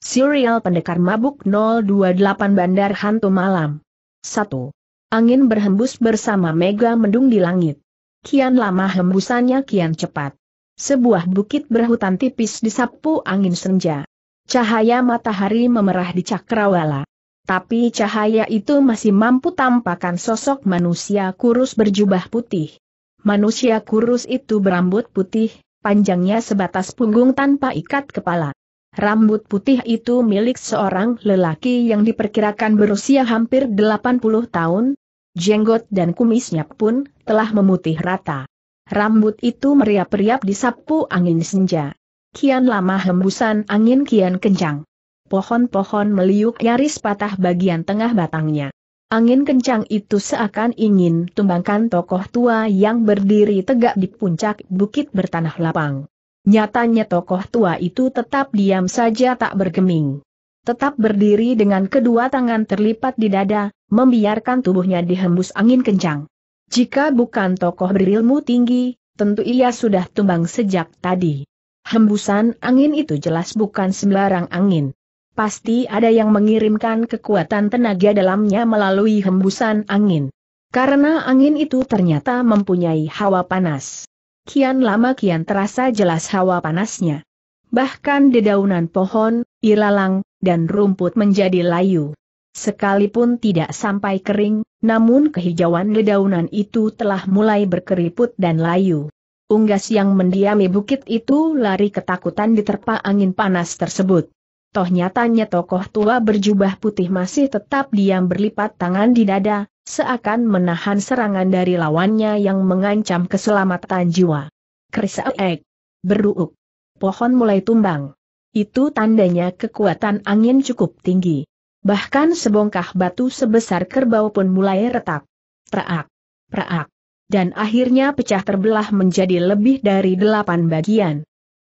Serial Pendekar Mabuk 028 Bandar Hantu Malam 1. Angin berhembus bersama mega mendung di langit. Kian lama hembusannya kian cepat. Sebuah bukit berhutan tipis disapu angin senja. Cahaya matahari memerah di cakrawala. Tapi cahaya itu masih mampu tampakan sosok manusia kurus berjubah putih. Manusia kurus itu berambut putih, panjangnya sebatas punggung tanpa ikat kepala. Rambut putih itu milik seorang lelaki yang diperkirakan berusia hampir 80 tahun, jenggot dan kumisnya pun telah memutih rata. Rambut itu meriap-riap disapu angin senja. Kian lama hembusan angin kian kencang. Pohon-pohon meliuk nyaris patah bagian tengah batangnya. Angin kencang itu seakan ingin tumbangkan tokoh tua yang berdiri tegak di puncak bukit bertanah lapang. Nyatanya tokoh tua itu tetap diam saja tak bergeming. Tetap berdiri dengan kedua tangan terlipat di dada, membiarkan tubuhnya dihembus angin kencang. Jika bukan tokoh berilmu tinggi, tentu ia sudah tumbang sejak tadi. Hembusan angin itu jelas bukan sembarang angin. Pasti ada yang mengirimkan kekuatan tenaga dalamnya melalui hembusan angin. Karena angin itu ternyata mempunyai hawa panas kian lama kian terasa jelas hawa panasnya. Bahkan dedaunan pohon, ilalang, dan rumput menjadi layu. Sekalipun tidak sampai kering, namun kehijauan dedaunan itu telah mulai berkeriput dan layu. Unggas yang mendiami bukit itu lari ketakutan diterpa angin panas tersebut. Toh nyatanya tokoh tua berjubah putih masih tetap diam berlipat tangan di dada, seakan menahan serangan dari lawannya yang mengancam keselamatan jiwa. Krisaek. Beruuk. Pohon mulai tumbang. Itu tandanya kekuatan angin cukup tinggi. Bahkan sebongkah batu sebesar kerbau pun mulai retak. Praak. Praak. Dan akhirnya pecah terbelah menjadi lebih dari delapan bagian.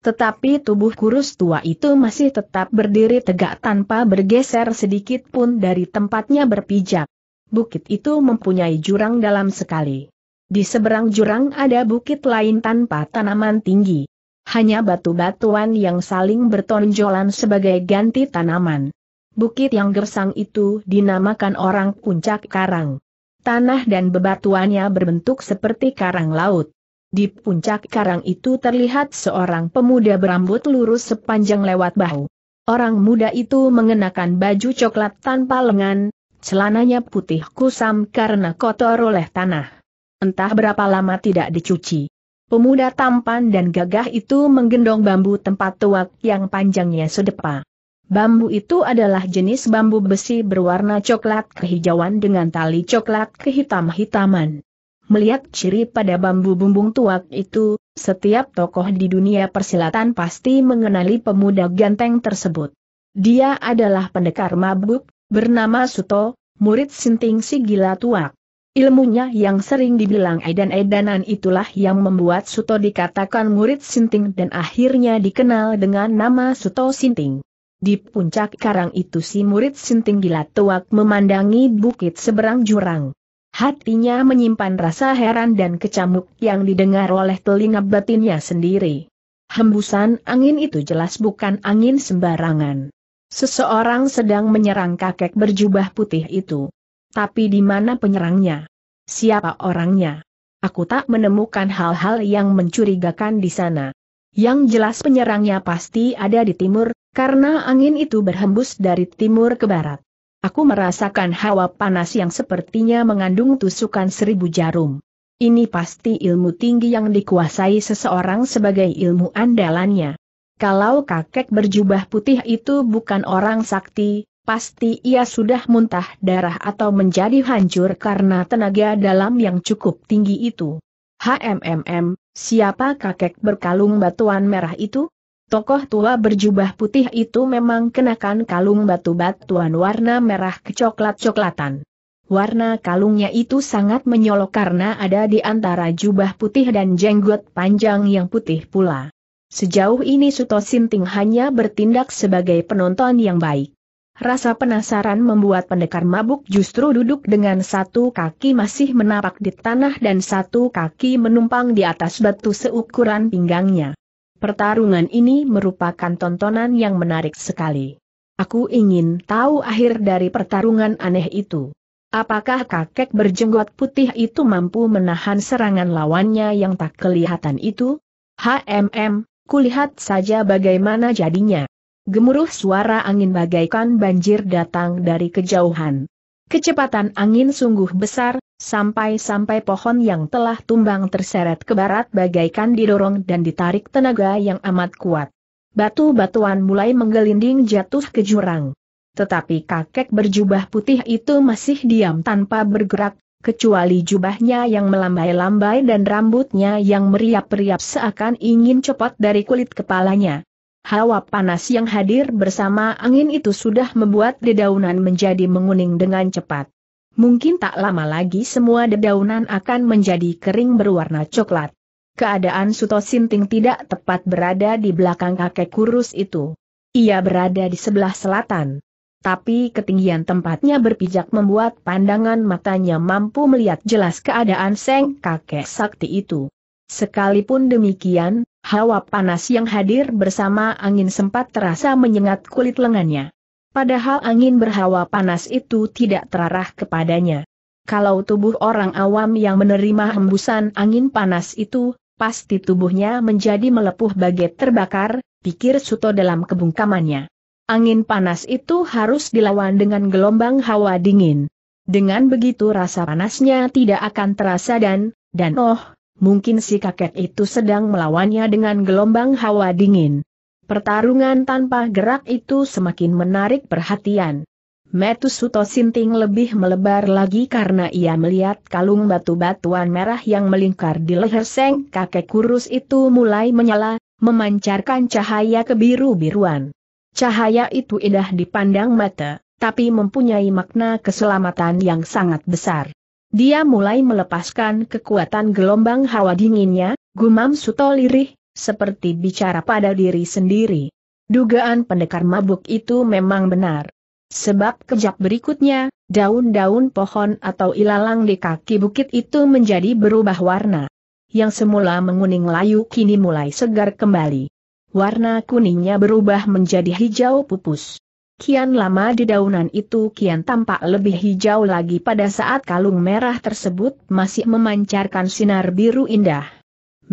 Tetapi tubuh kurus tua itu masih tetap berdiri tegak tanpa bergeser sedikit pun dari tempatnya berpijak bukit itu mempunyai jurang dalam sekali. Di seberang jurang ada bukit lain tanpa tanaman tinggi. Hanya batu-batuan yang saling bertonjolan sebagai ganti tanaman. Bukit yang gersang itu dinamakan orang puncak karang. Tanah dan bebatuannya berbentuk seperti karang laut. Di puncak karang itu terlihat seorang pemuda berambut lurus sepanjang lewat bahu. Orang muda itu mengenakan baju coklat tanpa lengan, celananya putih kusam karena kotor oleh tanah. Entah berapa lama tidak dicuci. Pemuda tampan dan gagah itu menggendong bambu tempat tuak yang panjangnya sedepa. Bambu itu adalah jenis bambu besi berwarna coklat kehijauan dengan tali coklat kehitam-hitaman. Melihat ciri pada bambu bumbung tuak itu, setiap tokoh di dunia persilatan pasti mengenali pemuda ganteng tersebut. Dia adalah pendekar mabuk, Bernama Suto, murid Sinting si gila tua. Ilmunya yang sering dibilang edan-edanan itulah yang membuat Suto dikatakan murid Sinting dan akhirnya dikenal dengan nama Suto Sinting. Di puncak karang itu si murid Sinting gila tua memandangi bukit seberang jurang. Hatinya menyimpan rasa heran dan kecamuk yang didengar oleh telinga batinnya sendiri. Hembusan angin itu jelas bukan angin sembarangan. Seseorang sedang menyerang kakek berjubah putih itu. Tapi di mana penyerangnya? Siapa orangnya? Aku tak menemukan hal-hal yang mencurigakan di sana. Yang jelas penyerangnya pasti ada di timur, karena angin itu berhembus dari timur ke barat. Aku merasakan hawa panas yang sepertinya mengandung tusukan seribu jarum. Ini pasti ilmu tinggi yang dikuasai seseorang sebagai ilmu andalannya kalau kakek berjubah putih itu bukan orang sakti, pasti ia sudah muntah darah atau menjadi hancur karena tenaga dalam yang cukup tinggi itu. HMMM, siapa kakek berkalung batuan merah itu? Tokoh tua berjubah putih itu memang kenakan kalung batu-batuan warna merah kecoklat-coklatan. Warna kalungnya itu sangat menyolok karena ada di antara jubah putih dan jenggot panjang yang putih pula. Sejauh ini Suto Sinting hanya bertindak sebagai penonton yang baik. Rasa penasaran membuat pendekar mabuk justru duduk dengan satu kaki masih menapak di tanah dan satu kaki menumpang di atas batu seukuran pinggangnya. Pertarungan ini merupakan tontonan yang menarik sekali. Aku ingin tahu akhir dari pertarungan aneh itu. Apakah kakek berjenggot putih itu mampu menahan serangan lawannya yang tak kelihatan itu? HMM, kulihat saja bagaimana jadinya. Gemuruh suara angin bagaikan banjir datang dari kejauhan. Kecepatan angin sungguh besar, sampai-sampai pohon yang telah tumbang terseret ke barat bagaikan didorong dan ditarik tenaga yang amat kuat. Batu-batuan mulai menggelinding jatuh ke jurang. Tetapi kakek berjubah putih itu masih diam tanpa bergerak, kecuali jubahnya yang melambai-lambai dan rambutnya yang meriap-riap seakan ingin copot dari kulit kepalanya. Hawa panas yang hadir bersama angin itu sudah membuat dedaunan menjadi menguning dengan cepat. Mungkin tak lama lagi semua dedaunan akan menjadi kering berwarna coklat. Keadaan Suto Sinting tidak tepat berada di belakang kakek kurus itu. Ia berada di sebelah selatan. Tapi ketinggian tempatnya berpijak membuat pandangan matanya mampu melihat jelas keadaan Seng kakek sakti itu. Sekalipun demikian, hawa panas yang hadir bersama angin sempat terasa menyengat kulit lengannya. Padahal angin berhawa panas itu tidak terarah kepadanya. Kalau tubuh orang awam yang menerima hembusan angin panas itu, pasti tubuhnya menjadi melepuh bagai terbakar, pikir Suto dalam kebungkamannya. Angin panas itu harus dilawan dengan gelombang hawa dingin. Dengan begitu rasa panasnya tidak akan terasa dan, dan oh, mungkin si kakek itu sedang melawannya dengan gelombang hawa dingin. Pertarungan tanpa gerak itu semakin menarik perhatian. Metus Sinting lebih melebar lagi karena ia melihat kalung batu-batuan merah yang melingkar di leher seng kakek kurus itu mulai menyala, memancarkan cahaya kebiru-biruan. Cahaya itu indah dipandang mata, tapi mempunyai makna keselamatan yang sangat besar. Dia mulai melepaskan kekuatan gelombang hawa dinginnya, gumam suto lirih, seperti bicara pada diri sendiri. Dugaan pendekar mabuk itu memang benar. Sebab kejap berikutnya, daun-daun pohon atau ilalang di kaki bukit itu menjadi berubah warna. Yang semula menguning layu kini mulai segar kembali warna kuningnya berubah menjadi hijau pupus. Kian lama di daunan itu kian tampak lebih hijau lagi pada saat kalung merah tersebut masih memancarkan sinar biru indah.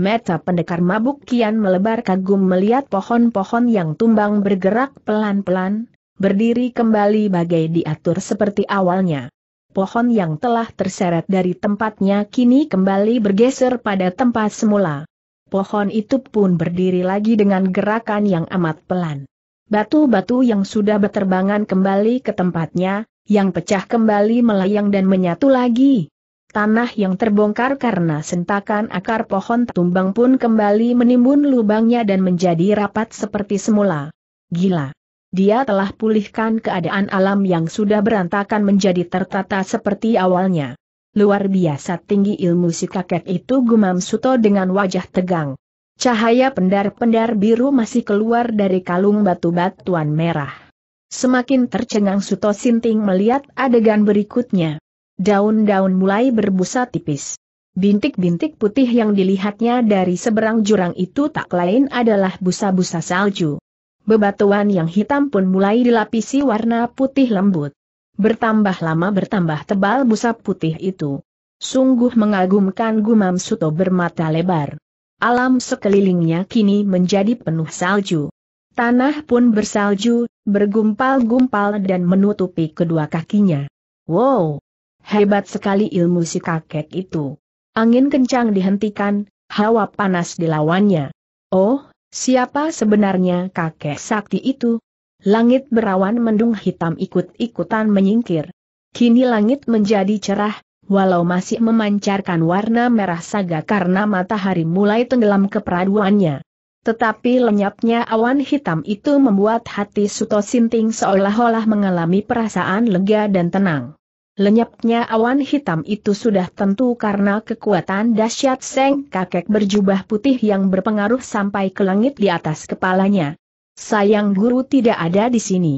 Meta pendekar mabuk kian melebar kagum melihat pohon-pohon yang tumbang bergerak pelan-pelan, berdiri kembali bagai diatur seperti awalnya. Pohon yang telah terseret dari tempatnya kini kembali bergeser pada tempat semula pohon itu pun berdiri lagi dengan gerakan yang amat pelan. Batu-batu yang sudah berterbangan kembali ke tempatnya, yang pecah kembali melayang dan menyatu lagi. Tanah yang terbongkar karena sentakan akar pohon tumbang pun kembali menimbun lubangnya dan menjadi rapat seperti semula. Gila! Dia telah pulihkan keadaan alam yang sudah berantakan menjadi tertata seperti awalnya luar biasa tinggi ilmu si kakek itu gumam Suto dengan wajah tegang. Cahaya pendar-pendar biru masih keluar dari kalung batu-batuan merah. Semakin tercengang Suto Sinting melihat adegan berikutnya. Daun-daun mulai berbusa tipis. Bintik-bintik putih yang dilihatnya dari seberang jurang itu tak lain adalah busa-busa salju. Bebatuan yang hitam pun mulai dilapisi warna putih lembut. Bertambah lama bertambah tebal busa putih itu. Sungguh mengagumkan gumam Suto bermata lebar. Alam sekelilingnya kini menjadi penuh salju. Tanah pun bersalju, bergumpal-gumpal dan menutupi kedua kakinya. Wow! Hebat sekali ilmu si kakek itu. Angin kencang dihentikan, hawa panas dilawannya. Oh, siapa sebenarnya kakek sakti itu? langit berawan mendung hitam ikut-ikutan menyingkir. Kini langit menjadi cerah, walau masih memancarkan warna merah saga karena matahari mulai tenggelam ke peraduannya. Tetapi lenyapnya awan hitam itu membuat hati Suto Sinting seolah-olah mengalami perasaan lega dan tenang. Lenyapnya awan hitam itu sudah tentu karena kekuatan dahsyat Seng kakek berjubah putih yang berpengaruh sampai ke langit di atas kepalanya. Sayang guru tidak ada di sini.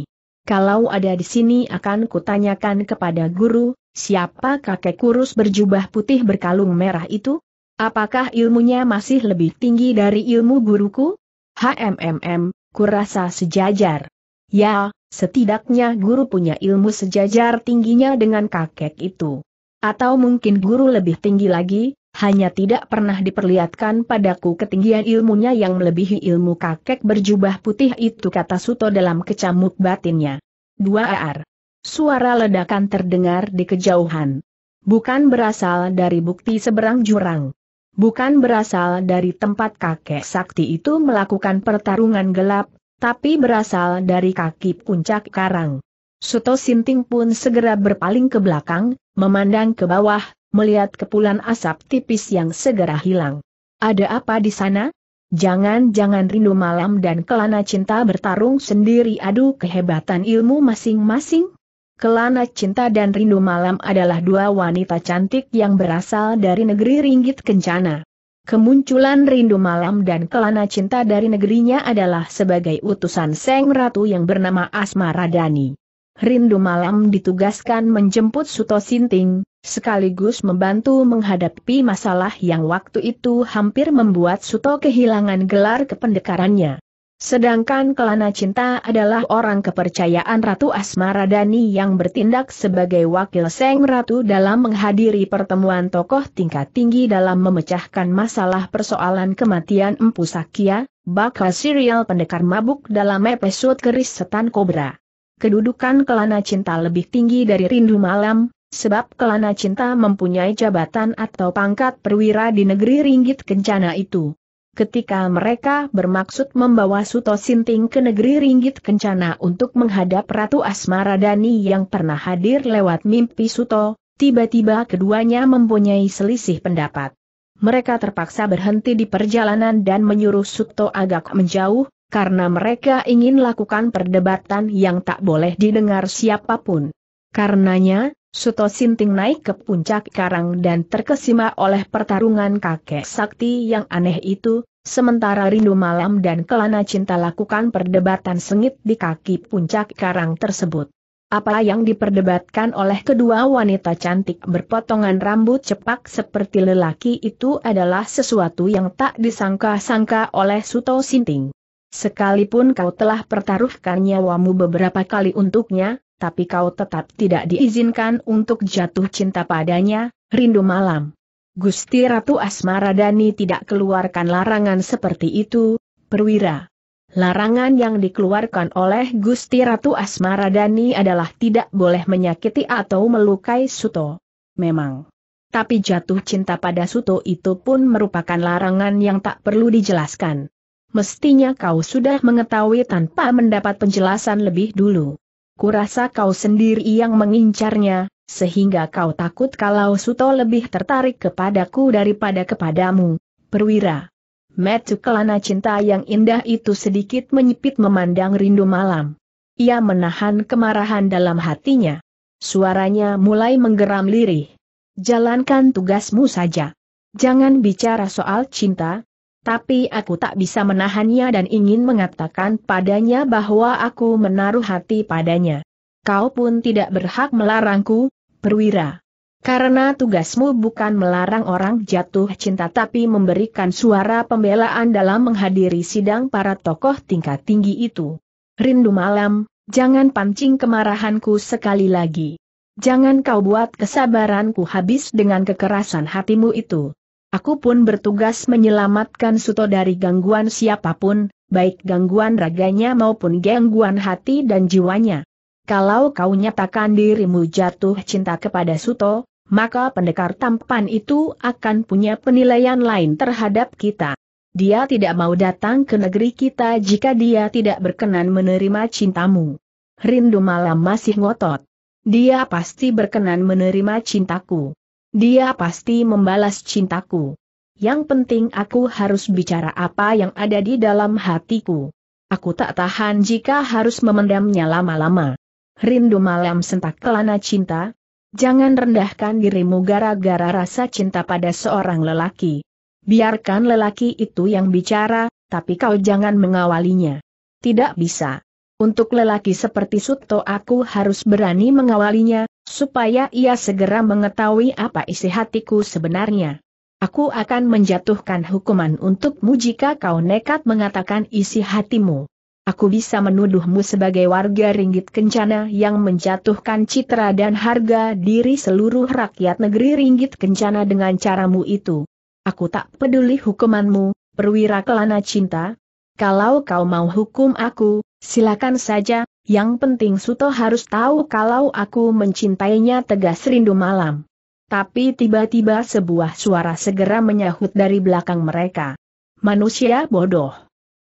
Kalau ada di sini akan kutanyakan kepada guru, siapa kakek kurus berjubah putih berkalung merah itu? Apakah ilmunya masih lebih tinggi dari ilmu guruku? HMMM, kurasa sejajar. Ya, setidaknya guru punya ilmu sejajar tingginya dengan kakek itu. Atau mungkin guru lebih tinggi lagi, hanya tidak pernah diperlihatkan padaku ketinggian ilmunya yang melebihi ilmu kakek berjubah putih itu kata Suto dalam kecamuk batinnya. Dua ar. Suara ledakan terdengar di kejauhan. Bukan berasal dari bukti seberang jurang. Bukan berasal dari tempat kakek sakti itu melakukan pertarungan gelap, tapi berasal dari kaki puncak karang. Suto Sinting pun segera berpaling ke belakang, memandang ke bawah, melihat kepulan asap tipis yang segera hilang. Ada apa di sana? Jangan-jangan rindu malam dan kelana cinta bertarung sendiri adu kehebatan ilmu masing-masing? Kelana Cinta dan Rindu Malam adalah dua wanita cantik yang berasal dari negeri Ringgit Kencana. Kemunculan Rindu Malam dan Kelana Cinta dari negerinya adalah sebagai utusan Seng Ratu yang bernama Asma Radani. Rindu Malam ditugaskan menjemput Suto Sinting, sekaligus membantu menghadapi masalah yang waktu itu hampir membuat Suto kehilangan gelar kependekarannya. Sedangkan Kelana Cinta adalah orang kepercayaan Ratu Asmaradani yang bertindak sebagai wakil Seng Ratu dalam menghadiri pertemuan tokoh tingkat tinggi dalam memecahkan masalah persoalan kematian Empu Sakya, bakal serial pendekar mabuk dalam episode Keris Setan Kobra kedudukan kelana cinta lebih tinggi dari rindu malam, sebab kelana cinta mempunyai jabatan atau pangkat perwira di negeri ringgit kencana itu. Ketika mereka bermaksud membawa Suto Sinting ke negeri ringgit kencana untuk menghadap Ratu Asmara Dani yang pernah hadir lewat mimpi Suto, tiba-tiba keduanya mempunyai selisih pendapat. Mereka terpaksa berhenti di perjalanan dan menyuruh Suto agak menjauh, karena mereka ingin lakukan perdebatan yang tak boleh didengar siapapun. Karenanya, Suto Sinting naik ke puncak karang dan terkesima oleh pertarungan kakek sakti yang aneh itu, sementara rindu malam dan kelana cinta lakukan perdebatan sengit di kaki puncak karang tersebut. Apa yang diperdebatkan oleh kedua wanita cantik berpotongan rambut cepak seperti lelaki itu adalah sesuatu yang tak disangka-sangka oleh Suto Sinting. Sekalipun kau telah pertaruhkan nyawamu beberapa kali untuknya, tapi kau tetap tidak diizinkan untuk jatuh cinta padanya, rindu malam. Gusti Ratu Asmaradani tidak keluarkan larangan seperti itu, perwira. Larangan yang dikeluarkan oleh Gusti Ratu Asmaradani adalah tidak boleh menyakiti atau melukai Suto. Memang. Tapi jatuh cinta pada Suto itu pun merupakan larangan yang tak perlu dijelaskan mestinya kau sudah mengetahui tanpa mendapat penjelasan lebih dulu. Kurasa kau sendiri yang mengincarnya, sehingga kau takut kalau Suto lebih tertarik kepadaku daripada kepadamu, perwira. Metu kelana cinta yang indah itu sedikit menyipit memandang rindu malam. Ia menahan kemarahan dalam hatinya. Suaranya mulai menggeram lirih. Jalankan tugasmu saja. Jangan bicara soal cinta, tapi aku tak bisa menahannya dan ingin mengatakan padanya bahwa aku menaruh hati padanya. Kau pun tidak berhak melarangku, perwira. Karena tugasmu bukan melarang orang jatuh cinta tapi memberikan suara pembelaan dalam menghadiri sidang para tokoh tingkat tinggi itu. Rindu malam, jangan pancing kemarahanku sekali lagi. Jangan kau buat kesabaranku habis dengan kekerasan hatimu itu. Aku pun bertugas menyelamatkan Suto dari gangguan siapapun, baik gangguan raganya maupun gangguan hati dan jiwanya. Kalau kau nyatakan dirimu jatuh cinta kepada Suto, maka pendekar tampan itu akan punya penilaian lain terhadap kita. Dia tidak mau datang ke negeri kita jika dia tidak berkenan menerima cintamu. Rindu malam masih ngotot. Dia pasti berkenan menerima cintaku. Dia pasti membalas cintaku. Yang penting aku harus bicara apa yang ada di dalam hatiku. Aku tak tahan jika harus memendamnya lama-lama. Rindu malam sentak kelana cinta. Jangan rendahkan dirimu gara-gara rasa cinta pada seorang lelaki. Biarkan lelaki itu yang bicara, tapi kau jangan mengawalinya. Tidak bisa. Untuk lelaki seperti Suto aku harus berani mengawalinya, supaya ia segera mengetahui apa isi hatiku sebenarnya. Aku akan menjatuhkan hukuman untukmu jika kau nekat mengatakan isi hatimu. Aku bisa menuduhmu sebagai warga ringgit kencana yang menjatuhkan citra dan harga diri seluruh rakyat negeri ringgit kencana dengan caramu itu. Aku tak peduli hukumanmu, perwira kelana cinta. Kalau kau mau hukum aku, silakan saja, yang penting Suto harus tahu kalau aku mencintainya tegas rindu malam. Tapi tiba-tiba sebuah suara segera menyahut dari belakang mereka. Manusia bodoh.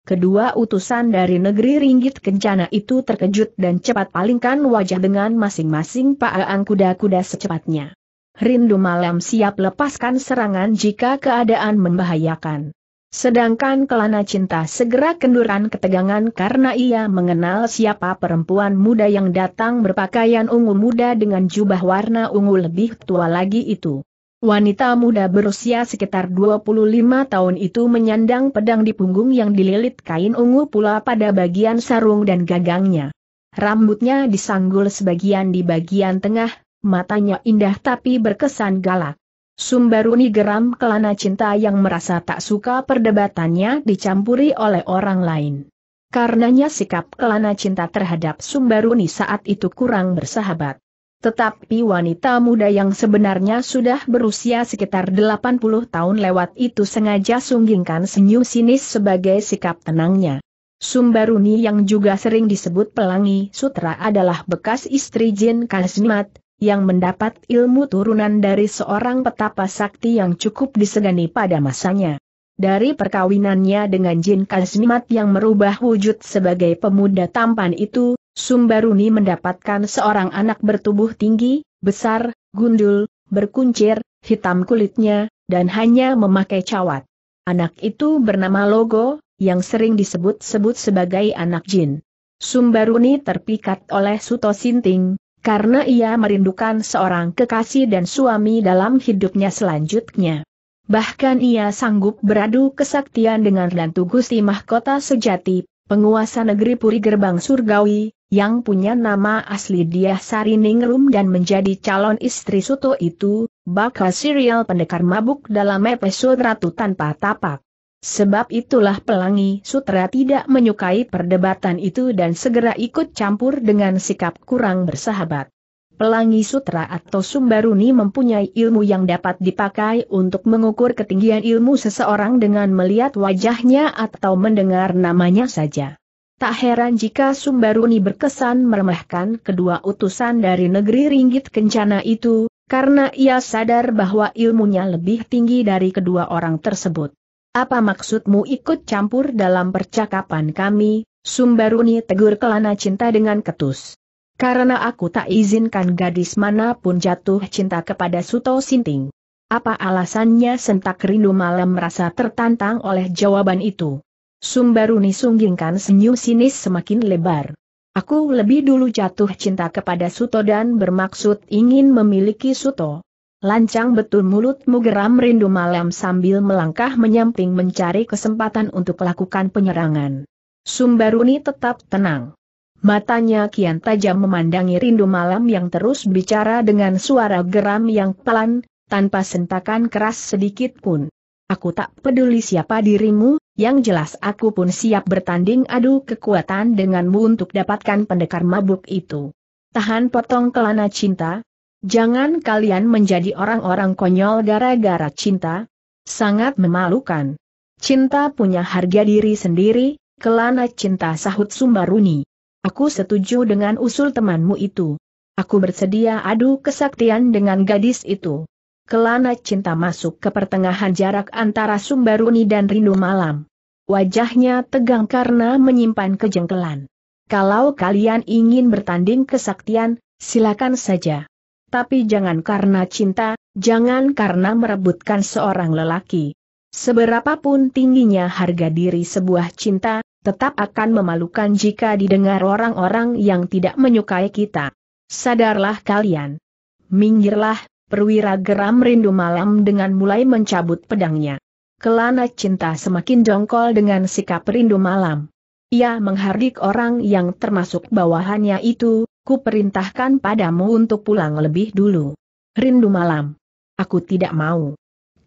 Kedua utusan dari negeri ringgit kencana itu terkejut dan cepat palingkan wajah dengan masing-masing paang kuda-kuda secepatnya. Rindu malam siap lepaskan serangan jika keadaan membahayakan. Sedangkan Kelana Cinta segera kenduran ketegangan karena ia mengenal siapa perempuan muda yang datang berpakaian ungu muda dengan jubah warna ungu lebih tua lagi itu. Wanita muda berusia sekitar 25 tahun itu menyandang pedang di punggung yang dililit kain ungu pula pada bagian sarung dan gagangnya. Rambutnya disanggul sebagian di bagian tengah, matanya indah tapi berkesan galak. Sumbaruni geram kelana cinta yang merasa tak suka perdebatannya dicampuri oleh orang lain. Karenanya sikap kelana cinta terhadap Sumbaruni saat itu kurang bersahabat. Tetapi wanita muda yang sebenarnya sudah berusia sekitar 80 tahun lewat itu sengaja sunggingkan senyum sinis sebagai sikap tenangnya. Sumbaruni yang juga sering disebut pelangi sutra adalah bekas istri Jin Kazmat, yang mendapat ilmu turunan dari seorang petapa sakti yang cukup disegani pada masanya. Dari perkawinannya dengan Jin Kazmimat yang merubah wujud sebagai pemuda tampan itu, Sumbaruni mendapatkan seorang anak bertubuh tinggi, besar, gundul, berkuncir, hitam kulitnya, dan hanya memakai cawat. Anak itu bernama Logo, yang sering disebut-sebut sebagai anak jin. Sumbaruni terpikat oleh Suto Sinting, karena ia merindukan seorang kekasih dan suami dalam hidupnya selanjutnya. Bahkan ia sanggup beradu kesaktian dengan Lantu Gusti Mahkota Sejati, penguasa negeri Puri Gerbang Surgawi, yang punya nama asli Diah Sariningrum dan menjadi calon istri Suto itu, bakal serial pendekar mabuk dalam episode Ratu Tanpa Tapak. Sebab itulah Pelangi Sutra tidak menyukai perdebatan itu dan segera ikut campur dengan sikap kurang bersahabat. Pelangi Sutra atau Sumbaruni mempunyai ilmu yang dapat dipakai untuk mengukur ketinggian ilmu seseorang dengan melihat wajahnya atau mendengar namanya saja. Tak heran jika Sumbaruni berkesan meremehkan kedua utusan dari negeri Ringgit Kencana itu, karena ia sadar bahwa ilmunya lebih tinggi dari kedua orang tersebut. Apa maksudmu ikut campur dalam percakapan kami, Sumbaruni tegur kelana cinta dengan ketus. Karena aku tak izinkan gadis manapun jatuh cinta kepada Suto Sinting. Apa alasannya sentak rindu malam merasa tertantang oleh jawaban itu? Sumbaruni sunggingkan senyum sinis semakin lebar. Aku lebih dulu jatuh cinta kepada Suto dan bermaksud ingin memiliki Suto. Lancang betul mulutmu geram rindu malam sambil melangkah menyamping mencari kesempatan untuk lakukan penyerangan. Sumbaruni tetap tenang. Matanya kian tajam memandangi rindu malam yang terus bicara dengan suara geram yang pelan, tanpa sentakan keras sedikit pun. Aku tak peduli siapa dirimu, yang jelas aku pun siap bertanding adu kekuatan denganmu untuk dapatkan pendekar mabuk itu. Tahan potong kelana cinta, Jangan kalian menjadi orang-orang konyol gara-gara cinta. Sangat memalukan. Cinta punya harga diri sendiri, kelana cinta sahut Sumbaruni. Aku setuju dengan usul temanmu itu. Aku bersedia adu kesaktian dengan gadis itu. Kelana cinta masuk ke pertengahan jarak antara Sumbaruni dan Rindu Malam. Wajahnya tegang karena menyimpan kejengkelan. Kalau kalian ingin bertanding kesaktian, silakan saja tapi jangan karena cinta, jangan karena merebutkan seorang lelaki. Seberapapun tingginya harga diri sebuah cinta, tetap akan memalukan jika didengar orang-orang yang tidak menyukai kita. Sadarlah kalian. Minggirlah, perwira geram rindu malam dengan mulai mencabut pedangnya. Kelana cinta semakin jongkol dengan sikap rindu malam. Ia menghardik orang yang termasuk bawahannya itu, Ku perintahkan padamu untuk pulang lebih dulu. Rindu malam. Aku tidak mau.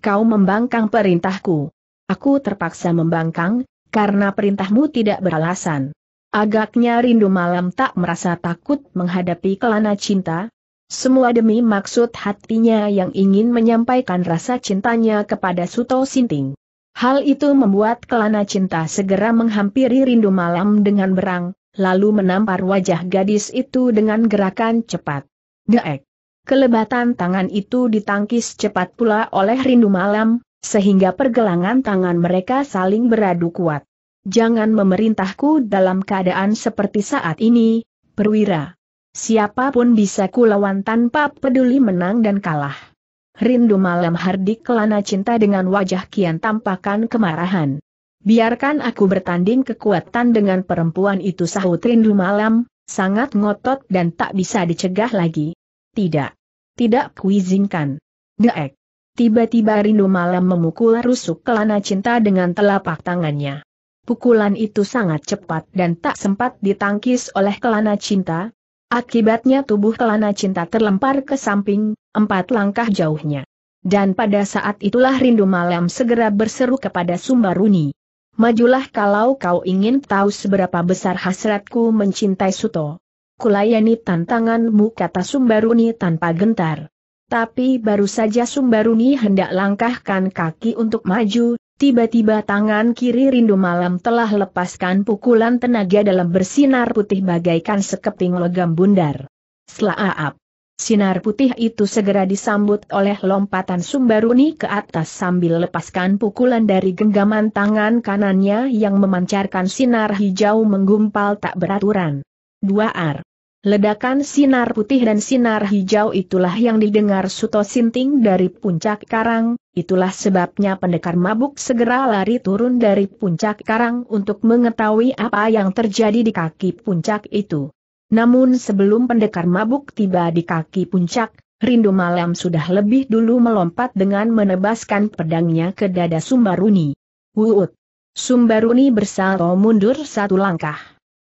Kau membangkang perintahku. Aku terpaksa membangkang, karena perintahmu tidak beralasan. Agaknya rindu malam tak merasa takut menghadapi kelana cinta, semua demi maksud hatinya yang ingin menyampaikan rasa cintanya kepada Suto Sinting. Hal itu membuat kelana cinta segera menghampiri rindu malam dengan berang, lalu menampar wajah gadis itu dengan gerakan cepat. Daek! Kelebatan tangan itu ditangkis cepat pula oleh rindu malam, sehingga pergelangan tangan mereka saling beradu kuat. Jangan memerintahku dalam keadaan seperti saat ini, perwira. Siapapun bisa kulawan tanpa peduli menang dan kalah. Rindu malam hardik kelana cinta dengan wajah kian tampakan kemarahan. Biarkan aku bertanding kekuatan dengan perempuan itu sahut rindu malam, sangat ngotot dan tak bisa dicegah lagi. Tidak. Tidak kuizinkan. Deek. Tiba-tiba rindu malam memukul rusuk kelana cinta dengan telapak tangannya. Pukulan itu sangat cepat dan tak sempat ditangkis oleh kelana cinta. Akibatnya tubuh kelana cinta terlempar ke samping, empat langkah jauhnya. Dan pada saat itulah rindu malam segera berseru kepada Sumbaruni. Majulah kalau kau ingin tahu seberapa besar hasratku mencintai Suto. Kulayani tantanganmu kata Sumbaruni tanpa gentar. Tapi baru saja Sumbaruni hendak langkahkan kaki untuk maju, tiba-tiba tangan kiri rindu malam telah lepaskan pukulan tenaga dalam bersinar putih bagaikan sekeping logam bundar. Selaap. Sinar putih itu segera disambut oleh lompatan Sumbaruni ke atas sambil lepaskan pukulan dari genggaman tangan kanannya yang memancarkan sinar hijau menggumpal tak beraturan. 2 ar, Ledakan sinar putih dan sinar hijau itulah yang didengar Suto Sinting dari puncak karang, itulah sebabnya pendekar mabuk segera lari turun dari puncak karang untuk mengetahui apa yang terjadi di kaki puncak itu. Namun sebelum pendekar mabuk tiba di kaki puncak, rindu malam sudah lebih dulu melompat dengan menebaskan pedangnya ke dada Sumbaruni. Wuut! Sumbaruni bersalto mundur satu langkah.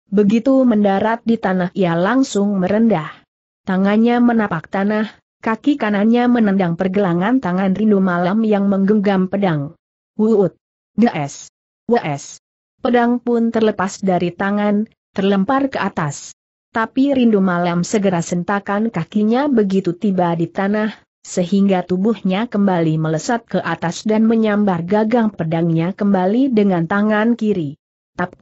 Begitu mendarat di tanah ia langsung merendah. Tangannya menapak tanah, kaki kanannya menendang pergelangan tangan rindu malam yang menggenggam pedang. Wuut! Daes! Wes! Pedang pun terlepas dari tangan, terlempar ke atas tapi rindu malam segera sentakan kakinya begitu tiba di tanah, sehingga tubuhnya kembali melesat ke atas dan menyambar gagang pedangnya kembali dengan tangan kiri. Tap.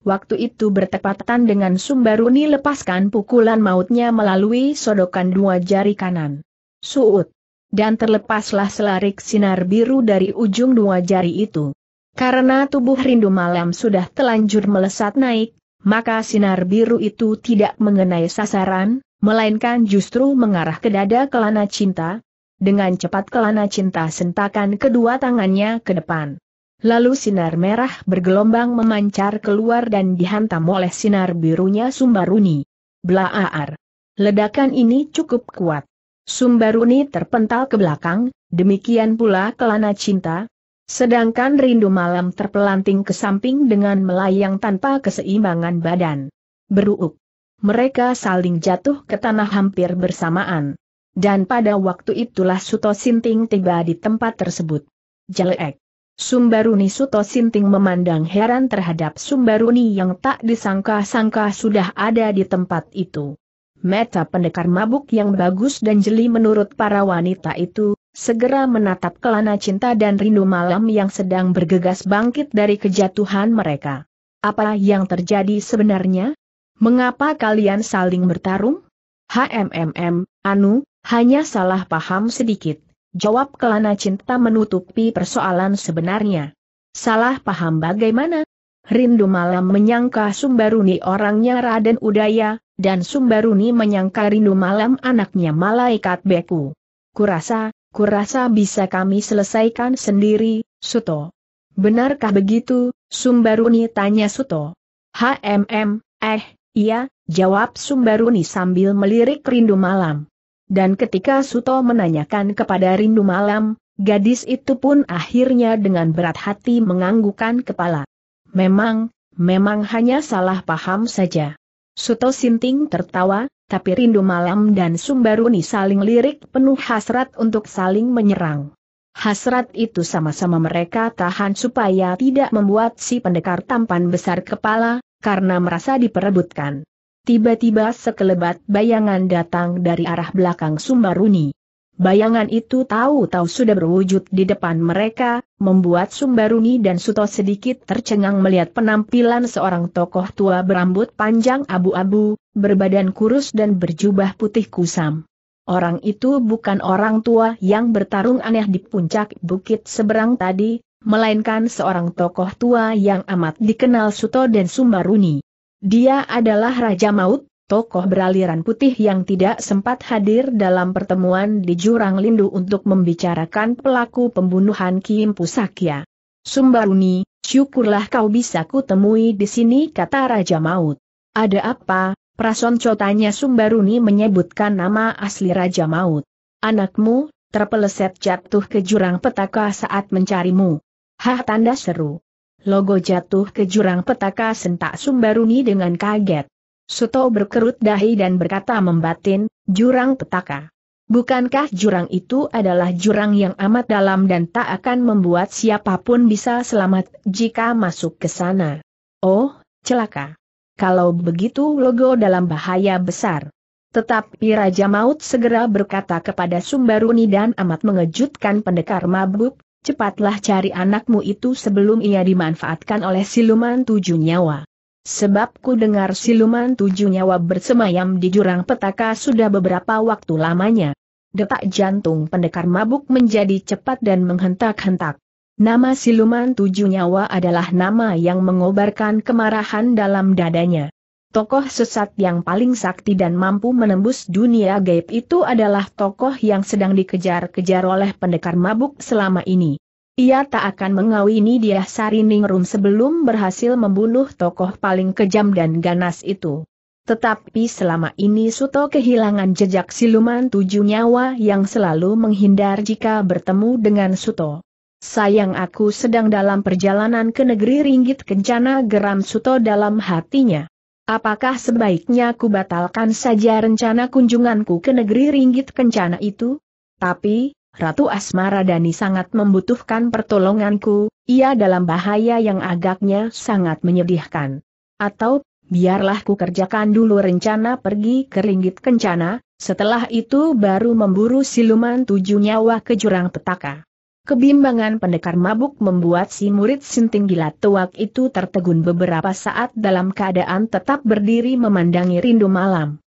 Waktu itu bertepatan dengan Sumbaruni lepaskan pukulan mautnya melalui sodokan dua jari kanan. Suut. Dan terlepaslah selarik sinar biru dari ujung dua jari itu. Karena tubuh rindu malam sudah telanjur melesat naik, maka sinar biru itu tidak mengenai sasaran, melainkan justru mengarah ke dada kelana cinta. Dengan cepat kelana cinta sentakan kedua tangannya ke depan. Lalu sinar merah bergelombang memancar keluar dan dihantam oleh sinar birunya Sumbaruni. Blaaar. Ledakan ini cukup kuat. Sumbaruni terpental ke belakang, demikian pula kelana cinta, Sedangkan rindu malam terpelanting ke samping dengan melayang tanpa keseimbangan badan. Beruuk. Mereka saling jatuh ke tanah hampir bersamaan. Dan pada waktu itulah Suto Sinting tiba di tempat tersebut. Jelek. Sumbaruni Suto Sinting memandang heran terhadap Sumbaruni yang tak disangka-sangka sudah ada di tempat itu. Meta pendekar mabuk yang bagus dan jeli menurut para wanita itu, segera menatap kelana cinta dan rindu malam yang sedang bergegas bangkit dari kejatuhan mereka. Apa yang terjadi sebenarnya? Mengapa kalian saling bertarung? HMMM, Anu, hanya salah paham sedikit. Jawab kelana cinta menutupi persoalan sebenarnya. Salah paham bagaimana? Rindu malam menyangka Sumbaruni orangnya Raden Udaya, dan Sumbaruni menyangka Rindu malam anaknya malaikat Beku. Kurasa, kurasa bisa kami selesaikan sendiri, Suto. Benarkah begitu, Sumbaruni tanya Suto. HMM, eh, iya, jawab Sumbaruni sambil melirik rindu malam. Dan ketika Suto menanyakan kepada rindu malam, gadis itu pun akhirnya dengan berat hati menganggukkan kepala. Memang, memang hanya salah paham saja. Suto Sinting tertawa, tapi rindu malam dan Sumbaruni saling lirik penuh hasrat untuk saling menyerang. Hasrat itu sama-sama mereka tahan supaya tidak membuat si pendekar tampan besar kepala, karena merasa diperebutkan. Tiba-tiba sekelebat bayangan datang dari arah belakang Sumbaruni. Bayangan itu tahu-tahu sudah berwujud di depan mereka, membuat Sumbaruni dan Suto sedikit tercengang melihat penampilan seorang tokoh tua berambut panjang abu-abu, berbadan kurus dan berjubah putih kusam. Orang itu bukan orang tua yang bertarung aneh di puncak bukit seberang tadi, melainkan seorang tokoh tua yang amat dikenal Suto dan Sumbaruni. Dia adalah Raja Maut, tokoh beraliran putih yang tidak sempat hadir dalam pertemuan di Jurang Lindu untuk membicarakan pelaku pembunuhan Kim Pusakya. Sumbaruni, syukurlah kau bisa kutemui di sini kata Raja Maut. Ada apa? Prasonco tanya Sumbaruni menyebutkan nama asli Raja Maut. Anakmu, terpeleset jatuh ke jurang petaka saat mencarimu. Hah tanda seru. Logo jatuh ke jurang petaka sentak Sumbaruni dengan kaget. Suto berkerut dahi dan berkata membatin, jurang petaka. Bukankah jurang itu adalah jurang yang amat dalam dan tak akan membuat siapapun bisa selamat jika masuk ke sana? Oh, celaka. Kalau begitu logo dalam bahaya besar. Tetapi Raja Maut segera berkata kepada Sumbaruni dan amat mengejutkan pendekar mabuk, cepatlah cari anakmu itu sebelum ia dimanfaatkan oleh siluman tujuh nyawa. Sebab ku dengar siluman tujuh nyawa bersemayam di jurang petaka sudah beberapa waktu lamanya. Detak jantung pendekar mabuk menjadi cepat dan menghentak-hentak. Nama siluman tujuh nyawa adalah nama yang mengobarkan kemarahan dalam dadanya. Tokoh sesat yang paling sakti dan mampu menembus dunia gaib itu adalah tokoh yang sedang dikejar-kejar oleh pendekar mabuk selama ini. Ia tak akan mengawini dia Sariningrum sebelum berhasil membunuh tokoh paling kejam dan ganas itu. Tetapi selama ini Suto kehilangan jejak siluman tujuh nyawa yang selalu menghindar jika bertemu dengan Suto. Sayang aku sedang dalam perjalanan ke negeri ringgit kencana geram Suto dalam hatinya. Apakah sebaiknya ku batalkan saja rencana kunjunganku ke negeri ringgit kencana itu? Tapi, Ratu Asmara Dani sangat membutuhkan pertolonganku, ia dalam bahaya yang agaknya sangat menyedihkan. Atau, biarlah ku kerjakan dulu rencana pergi ke ringgit kencana, setelah itu baru memburu siluman tujuh nyawa ke jurang petaka. Kebimbangan pendekar mabuk membuat si murid sinting gila tuak itu tertegun beberapa saat dalam keadaan tetap berdiri memandangi rindu malam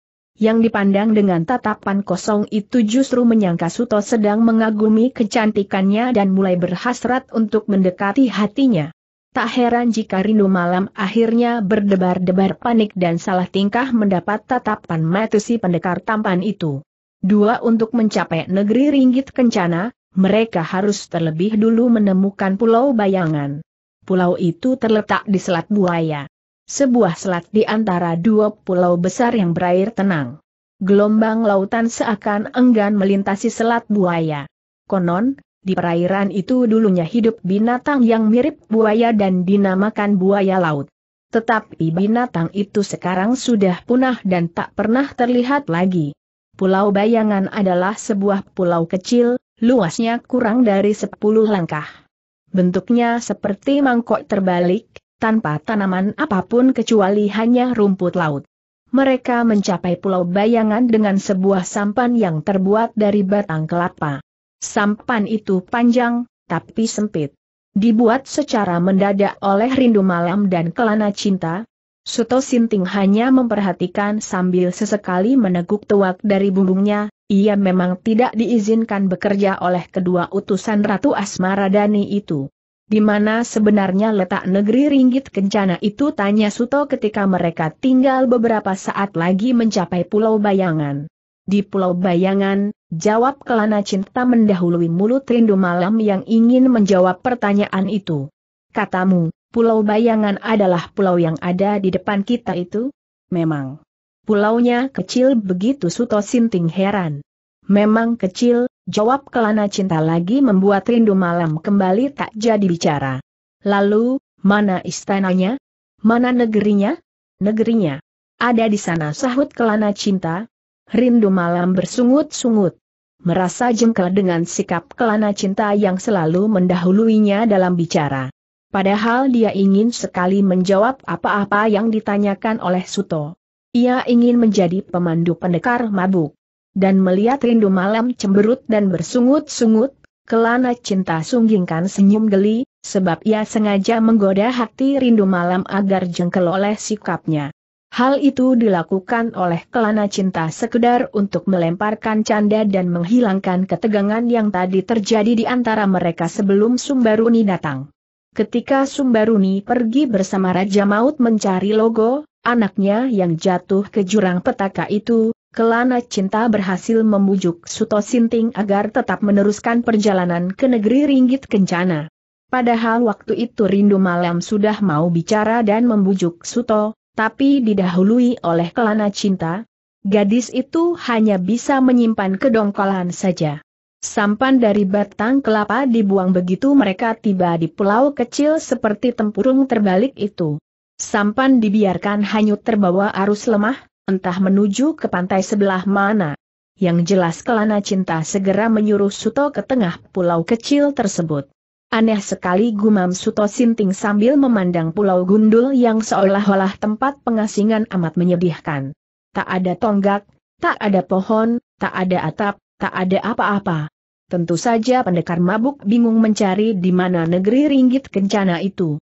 yang dipandang dengan tatapan kosong itu justru menyangka Suto sedang mengagumi kecantikannya dan mulai berhasrat untuk mendekati hatinya. Tak heran jika rindu malam akhirnya berdebar-debar panik dan salah tingkah mendapat tatapan mata si pendekar tampan itu. Dua untuk mencapai negeri ringgit kencana, mereka harus terlebih dulu menemukan pulau bayangan. Pulau itu terletak di Selat Buaya sebuah selat di antara dua pulau besar yang berair tenang. Gelombang lautan seakan enggan melintasi selat buaya. Konon, di perairan itu dulunya hidup binatang yang mirip buaya dan dinamakan buaya laut. Tetapi binatang itu sekarang sudah punah dan tak pernah terlihat lagi. Pulau Bayangan adalah sebuah pulau kecil, luasnya kurang dari 10 langkah. Bentuknya seperti mangkok terbalik, tanpa tanaman apapun kecuali hanya rumput laut. Mereka mencapai Pulau Bayangan dengan sebuah sampan yang terbuat dari batang kelapa. Sampan itu panjang, tapi sempit. Dibuat secara mendadak oleh rindu malam dan kelana cinta, Suto Sinting hanya memperhatikan sambil sesekali meneguk tuak dari bumbungnya, ia memang tidak diizinkan bekerja oleh kedua utusan Ratu Asmaradani itu. Di mana sebenarnya letak negeri Ringgit Kencana itu tanya Suto ketika mereka tinggal beberapa saat lagi mencapai Pulau Bayangan. Di Pulau Bayangan, jawab Kelana Cinta mendahului mulut rindu malam yang ingin menjawab pertanyaan itu. Katamu, Pulau Bayangan adalah pulau yang ada di depan kita itu? Memang. Pulaunya kecil begitu Suto Sinting heran. Memang kecil, Jawab kelana cinta lagi membuat rindu malam kembali tak jadi bicara. Lalu, mana istananya? Mana negerinya? Negerinya. Ada di sana sahut kelana cinta. Rindu malam bersungut-sungut. Merasa jengkel dengan sikap kelana cinta yang selalu mendahuluinya dalam bicara. Padahal dia ingin sekali menjawab apa-apa yang ditanyakan oleh Suto. Ia ingin menjadi pemandu pendekar mabuk dan melihat rindu malam cemberut dan bersungut-sungut, kelana cinta sunggingkan senyum geli, sebab ia sengaja menggoda hati rindu malam agar jengkel oleh sikapnya. Hal itu dilakukan oleh kelana cinta sekedar untuk melemparkan canda dan menghilangkan ketegangan yang tadi terjadi di antara mereka sebelum Sumbaruni datang. Ketika Sumbaruni pergi bersama Raja Maut mencari logo, anaknya yang jatuh ke jurang petaka itu, Kelana Cinta berhasil membujuk Suto Sinting agar tetap meneruskan perjalanan ke negeri Ringgit Kencana. Padahal waktu itu Rindu Malam sudah mau bicara dan membujuk Suto, tapi didahului oleh Kelana Cinta. Gadis itu hanya bisa menyimpan kedongkolan saja. Sampan dari batang kelapa dibuang begitu mereka tiba di pulau kecil seperti tempurung terbalik itu. Sampan dibiarkan hanyut terbawa arus lemah, entah menuju ke pantai sebelah mana. Yang jelas Kelana Cinta segera menyuruh Suto ke tengah pulau kecil tersebut. Aneh sekali gumam Suto Sinting sambil memandang pulau gundul yang seolah-olah tempat pengasingan amat menyedihkan. Tak ada tonggak, tak ada pohon, tak ada atap, tak ada apa-apa. Tentu saja pendekar mabuk bingung mencari di mana negeri ringgit kencana itu.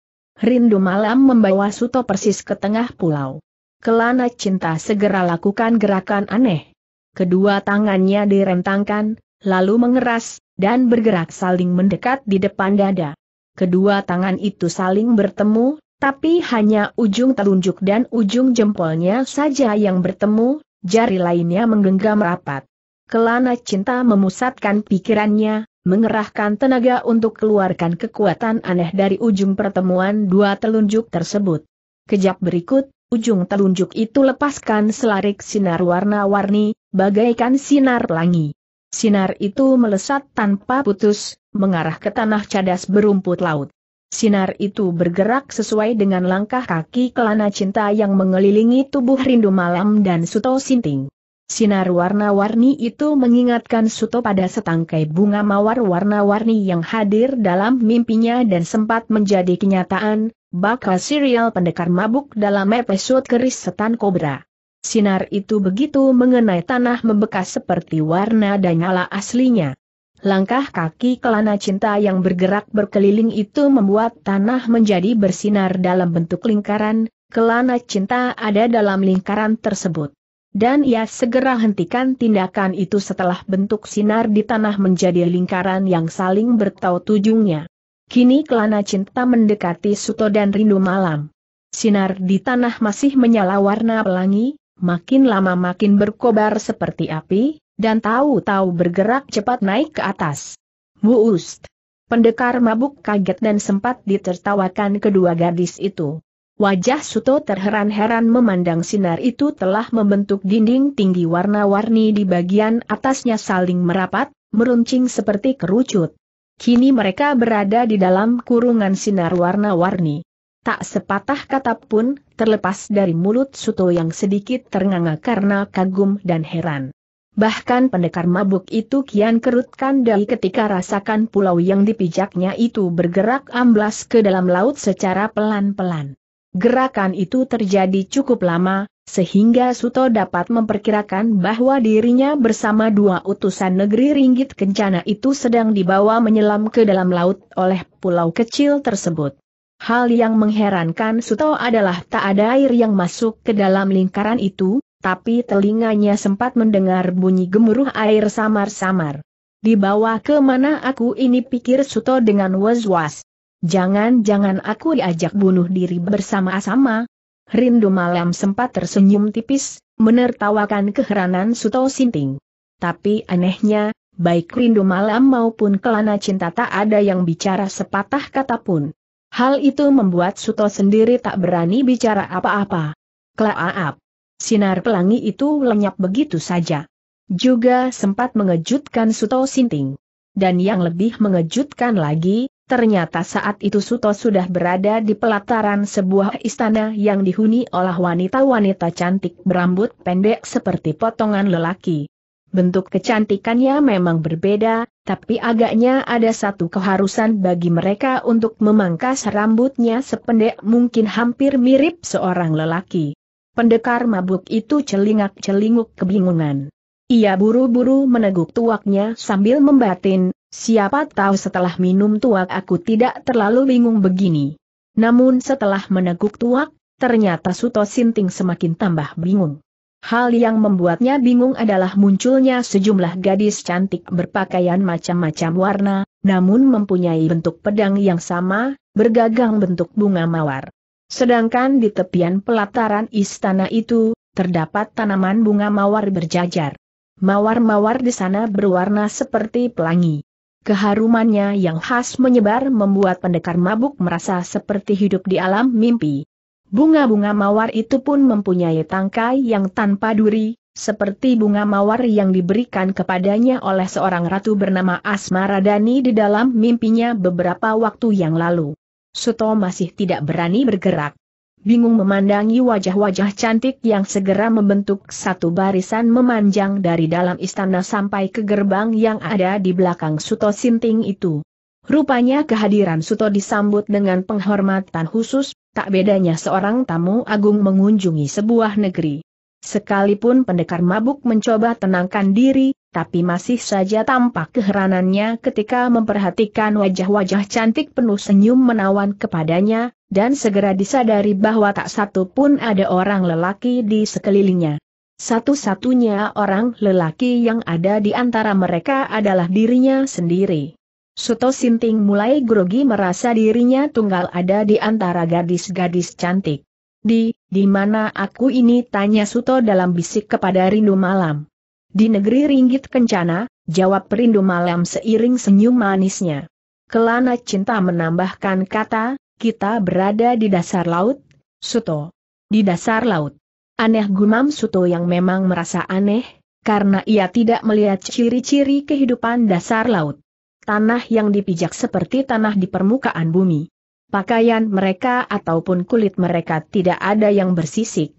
Rindu malam membawa Suto persis ke tengah pulau. Kelana cinta segera lakukan gerakan aneh. Kedua tangannya direntangkan, lalu mengeras, dan bergerak saling mendekat di depan dada. Kedua tangan itu saling bertemu, tapi hanya ujung telunjuk dan ujung jempolnya saja yang bertemu, jari lainnya menggenggam rapat. Kelana cinta memusatkan pikirannya, mengerahkan tenaga untuk keluarkan kekuatan aneh dari ujung pertemuan dua telunjuk tersebut. Kejap berikut, ujung telunjuk itu lepaskan selarik sinar warna-warni, bagaikan sinar pelangi. Sinar itu melesat tanpa putus, mengarah ke tanah cadas berumput laut. Sinar itu bergerak sesuai dengan langkah kaki kelana cinta yang mengelilingi tubuh rindu malam dan Suto Sinting. Sinar warna-warni itu mengingatkan Suto pada setangkai bunga mawar warna-warni yang hadir dalam mimpinya dan sempat menjadi kenyataan, bakal serial pendekar mabuk dalam episode keris setan kobra. Sinar itu begitu mengenai tanah membekas seperti warna dan nyala aslinya. Langkah kaki kelana cinta yang bergerak berkeliling itu membuat tanah menjadi bersinar dalam bentuk lingkaran, kelana cinta ada dalam lingkaran tersebut. Dan ia segera hentikan tindakan itu setelah bentuk sinar di tanah menjadi lingkaran yang saling bertaut tujungnya. Kini kelana cinta mendekati Suto dan rindu malam. Sinar di tanah masih menyala warna pelangi, makin lama makin berkobar seperti api, dan tahu-tahu bergerak cepat naik ke atas. Muust. Pendekar mabuk kaget dan sempat ditertawakan kedua gadis itu. Wajah Suto terheran-heran memandang sinar itu telah membentuk dinding tinggi warna-warni di bagian atasnya saling merapat, meruncing seperti kerucut. Kini mereka berada di dalam kurungan sinar warna-warni. Tak sepatah kata pun, terlepas dari mulut Suto yang sedikit ternganga karena kagum dan heran. Bahkan pendekar mabuk itu kian kerutkan dari ketika rasakan pulau yang dipijaknya itu bergerak amblas ke dalam laut secara pelan-pelan. Gerakan itu terjadi cukup lama, sehingga Suto dapat memperkirakan bahwa dirinya bersama dua utusan negeri ringgit kencana itu sedang dibawa menyelam ke dalam laut oleh pulau kecil tersebut. Hal yang mengherankan Suto adalah tak ada air yang masuk ke dalam lingkaran itu, tapi telinganya sempat mendengar bunyi gemuruh air samar-samar. Dibawa ke mana aku ini pikir Suto dengan was-was. Jangan-jangan aku diajak bunuh diri bersama-sama. Rindu malam sempat tersenyum tipis, menertawakan keheranan Suto Sinting. Tapi anehnya, baik rindu malam maupun kelana cinta tak ada yang bicara sepatah kata pun. Hal itu membuat Suto sendiri tak berani bicara apa-apa. Kelaaap, Sinar pelangi itu lenyap begitu saja. Juga sempat mengejutkan Suto Sinting. Dan yang lebih mengejutkan lagi, Ternyata saat itu Suto sudah berada di pelataran sebuah istana yang dihuni oleh wanita-wanita cantik berambut pendek seperti potongan lelaki. Bentuk kecantikannya memang berbeda, tapi agaknya ada satu keharusan bagi mereka untuk memangkas rambutnya sependek mungkin hampir mirip seorang lelaki. Pendekar mabuk itu celingak-celinguk kebingungan. Ia buru-buru meneguk tuaknya sambil membatin, Siapa tahu setelah minum tuak aku tidak terlalu bingung begini. Namun setelah meneguk tuak, ternyata Suto Sinting semakin tambah bingung. Hal yang membuatnya bingung adalah munculnya sejumlah gadis cantik berpakaian macam-macam warna, namun mempunyai bentuk pedang yang sama, bergagang bentuk bunga mawar. Sedangkan di tepian pelataran istana itu, terdapat tanaman bunga mawar berjajar. Mawar-mawar di sana berwarna seperti pelangi. Keharumannya yang khas menyebar membuat pendekar mabuk merasa seperti hidup di alam mimpi. Bunga-bunga mawar itu pun mempunyai tangkai yang tanpa duri, seperti bunga mawar yang diberikan kepadanya oleh seorang ratu bernama Asmaradani di dalam mimpinya beberapa waktu yang lalu. Suto masih tidak berani bergerak bingung memandangi wajah-wajah cantik yang segera membentuk satu barisan memanjang dari dalam istana sampai ke gerbang yang ada di belakang Suto Sinting itu. Rupanya kehadiran Suto disambut dengan penghormatan khusus, tak bedanya seorang tamu agung mengunjungi sebuah negeri. Sekalipun pendekar mabuk mencoba tenangkan diri, tapi masih saja tampak keheranannya ketika memperhatikan wajah-wajah cantik penuh senyum menawan kepadanya, dan segera disadari bahwa tak satu pun ada orang lelaki di sekelilingnya. Satu-satunya orang lelaki yang ada di antara mereka adalah dirinya sendiri. Suto Sinting mulai grogi merasa dirinya tunggal ada di antara gadis-gadis cantik. Di, di mana aku ini tanya Suto dalam bisik kepada Rindu Malam. Di negeri ringgit kencana, jawab Rindu Malam seiring senyum manisnya. Kelana cinta menambahkan kata, kita berada di dasar laut, Suto. Di dasar laut. Aneh gumam Suto yang memang merasa aneh, karena ia tidak melihat ciri-ciri kehidupan dasar laut. Tanah yang dipijak seperti tanah di permukaan bumi. Pakaian mereka ataupun kulit mereka tidak ada yang bersisik.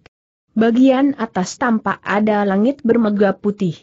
Bagian atas tampak ada langit bermegah putih.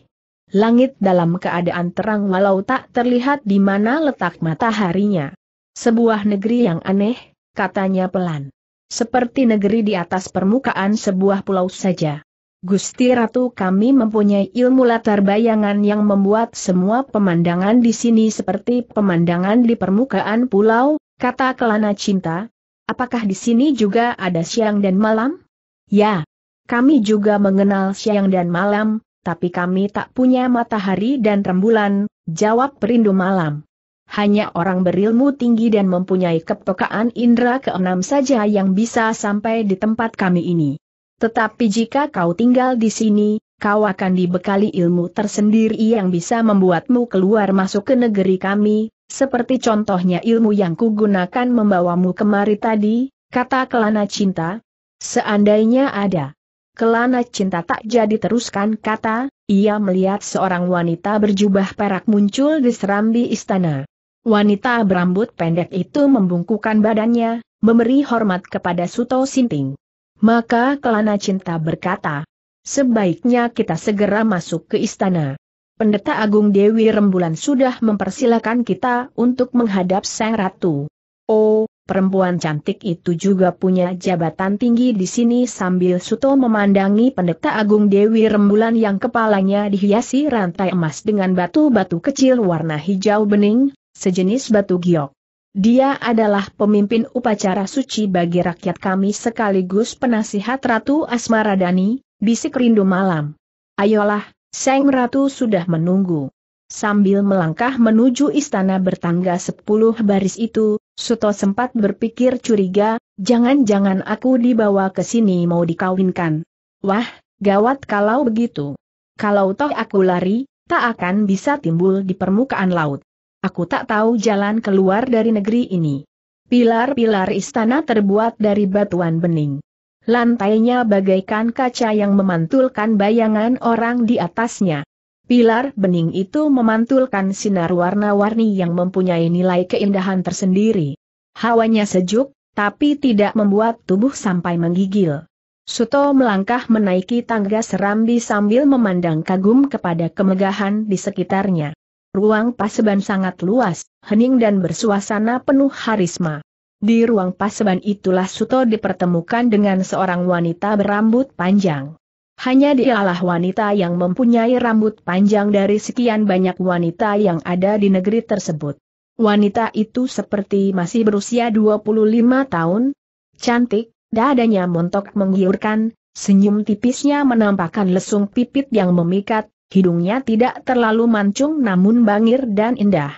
Langit dalam keadaan terang walau tak terlihat di mana letak mataharinya. Sebuah negeri yang aneh, katanya pelan. Seperti negeri di atas permukaan sebuah pulau saja. Gusti Ratu kami mempunyai ilmu latar bayangan yang membuat semua pemandangan di sini seperti pemandangan di permukaan pulau, kata Kelana Cinta. Apakah di sini juga ada siang dan malam? Ya, kami juga mengenal siang dan malam, tapi kami tak punya matahari dan rembulan, jawab perindu malam hanya orang berilmu tinggi dan mempunyai kepekaan indera keenam saja yang bisa sampai di tempat kami ini. Tetapi jika kau tinggal di sini, kau akan dibekali ilmu tersendiri yang bisa membuatmu keluar masuk ke negeri kami, seperti contohnya ilmu yang kugunakan membawamu kemari tadi, kata Kelana Cinta. Seandainya ada. Kelana cinta tak jadi teruskan kata, ia melihat seorang wanita berjubah perak muncul di serambi istana. Wanita berambut pendek itu membungkukan badannya, memberi hormat kepada Suto Sinting. Maka Kelana Cinta berkata, sebaiknya kita segera masuk ke istana. Pendeta Agung Dewi Rembulan sudah mempersilakan kita untuk menghadap Sang Ratu. Oh, perempuan cantik itu juga punya jabatan tinggi di sini sambil Suto memandangi Pendeta Agung Dewi Rembulan yang kepalanya dihiasi rantai emas dengan batu-batu kecil warna hijau bening, sejenis batu giok. Dia adalah pemimpin upacara suci bagi rakyat kami sekaligus penasihat Ratu Asmaradani, bisik rindu malam. Ayolah, Seng Ratu sudah menunggu. Sambil melangkah menuju istana bertangga sepuluh baris itu, Suto sempat berpikir curiga, jangan-jangan aku dibawa ke sini mau dikawinkan. Wah, gawat kalau begitu. Kalau toh aku lari, tak akan bisa timbul di permukaan laut. Aku tak tahu jalan keluar dari negeri ini. Pilar-pilar istana terbuat dari batuan bening. Lantainya bagaikan kaca yang memantulkan bayangan orang di atasnya. Pilar bening itu memantulkan sinar warna-warni yang mempunyai nilai keindahan tersendiri. Hawanya sejuk, tapi tidak membuat tubuh sampai menggigil. Suto melangkah menaiki tangga serambi sambil memandang kagum kepada kemegahan di sekitarnya. Ruang paseban sangat luas, hening dan bersuasana penuh harisma. Di ruang paseban itulah Suto dipertemukan dengan seorang wanita berambut panjang. Hanya dialah wanita yang mempunyai rambut panjang dari sekian banyak wanita yang ada di negeri tersebut. Wanita itu seperti masih berusia 25 tahun, cantik, dadanya montok menggiurkan, senyum tipisnya menampakkan lesung pipit yang memikat, Hidungnya tidak terlalu mancung namun bangir dan indah.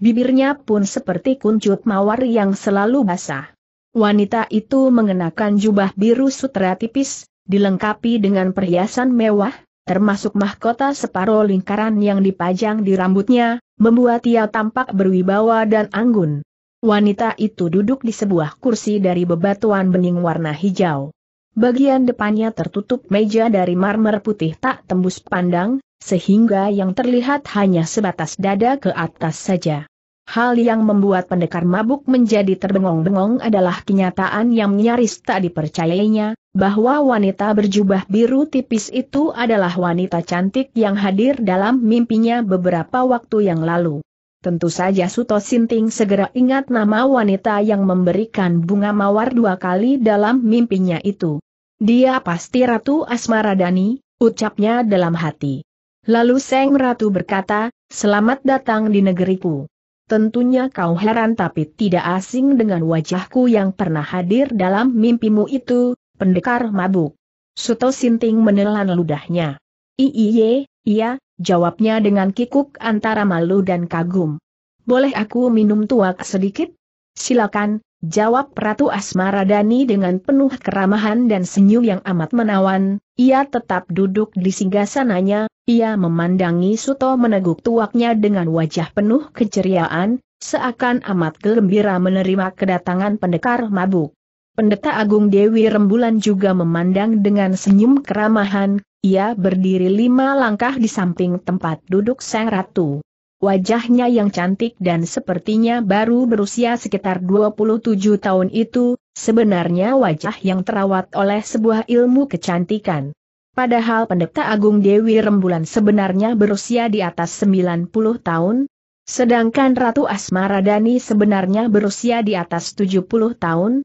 Bibirnya pun seperti kuncup mawar yang selalu basah. Wanita itu mengenakan jubah biru sutra tipis, dilengkapi dengan perhiasan mewah, termasuk mahkota separuh lingkaran yang dipajang di rambutnya, membuat ia tampak berwibawa dan anggun. Wanita itu duduk di sebuah kursi dari bebatuan bening warna hijau. Bagian depannya tertutup meja dari marmer putih tak tembus pandang, sehingga yang terlihat hanya sebatas dada ke atas saja. Hal yang membuat pendekar mabuk menjadi terbengong-bengong adalah kenyataan yang nyaris tak dipercayainya, bahwa wanita berjubah biru tipis itu adalah wanita cantik yang hadir dalam mimpinya beberapa waktu yang lalu. Tentu saja Suto Sinting segera ingat nama wanita yang memberikan bunga mawar dua kali dalam mimpinya itu. Dia pasti Ratu Asmaradani, ucapnya dalam hati. Lalu Seng Ratu berkata, selamat datang di negeriku. Tentunya kau heran tapi tidak asing dengan wajahku yang pernah hadir dalam mimpimu itu, pendekar mabuk. Suto Sinting menelan ludahnya. Iiye, Iya, jawabnya dengan kikuk antara malu dan kagum. Boleh aku minum tuak sedikit? Silakan, jawab Ratu Asmaradani dengan penuh keramahan dan senyum yang amat menawan, ia tetap duduk di singgasananya, ia memandangi Suto meneguk tuaknya dengan wajah penuh keceriaan, seakan amat gembira menerima kedatangan pendekar mabuk. Pendeta Agung Dewi Rembulan juga memandang dengan senyum keramahan, ia berdiri lima langkah di samping tempat duduk sang ratu. Wajahnya yang cantik dan sepertinya baru berusia sekitar 27 tahun itu, sebenarnya wajah yang terawat oleh sebuah ilmu kecantikan. Padahal pendeta Agung Dewi Rembulan sebenarnya berusia di atas 90 tahun, sedangkan Ratu Asmaradani sebenarnya berusia di atas 70 tahun,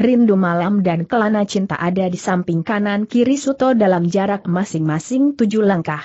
rindu malam dan kelana cinta ada di samping kanan kiri Suto dalam jarak masing-masing tujuh langkah.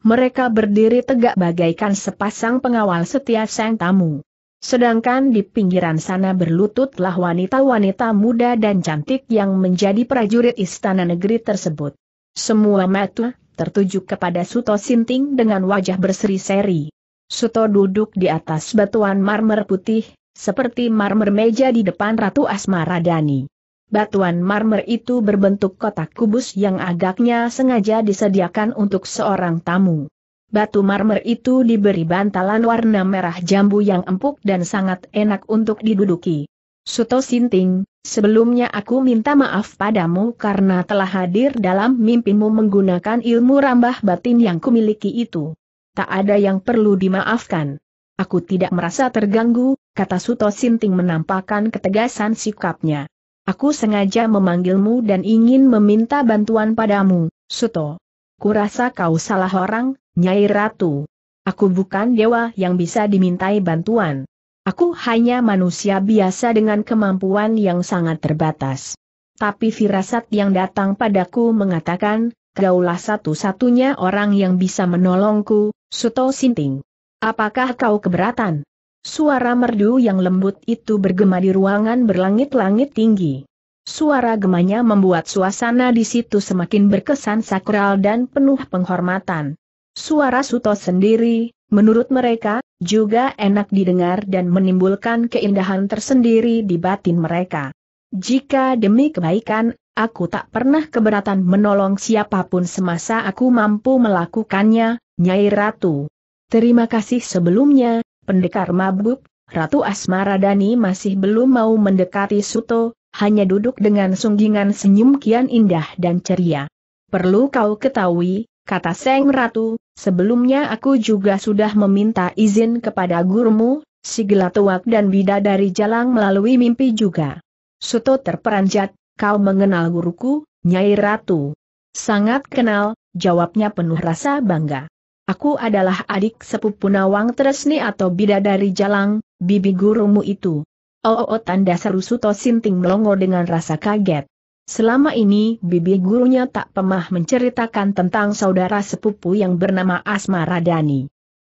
Mereka berdiri tegak bagaikan sepasang pengawal setia sang tamu. Sedangkan di pinggiran sana berlututlah wanita-wanita muda dan cantik yang menjadi prajurit istana negeri tersebut. Semua mata tertuju kepada Suto Sinting dengan wajah berseri-seri. Suto duduk di atas batuan marmer putih, seperti marmer meja di depan Ratu Asmara Dani. Batuan marmer itu berbentuk kotak kubus yang agaknya sengaja disediakan untuk seorang tamu. Batu marmer itu diberi bantalan warna merah jambu yang empuk dan sangat enak untuk diduduki. Suto Sinting, sebelumnya aku minta maaf padamu karena telah hadir dalam mimpimu menggunakan ilmu rambah batin yang kumiliki itu. Tak ada yang perlu dimaafkan. Aku tidak merasa terganggu, kata Suto Sinting menampakkan ketegasan sikapnya. Aku sengaja memanggilmu dan ingin meminta bantuan padamu, Suto. Kurasa kau salah orang, Nyai Ratu. Aku bukan dewa yang bisa dimintai bantuan. Aku hanya manusia biasa dengan kemampuan yang sangat terbatas. Tapi firasat yang datang padaku mengatakan, kaulah satu-satunya orang yang bisa menolongku, Suto Sinting. Apakah kau keberatan? Suara merdu yang lembut itu bergema di ruangan berlangit-langit tinggi. Suara gemanya membuat suasana di situ semakin berkesan sakral dan penuh penghormatan. Suara Suto sendiri, menurut mereka, juga enak didengar dan menimbulkan keindahan tersendiri di batin mereka. Jika demi kebaikan, aku tak pernah keberatan menolong siapapun semasa aku mampu melakukannya, Nyai Ratu. Terima kasih sebelumnya, pendekar mabuk, Ratu Asmara Dani masih belum mau mendekati Suto, hanya duduk dengan sunggingan senyum kian indah dan ceria. Perlu kau ketahui, kata Seng Ratu, sebelumnya aku juga sudah meminta izin kepada gurumu, si Gelatuak dan Bida dari Jalang melalui mimpi juga. Suto terperanjat, kau mengenal guruku, Nyai Ratu. Sangat kenal, jawabnya penuh rasa bangga. Aku adalah adik sepupu Nawang Tresni atau bidadari Jalang, bibi gurumu itu. Oh, oh, oh tanda seru Suto Sinting melongo dengan rasa kaget. Selama ini bibi gurunya tak pemah menceritakan tentang saudara sepupu yang bernama Asmaradani. Radani.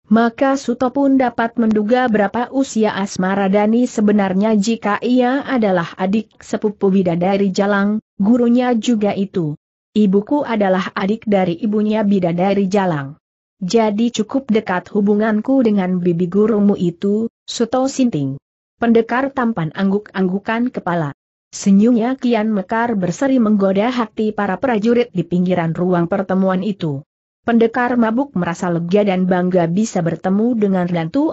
Maka Suto pun dapat menduga berapa usia Asmaradani Radani sebenarnya jika ia adalah adik sepupu bidadari Jalang, gurunya juga itu. Ibuku adalah adik dari ibunya bidadari Jalang jadi cukup dekat hubunganku dengan bibi gurumu itu, Suto Sinting. Pendekar tampan angguk-anggukan kepala. Senyumnya kian mekar berseri menggoda hati para prajurit di pinggiran ruang pertemuan itu. Pendekar mabuk merasa lega dan bangga bisa bertemu dengan Rantu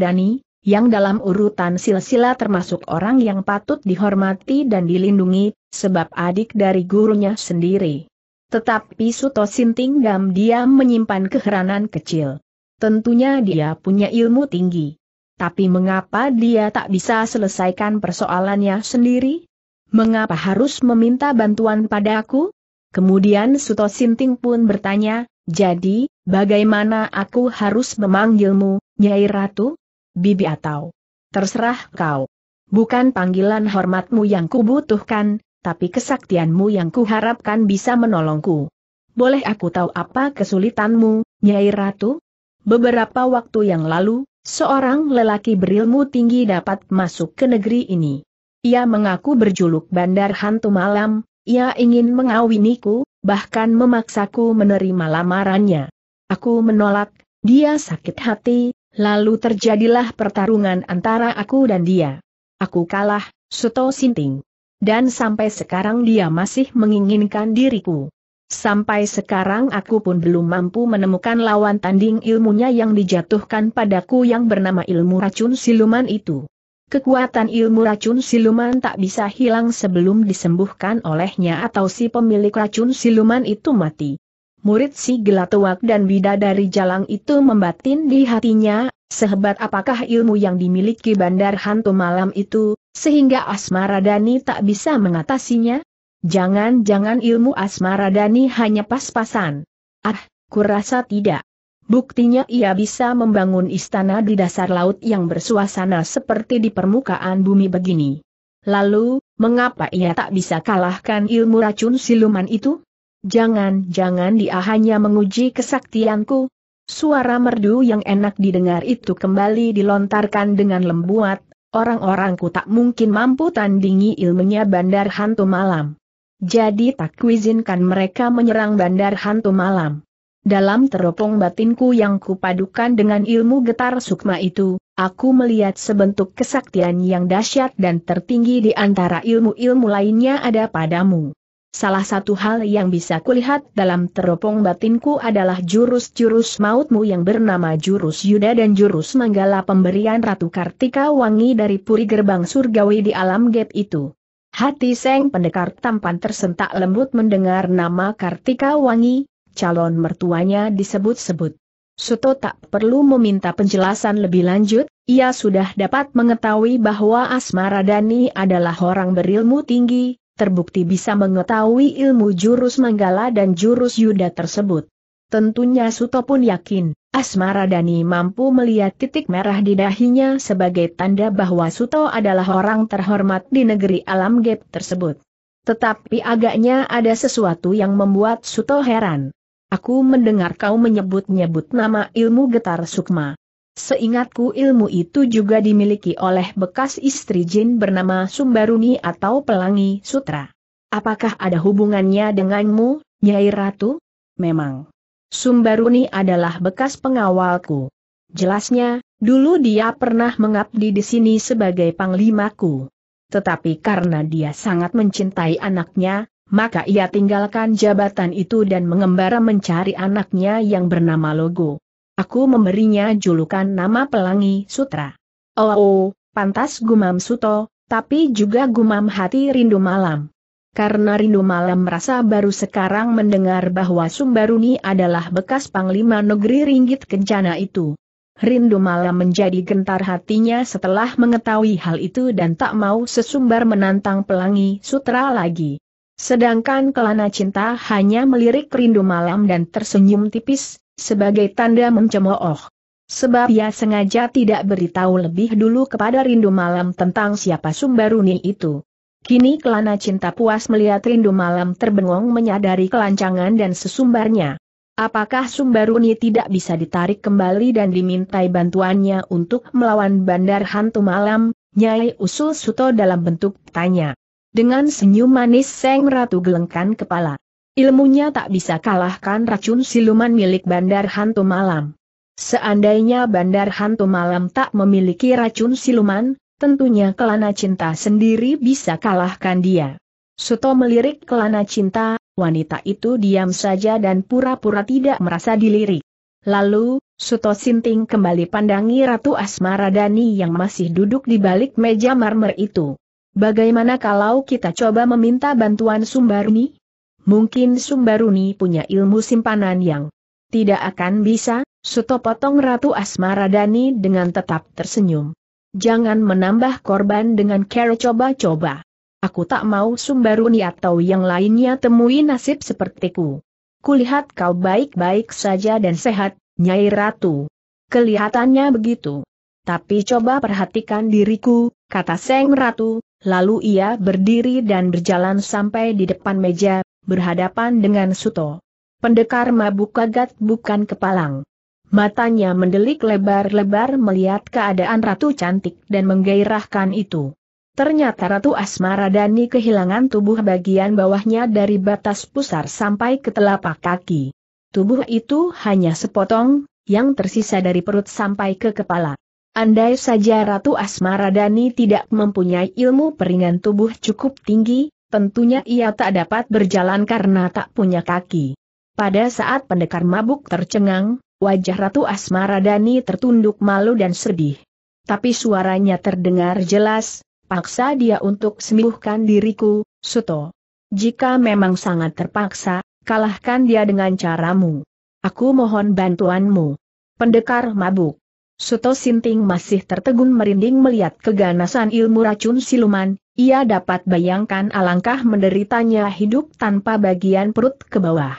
Dani, yang dalam urutan silsilah termasuk orang yang patut dihormati dan dilindungi, sebab adik dari gurunya sendiri. Tetapi Suto Sinting Gam diam menyimpan keheranan kecil. Tentunya dia punya ilmu tinggi. Tapi mengapa dia tak bisa selesaikan persoalannya sendiri? Mengapa harus meminta bantuan padaku? Kemudian Suto Sinting pun bertanya, jadi, bagaimana aku harus memanggilmu, Nyai Ratu? Bibi atau? Terserah kau. Bukan panggilan hormatmu yang kubutuhkan, tapi kesaktianmu yang kuharapkan bisa menolongku. Boleh aku tahu apa kesulitanmu, Nyai Ratu? Beberapa waktu yang lalu, seorang lelaki berilmu tinggi dapat masuk ke negeri ini. Ia mengaku berjuluk Bandar Hantu Malam, ia ingin mengawiniku, bahkan memaksaku menerima lamarannya. Aku menolak, dia sakit hati, lalu terjadilah pertarungan antara aku dan dia. Aku kalah, Suto Sinting. Dan sampai sekarang dia masih menginginkan diriku. Sampai sekarang aku pun belum mampu menemukan lawan tanding ilmunya yang dijatuhkan padaku yang bernama ilmu racun siluman itu. Kekuatan ilmu racun siluman tak bisa hilang sebelum disembuhkan olehnya atau si pemilik racun siluman itu mati. Murid si Gelatuak dan bidadari jalang itu membatin di hatinya, Sehebat apakah ilmu yang dimiliki bandar hantu malam itu, sehingga Asmara Dani tak bisa mengatasinya? Jangan-jangan ilmu Asmara Dani hanya pas-pasan. Ah, kurasa tidak. Buktinya ia bisa membangun istana di dasar laut yang bersuasana seperti di permukaan bumi begini. Lalu, mengapa ia tak bisa kalahkan ilmu racun siluman itu? Jangan-jangan dia hanya menguji kesaktianku, Suara merdu yang enak didengar itu kembali dilontarkan dengan lembuat, orang-orangku tak mungkin mampu tandingi ilmunya bandar hantu malam. Jadi tak kuizinkan mereka menyerang bandar hantu malam. Dalam teropong batinku yang kupadukan dengan ilmu getar sukma itu, aku melihat sebentuk kesaktian yang dahsyat dan tertinggi di antara ilmu-ilmu lainnya ada padamu. Salah satu hal yang bisa kulihat dalam teropong batinku adalah jurus-jurus mautmu yang bernama jurus Yuda dan jurus Manggala pemberian Ratu Kartika Wangi dari Puri Gerbang Surgawi di alam gate itu. Hati Seng Pendekar tampan tersentak lembut mendengar nama Kartika Wangi, calon mertuanya disebut-sebut. Suto tak perlu meminta penjelasan lebih lanjut, ia sudah dapat mengetahui bahwa Asmara Dani adalah orang berilmu tinggi, terbukti bisa mengetahui ilmu jurus Manggala dan jurus Yuda tersebut. Tentunya Suto pun yakin, Asmara Dani mampu melihat titik merah di dahinya sebagai tanda bahwa Suto adalah orang terhormat di negeri alam gap tersebut. Tetapi agaknya ada sesuatu yang membuat Suto heran. Aku mendengar kau menyebut-nyebut nama ilmu getar sukma. Seingatku ilmu itu juga dimiliki oleh bekas istri jin bernama Sumbaruni atau Pelangi Sutra. Apakah ada hubungannya denganmu, Nyai Ratu? Memang. Sumbaruni adalah bekas pengawalku. Jelasnya, dulu dia pernah mengabdi di sini sebagai panglimaku. Tetapi karena dia sangat mencintai anaknya, maka ia tinggalkan jabatan itu dan mengembara mencari anaknya yang bernama Logo. Aku memberinya julukan nama Pelangi Sutra. Oh, oh pantas gumam Suto, tapi juga gumam hati rindu malam. Karena rindu malam merasa baru sekarang mendengar bahwa Sumbaruni adalah bekas Panglima Negeri Ringgit Kencana itu. Rindu malam menjadi gentar hatinya setelah mengetahui hal itu dan tak mau sesumbar menantang pelangi sutra lagi. Sedangkan kelana cinta hanya melirik rindu malam dan tersenyum tipis, sebagai tanda mencemooh. Sebab ia sengaja tidak beritahu lebih dulu kepada Rindu Malam tentang siapa Sumbaruni itu. Kini Kelana Cinta puas melihat Rindu Malam terbengong menyadari kelancangan dan sesumbarnya. Apakah Sumbaruni tidak bisa ditarik kembali dan dimintai bantuannya untuk melawan bandar hantu malam, Nyai Usul Suto dalam bentuk tanya. Dengan senyum manis Seng Ratu gelengkan kepala. Ilmunya tak bisa kalahkan racun siluman milik Bandar Hantu Malam. Seandainya Bandar Hantu Malam tak memiliki racun siluman, tentunya Kelana Cinta sendiri bisa kalahkan dia. Suto melirik Kelana Cinta, wanita itu diam saja dan pura-pura tidak merasa dilirik. Lalu, Suto Sinting kembali pandangi Ratu Asmara Dani yang masih duduk di balik meja marmer itu. Bagaimana kalau kita coba meminta bantuan Sumbarni? Mungkin Sumbaruni punya ilmu simpanan yang tidak akan bisa, Suto potong Ratu Asmaradani dengan tetap tersenyum. Jangan menambah korban dengan cara coba-coba. Aku tak mau Sumbaruni atau yang lainnya temui nasib sepertiku. Kulihat kau baik-baik saja dan sehat, Nyai Ratu. Kelihatannya begitu. Tapi coba perhatikan diriku, kata Seng Ratu, lalu ia berdiri dan berjalan sampai di depan meja, berhadapan dengan Suto. Pendekar mabuk kagat bukan kepalang. Matanya mendelik lebar-lebar melihat keadaan Ratu cantik dan menggairahkan itu. Ternyata Ratu Asmara Dani kehilangan tubuh bagian bawahnya dari batas pusar sampai ke telapak kaki. Tubuh itu hanya sepotong, yang tersisa dari perut sampai ke kepala. Andai saja Ratu Asmara Dani tidak mempunyai ilmu peringan tubuh cukup tinggi, Tentunya ia tak dapat berjalan karena tak punya kaki. Pada saat pendekar mabuk tercengang, wajah Ratu Asmaradani tertunduk malu dan sedih. Tapi suaranya terdengar jelas, paksa dia untuk sembuhkan diriku, Suto. Jika memang sangat terpaksa, kalahkan dia dengan caramu. Aku mohon bantuanmu. Pendekar mabuk. Suto Sinting masih tertegun merinding melihat keganasan ilmu racun siluman, ia dapat bayangkan alangkah menderitanya hidup tanpa bagian perut ke bawah.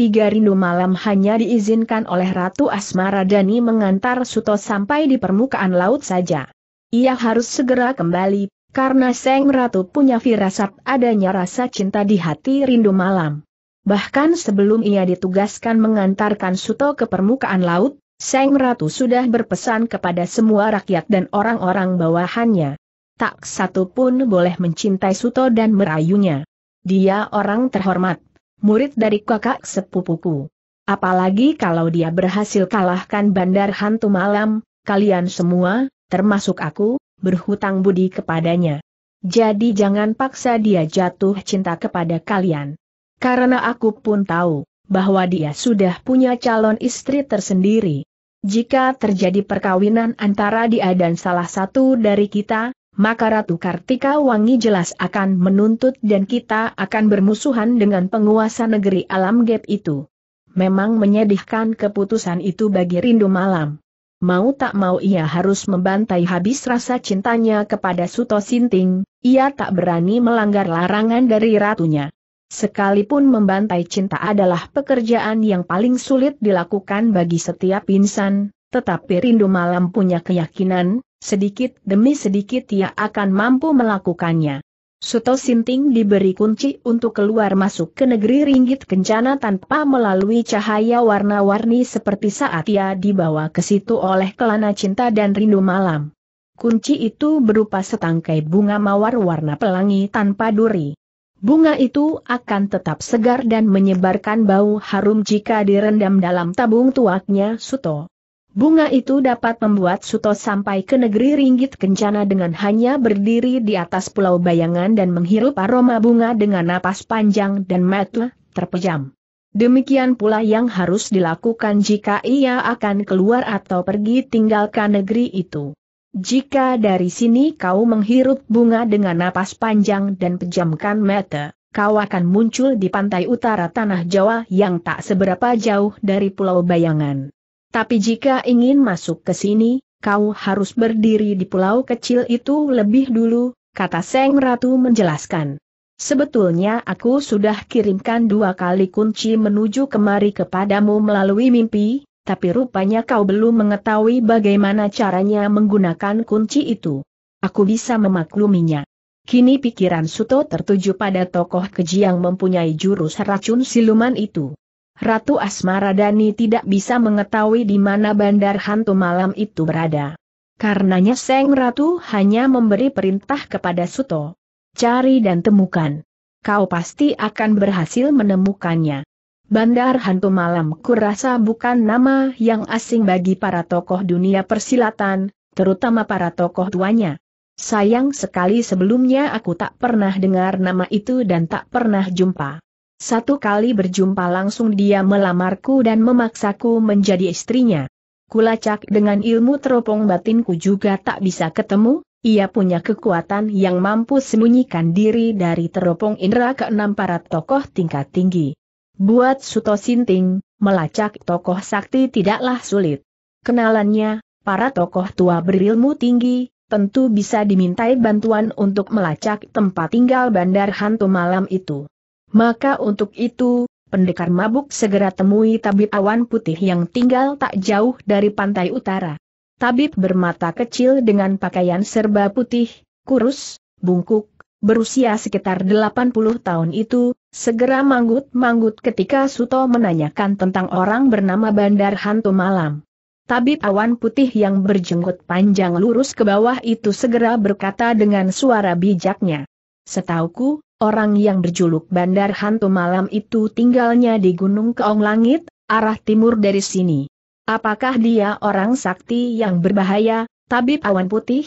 Tiga rindu malam hanya diizinkan oleh Ratu Asmara Dani mengantar Suto sampai di permukaan laut saja. Ia harus segera kembali, karena Seng Ratu punya firasat adanya rasa cinta di hati rindu malam. Bahkan sebelum ia ditugaskan mengantarkan Suto ke permukaan laut, Seng Ratu sudah berpesan kepada semua rakyat dan orang-orang bawahannya. Tak satu pun boleh mencintai Suto dan merayunya. Dia orang terhormat, murid dari kakak sepupuku. Apalagi kalau dia berhasil kalahkan bandar hantu malam, kalian semua, termasuk aku, berhutang budi kepadanya. Jadi jangan paksa dia jatuh cinta kepada kalian. Karena aku pun tahu, bahwa dia sudah punya calon istri tersendiri. Jika terjadi perkawinan antara dia dan salah satu dari kita, maka Ratu Kartika Wangi jelas akan menuntut dan kita akan bermusuhan dengan penguasa negeri alam gap itu. Memang menyedihkan keputusan itu bagi Rindu Malam. Mau tak mau ia harus membantai habis rasa cintanya kepada Suto Sinting, ia tak berani melanggar larangan dari ratunya. Sekalipun membantai cinta adalah pekerjaan yang paling sulit dilakukan bagi setiap insan, tetapi rindu malam punya keyakinan, sedikit demi sedikit ia akan mampu melakukannya. Suto Sinting diberi kunci untuk keluar masuk ke negeri ringgit kencana tanpa melalui cahaya warna-warni seperti saat ia dibawa ke situ oleh kelana cinta dan rindu malam. Kunci itu berupa setangkai bunga mawar warna pelangi tanpa duri. Bunga itu akan tetap segar dan menyebarkan bau harum jika direndam dalam tabung tuaknya Suto. Bunga itu dapat membuat Suto sampai ke negeri ringgit kencana dengan hanya berdiri di atas pulau bayangan dan menghirup aroma bunga dengan napas panjang dan mata terpejam. Demikian pula yang harus dilakukan jika ia akan keluar atau pergi tinggalkan negeri itu. Jika dari sini kau menghirup bunga dengan napas panjang dan pejamkan mata, kau akan muncul di pantai utara tanah Jawa yang tak seberapa jauh dari Pulau Bayangan. Tapi jika ingin masuk ke sini, kau harus berdiri di pulau kecil itu lebih dulu, kata Seng Ratu menjelaskan. Sebetulnya aku sudah kirimkan dua kali kunci menuju kemari kepadamu melalui mimpi, tapi rupanya kau belum mengetahui bagaimana caranya menggunakan kunci itu. Aku bisa memakluminya. Kini pikiran Suto tertuju pada tokoh keji yang mempunyai jurus racun siluman itu. Ratu Asmara Dani tidak bisa mengetahui di mana bandar hantu malam itu berada. Karenanya Seng Ratu hanya memberi perintah kepada Suto. Cari dan temukan. Kau pasti akan berhasil menemukannya. Bandar Hantu Malam kurasa bukan nama yang asing bagi para tokoh dunia persilatan, terutama para tokoh tuanya. Sayang sekali sebelumnya aku tak pernah dengar nama itu dan tak pernah jumpa. Satu kali berjumpa langsung dia melamarku dan memaksaku menjadi istrinya. Kulacak dengan ilmu teropong batinku juga tak bisa ketemu, ia punya kekuatan yang mampu sembunyikan diri dari teropong indera keenam para tokoh tingkat tinggi. Buat Suto Sinting, melacak tokoh sakti tidaklah sulit. Kenalannya, para tokoh tua berilmu tinggi, tentu bisa dimintai bantuan untuk melacak tempat tinggal bandar hantu malam itu. Maka untuk itu, pendekar mabuk segera temui tabib awan putih yang tinggal tak jauh dari pantai utara. Tabib bermata kecil dengan pakaian serba putih, kurus, bungkuk, berusia sekitar 80 tahun itu, segera manggut-manggut ketika Suto menanyakan tentang orang bernama Bandar Hantu Malam. Tabib awan putih yang berjenggot panjang lurus ke bawah itu segera berkata dengan suara bijaknya. Setauku, orang yang berjuluk Bandar Hantu Malam itu tinggalnya di Gunung Keong Langit, arah timur dari sini. Apakah dia orang sakti yang berbahaya, Tabib awan putih?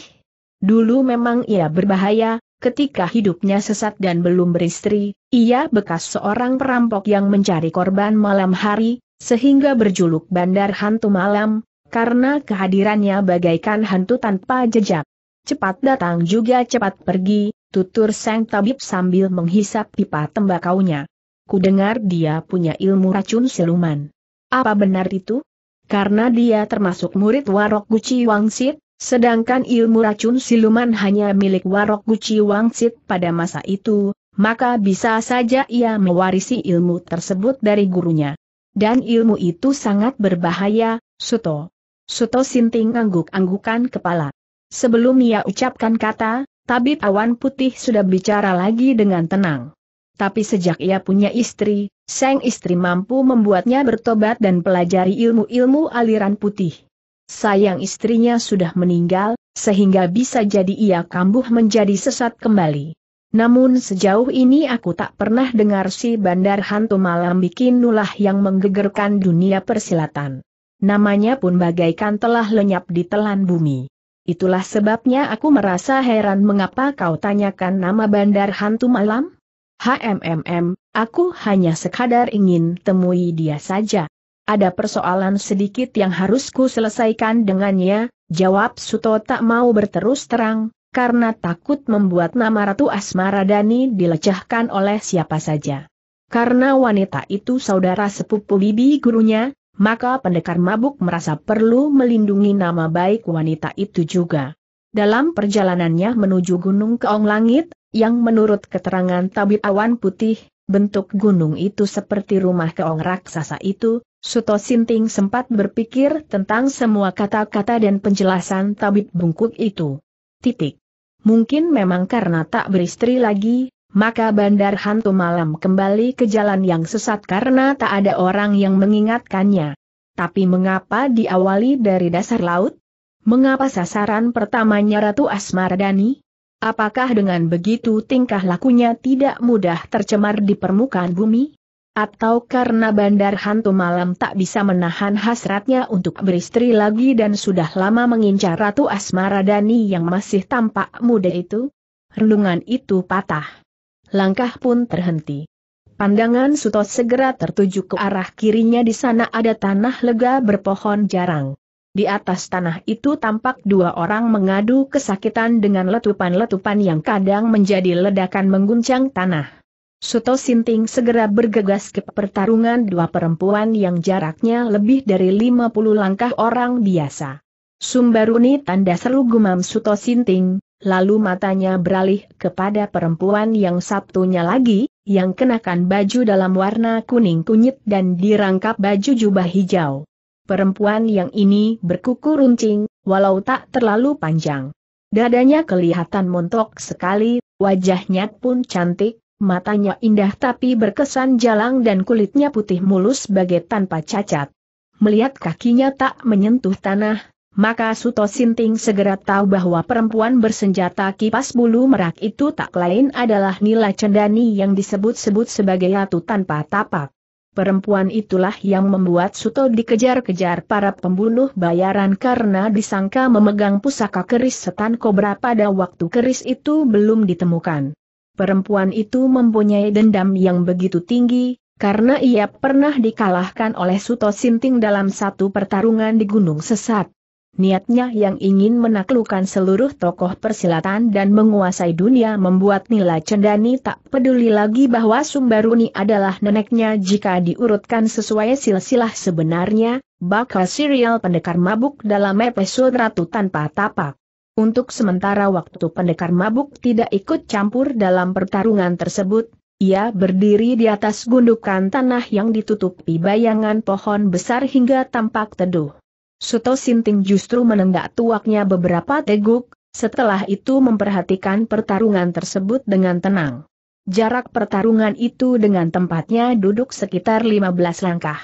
Dulu memang ia berbahaya, Ketika hidupnya sesat dan belum beristri, ia bekas seorang perampok yang mencari korban malam hari, sehingga berjuluk bandar hantu malam, karena kehadirannya bagaikan hantu tanpa jejak. Cepat datang juga cepat pergi, tutur sang tabib sambil menghisap pipa tembakaunya. dengar dia punya ilmu racun siluman. Apa benar itu? Karena dia termasuk murid Warok Guci Wangsit, Sedangkan ilmu racun siluman hanya milik Warok Guci Wangsit pada masa itu, maka bisa saja ia mewarisi ilmu tersebut dari gurunya. Dan ilmu itu sangat berbahaya, Suto. Suto Sinting angguk-anggukan kepala. Sebelum ia ucapkan kata, tabib awan putih sudah bicara lagi dengan tenang. Tapi sejak ia punya istri, sang istri mampu membuatnya bertobat dan pelajari ilmu-ilmu aliran putih sayang istrinya sudah meninggal, sehingga bisa jadi ia kambuh menjadi sesat kembali. Namun sejauh ini aku tak pernah dengar si bandar hantu malam bikin nulah yang menggegerkan dunia persilatan. Namanya pun bagaikan telah lenyap di telan bumi. Itulah sebabnya aku merasa heran mengapa kau tanyakan nama bandar hantu malam? HMMM, aku hanya sekadar ingin temui dia saja. Ada persoalan sedikit yang harusku selesaikan dengannya, jawab Suto tak mau berterus terang, karena takut membuat nama Ratu Asmaradani dilecehkan oleh siapa saja. Karena wanita itu saudara sepupu bibi gurunya, maka pendekar mabuk merasa perlu melindungi nama baik wanita itu juga. Dalam perjalanannya menuju Gunung Keong Langit, yang menurut keterangan tabib awan putih, bentuk gunung itu seperti rumah keong raksasa itu, Suto Sinting sempat berpikir tentang semua kata-kata dan penjelasan tabib bungkuk itu. Titik. Mungkin memang karena tak beristri lagi, maka bandar hantu malam kembali ke jalan yang sesat karena tak ada orang yang mengingatkannya. Tapi mengapa diawali dari dasar laut? Mengapa sasaran pertamanya Ratu Asmardani? Apakah dengan begitu tingkah lakunya tidak mudah tercemar di permukaan bumi? Atau karena bandar hantu malam tak bisa menahan hasratnya untuk beristri lagi dan sudah lama mengincar Ratu Asmara Dani yang masih tampak muda itu? Renungan itu patah. Langkah pun terhenti. Pandangan Suto segera tertuju ke arah kirinya di sana ada tanah lega berpohon jarang. Di atas tanah itu tampak dua orang mengadu kesakitan dengan letupan-letupan yang kadang menjadi ledakan mengguncang tanah. Suto Sinting segera bergegas ke pertarungan dua perempuan yang jaraknya lebih dari 50 langkah orang biasa. Sumbaruni tanda seru gumam Suto Sinting, lalu matanya beralih kepada perempuan yang sabtunya lagi, yang kenakan baju dalam warna kuning kunyit dan dirangkap baju jubah hijau. Perempuan yang ini berkuku runcing, walau tak terlalu panjang. Dadanya kelihatan montok sekali, wajahnya pun cantik, matanya indah tapi berkesan jalang dan kulitnya putih mulus bagai tanpa cacat. Melihat kakinya tak menyentuh tanah, maka Suto Sinting segera tahu bahwa perempuan bersenjata kipas bulu merak itu tak lain adalah Nila Cendani yang disebut-sebut sebagai ratu tanpa tapak. Perempuan itulah yang membuat Suto dikejar-kejar para pembunuh bayaran karena disangka memegang pusaka keris setan kobra pada waktu keris itu belum ditemukan. Perempuan itu mempunyai dendam yang begitu tinggi, karena ia pernah dikalahkan oleh Suto Sinting dalam satu pertarungan di Gunung Sesat. Niatnya yang ingin menaklukkan seluruh tokoh persilatan dan menguasai dunia membuat Nila Cendani tak peduli lagi bahwa Sumbaruni adalah neneknya jika diurutkan sesuai silsilah sebenarnya, bakal serial pendekar mabuk dalam episode Ratu Tanpa Tapak. Untuk sementara waktu pendekar mabuk tidak ikut campur dalam pertarungan tersebut, ia berdiri di atas gundukan tanah yang ditutupi bayangan pohon besar hingga tampak teduh. Suto Sinting justru menenggak tuaknya beberapa teguk, setelah itu memperhatikan pertarungan tersebut dengan tenang. Jarak pertarungan itu dengan tempatnya duduk sekitar 15 langkah.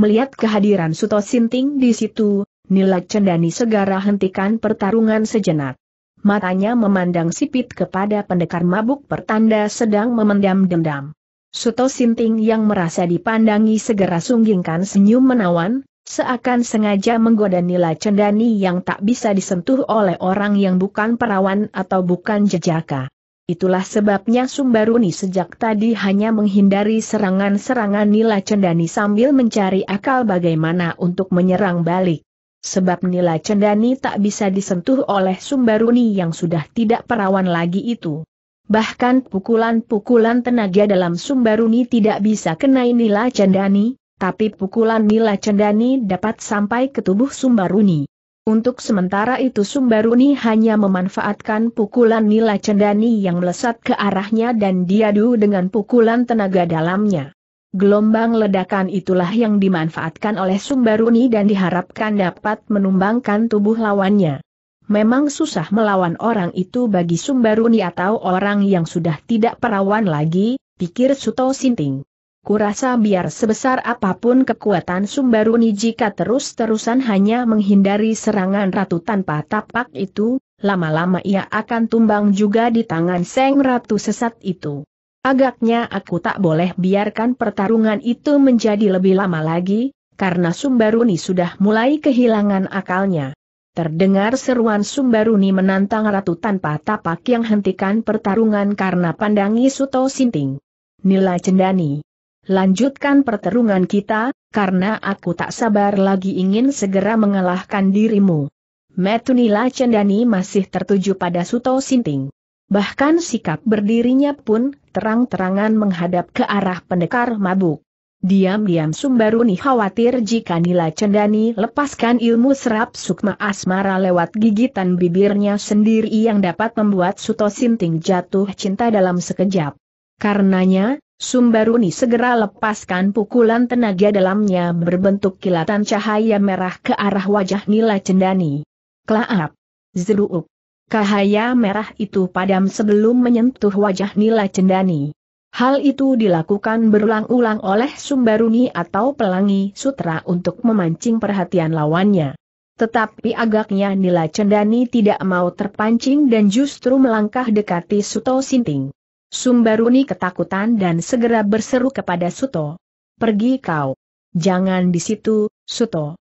Melihat kehadiran Suto Sinting di situ, Nila Cendani segera hentikan pertarungan sejenak. Matanya memandang sipit kepada pendekar mabuk pertanda sedang memendam dendam. Suto Sinting yang merasa dipandangi segera sunggingkan senyum menawan, seakan sengaja menggoda Nila Cendani yang tak bisa disentuh oleh orang yang bukan perawan atau bukan jejaka. Itulah sebabnya Sumbaruni sejak tadi hanya menghindari serangan-serangan Nila Cendani sambil mencari akal bagaimana untuk menyerang balik sebab nilai cendani tak bisa disentuh oleh Sumbaruni yang sudah tidak perawan lagi itu. Bahkan pukulan-pukulan tenaga dalam Sumbaruni tidak bisa kenai nila cendani, tapi pukulan nilai cendani dapat sampai ke tubuh Sumbaruni. Untuk sementara itu Sumbaruni hanya memanfaatkan pukulan nilai cendani yang melesat ke arahnya dan diadu dengan pukulan tenaga dalamnya. Gelombang ledakan itulah yang dimanfaatkan oleh Sumbaruni dan diharapkan dapat menumbangkan tubuh lawannya. Memang susah melawan orang itu bagi Sumbaruni atau orang yang sudah tidak perawan lagi, pikir Suto Sinting. Kurasa biar sebesar apapun kekuatan Sumbaruni jika terus-terusan hanya menghindari serangan ratu tanpa tapak itu, lama-lama ia akan tumbang juga di tangan Seng Ratu sesat itu. Agaknya aku tak boleh biarkan pertarungan itu menjadi lebih lama lagi, karena Sumbaruni sudah mulai kehilangan akalnya. Terdengar seruan Sumbaruni menantang Ratu tanpa tapak yang hentikan pertarungan karena pandangi Suto Sinting. Nila Cendani. Lanjutkan pertarungan kita, karena aku tak sabar lagi ingin segera mengalahkan dirimu. Metu Nila Cendani masih tertuju pada Suto Sinting bahkan sikap berdirinya pun terang-terangan menghadap ke arah pendekar mabuk. Diam-diam Sumbaruni khawatir jika Nila Cendani lepaskan ilmu serap sukma asmara lewat gigitan bibirnya sendiri yang dapat membuat Suto Sinting jatuh cinta dalam sekejap. Karenanya, Sumbaruni segera lepaskan pukulan tenaga dalamnya berbentuk kilatan cahaya merah ke arah wajah Nila Cendani. Klaap! Zeruup! Cahaya merah itu padam sebelum menyentuh wajah Nila Cendani. Hal itu dilakukan berulang-ulang oleh Sumbaruni atau Pelangi Sutra untuk memancing perhatian lawannya. Tetapi agaknya Nila Cendani tidak mau terpancing dan justru melangkah dekati Suto Sinting. Sumbaruni ketakutan dan segera berseru kepada Suto. Pergi kau. Jangan di situ, Suto.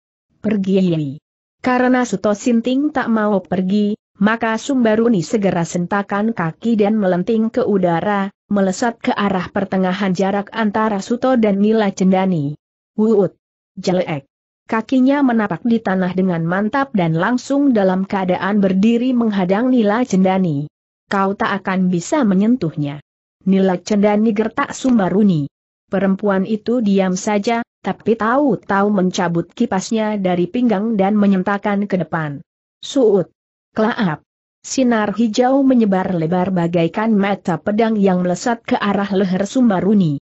Pergi. Karena Suto Sinting tak mau pergi, maka Sumbaruni segera sentakan kaki dan melenting ke udara, melesat ke arah pertengahan jarak antara Suto dan Nila Cendani. Wuut! Jelek! Kakinya menapak di tanah dengan mantap dan langsung dalam keadaan berdiri menghadang Nila Cendani. Kau tak akan bisa menyentuhnya. Nila Cendani gertak Sumbaruni. Perempuan itu diam saja, tapi tahu-tahu mencabut kipasnya dari pinggang dan menyentakan ke depan. Suut! Klaap. Sinar hijau menyebar lebar bagaikan mata pedang yang melesat ke arah leher Sumbaruni.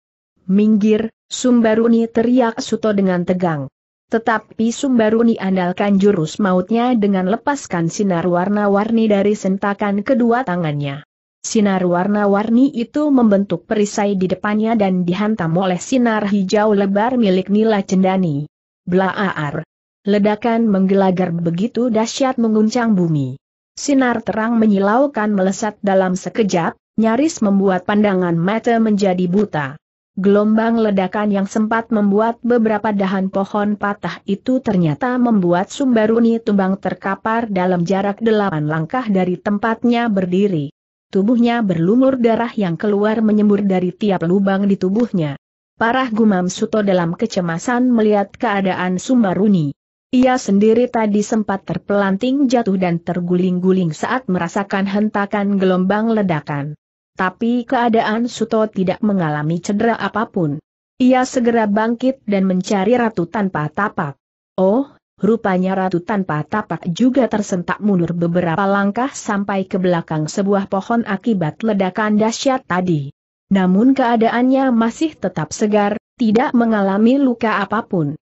Minggir, Sumbaruni teriak Suto dengan tegang. Tetapi Sumbaruni andalkan jurus mautnya dengan lepaskan sinar warna-warni dari sentakan kedua tangannya. Sinar warna-warni itu membentuk perisai di depannya dan dihantam oleh sinar hijau lebar milik Nila Cendani. Blaar. Ledakan menggelagar begitu dahsyat menguncang bumi. Sinar terang menyilaukan melesat dalam sekejap, nyaris membuat pandangan mata menjadi buta. Gelombang ledakan yang sempat membuat beberapa dahan pohon patah itu ternyata membuat Sumbaruni tumbang terkapar dalam jarak delapan langkah dari tempatnya berdiri. Tubuhnya berlumur darah yang keluar menyembur dari tiap lubang di tubuhnya. Parah gumam Suto dalam kecemasan melihat keadaan Sumbaruni. Ia sendiri tadi sempat terpelanting jatuh dan terguling-guling saat merasakan hentakan gelombang ledakan. Tapi keadaan Suto tidak mengalami cedera apapun. Ia segera bangkit dan mencari ratu tanpa tapak. Oh, rupanya ratu tanpa tapak juga tersentak mundur beberapa langkah sampai ke belakang sebuah pohon akibat ledakan dahsyat tadi. Namun keadaannya masih tetap segar, tidak mengalami luka apapun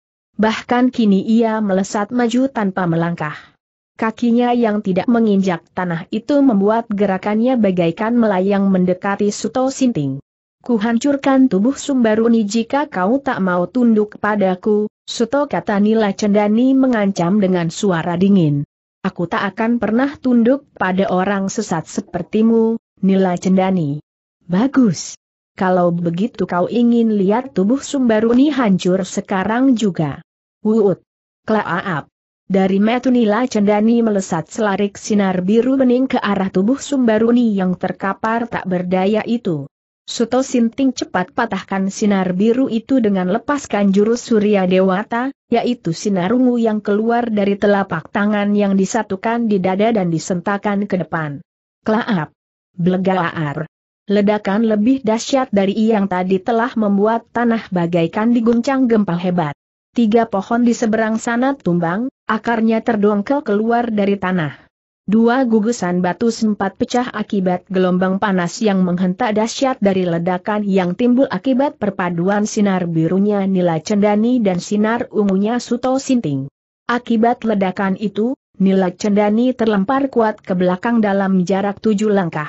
bahkan kini ia melesat maju tanpa melangkah. Kakinya yang tidak menginjak tanah itu membuat gerakannya bagaikan melayang mendekati Suto Sinting. Kuhancurkan tubuh Sumbaruni jika kau tak mau tunduk padaku, Suto kata Nila Cendani mengancam dengan suara dingin. Aku tak akan pernah tunduk pada orang sesat sepertimu, Nila Cendani. Bagus. Kalau begitu kau ingin lihat tubuh Sumbaruni hancur sekarang juga. Wuut. Klaaap. Dari Metunila Cendani melesat selarik sinar biru bening ke arah tubuh Sumbaruni yang terkapar tak berdaya itu. Suto Sinting cepat patahkan sinar biru itu dengan lepaskan jurus Surya Dewata, yaitu sinar ungu yang keluar dari telapak tangan yang disatukan di dada dan disentakan ke depan. Klaap. Blegaar. Ledakan lebih dahsyat dari yang tadi telah membuat tanah bagaikan diguncang gempa hebat. Tiga pohon di seberang sana tumbang, akarnya terdongkel keluar dari tanah. Dua gugusan batu sempat pecah akibat gelombang panas yang menghentak dahsyat dari ledakan yang timbul akibat perpaduan sinar birunya Nila Cendani dan sinar ungunya Suto Sinting. Akibat ledakan itu, Nila Cendani terlempar kuat ke belakang dalam jarak tujuh langkah.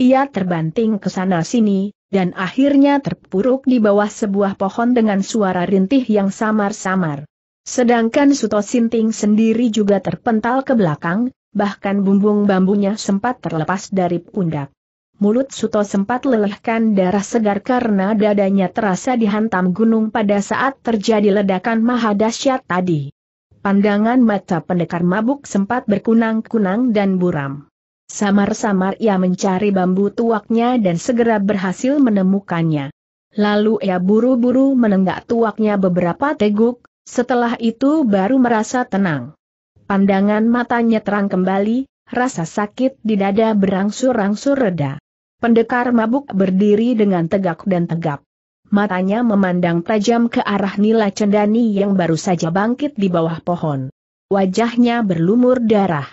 Ia terbanting ke sana-sini, dan akhirnya terpuruk di bawah sebuah pohon dengan suara rintih yang samar-samar. Sedangkan Suto Sinting sendiri juga terpental ke belakang, bahkan bumbung bambunya sempat terlepas dari pundak. Mulut Suto sempat lelehkan darah segar karena dadanya terasa dihantam gunung pada saat terjadi ledakan maha dahsyat tadi. Pandangan mata pendekar mabuk sempat berkunang-kunang dan buram. Samar-samar ia mencari bambu tuaknya dan segera berhasil menemukannya. Lalu ia buru-buru menenggak tuaknya beberapa teguk, setelah itu baru merasa tenang. Pandangan matanya terang kembali, rasa sakit di dada berangsur-angsur reda. Pendekar mabuk berdiri dengan tegak dan tegap. Matanya memandang tajam ke arah Nila Cendani yang baru saja bangkit di bawah pohon. Wajahnya berlumur darah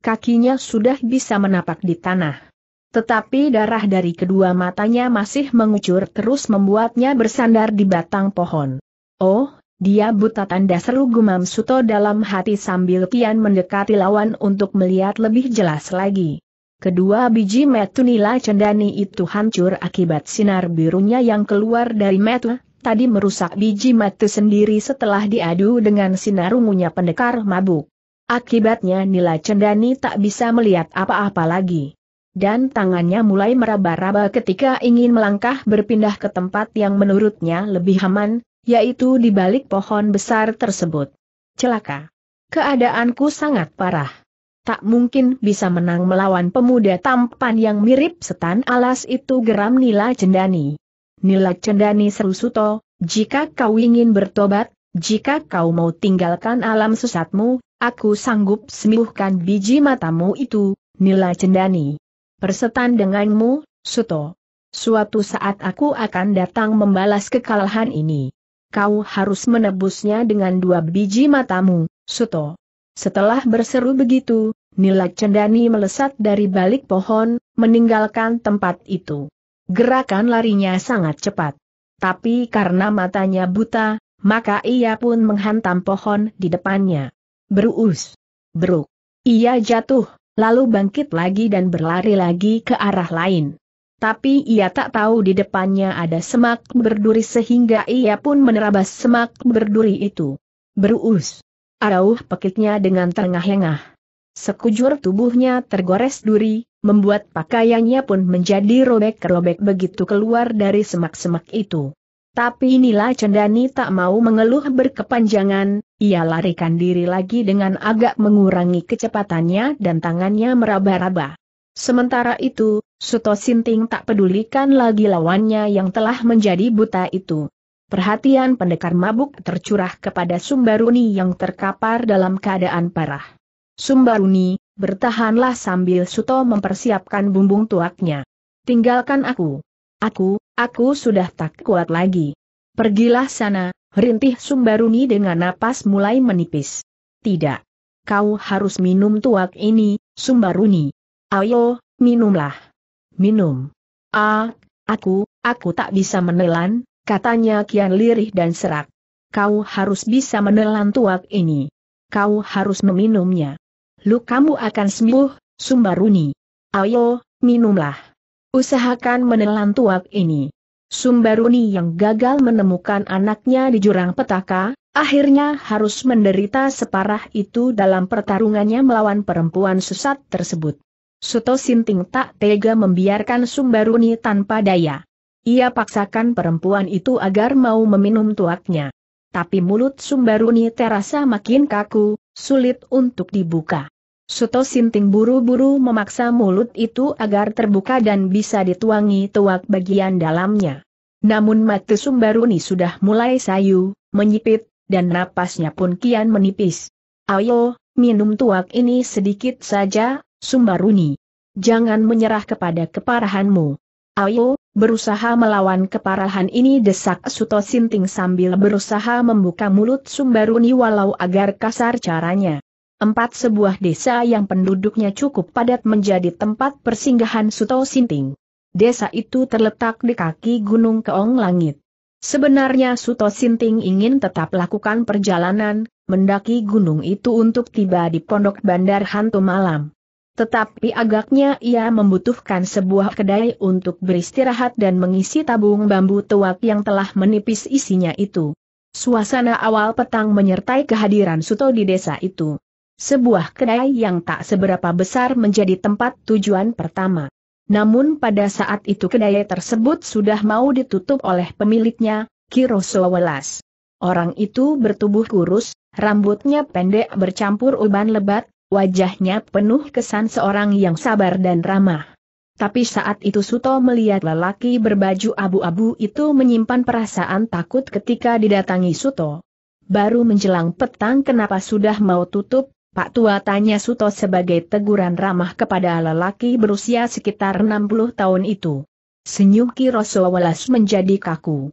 kakinya sudah bisa menapak di tanah. Tetapi darah dari kedua matanya masih mengucur terus membuatnya bersandar di batang pohon. Oh, dia buta tanda seru gumam Suto dalam hati sambil kian mendekati lawan untuk melihat lebih jelas lagi. Kedua biji metu nila cendani itu hancur akibat sinar birunya yang keluar dari metu, tadi merusak biji metu sendiri setelah diadu dengan sinar ungunya pendekar mabuk. Akibatnya Nila Cendani tak bisa melihat apa-apa lagi. Dan tangannya mulai meraba-raba ketika ingin melangkah berpindah ke tempat yang menurutnya lebih aman, yaitu di balik pohon besar tersebut. Celaka. Keadaanku sangat parah. Tak mungkin bisa menang melawan pemuda tampan yang mirip setan alas itu geram Nila Cendani. Nila Cendani seru Suto, jika kau ingin bertobat, jika kau mau tinggalkan alam sesatmu, aku sanggup sembuhkan biji matamu itu, Nila Cendani. Persetan denganmu, Suto. Suatu saat aku akan datang membalas kekalahan ini. Kau harus menebusnya dengan dua biji matamu, Suto. Setelah berseru begitu, Nila Cendani melesat dari balik pohon, meninggalkan tempat itu. Gerakan larinya sangat cepat. Tapi karena matanya buta, maka ia pun menghantam pohon di depannya. Berus, Beruk. Ia jatuh, lalu bangkit lagi dan berlari lagi ke arah lain. Tapi ia tak tahu di depannya ada semak berduri sehingga ia pun menerabas semak berduri itu. Berus, Arauh pekiknya dengan terengah-engah. Sekujur tubuhnya tergores duri, membuat pakaiannya pun menjadi robek-robek begitu keluar dari semak-semak itu. Tapi inilah Cendani tak mau mengeluh berkepanjangan, ia larikan diri lagi dengan agak mengurangi kecepatannya dan tangannya meraba-raba. Sementara itu, Suto Sinting tak pedulikan lagi lawannya yang telah menjadi buta itu. Perhatian pendekar mabuk tercurah kepada Sumbaruni yang terkapar dalam keadaan parah. Sumbaruni, bertahanlah sambil Suto mempersiapkan bumbung tuaknya. Tinggalkan aku. Aku, Aku sudah tak kuat lagi. Pergilah sana, rintih Sumbaruni dengan napas mulai menipis. Tidak. Kau harus minum tuak ini, Sumbaruni. Ayo, minumlah. Minum. Ah, aku, aku tak bisa menelan, katanya kian lirih dan serak. Kau harus bisa menelan tuak ini. Kau harus meminumnya. Lu kamu akan sembuh, Sumbaruni. Ayo, minumlah. Usahakan menelan tuak ini. Sumbaruni yang gagal menemukan anaknya di jurang petaka, akhirnya harus menderita separah itu dalam pertarungannya melawan perempuan sesat tersebut. Suto Sinting tak tega membiarkan Sumbaruni tanpa daya. Ia paksakan perempuan itu agar mau meminum tuaknya. Tapi mulut Sumbaruni terasa makin kaku, sulit untuk dibuka. Suto Sinting buru-buru memaksa mulut itu agar terbuka dan bisa dituangi tuak bagian dalamnya. Namun mati Sumbaruni sudah mulai sayu, menyipit, dan napasnya pun kian menipis. Ayo, minum tuak ini sedikit saja, Sumbaruni. Jangan menyerah kepada keparahanmu. Ayo, berusaha melawan keparahan ini desak Suto Sinting sambil berusaha membuka mulut Sumbaruni walau agar kasar caranya. Empat sebuah desa yang penduduknya cukup padat menjadi tempat persinggahan Suto Sinting. Desa itu terletak di kaki Gunung Keong Langit. Sebenarnya Suto Sinting ingin tetap lakukan perjalanan, mendaki gunung itu untuk tiba di pondok bandar hantu malam. Tetapi agaknya ia membutuhkan sebuah kedai untuk beristirahat dan mengisi tabung bambu tuak yang telah menipis isinya itu. Suasana awal petang menyertai kehadiran Suto di desa itu sebuah kedai yang tak seberapa besar menjadi tempat tujuan pertama. Namun pada saat itu kedai tersebut sudah mau ditutup oleh pemiliknya, Kiroso Welas. Orang itu bertubuh kurus, rambutnya pendek bercampur uban lebat, wajahnya penuh kesan seorang yang sabar dan ramah. Tapi saat itu Suto melihat lelaki berbaju abu-abu itu menyimpan perasaan takut ketika didatangi Suto. Baru menjelang petang kenapa sudah mau tutup, Pak Tua tanya Suto sebagai teguran ramah kepada lelaki berusia sekitar 60 tahun itu. Senyum Ki welas menjadi kaku.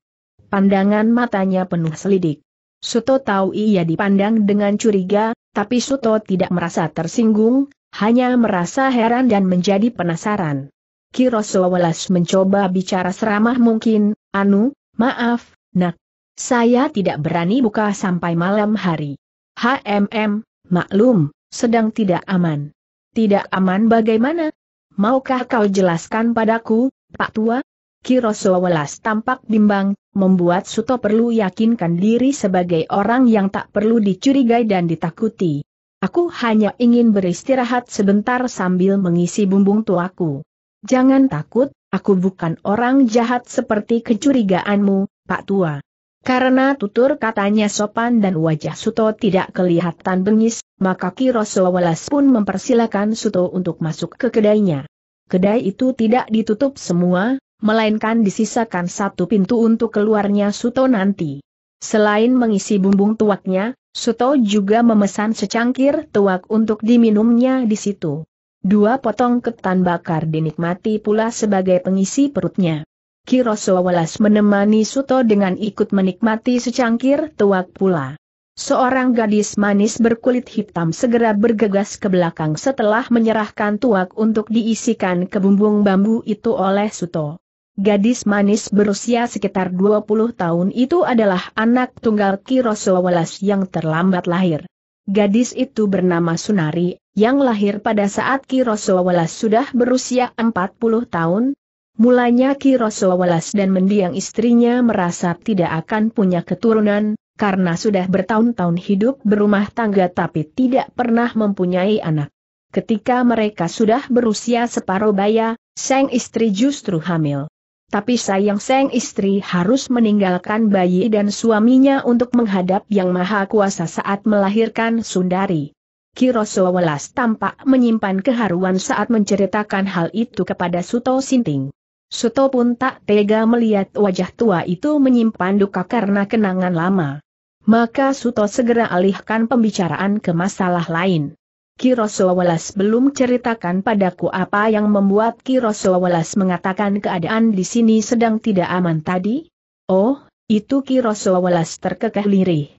Pandangan matanya penuh selidik. Suto tahu ia dipandang dengan curiga, tapi Suto tidak merasa tersinggung, hanya merasa heran dan menjadi penasaran. Ki welas mencoba bicara seramah mungkin, Anu, maaf, nak. Saya tidak berani buka sampai malam hari. HMM, Maklum, sedang tidak aman. Tidak aman bagaimana? Maukah kau jelaskan padaku, Pak Tua? Kiroso Welas tampak bimbang, membuat Suto perlu yakinkan diri sebagai orang yang tak perlu dicurigai dan ditakuti. Aku hanya ingin beristirahat sebentar sambil mengisi bumbung tuaku. Jangan takut, aku bukan orang jahat seperti kecurigaanmu, Pak Tua. Karena tutur katanya sopan dan wajah Suto tidak kelihatan bengis, maka Kiroso Welas pun mempersilakan Suto untuk masuk ke kedainya. Kedai itu tidak ditutup semua, melainkan disisakan satu pintu untuk keluarnya Suto nanti. Selain mengisi bumbung tuaknya, Suto juga memesan secangkir tuak untuk diminumnya di situ. Dua potong ketan bakar dinikmati pula sebagai pengisi perutnya. Kiroso Welas menemani Suto dengan ikut menikmati secangkir tuak pula. Seorang gadis manis berkulit hitam segera bergegas ke belakang setelah menyerahkan tuak untuk diisikan ke bumbung bambu itu oleh Suto. Gadis manis berusia sekitar 20 tahun itu adalah anak tunggal Kiroso Welas yang terlambat lahir. Gadis itu bernama Sunari, yang lahir pada saat Kiroso Welas sudah berusia 40 tahun, Mulanya Ki welas dan mendiang istrinya merasa tidak akan punya keturunan, karena sudah bertahun-tahun hidup berumah tangga tapi tidak pernah mempunyai anak. Ketika mereka sudah berusia separuh baya, sang istri justru hamil. Tapi sayang sang istri harus meninggalkan bayi dan suaminya untuk menghadap yang maha kuasa saat melahirkan Sundari. Kiroso Welas tampak menyimpan keharuan saat menceritakan hal itu kepada Suto Sinting. Suto pun tak tega melihat wajah tua itu menyimpan duka karena kenangan lama. Maka Suto segera alihkan pembicaraan ke masalah lain. Kiroso Welas belum ceritakan padaku apa yang membuat Kiroso Welas mengatakan keadaan di sini sedang tidak aman tadi? Oh, itu Kiroso Welas terkekeh lirih.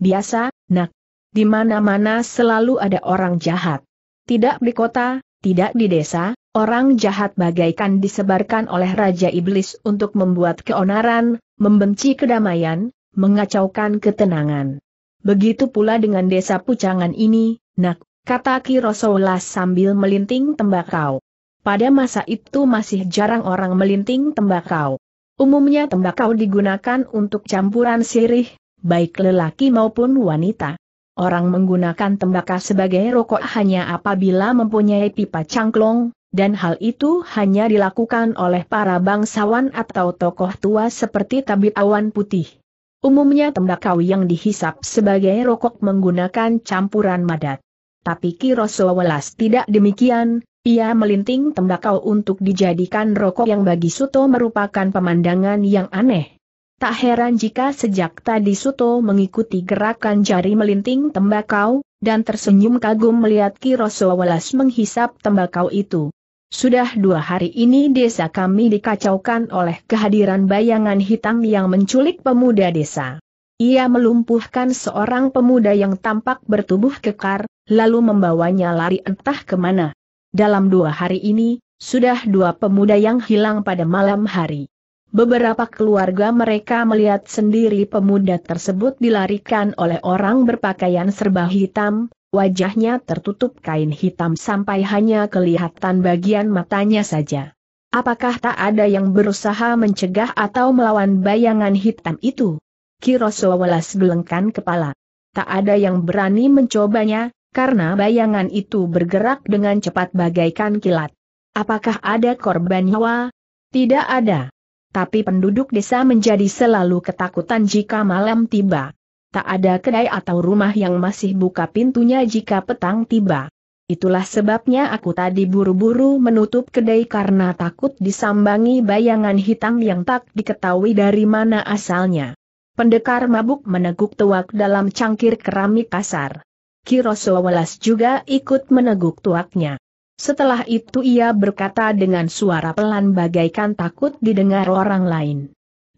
Biasa, nak. Di mana-mana selalu ada orang jahat. Tidak di kota, tidak di desa, Orang jahat bagaikan disebarkan oleh Raja Iblis untuk membuat keonaran, membenci kedamaian, mengacaukan ketenangan. Begitu pula dengan desa Pucangan ini, nak, kata Ki Rasulullah sambil melinting tembakau. Pada masa itu masih jarang orang melinting tembakau. Umumnya tembakau digunakan untuk campuran sirih, baik lelaki maupun wanita. Orang menggunakan tembakau sebagai rokok hanya apabila mempunyai pipa cangklong, dan hal itu hanya dilakukan oleh para bangsawan atau tokoh tua seperti tabib awan putih. Umumnya tembakau yang dihisap sebagai rokok menggunakan campuran madat. Tapi Kiroso Welas tidak demikian, ia melinting tembakau untuk dijadikan rokok yang bagi Suto merupakan pemandangan yang aneh. Tak heran jika sejak tadi Suto mengikuti gerakan jari melinting tembakau, dan tersenyum kagum melihat Kiroso Welas menghisap tembakau itu. Sudah dua hari ini desa kami dikacaukan oleh kehadiran bayangan hitam yang menculik pemuda desa. Ia melumpuhkan seorang pemuda yang tampak bertubuh kekar, lalu membawanya lari entah kemana. Dalam dua hari ini, sudah dua pemuda yang hilang pada malam hari. Beberapa keluarga mereka melihat sendiri pemuda tersebut dilarikan oleh orang berpakaian serba hitam, Wajahnya tertutup kain hitam sampai hanya kelihatan bagian matanya saja. Apakah tak ada yang berusaha mencegah atau melawan bayangan hitam itu? Kiroso welas gelengkan kepala. Tak ada yang berani mencobanya, karena bayangan itu bergerak dengan cepat bagaikan kilat. Apakah ada korban nyawa? Tidak ada. Tapi penduduk desa menjadi selalu ketakutan jika malam tiba tak ada kedai atau rumah yang masih buka pintunya jika petang tiba. Itulah sebabnya aku tadi buru-buru menutup kedai karena takut disambangi bayangan hitam yang tak diketahui dari mana asalnya. Pendekar mabuk meneguk tuak dalam cangkir keramik kasar. Kiroso Welas juga ikut meneguk tuaknya. Setelah itu ia berkata dengan suara pelan bagaikan takut didengar orang lain.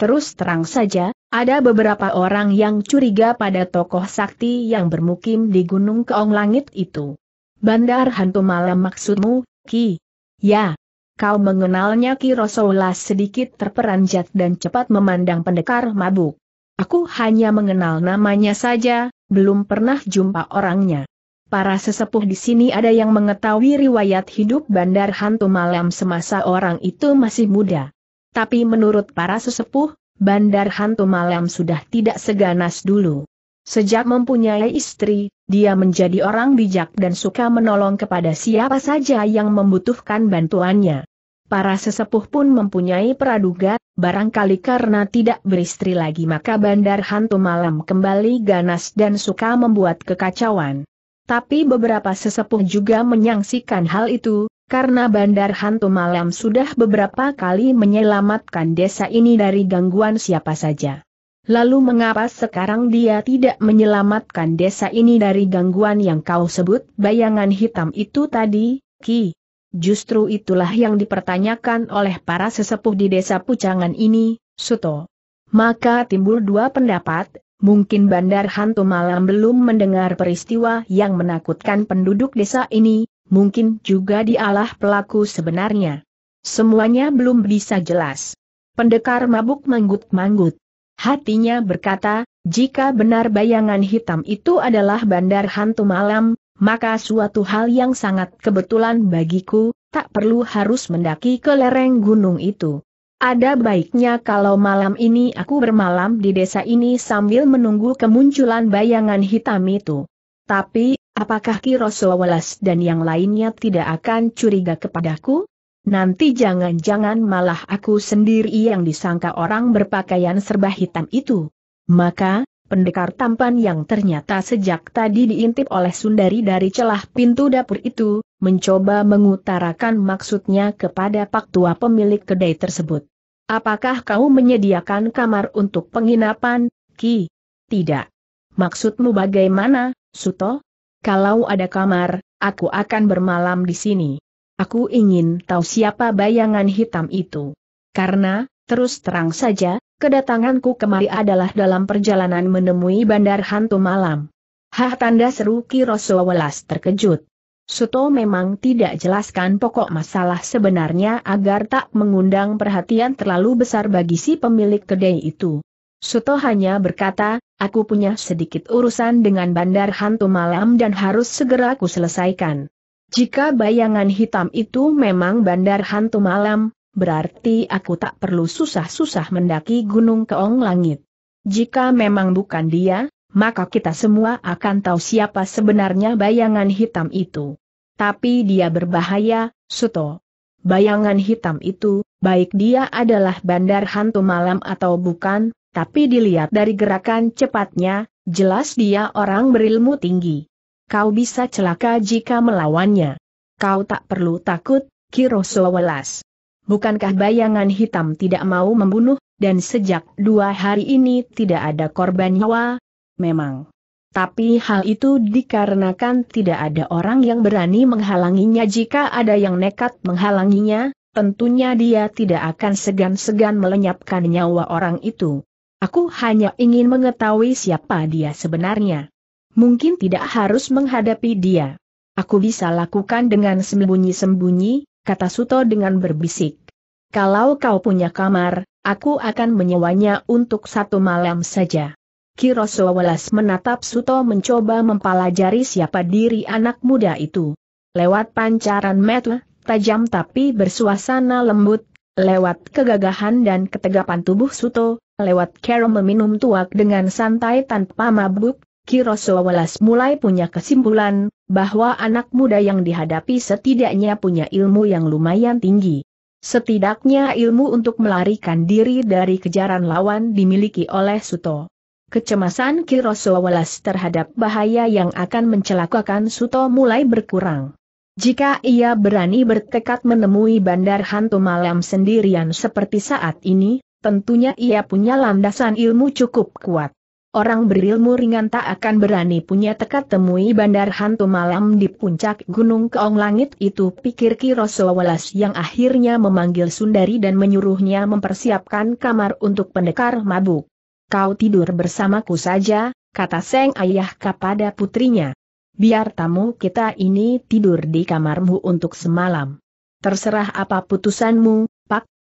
Terus terang saja, ada beberapa orang yang curiga pada tokoh sakti yang bermukim di Gunung Keong Langit itu. Bandar hantu malam maksudmu, Ki? Ya. Kau mengenalnya Ki Rosola sedikit terperanjat dan cepat memandang pendekar mabuk. Aku hanya mengenal namanya saja, belum pernah jumpa orangnya. Para sesepuh di sini ada yang mengetahui riwayat hidup bandar hantu malam semasa orang itu masih muda. Tapi menurut para sesepuh, bandar hantu malam sudah tidak seganas dulu. Sejak mempunyai istri, dia menjadi orang bijak dan suka menolong kepada siapa saja yang membutuhkan bantuannya. Para sesepuh pun mempunyai praduga, barangkali karena tidak beristri lagi maka bandar hantu malam kembali ganas dan suka membuat kekacauan. Tapi beberapa sesepuh juga menyaksikan hal itu, karena Bandar Hantu Malam sudah beberapa kali menyelamatkan desa ini dari gangguan siapa saja. Lalu mengapa sekarang dia tidak menyelamatkan desa ini dari gangguan yang kau sebut bayangan hitam itu tadi, Ki? Justru itulah yang dipertanyakan oleh para sesepuh di desa Pucangan ini, Suto. Maka timbul dua pendapat, mungkin Bandar Hantu Malam belum mendengar peristiwa yang menakutkan penduduk desa ini, mungkin juga dialah pelaku sebenarnya. Semuanya belum bisa jelas. Pendekar mabuk manggut-manggut. Hatinya berkata, jika benar bayangan hitam itu adalah bandar hantu malam, maka suatu hal yang sangat kebetulan bagiku, tak perlu harus mendaki ke lereng gunung itu. Ada baiknya kalau malam ini aku bermalam di desa ini sambil menunggu kemunculan bayangan hitam itu. Tapi, Apakah Kiroso Welas dan yang lainnya tidak akan curiga kepadaku? Nanti jangan-jangan malah aku sendiri yang disangka orang berpakaian serba hitam itu. Maka, pendekar tampan yang ternyata sejak tadi diintip oleh Sundari dari celah pintu dapur itu, mencoba mengutarakan maksudnya kepada Pak Tua pemilik kedai tersebut. Apakah kau menyediakan kamar untuk penginapan, Ki? Tidak. Maksudmu bagaimana, Suto? Kalau ada kamar, aku akan bermalam di sini. Aku ingin tahu siapa bayangan hitam itu. Karena, terus terang saja, kedatanganku kemari adalah dalam perjalanan menemui bandar hantu malam. Hah tanda seru Ki Roso Welas terkejut. Suto memang tidak jelaskan pokok masalah sebenarnya agar tak mengundang perhatian terlalu besar bagi si pemilik kedai itu. Suto hanya berkata, aku punya sedikit urusan dengan bandar hantu malam dan harus segera aku selesaikan. Jika bayangan hitam itu memang bandar hantu malam, berarti aku tak perlu susah-susah mendaki gunung keong langit. Jika memang bukan dia, maka kita semua akan tahu siapa sebenarnya bayangan hitam itu. Tapi dia berbahaya, Suto. Bayangan hitam itu, baik dia adalah bandar hantu malam atau bukan, tapi dilihat dari gerakan cepatnya, jelas dia orang berilmu tinggi. Kau bisa celaka jika melawannya. Kau tak perlu takut, Kiroso welas. Bukankah bayangan hitam tidak mau membunuh, dan sejak dua hari ini tidak ada korban nyawa? Memang. Tapi hal itu dikarenakan tidak ada orang yang berani menghalanginya jika ada yang nekat menghalanginya, tentunya dia tidak akan segan-segan melenyapkan nyawa orang itu. Aku hanya ingin mengetahui siapa dia sebenarnya. Mungkin tidak harus menghadapi dia. Aku bisa lakukan dengan sembunyi-sembunyi, kata Suto dengan berbisik. Kalau kau punya kamar, aku akan menyewanya untuk satu malam saja. Kiroso welas menatap Suto mencoba mempelajari siapa diri anak muda itu. Lewat pancaran mata, tajam tapi bersuasana lembut, lewat kegagahan dan ketegapan tubuh Suto, lewat Carol meminum tuak dengan santai tanpa mabuk, Kiroso Welas mulai punya kesimpulan, bahwa anak muda yang dihadapi setidaknya punya ilmu yang lumayan tinggi. Setidaknya ilmu untuk melarikan diri dari kejaran lawan dimiliki oleh Suto. Kecemasan Kiroso Welas terhadap bahaya yang akan mencelakakan Suto mulai berkurang. Jika ia berani bertekad menemui bandar hantu malam sendirian seperti saat ini, tentunya ia punya landasan ilmu cukup kuat. Orang berilmu ringan tak akan berani punya tekad temui bandar hantu malam di puncak gunung keong langit itu pikir Kirosowelas yang akhirnya memanggil Sundari dan menyuruhnya mempersiapkan kamar untuk pendekar mabuk. Kau tidur bersamaku saja, kata Seng Ayah kepada putrinya. Biar tamu kita ini tidur di kamarmu untuk semalam. Terserah apa putusanmu,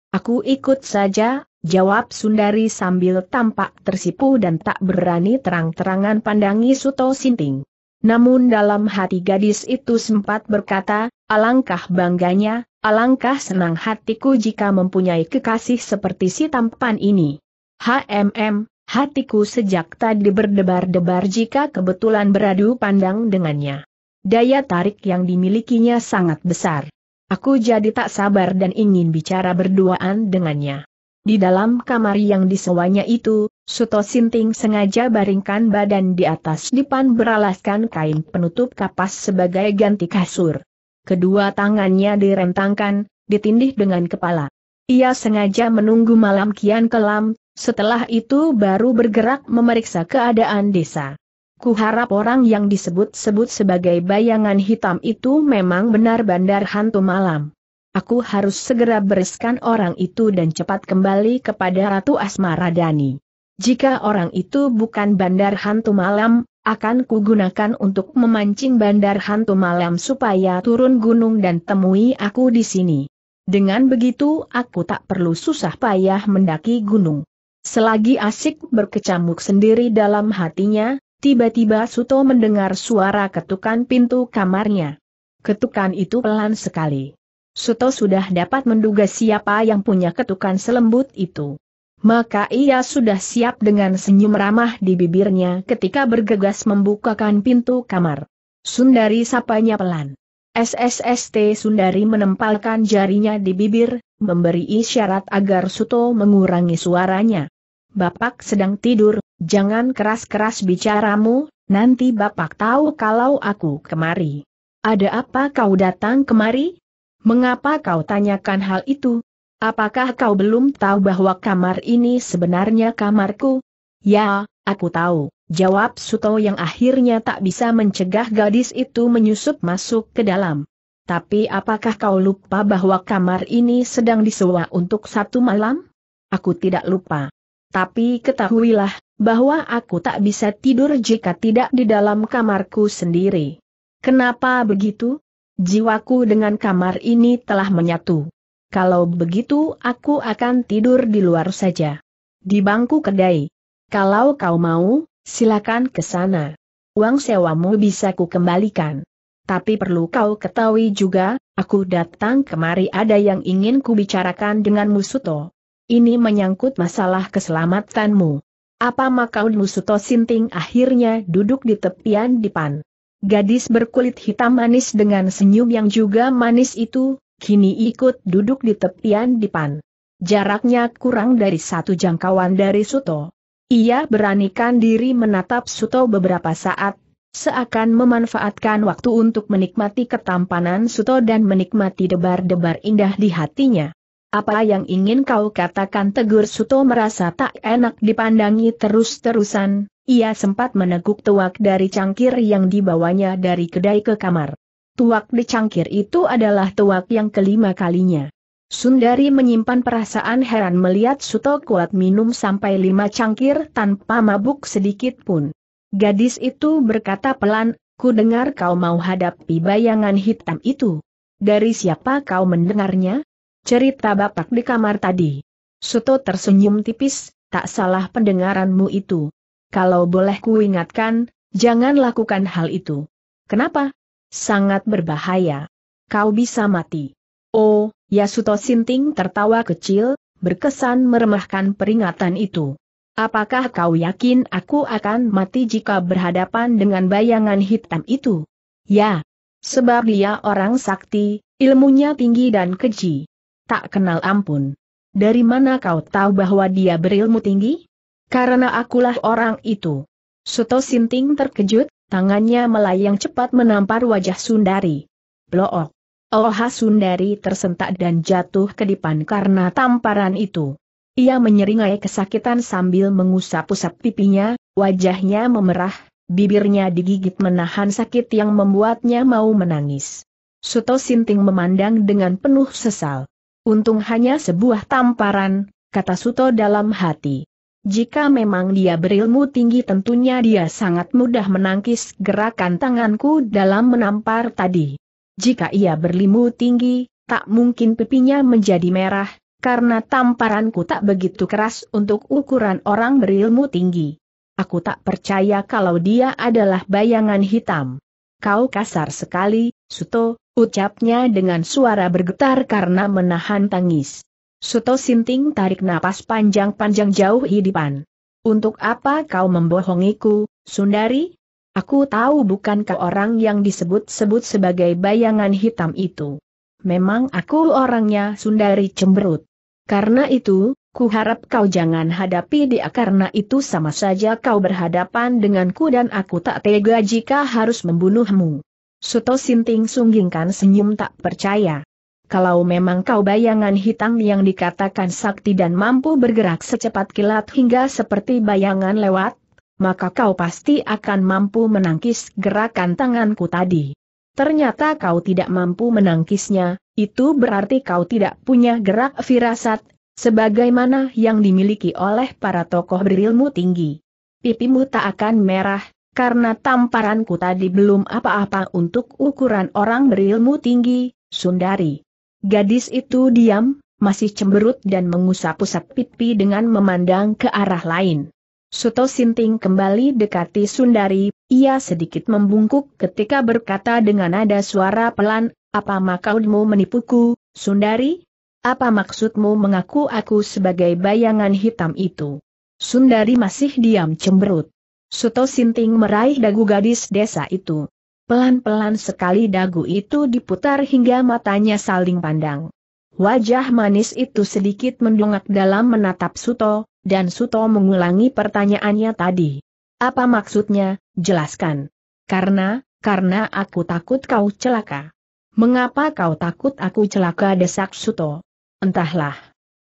Aku ikut saja, jawab Sundari sambil tampak tersipu dan tak berani terang-terangan pandangi Suto Sinting. Namun dalam hati gadis itu sempat berkata, alangkah bangganya, alangkah senang hatiku jika mempunyai kekasih seperti si tampan ini. HMM, hatiku sejak tadi berdebar-debar jika kebetulan beradu pandang dengannya. Daya tarik yang dimilikinya sangat besar. Aku jadi tak sabar dan ingin bicara berduaan dengannya. Di dalam kamar yang disewanya itu, Suto Sinting sengaja baringkan badan di atas dipan beralaskan kain penutup kapas sebagai ganti kasur. Kedua tangannya direntangkan, ditindih dengan kepala. Ia sengaja menunggu malam kian kelam, setelah itu baru bergerak memeriksa keadaan desa. Kuharap orang yang disebut-sebut sebagai bayangan hitam itu memang benar bandar hantu malam. Aku harus segera bereskan orang itu dan cepat kembali kepada Ratu Asmaradani. Jika orang itu bukan bandar hantu malam, akan kugunakan untuk memancing bandar hantu malam supaya turun gunung dan temui aku di sini. Dengan begitu aku tak perlu susah payah mendaki gunung. Selagi asik berkecamuk sendiri dalam hatinya, Tiba-tiba Suto mendengar suara ketukan pintu kamarnya. Ketukan itu pelan sekali. Suto sudah dapat menduga siapa yang punya ketukan selembut itu. Maka ia sudah siap dengan senyum ramah di bibirnya ketika bergegas membukakan pintu kamar. Sundari sapanya pelan. SSST Sundari menempalkan jarinya di bibir, memberi isyarat agar Suto mengurangi suaranya. Bapak sedang tidur, jangan keras-keras bicaramu, nanti Bapak tahu kalau aku kemari. Ada apa kau datang kemari? Mengapa kau tanyakan hal itu? Apakah kau belum tahu bahwa kamar ini sebenarnya kamarku? Ya, aku tahu, jawab Suto yang akhirnya tak bisa mencegah gadis itu menyusup masuk ke dalam. Tapi apakah kau lupa bahwa kamar ini sedang disewa untuk satu malam? Aku tidak lupa. Tapi ketahuilah, bahwa aku tak bisa tidur jika tidak di dalam kamarku sendiri. Kenapa begitu? Jiwaku dengan kamar ini telah menyatu. Kalau begitu aku akan tidur di luar saja. Di bangku kedai. Kalau kau mau, silakan ke sana. Uang sewamu bisa ku kembalikan. Tapi perlu kau ketahui juga, aku datang kemari ada yang ingin ku bicarakan denganmu Suto ini menyangkut masalah keselamatanmu. Apa makau Suto Sinting akhirnya duduk di tepian dipan. Gadis berkulit hitam manis dengan senyum yang juga manis itu, kini ikut duduk di tepian dipan. Jaraknya kurang dari satu jangkauan dari Suto. Ia beranikan diri menatap Suto beberapa saat, seakan memanfaatkan waktu untuk menikmati ketampanan Suto dan menikmati debar-debar indah di hatinya. Apa yang ingin kau katakan tegur Suto merasa tak enak dipandangi terus-terusan, ia sempat meneguk tuak dari cangkir yang dibawanya dari kedai ke kamar. Tuak di cangkir itu adalah tuak yang kelima kalinya. Sundari menyimpan perasaan heran melihat Suto kuat minum sampai lima cangkir tanpa mabuk sedikit pun. Gadis itu berkata pelan, ku dengar kau mau hadapi bayangan hitam itu. Dari siapa kau mendengarnya? cerita Bapak di kamar tadi. Suto tersenyum tipis, tak salah pendengaranmu itu. Kalau boleh kuingatkan, jangan lakukan hal itu. Kenapa? Sangat berbahaya. Kau bisa mati. Oh, ya Suto Sinting tertawa kecil, berkesan meremahkan peringatan itu. Apakah kau yakin aku akan mati jika berhadapan dengan bayangan hitam itu? Ya. Sebab dia orang sakti, ilmunya tinggi dan keji. Tak kenal ampun. Dari mana kau tahu bahwa dia berilmu tinggi? Karena akulah orang itu. Suto Sinting terkejut, tangannya melayang cepat menampar wajah Sundari. Blook. Oha Sundari tersentak dan jatuh ke depan karena tamparan itu. Ia menyeringai kesakitan sambil mengusap-usap pipinya, wajahnya memerah, bibirnya digigit menahan sakit yang membuatnya mau menangis. Suto Sinting memandang dengan penuh sesal. Untung hanya sebuah tamparan, kata Suto dalam hati. Jika memang dia berilmu tinggi tentunya dia sangat mudah menangkis gerakan tanganku dalam menampar tadi. Jika ia berilmu tinggi, tak mungkin pipinya menjadi merah, karena tamparanku tak begitu keras untuk ukuran orang berilmu tinggi. Aku tak percaya kalau dia adalah bayangan hitam. Kau kasar sekali, Suto, ucapnya dengan suara bergetar karena menahan tangis. Suto Sinting tarik napas panjang-panjang jauh hidupan. Untuk apa kau membohongiku, Sundari? Aku tahu bukankah orang yang disebut-sebut sebagai bayangan hitam itu. Memang aku orangnya Sundari cemberut. Karena itu, ku harap kau jangan hadapi dia karena itu sama saja kau berhadapan denganku dan aku tak tega jika harus membunuhmu. Suto Sinting sunggingkan senyum tak percaya. Kalau memang kau bayangan hitam yang dikatakan sakti dan mampu bergerak secepat kilat hingga seperti bayangan lewat, maka kau pasti akan mampu menangkis gerakan tanganku tadi. Ternyata kau tidak mampu menangkisnya, itu berarti kau tidak punya gerak firasat, sebagaimana yang dimiliki oleh para tokoh berilmu tinggi. Pipimu tak akan merah, karena tamparanku tadi belum apa-apa untuk ukuran orang berilmu tinggi, Sundari. Gadis itu diam, masih cemberut dan mengusap-usap pipi dengan memandang ke arah lain. Suto Sinting kembali dekati Sundari, ia sedikit membungkuk ketika berkata dengan nada suara pelan, apa makaudmu menipuku, Sundari? Apa maksudmu mengaku aku sebagai bayangan hitam itu? Sundari masih diam cemberut. Suto Sinting meraih dagu gadis desa itu. Pelan-pelan sekali dagu itu diputar hingga matanya saling pandang. Wajah manis itu sedikit mendongak dalam menatap Suto, dan Suto mengulangi pertanyaannya tadi. Apa maksudnya, jelaskan. Karena, karena aku takut kau celaka. Mengapa kau takut aku celaka desak Suto? Entahlah.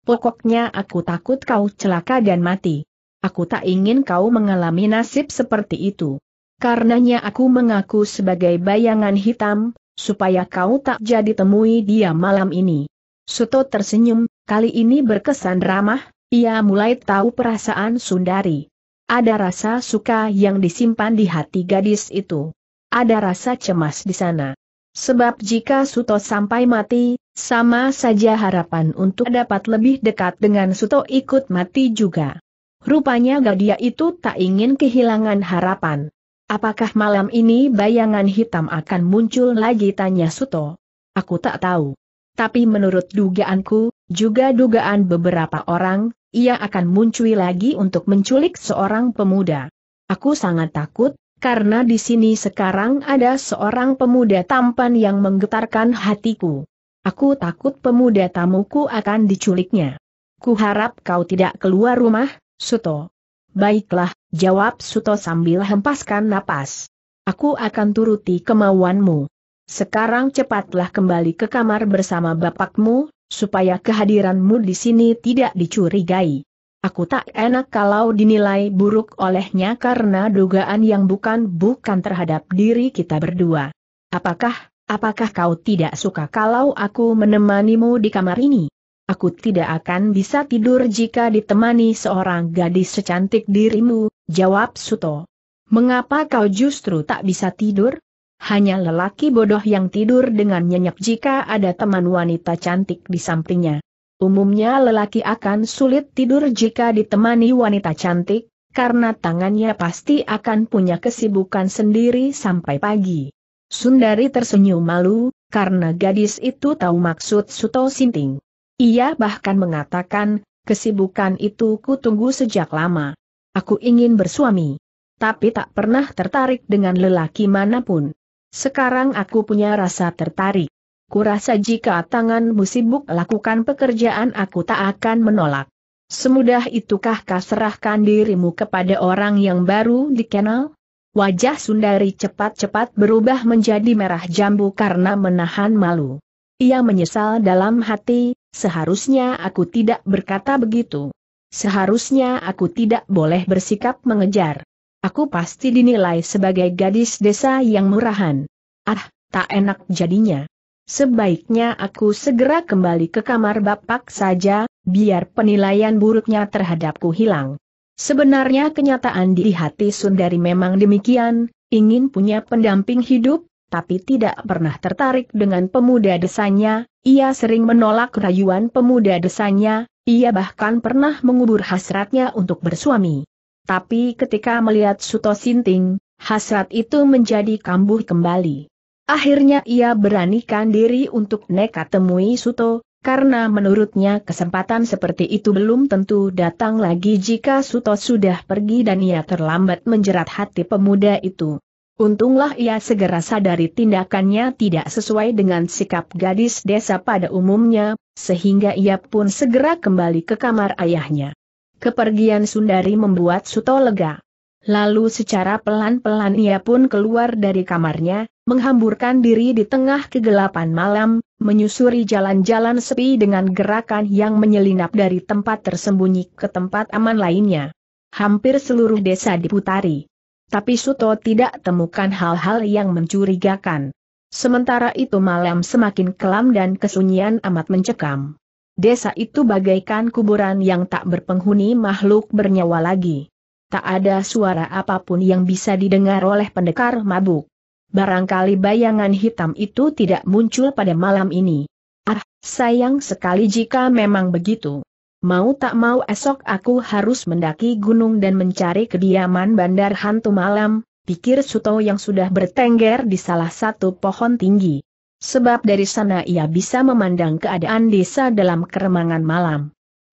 Pokoknya aku takut kau celaka dan mati. Aku tak ingin kau mengalami nasib seperti itu. Karenanya aku mengaku sebagai bayangan hitam, supaya kau tak jadi temui dia malam ini. Suto tersenyum, kali ini berkesan ramah, ia mulai tahu perasaan Sundari. Ada rasa suka yang disimpan di hati gadis itu. Ada rasa cemas di sana. Sebab jika Suto sampai mati, sama saja harapan untuk dapat lebih dekat dengan Suto ikut mati juga. Rupanya Gadia itu tak ingin kehilangan harapan. Apakah malam ini bayangan hitam akan muncul lagi tanya Suto? Aku tak tahu. Tapi menurut dugaanku, juga dugaan beberapa orang, ia akan muncul lagi untuk menculik seorang pemuda. Aku sangat takut, karena di sini sekarang ada seorang pemuda tampan yang menggetarkan hatiku. Aku takut pemuda tamuku akan diculiknya. Kuharap kau tidak keluar rumah, Suto. Baiklah, jawab Suto sambil hempaskan napas. Aku akan turuti kemauanmu. Sekarang cepatlah kembali ke kamar bersama bapakmu, supaya kehadiranmu di sini tidak dicurigai. Aku tak enak kalau dinilai buruk olehnya karena dugaan yang bukan-bukan terhadap diri kita berdua. Apakah, apakah kau tidak suka kalau aku menemanimu di kamar ini? aku tidak akan bisa tidur jika ditemani seorang gadis secantik dirimu, jawab Suto. Mengapa kau justru tak bisa tidur? Hanya lelaki bodoh yang tidur dengan nyenyak jika ada teman wanita cantik di sampingnya. Umumnya lelaki akan sulit tidur jika ditemani wanita cantik, karena tangannya pasti akan punya kesibukan sendiri sampai pagi. Sundari tersenyum malu, karena gadis itu tahu maksud Suto Sinting. Ia bahkan mengatakan, kesibukan itu ku tunggu sejak lama. Aku ingin bersuami. Tapi tak pernah tertarik dengan lelaki manapun. Sekarang aku punya rasa tertarik. Kurasa jika tanganmu sibuk lakukan pekerjaan aku tak akan menolak. Semudah itukah kau serahkan dirimu kepada orang yang baru dikenal? Wajah Sundari cepat-cepat berubah menjadi merah jambu karena menahan malu. Ia menyesal dalam hati, Seharusnya aku tidak berkata begitu. Seharusnya aku tidak boleh bersikap mengejar. Aku pasti dinilai sebagai gadis desa yang murahan. Ah, tak enak jadinya. Sebaiknya aku segera kembali ke kamar bapak saja, biar penilaian buruknya terhadapku hilang. Sebenarnya kenyataan di hati Sundari memang demikian, ingin punya pendamping hidup, tapi tidak pernah tertarik dengan pemuda desanya, ia sering menolak rayuan pemuda desanya, ia bahkan pernah mengubur hasratnya untuk bersuami. Tapi ketika melihat Suto Sinting, hasrat itu menjadi kambuh kembali. Akhirnya ia beranikan diri untuk nekat temui Suto, karena menurutnya kesempatan seperti itu belum tentu datang lagi jika Suto sudah pergi dan ia terlambat menjerat hati pemuda itu. Untunglah ia segera sadari tindakannya tidak sesuai dengan sikap gadis desa pada umumnya, sehingga ia pun segera kembali ke kamar ayahnya. Kepergian Sundari membuat Suto lega. Lalu secara pelan-pelan ia pun keluar dari kamarnya, menghamburkan diri di tengah kegelapan malam, menyusuri jalan-jalan sepi dengan gerakan yang menyelinap dari tempat tersembunyi ke tempat aman lainnya. Hampir seluruh desa diputari. Tapi Suto tidak temukan hal-hal yang mencurigakan. Sementara itu malam semakin kelam dan kesunyian amat mencekam. Desa itu bagaikan kuburan yang tak berpenghuni makhluk bernyawa lagi. Tak ada suara apapun yang bisa didengar oleh pendekar mabuk. Barangkali bayangan hitam itu tidak muncul pada malam ini. Ah, sayang sekali jika memang begitu. Mau tak mau esok aku harus mendaki gunung dan mencari kediaman bandar hantu malam, pikir Suto yang sudah bertengger di salah satu pohon tinggi. Sebab dari sana ia bisa memandang keadaan desa dalam keremangan malam.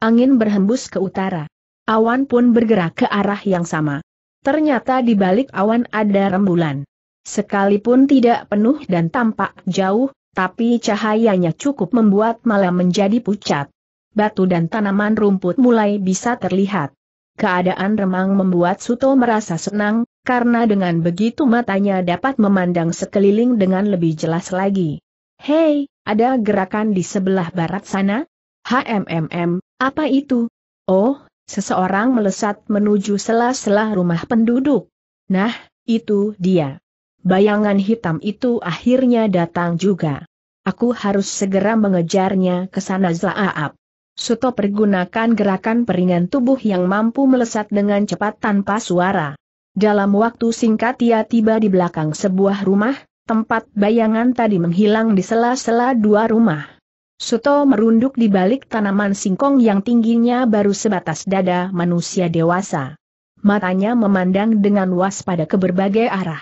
Angin berhembus ke utara. Awan pun bergerak ke arah yang sama. Ternyata di balik awan ada rembulan. Sekalipun tidak penuh dan tampak jauh, tapi cahayanya cukup membuat malam menjadi pucat batu dan tanaman rumput mulai bisa terlihat. Keadaan remang membuat Suto merasa senang, karena dengan begitu matanya dapat memandang sekeliling dengan lebih jelas lagi. Hei, ada gerakan di sebelah barat sana? HMMM, apa itu? Oh, seseorang melesat menuju sela-sela rumah penduduk. Nah, itu dia. Bayangan hitam itu akhirnya datang juga. Aku harus segera mengejarnya ke sana Zaaab. Suto pergunakan gerakan peringan tubuh yang mampu melesat dengan cepat tanpa suara. Dalam waktu singkat ia tiba di belakang sebuah rumah, tempat bayangan tadi menghilang di sela-sela dua rumah. Suto merunduk di balik tanaman singkong yang tingginya baru sebatas dada manusia dewasa. Matanya memandang dengan waspada ke berbagai arah.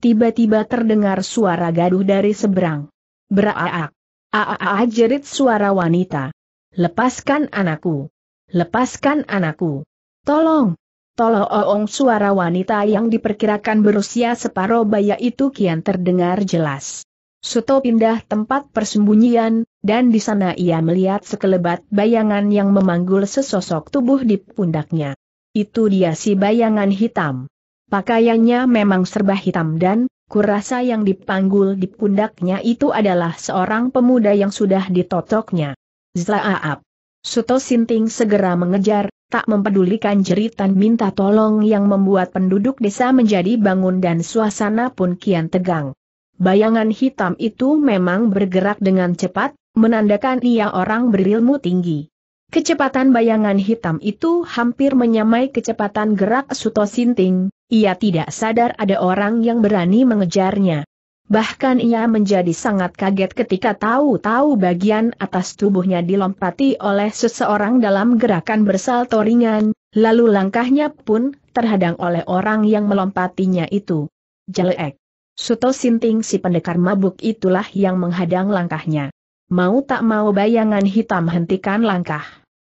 Tiba-tiba terdengar suara gaduh dari seberang. Beraak. Aaaa jerit suara wanita. Lepaskan anakku! Lepaskan anakku! Tolong! Tolong oong oh, oh, suara wanita yang diperkirakan berusia separuh baya itu kian terdengar jelas. Suto pindah tempat persembunyian, dan di sana ia melihat sekelebat bayangan yang memanggul sesosok tubuh di pundaknya. Itu dia si bayangan hitam. Pakaiannya memang serba hitam dan, kurasa yang dipanggul di pundaknya itu adalah seorang pemuda yang sudah ditotoknya. Zraaap. Suto Sinting segera mengejar, tak mempedulikan jeritan minta tolong yang membuat penduduk desa menjadi bangun dan suasana pun kian tegang. Bayangan hitam itu memang bergerak dengan cepat, menandakan ia orang berilmu tinggi. Kecepatan bayangan hitam itu hampir menyamai kecepatan gerak Suto Sinting, ia tidak sadar ada orang yang berani mengejarnya. Bahkan ia menjadi sangat kaget ketika tahu-tahu bagian atas tubuhnya dilompati oleh seseorang dalam gerakan bersalto ringan, lalu langkahnya pun terhadang oleh orang yang melompatinya itu. Jelek. Suto Sinting si pendekar mabuk itulah yang menghadang langkahnya. Mau tak mau bayangan hitam hentikan langkah.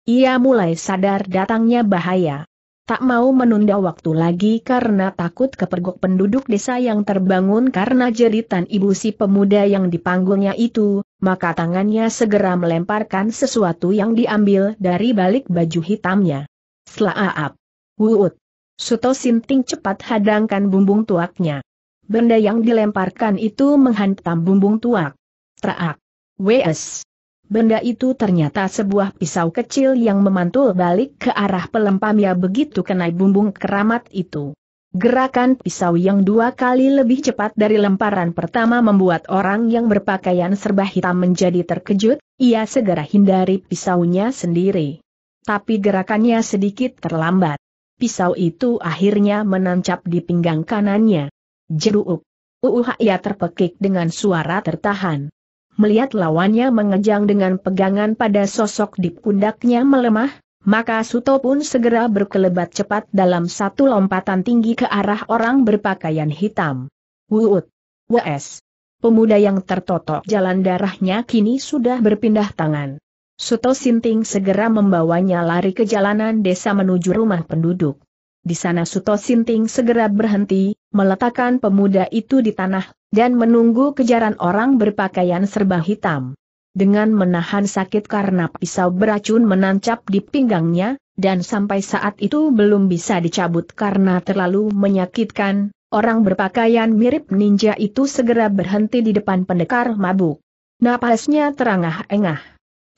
Ia mulai sadar datangnya bahaya tak mau menunda waktu lagi karena takut kepergok penduduk desa yang terbangun karena jeritan ibu si pemuda yang dipanggulnya itu, maka tangannya segera melemparkan sesuatu yang diambil dari balik baju hitamnya. Selaap. Wuut. Suto Sinting cepat hadangkan bumbung tuaknya. Benda yang dilemparkan itu menghantam bumbung tuak. Traak. W.S. Benda itu ternyata sebuah pisau kecil yang memantul balik ke arah pelempamnya begitu kena bumbung keramat itu. Gerakan pisau yang dua kali lebih cepat dari lemparan pertama membuat orang yang berpakaian serba hitam menjadi terkejut, ia segera hindari pisaunya sendiri. Tapi gerakannya sedikit terlambat. Pisau itu akhirnya menancap di pinggang kanannya. Jeruk. Uuh ia terpekik dengan suara tertahan melihat lawannya mengejang dengan pegangan pada sosok di pundaknya melemah, maka Suto pun segera berkelebat cepat dalam satu lompatan tinggi ke arah orang berpakaian hitam. Wuut! Wes! Pemuda yang tertotok jalan darahnya kini sudah berpindah tangan. Suto Sinting segera membawanya lari ke jalanan desa menuju rumah penduduk. Di sana Suto Sinting segera berhenti, meletakkan pemuda itu di tanah, dan menunggu kejaran orang berpakaian serba hitam. Dengan menahan sakit karena pisau beracun menancap di pinggangnya, dan sampai saat itu belum bisa dicabut karena terlalu menyakitkan, orang berpakaian mirip ninja itu segera berhenti di depan pendekar mabuk. Napasnya terangah-engah.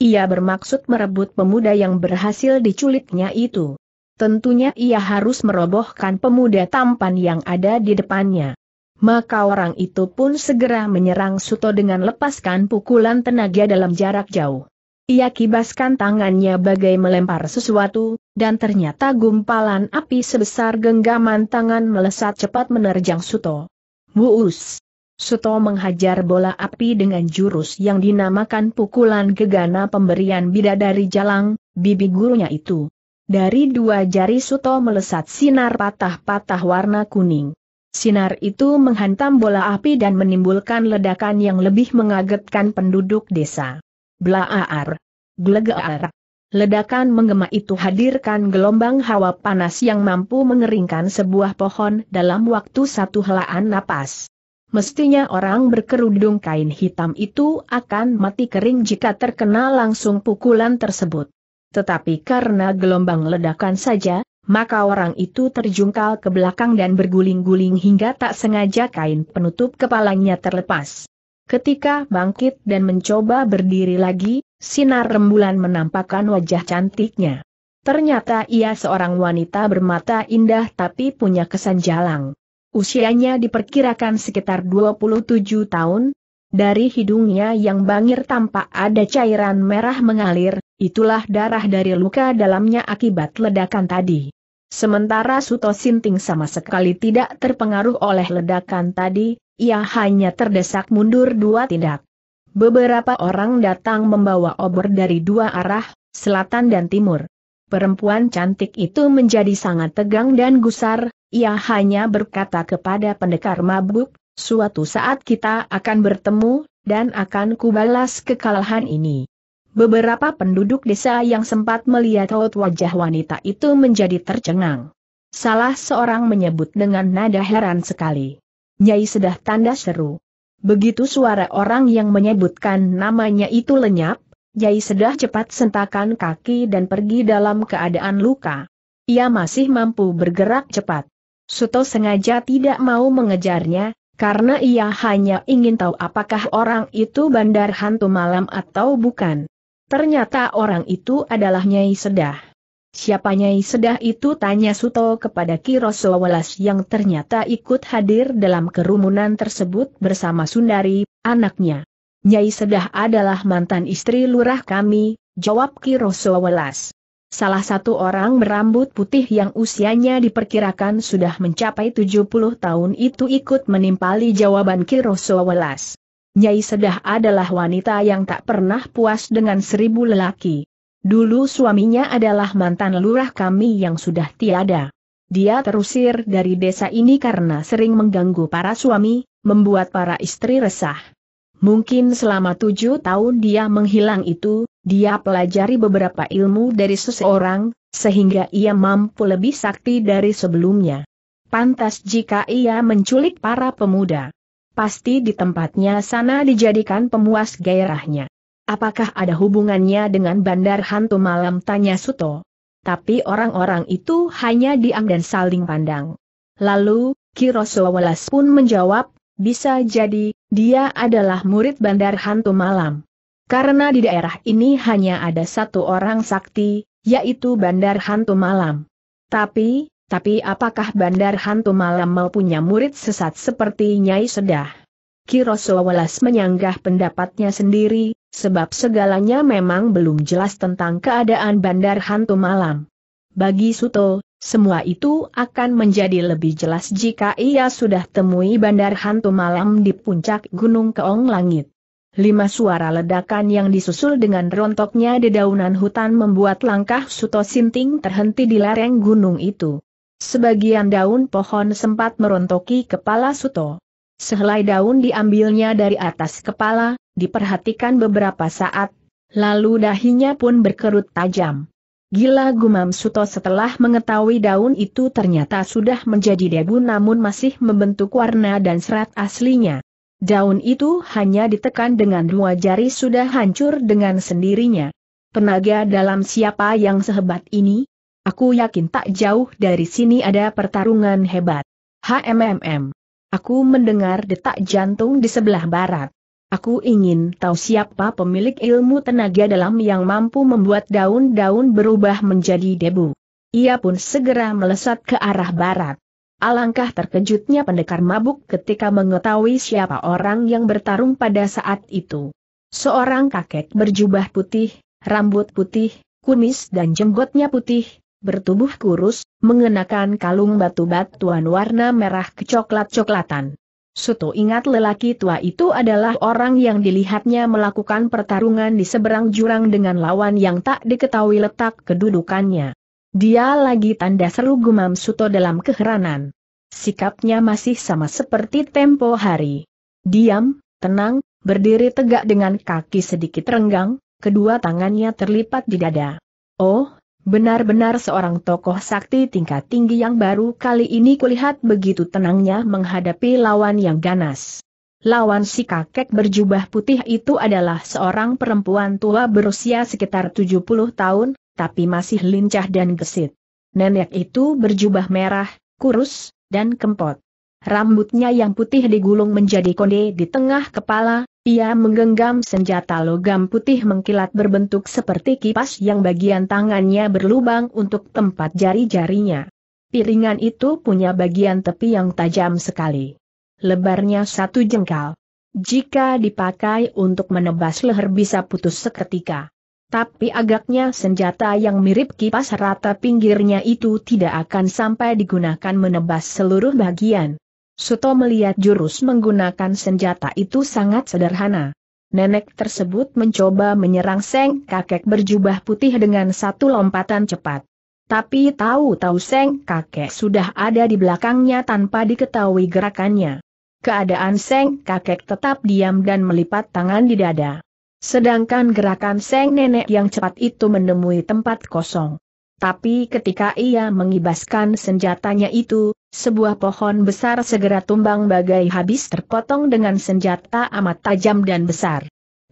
Ia bermaksud merebut pemuda yang berhasil diculiknya itu tentunya ia harus merobohkan pemuda tampan yang ada di depannya. Maka orang itu pun segera menyerang Suto dengan lepaskan pukulan tenaga dalam jarak jauh. Ia kibaskan tangannya bagai melempar sesuatu, dan ternyata gumpalan api sebesar genggaman tangan melesat cepat menerjang Suto. Wuus! Suto menghajar bola api dengan jurus yang dinamakan pukulan gegana pemberian bidadari jalang, bibi gurunya itu. Dari dua jari Suto melesat sinar patah-patah warna kuning. Sinar itu menghantam bola api dan menimbulkan ledakan yang lebih mengagetkan penduduk desa. Blaar! Glegaar! Ledakan menggema itu hadirkan gelombang hawa panas yang mampu mengeringkan sebuah pohon dalam waktu satu helaan napas. Mestinya orang berkerudung kain hitam itu akan mati kering jika terkena langsung pukulan tersebut tetapi karena gelombang ledakan saja, maka orang itu terjungkal ke belakang dan berguling-guling hingga tak sengaja kain penutup kepalanya terlepas. Ketika bangkit dan mencoba berdiri lagi, sinar rembulan menampakkan wajah cantiknya. Ternyata ia seorang wanita bermata indah tapi punya kesan jalang. Usianya diperkirakan sekitar 27 tahun, dari hidungnya yang bangir tampak ada cairan merah mengalir, itulah darah dari luka dalamnya akibat ledakan tadi. Sementara Suto Sinting sama sekali tidak terpengaruh oleh ledakan tadi, ia hanya terdesak mundur dua tindak. Beberapa orang datang membawa obor dari dua arah, selatan dan timur. Perempuan cantik itu menjadi sangat tegang dan gusar, ia hanya berkata kepada pendekar mabuk, Suatu saat kita akan bertemu, dan akan kubalas kekalahan ini. Beberapa penduduk desa yang sempat melihat out wajah wanita itu menjadi tercengang. Salah seorang menyebut dengan nada heran sekali. Nyai sedah tanda seru. Begitu suara orang yang menyebutkan namanya itu lenyap, Nyai sedah cepat sentakan kaki dan pergi dalam keadaan luka. Ia masih mampu bergerak cepat. Suto sengaja tidak mau mengejarnya, karena ia hanya ingin tahu apakah orang itu bandar hantu malam atau bukan. Ternyata orang itu adalah Nyai Sedah. Siapa Nyai Sedah itu tanya Suto kepada Kiros Welas yang ternyata ikut hadir dalam kerumunan tersebut bersama Sundari, anaknya. Nyai Sedah adalah mantan istri lurah kami, jawab Kiros Welas. Salah satu orang berambut putih yang usianya diperkirakan sudah mencapai 70 tahun itu ikut menimpali jawaban Kiroso Welas. Nyai Sedah adalah wanita yang tak pernah puas dengan seribu lelaki. Dulu suaminya adalah mantan lurah kami yang sudah tiada. Dia terusir dari desa ini karena sering mengganggu para suami, membuat para istri resah. Mungkin selama tujuh tahun dia menghilang itu, dia pelajari beberapa ilmu dari seseorang, sehingga ia mampu lebih sakti dari sebelumnya. Pantas jika ia menculik para pemuda. Pasti di tempatnya sana dijadikan pemuas gairahnya. Apakah ada hubungannya dengan bandar hantu malam tanya Suto? Tapi orang-orang itu hanya diam dan saling pandang. Lalu, Welas pun menjawab, bisa jadi, dia adalah murid bandar hantu malam. Karena di daerah ini hanya ada satu orang sakti, yaitu Bandar Hantu Malam. Tapi, tapi apakah Bandar Hantu Malam mau punya murid sesat seperti Nyai Sedah? Kiroso Welas menyanggah pendapatnya sendiri, sebab segalanya memang belum jelas tentang keadaan Bandar Hantu Malam. Bagi Suto, semua itu akan menjadi lebih jelas jika ia sudah temui Bandar Hantu Malam di puncak Gunung Keong Langit. Lima suara ledakan yang disusul dengan rontoknya dedaunan hutan membuat langkah Suto Sinting terhenti di lereng gunung itu. Sebagian daun pohon sempat merontoki kepala Suto. Sehelai daun diambilnya dari atas kepala, diperhatikan beberapa saat, lalu dahinya pun berkerut tajam. Gila gumam Suto setelah mengetahui daun itu ternyata sudah menjadi debu namun masih membentuk warna dan serat aslinya. Daun itu hanya ditekan dengan dua jari sudah hancur dengan sendirinya. Penaga dalam siapa yang sehebat ini? Aku yakin tak jauh dari sini ada pertarungan hebat. HMMM. Aku mendengar detak jantung di sebelah barat. Aku ingin tahu siapa pemilik ilmu tenaga dalam yang mampu membuat daun-daun berubah menjadi debu. Ia pun segera melesat ke arah barat. Alangkah terkejutnya pendekar mabuk ketika mengetahui siapa orang yang bertarung pada saat itu. Seorang kakek berjubah putih, rambut putih, kumis dan jenggotnya putih, bertubuh kurus, mengenakan kalung batu-batuan warna merah kecoklat-coklatan. Suto ingat lelaki tua itu adalah orang yang dilihatnya melakukan pertarungan di seberang jurang dengan lawan yang tak diketahui letak kedudukannya. Dia lagi tanda seru gumam Suto dalam keheranan. Sikapnya masih sama seperti tempo hari. Diam, tenang, berdiri tegak dengan kaki sedikit renggang, kedua tangannya terlipat di dada. Oh, benar-benar seorang tokoh sakti tingkat tinggi yang baru kali ini kulihat begitu tenangnya menghadapi lawan yang ganas. Lawan si kakek berjubah putih itu adalah seorang perempuan tua berusia sekitar 70 tahun, tapi masih lincah dan gesit. Nenek itu berjubah merah, kurus, dan kempot. Rambutnya yang putih digulung menjadi konde di tengah kepala, ia menggenggam senjata logam putih mengkilat berbentuk seperti kipas yang bagian tangannya berlubang untuk tempat jari-jarinya. Piringan itu punya bagian tepi yang tajam sekali. Lebarnya satu jengkal. Jika dipakai untuk menebas leher bisa putus seketika. Tapi agaknya senjata yang mirip kipas rata pinggirnya itu tidak akan sampai digunakan menebas seluruh bagian. Suto melihat jurus menggunakan senjata itu sangat sederhana. Nenek tersebut mencoba menyerang Seng kakek berjubah putih dengan satu lompatan cepat. Tapi tahu-tahu Seng kakek sudah ada di belakangnya tanpa diketahui gerakannya. Keadaan Seng kakek tetap diam dan melipat tangan di dada. Sedangkan gerakan Seng Nenek yang cepat itu menemui tempat kosong. Tapi ketika ia mengibaskan senjatanya itu, sebuah pohon besar segera tumbang bagai habis terpotong dengan senjata amat tajam dan besar.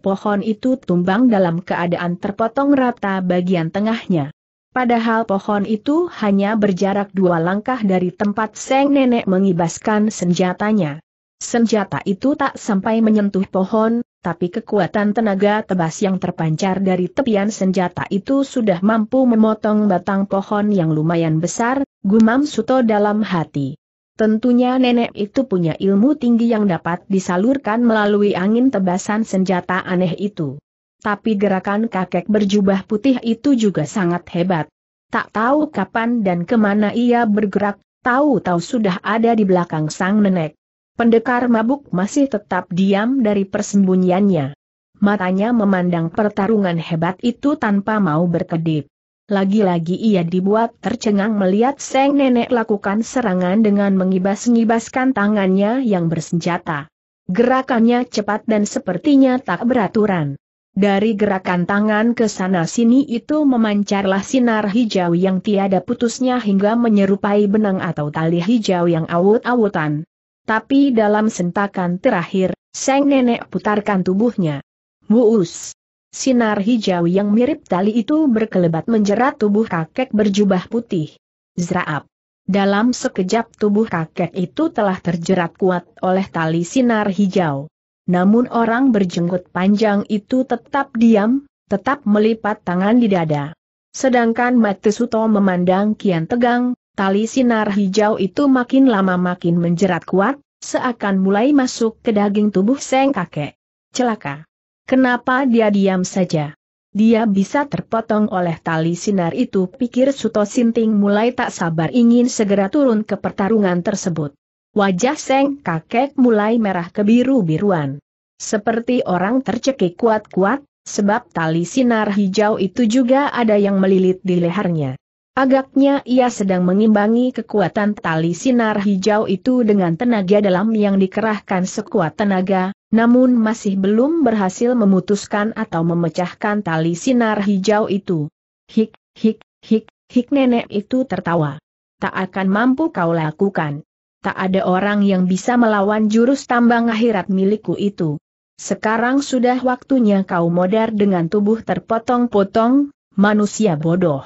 Pohon itu tumbang dalam keadaan terpotong rata bagian tengahnya. Padahal pohon itu hanya berjarak dua langkah dari tempat Seng Nenek mengibaskan senjatanya. Senjata itu tak sampai menyentuh pohon, tapi kekuatan tenaga tebas yang terpancar dari tepian senjata itu sudah mampu memotong batang pohon yang lumayan besar, gumam Suto dalam hati. Tentunya nenek itu punya ilmu tinggi yang dapat disalurkan melalui angin tebasan senjata aneh itu. Tapi gerakan kakek berjubah putih itu juga sangat hebat. Tak tahu kapan dan kemana ia bergerak, tahu-tahu sudah ada di belakang sang nenek. Pendekar mabuk masih tetap diam dari persembunyiannya. Matanya memandang pertarungan hebat itu tanpa mau berkedip. Lagi-lagi ia dibuat tercengang melihat Seng Nenek lakukan serangan dengan mengibas-ngibaskan tangannya yang bersenjata. Gerakannya cepat dan sepertinya tak beraturan. Dari gerakan tangan ke sana-sini itu memancarlah sinar hijau yang tiada putusnya hingga menyerupai benang atau tali hijau yang awut-awutan tapi dalam sentakan terakhir, sang nenek putarkan tubuhnya. Wuus! Sinar hijau yang mirip tali itu berkelebat menjerat tubuh kakek berjubah putih. Zraab! Dalam sekejap tubuh kakek itu telah terjerat kuat oleh tali sinar hijau. Namun orang berjenggot panjang itu tetap diam, tetap melipat tangan di dada. Sedangkan Matesuto memandang kian tegang, Tali sinar hijau itu makin lama makin menjerat kuat, seakan mulai masuk ke daging tubuh Seng kakek. Celaka. Kenapa dia diam saja? Dia bisa terpotong oleh tali sinar itu pikir Suto Sinting mulai tak sabar ingin segera turun ke pertarungan tersebut. Wajah Seng kakek mulai merah kebiru-biruan. Seperti orang tercekik kuat-kuat, sebab tali sinar hijau itu juga ada yang melilit di lehernya. Agaknya ia sedang mengimbangi kekuatan tali sinar hijau itu dengan tenaga dalam yang dikerahkan sekuat tenaga, namun masih belum berhasil memutuskan atau memecahkan tali sinar hijau itu. Hik, hik, hik, hik nenek itu tertawa. Tak akan mampu kau lakukan. Tak ada orang yang bisa melawan jurus tambang akhirat milikku itu. Sekarang sudah waktunya kau modar dengan tubuh terpotong-potong, manusia bodoh.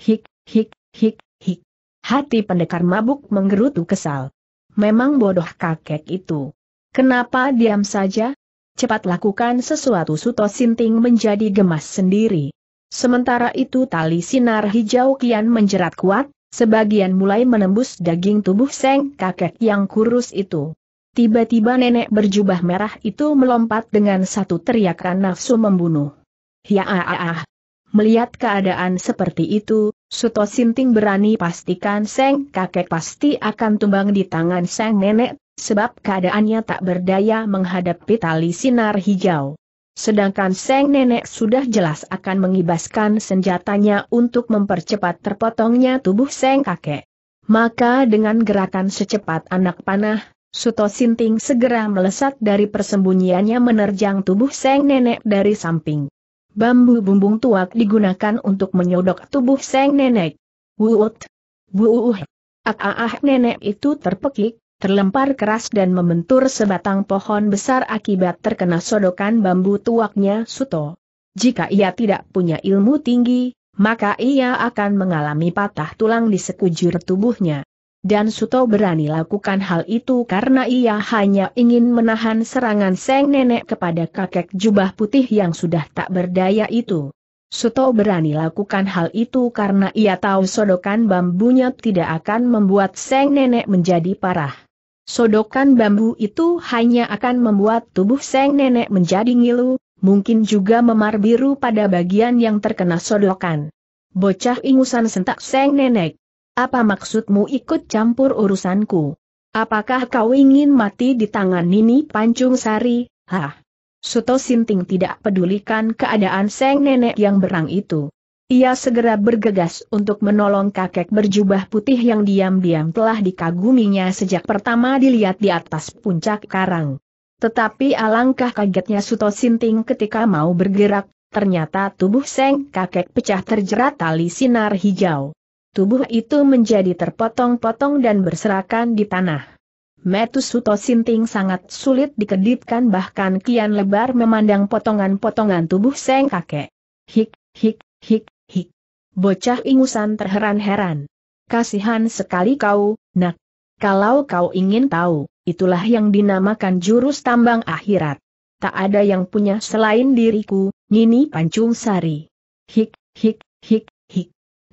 Hik, Hik, hik, hik. Hati pendekar mabuk menggerutu kesal. Memang bodoh kakek itu. Kenapa diam saja? Cepat lakukan sesuatu Suto Sinting menjadi gemas sendiri. Sementara itu tali sinar hijau kian menjerat kuat, sebagian mulai menembus daging tubuh seng kakek yang kurus itu. Tiba-tiba nenek berjubah merah itu melompat dengan satu teriakan nafsu membunuh. Ya ah ah ah. Melihat keadaan seperti itu, Suto Sinting berani pastikan Seng kakek pasti akan tumbang di tangan Seng nenek, sebab keadaannya tak berdaya menghadapi tali sinar hijau. Sedangkan Seng Nenek sudah jelas akan mengibaskan senjatanya untuk mempercepat terpotongnya tubuh Seng Kakek. Maka dengan gerakan secepat anak panah, Suto Sinting segera melesat dari persembunyiannya menerjang tubuh Seng Nenek dari samping bambu bumbung tuak digunakan untuk menyodok tubuh sang nenek. Wuut! Wuuh! Ah, ah, ah nenek itu terpekik, terlempar keras dan membentur sebatang pohon besar akibat terkena sodokan bambu tuaknya Suto. Jika ia tidak punya ilmu tinggi, maka ia akan mengalami patah tulang di sekujur tubuhnya. Dan Suto berani lakukan hal itu karena ia hanya ingin menahan serangan Seng Nenek kepada kakek jubah putih yang sudah tak berdaya itu. Suto berani lakukan hal itu karena ia tahu sodokan bambunya tidak akan membuat Seng Nenek menjadi parah. Sodokan bambu itu hanya akan membuat tubuh Seng Nenek menjadi ngilu, mungkin juga memar biru pada bagian yang terkena sodokan. Bocah ingusan sentak Seng Nenek. Apa maksudmu ikut campur urusanku? Apakah kau ingin mati di tangan Nini Pancung Sari? Hah? Suto Sinting tidak pedulikan keadaan seng nenek yang berang itu. Ia segera bergegas untuk menolong kakek berjubah putih yang diam-diam telah dikaguminya sejak pertama dilihat di atas puncak karang. Tetapi alangkah kagetnya Suto Sinting ketika mau bergerak, ternyata tubuh Seng kakek pecah terjerat tali sinar hijau. Tubuh itu menjadi terpotong-potong dan berserakan di tanah. Metusuto Sinting sangat sulit dikedipkan bahkan kian lebar memandang potongan-potongan tubuh seng kakek. Hik, hik, hik, hik. Bocah ingusan terheran-heran. Kasihan sekali kau, nak. Kalau kau ingin tahu, itulah yang dinamakan jurus tambang akhirat. Tak ada yang punya selain diriku, Nini Pancung Sari. Hik, hik, hik,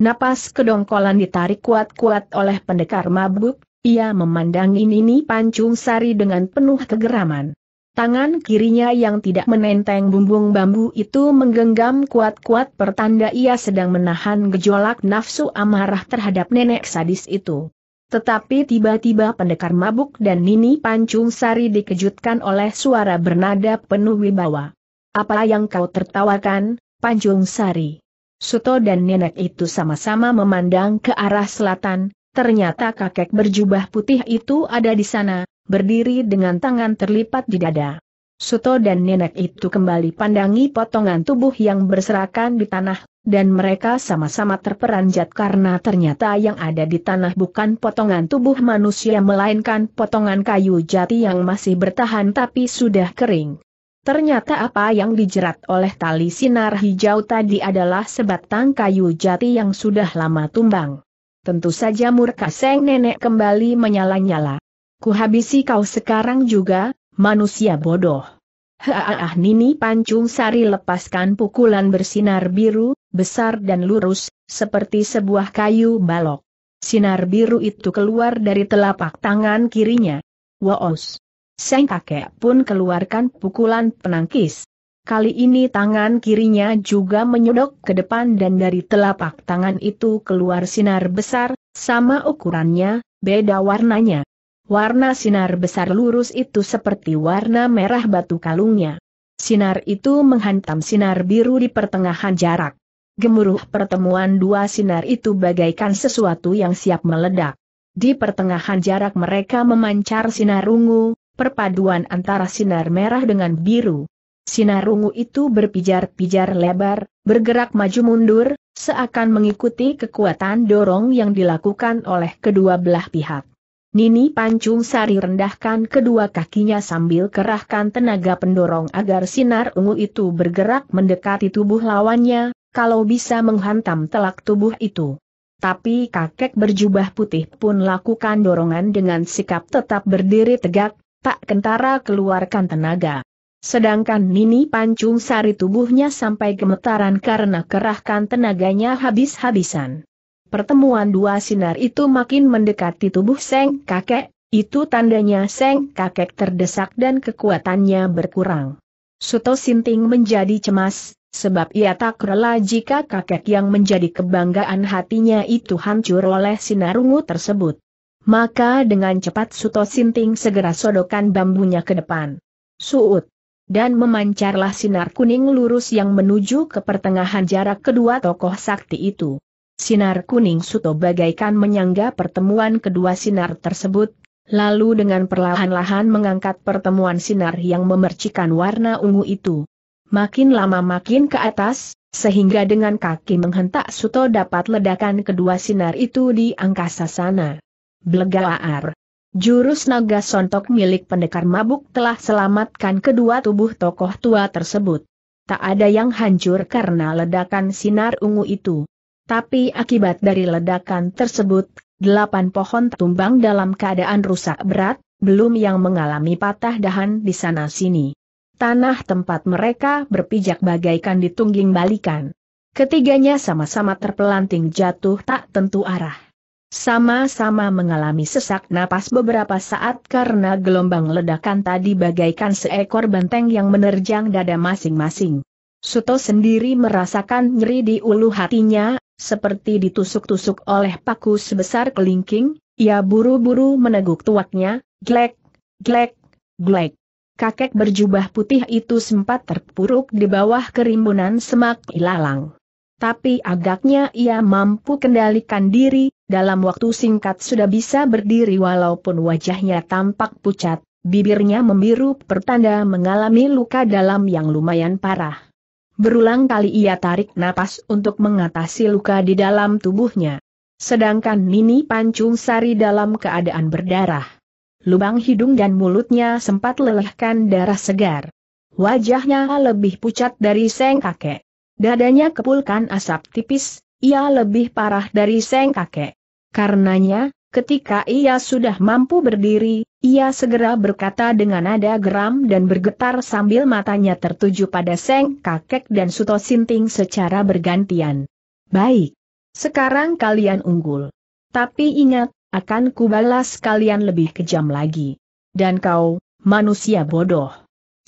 Napas kedongkolan ditarik kuat-kuat oleh pendekar mabuk, ia memandangi Nini Pancung Sari dengan penuh kegeraman. Tangan kirinya yang tidak menenteng bumbung bambu itu menggenggam kuat-kuat pertanda ia sedang menahan gejolak nafsu amarah terhadap nenek sadis itu. Tetapi tiba-tiba pendekar mabuk dan Nini Pancung Sari dikejutkan oleh suara bernada penuh wibawa. Apa yang kau tertawakan, Pancung Sari? Suto dan nenek itu sama-sama memandang ke arah selatan, ternyata kakek berjubah putih itu ada di sana, berdiri dengan tangan terlipat di dada. Suto dan nenek itu kembali pandangi potongan tubuh yang berserakan di tanah, dan mereka sama-sama terperanjat karena ternyata yang ada di tanah bukan potongan tubuh manusia melainkan potongan kayu jati yang masih bertahan tapi sudah kering. Ternyata apa yang dijerat oleh tali sinar hijau tadi adalah sebatang kayu jati yang sudah lama tumbang. Tentu saja murka Seng Nenek kembali menyala-nyala. Kuhabisi kau sekarang juga, manusia bodoh. Haah Nini Pancung Sari lepaskan pukulan bersinar biru, besar dan lurus, seperti sebuah kayu balok. Sinar biru itu keluar dari telapak tangan kirinya. Woos! Seng kakek pun keluarkan pukulan penangkis. Kali ini tangan kirinya juga menyodok ke depan dan dari telapak tangan itu keluar sinar besar, sama ukurannya, beda warnanya. Warna sinar besar lurus itu seperti warna merah batu kalungnya. Sinar itu menghantam sinar biru di pertengahan jarak. Gemuruh pertemuan dua sinar itu bagaikan sesuatu yang siap meledak. Di pertengahan jarak mereka memancar sinar ungu, perpaduan antara sinar merah dengan biru. Sinar ungu itu berpijar-pijar lebar, bergerak maju mundur, seakan mengikuti kekuatan dorong yang dilakukan oleh kedua belah pihak. Nini Pancung Sari rendahkan kedua kakinya sambil kerahkan tenaga pendorong agar sinar ungu itu bergerak mendekati tubuh lawannya, kalau bisa menghantam telak tubuh itu. Tapi kakek berjubah putih pun lakukan dorongan dengan sikap tetap berdiri tegak, Tak kentara keluarkan tenaga. Sedangkan Nini Pancung Sari tubuhnya sampai gemetaran karena kerahkan tenaganya habis-habisan. Pertemuan dua sinar itu makin mendekati tubuh Seng Kakek, itu tandanya Seng Kakek terdesak dan kekuatannya berkurang. Suto Sinting menjadi cemas, sebab ia tak rela jika kakek yang menjadi kebanggaan hatinya itu hancur oleh sinar ungu tersebut. Maka dengan cepat Suto Sinting segera sodokan bambunya ke depan. Suut. Dan memancarlah sinar kuning lurus yang menuju ke pertengahan jarak kedua tokoh sakti itu. Sinar kuning Suto bagaikan menyangga pertemuan kedua sinar tersebut, lalu dengan perlahan-lahan mengangkat pertemuan sinar yang memercikan warna ungu itu. Makin lama makin ke atas, sehingga dengan kaki menghentak Suto dapat ledakan kedua sinar itu di angkasa sana. Blegaar. Jurus naga sontok milik pendekar mabuk telah selamatkan kedua tubuh tokoh tua tersebut. Tak ada yang hancur karena ledakan sinar ungu itu. Tapi akibat dari ledakan tersebut, delapan pohon tumbang dalam keadaan rusak berat, belum yang mengalami patah dahan di sana-sini. Tanah tempat mereka berpijak bagaikan ditungging balikan. Ketiganya sama-sama terpelanting jatuh tak tentu arah. Sama-sama mengalami sesak napas beberapa saat karena gelombang ledakan tadi bagaikan seekor benteng yang menerjang dada masing-masing. Suto sendiri merasakan nyeri di ulu hatinya, seperti ditusuk-tusuk oleh paku sebesar kelingking, ia buru-buru meneguk tuaknya, glek, glek, glek. Kakek berjubah putih itu sempat terpuruk di bawah kerimbunan semak ilalang tapi agaknya ia mampu kendalikan diri, dalam waktu singkat sudah bisa berdiri walaupun wajahnya tampak pucat, bibirnya membiru pertanda mengalami luka dalam yang lumayan parah. Berulang kali ia tarik napas untuk mengatasi luka di dalam tubuhnya. Sedangkan Nini Pancung Sari dalam keadaan berdarah. Lubang hidung dan mulutnya sempat lelehkan darah segar. Wajahnya lebih pucat dari seng kakek. Dadanya kepulkan asap tipis, ia lebih parah dari seng kakek. Karenanya, ketika ia sudah mampu berdiri, ia segera berkata dengan nada geram dan bergetar sambil matanya tertuju pada seng kakek dan Suto Sinting secara bergantian. Baik. Sekarang kalian unggul. Tapi ingat, akan kubalas kalian lebih kejam lagi. Dan kau, manusia bodoh.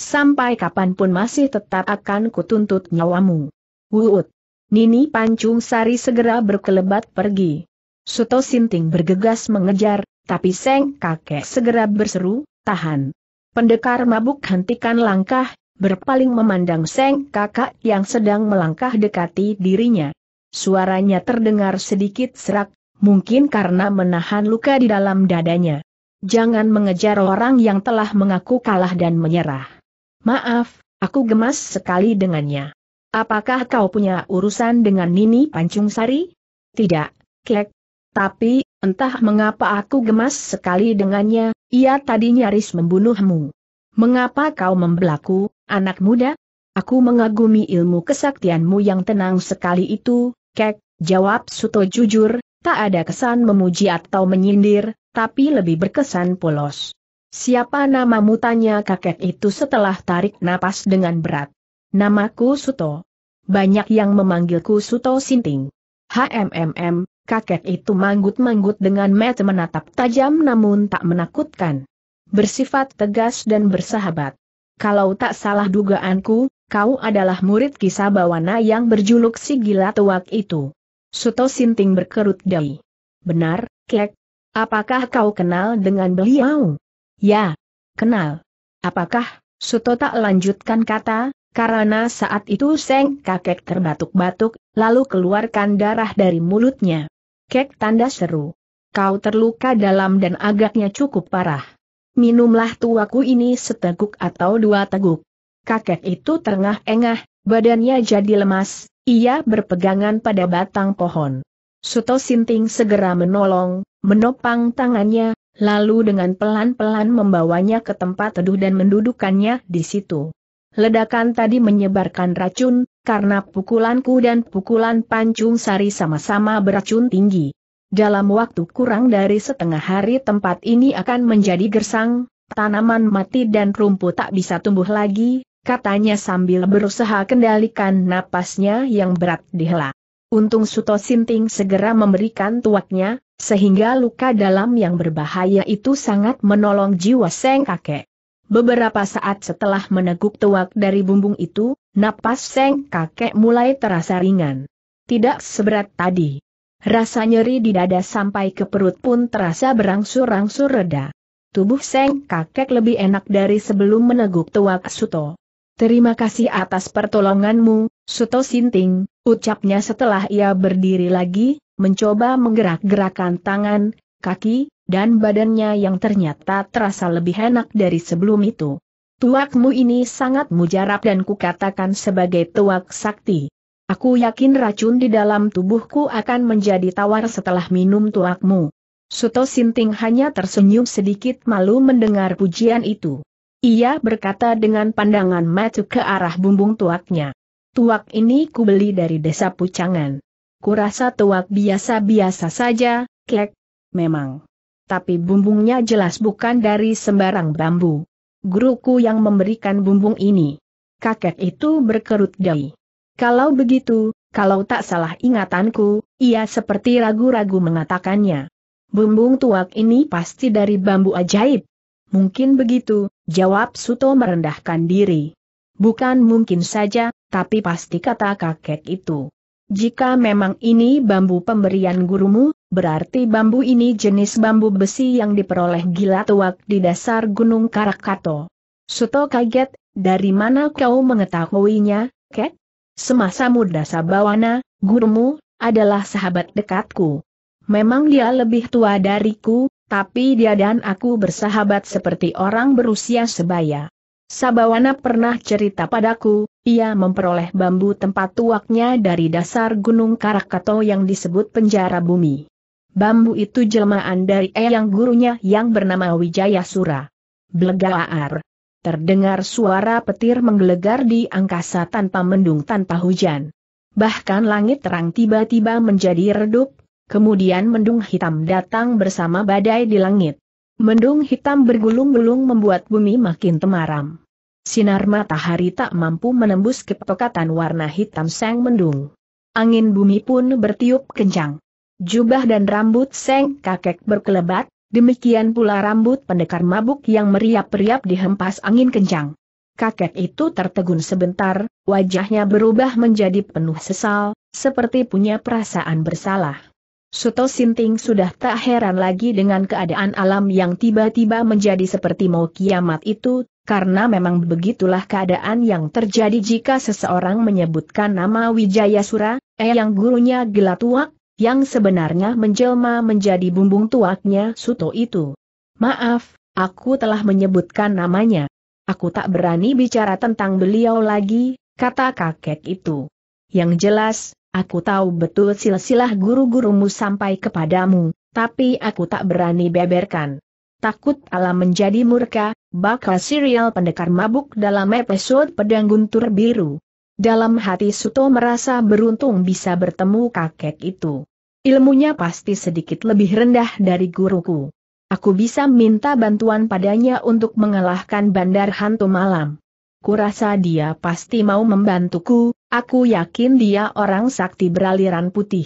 Sampai kapanpun masih tetap akan kutuntut nyawamu. Wuut. Nini Pancung Sari segera berkelebat pergi. Suto Sinting bergegas mengejar, tapi Seng kakek segera berseru, tahan. Pendekar mabuk hentikan langkah, berpaling memandang Seng kakak yang sedang melangkah dekati dirinya. Suaranya terdengar sedikit serak, mungkin karena menahan luka di dalam dadanya. Jangan mengejar orang yang telah mengaku kalah dan menyerah. Maaf, aku gemas sekali dengannya. Apakah kau punya urusan dengan Nini Pancung Sari? Tidak, Kek. Tapi, entah mengapa aku gemas sekali dengannya, ia tadi nyaris membunuhmu. Mengapa kau membelaku, anak muda? Aku mengagumi ilmu kesaktianmu yang tenang sekali itu, Kek, jawab Suto jujur, tak ada kesan memuji atau menyindir, tapi lebih berkesan polos. Siapa namamu tanya kakek itu setelah tarik napas dengan berat. Namaku Suto. Banyak yang memanggilku Suto Sinting. HMMM, kakek itu manggut-manggut dengan mata menatap tajam namun tak menakutkan. Bersifat tegas dan bersahabat. Kalau tak salah dugaanku, kau adalah murid kisah bawana yang berjuluk si gila tuak itu. Suto Sinting berkerut dahi. Benar, Kek. Apakah kau kenal dengan beliau? Ya, kenal. Apakah, Suto tak lanjutkan kata, karena saat itu Seng kakek terbatuk-batuk, lalu keluarkan darah dari mulutnya. Kek tanda seru. Kau terluka dalam dan agaknya cukup parah. Minumlah tuaku ini seteguk atau dua teguk. Kakek itu terengah-engah, badannya jadi lemas, ia berpegangan pada batang pohon. Suto Sinting segera menolong, menopang tangannya, lalu dengan pelan-pelan membawanya ke tempat teduh dan mendudukannya di situ. Ledakan tadi menyebarkan racun, karena pukulanku dan pukulan pancung sari sama-sama beracun tinggi. Dalam waktu kurang dari setengah hari tempat ini akan menjadi gersang, tanaman mati dan rumput tak bisa tumbuh lagi, katanya sambil berusaha kendalikan napasnya yang berat dihela. Untung Suto Sinting segera memberikan tuaknya, sehingga luka dalam yang berbahaya itu sangat menolong jiwa seng kakek. Beberapa saat setelah meneguk tuak dari bumbung itu, napas Seng kakek mulai terasa ringan. Tidak seberat tadi. Rasa nyeri di dada sampai ke perut pun terasa berangsur-angsur reda. Tubuh Seng kakek lebih enak dari sebelum meneguk tuak Suto. Terima kasih atas pertolonganmu, Suto Sinting, ucapnya setelah ia berdiri lagi, mencoba menggerak-gerakan tangan, kaki, dan badannya yang ternyata terasa lebih enak dari sebelum itu. Tuakmu ini sangat mujarab dan kukatakan sebagai tuak sakti. Aku yakin racun di dalam tubuhku akan menjadi tawar setelah minum tuakmu. Suto Sinting hanya tersenyum sedikit malu mendengar pujian itu. Ia berkata dengan pandangan mata ke arah bumbung tuaknya. Tuak ini kubeli dari desa Pucangan. Kurasa tuak biasa-biasa saja, kek. Memang. Tapi bumbungnya jelas bukan dari sembarang bambu. Guruku yang memberikan bumbung ini. Kakek itu berkerut dahi. Kalau begitu, kalau tak salah ingatanku, ia seperti ragu-ragu mengatakannya. Bumbung tuak ini pasti dari bambu ajaib. Mungkin begitu, jawab Suto merendahkan diri. Bukan mungkin saja, tapi pasti kata kakek itu. Jika memang ini bambu pemberian gurumu, berarti bambu ini jenis bambu besi yang diperoleh gila tuak di dasar Gunung Karakato. Suto kaget, dari mana kau mengetahuinya, Ket? Semasa muda Sabawana, gurumu, adalah sahabat dekatku. Memang dia lebih tua dariku, tapi dia dan aku bersahabat seperti orang berusia sebaya. Sabawana pernah cerita padaku, ia memperoleh bambu tempat tuaknya dari dasar Gunung Karakato yang disebut penjara bumi. Bambu itu jelmaan dari eyang gurunya yang bernama Wijaya Sura. Blegaar. Terdengar suara petir menggelegar di angkasa tanpa mendung tanpa hujan. Bahkan langit terang tiba-tiba menjadi redup, kemudian mendung hitam datang bersama badai di langit. Mendung hitam bergulung-gulung membuat bumi makin temaram. Sinar matahari tak mampu menembus kepekatan warna hitam Seng Mendung. Angin bumi pun bertiup kencang. Jubah dan rambut Seng kakek berkelebat, demikian pula rambut pendekar mabuk yang meriap-riap dihempas angin kencang. Kakek itu tertegun sebentar, wajahnya berubah menjadi penuh sesal, seperti punya perasaan bersalah. Suto Sinting sudah tak heran lagi dengan keadaan alam yang tiba-tiba menjadi seperti mau kiamat itu, karena memang begitulah keadaan yang terjadi jika seseorang menyebutkan nama Wijayasura, eh yang gurunya Gelatuak, yang sebenarnya menjelma menjadi bumbung tuaknya Suto itu. Maaf, aku telah menyebutkan namanya. Aku tak berani bicara tentang beliau lagi, kata kakek itu. Yang jelas, Aku tahu betul silsilah guru-gurumu sampai kepadamu, tapi aku tak berani beberkan. Takut Allah menjadi murka, bakal serial pendekar mabuk dalam episode Pedang Guntur Biru. Dalam hati Suto merasa beruntung bisa bertemu kakek itu. Ilmunya pasti sedikit lebih rendah dari guruku. Aku bisa minta bantuan padanya untuk mengalahkan bandar hantu malam. Kurasa dia pasti mau membantuku, Aku yakin dia orang sakti beraliran putih.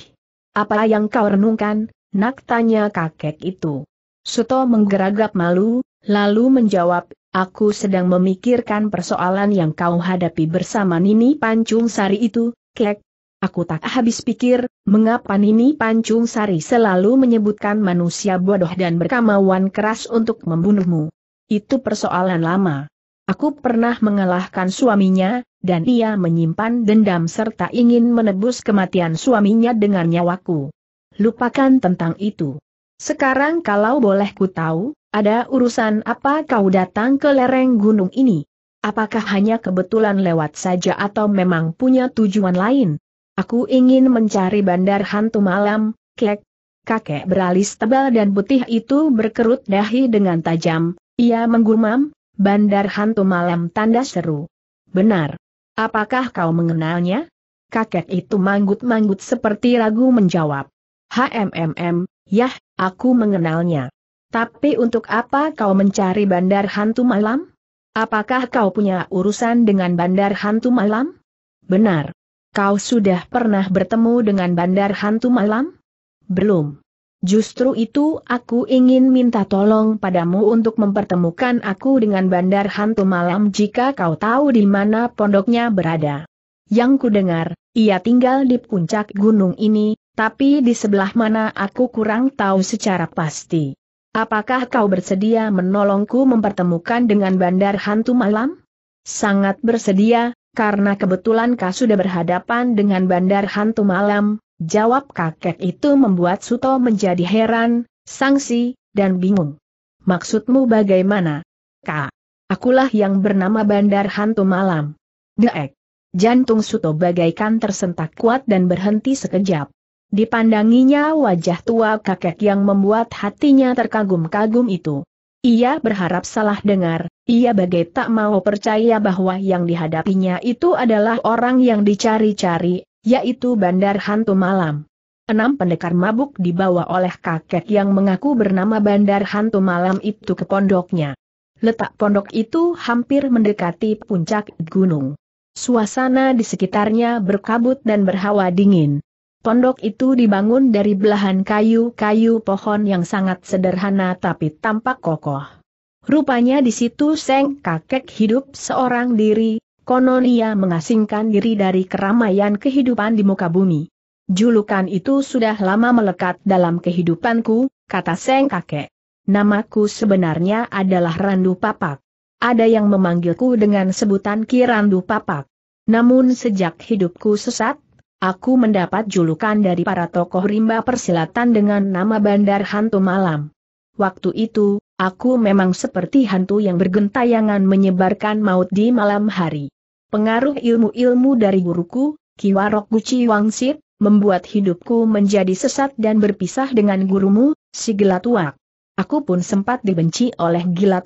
Apa yang kau renungkan, nak tanya kakek itu. Suto menggeragap malu, lalu menjawab, aku sedang memikirkan persoalan yang kau hadapi bersama Nini Pancung Sari itu, kek. Aku tak habis pikir, mengapa Nini Pancung Sari selalu menyebutkan manusia bodoh dan berkamauan keras untuk membunuhmu. Itu persoalan lama. Aku pernah mengalahkan suaminya, dan ia menyimpan dendam serta ingin menebus kematian suaminya dengan nyawaku. Lupakan tentang itu. Sekarang kalau boleh ku tahu, ada urusan apa kau datang ke lereng gunung ini? Apakah hanya kebetulan lewat saja atau memang punya tujuan lain? Aku ingin mencari bandar hantu malam, klek. Kakek beralis tebal dan putih itu berkerut dahi dengan tajam, ia menggumam, Bandar hantu malam tanda seru. Benar. Apakah kau mengenalnya? Kakek itu manggut-manggut seperti ragu menjawab. HMMM, yah, aku mengenalnya. Tapi untuk apa kau mencari bandar hantu malam? Apakah kau punya urusan dengan bandar hantu malam? Benar. Kau sudah pernah bertemu dengan bandar hantu malam? Belum. Justru itu aku ingin minta tolong padamu untuk mempertemukan aku dengan bandar hantu malam jika kau tahu di mana pondoknya berada. Yang kudengar ia tinggal di puncak gunung ini, tapi di sebelah mana aku kurang tahu secara pasti. Apakah kau bersedia menolongku mempertemukan dengan bandar hantu malam? Sangat bersedia, karena kebetulan kau sudah berhadapan dengan bandar hantu malam, Jawab kakek itu membuat Suto menjadi heran, sangsi, dan bingung. Maksudmu bagaimana? Kak, akulah yang bernama Bandar Hantu Malam. Deek. Jantung Suto bagaikan tersentak kuat dan berhenti sekejap. Dipandanginya wajah tua kakek yang membuat hatinya terkagum-kagum itu. Ia berharap salah dengar, ia bagai tak mau percaya bahwa yang dihadapinya itu adalah orang yang dicari-cari, yaitu Bandar Hantu Malam. Enam pendekar mabuk dibawa oleh kakek yang mengaku bernama Bandar Hantu Malam itu ke pondoknya. Letak pondok itu hampir mendekati puncak gunung. Suasana di sekitarnya berkabut dan berhawa dingin. Pondok itu dibangun dari belahan kayu-kayu pohon yang sangat sederhana tapi tampak kokoh. Rupanya di situ Seng kakek hidup seorang diri, konon ia mengasingkan diri dari keramaian kehidupan di muka bumi. Julukan itu sudah lama melekat dalam kehidupanku, kata Seng Kakek. Namaku sebenarnya adalah Randu Papak. Ada yang memanggilku dengan sebutan Ki Randu Papak. Namun sejak hidupku sesat, aku mendapat julukan dari para tokoh rimba persilatan dengan nama Bandar Hantu Malam. Waktu itu, aku memang seperti hantu yang bergentayangan menyebarkan maut di malam hari. Pengaruh ilmu-ilmu dari guruku, Kiwarok Guci Wangsit, membuat hidupku menjadi sesat dan berpisah dengan gurumu, si Gila Aku pun sempat dibenci oleh Gila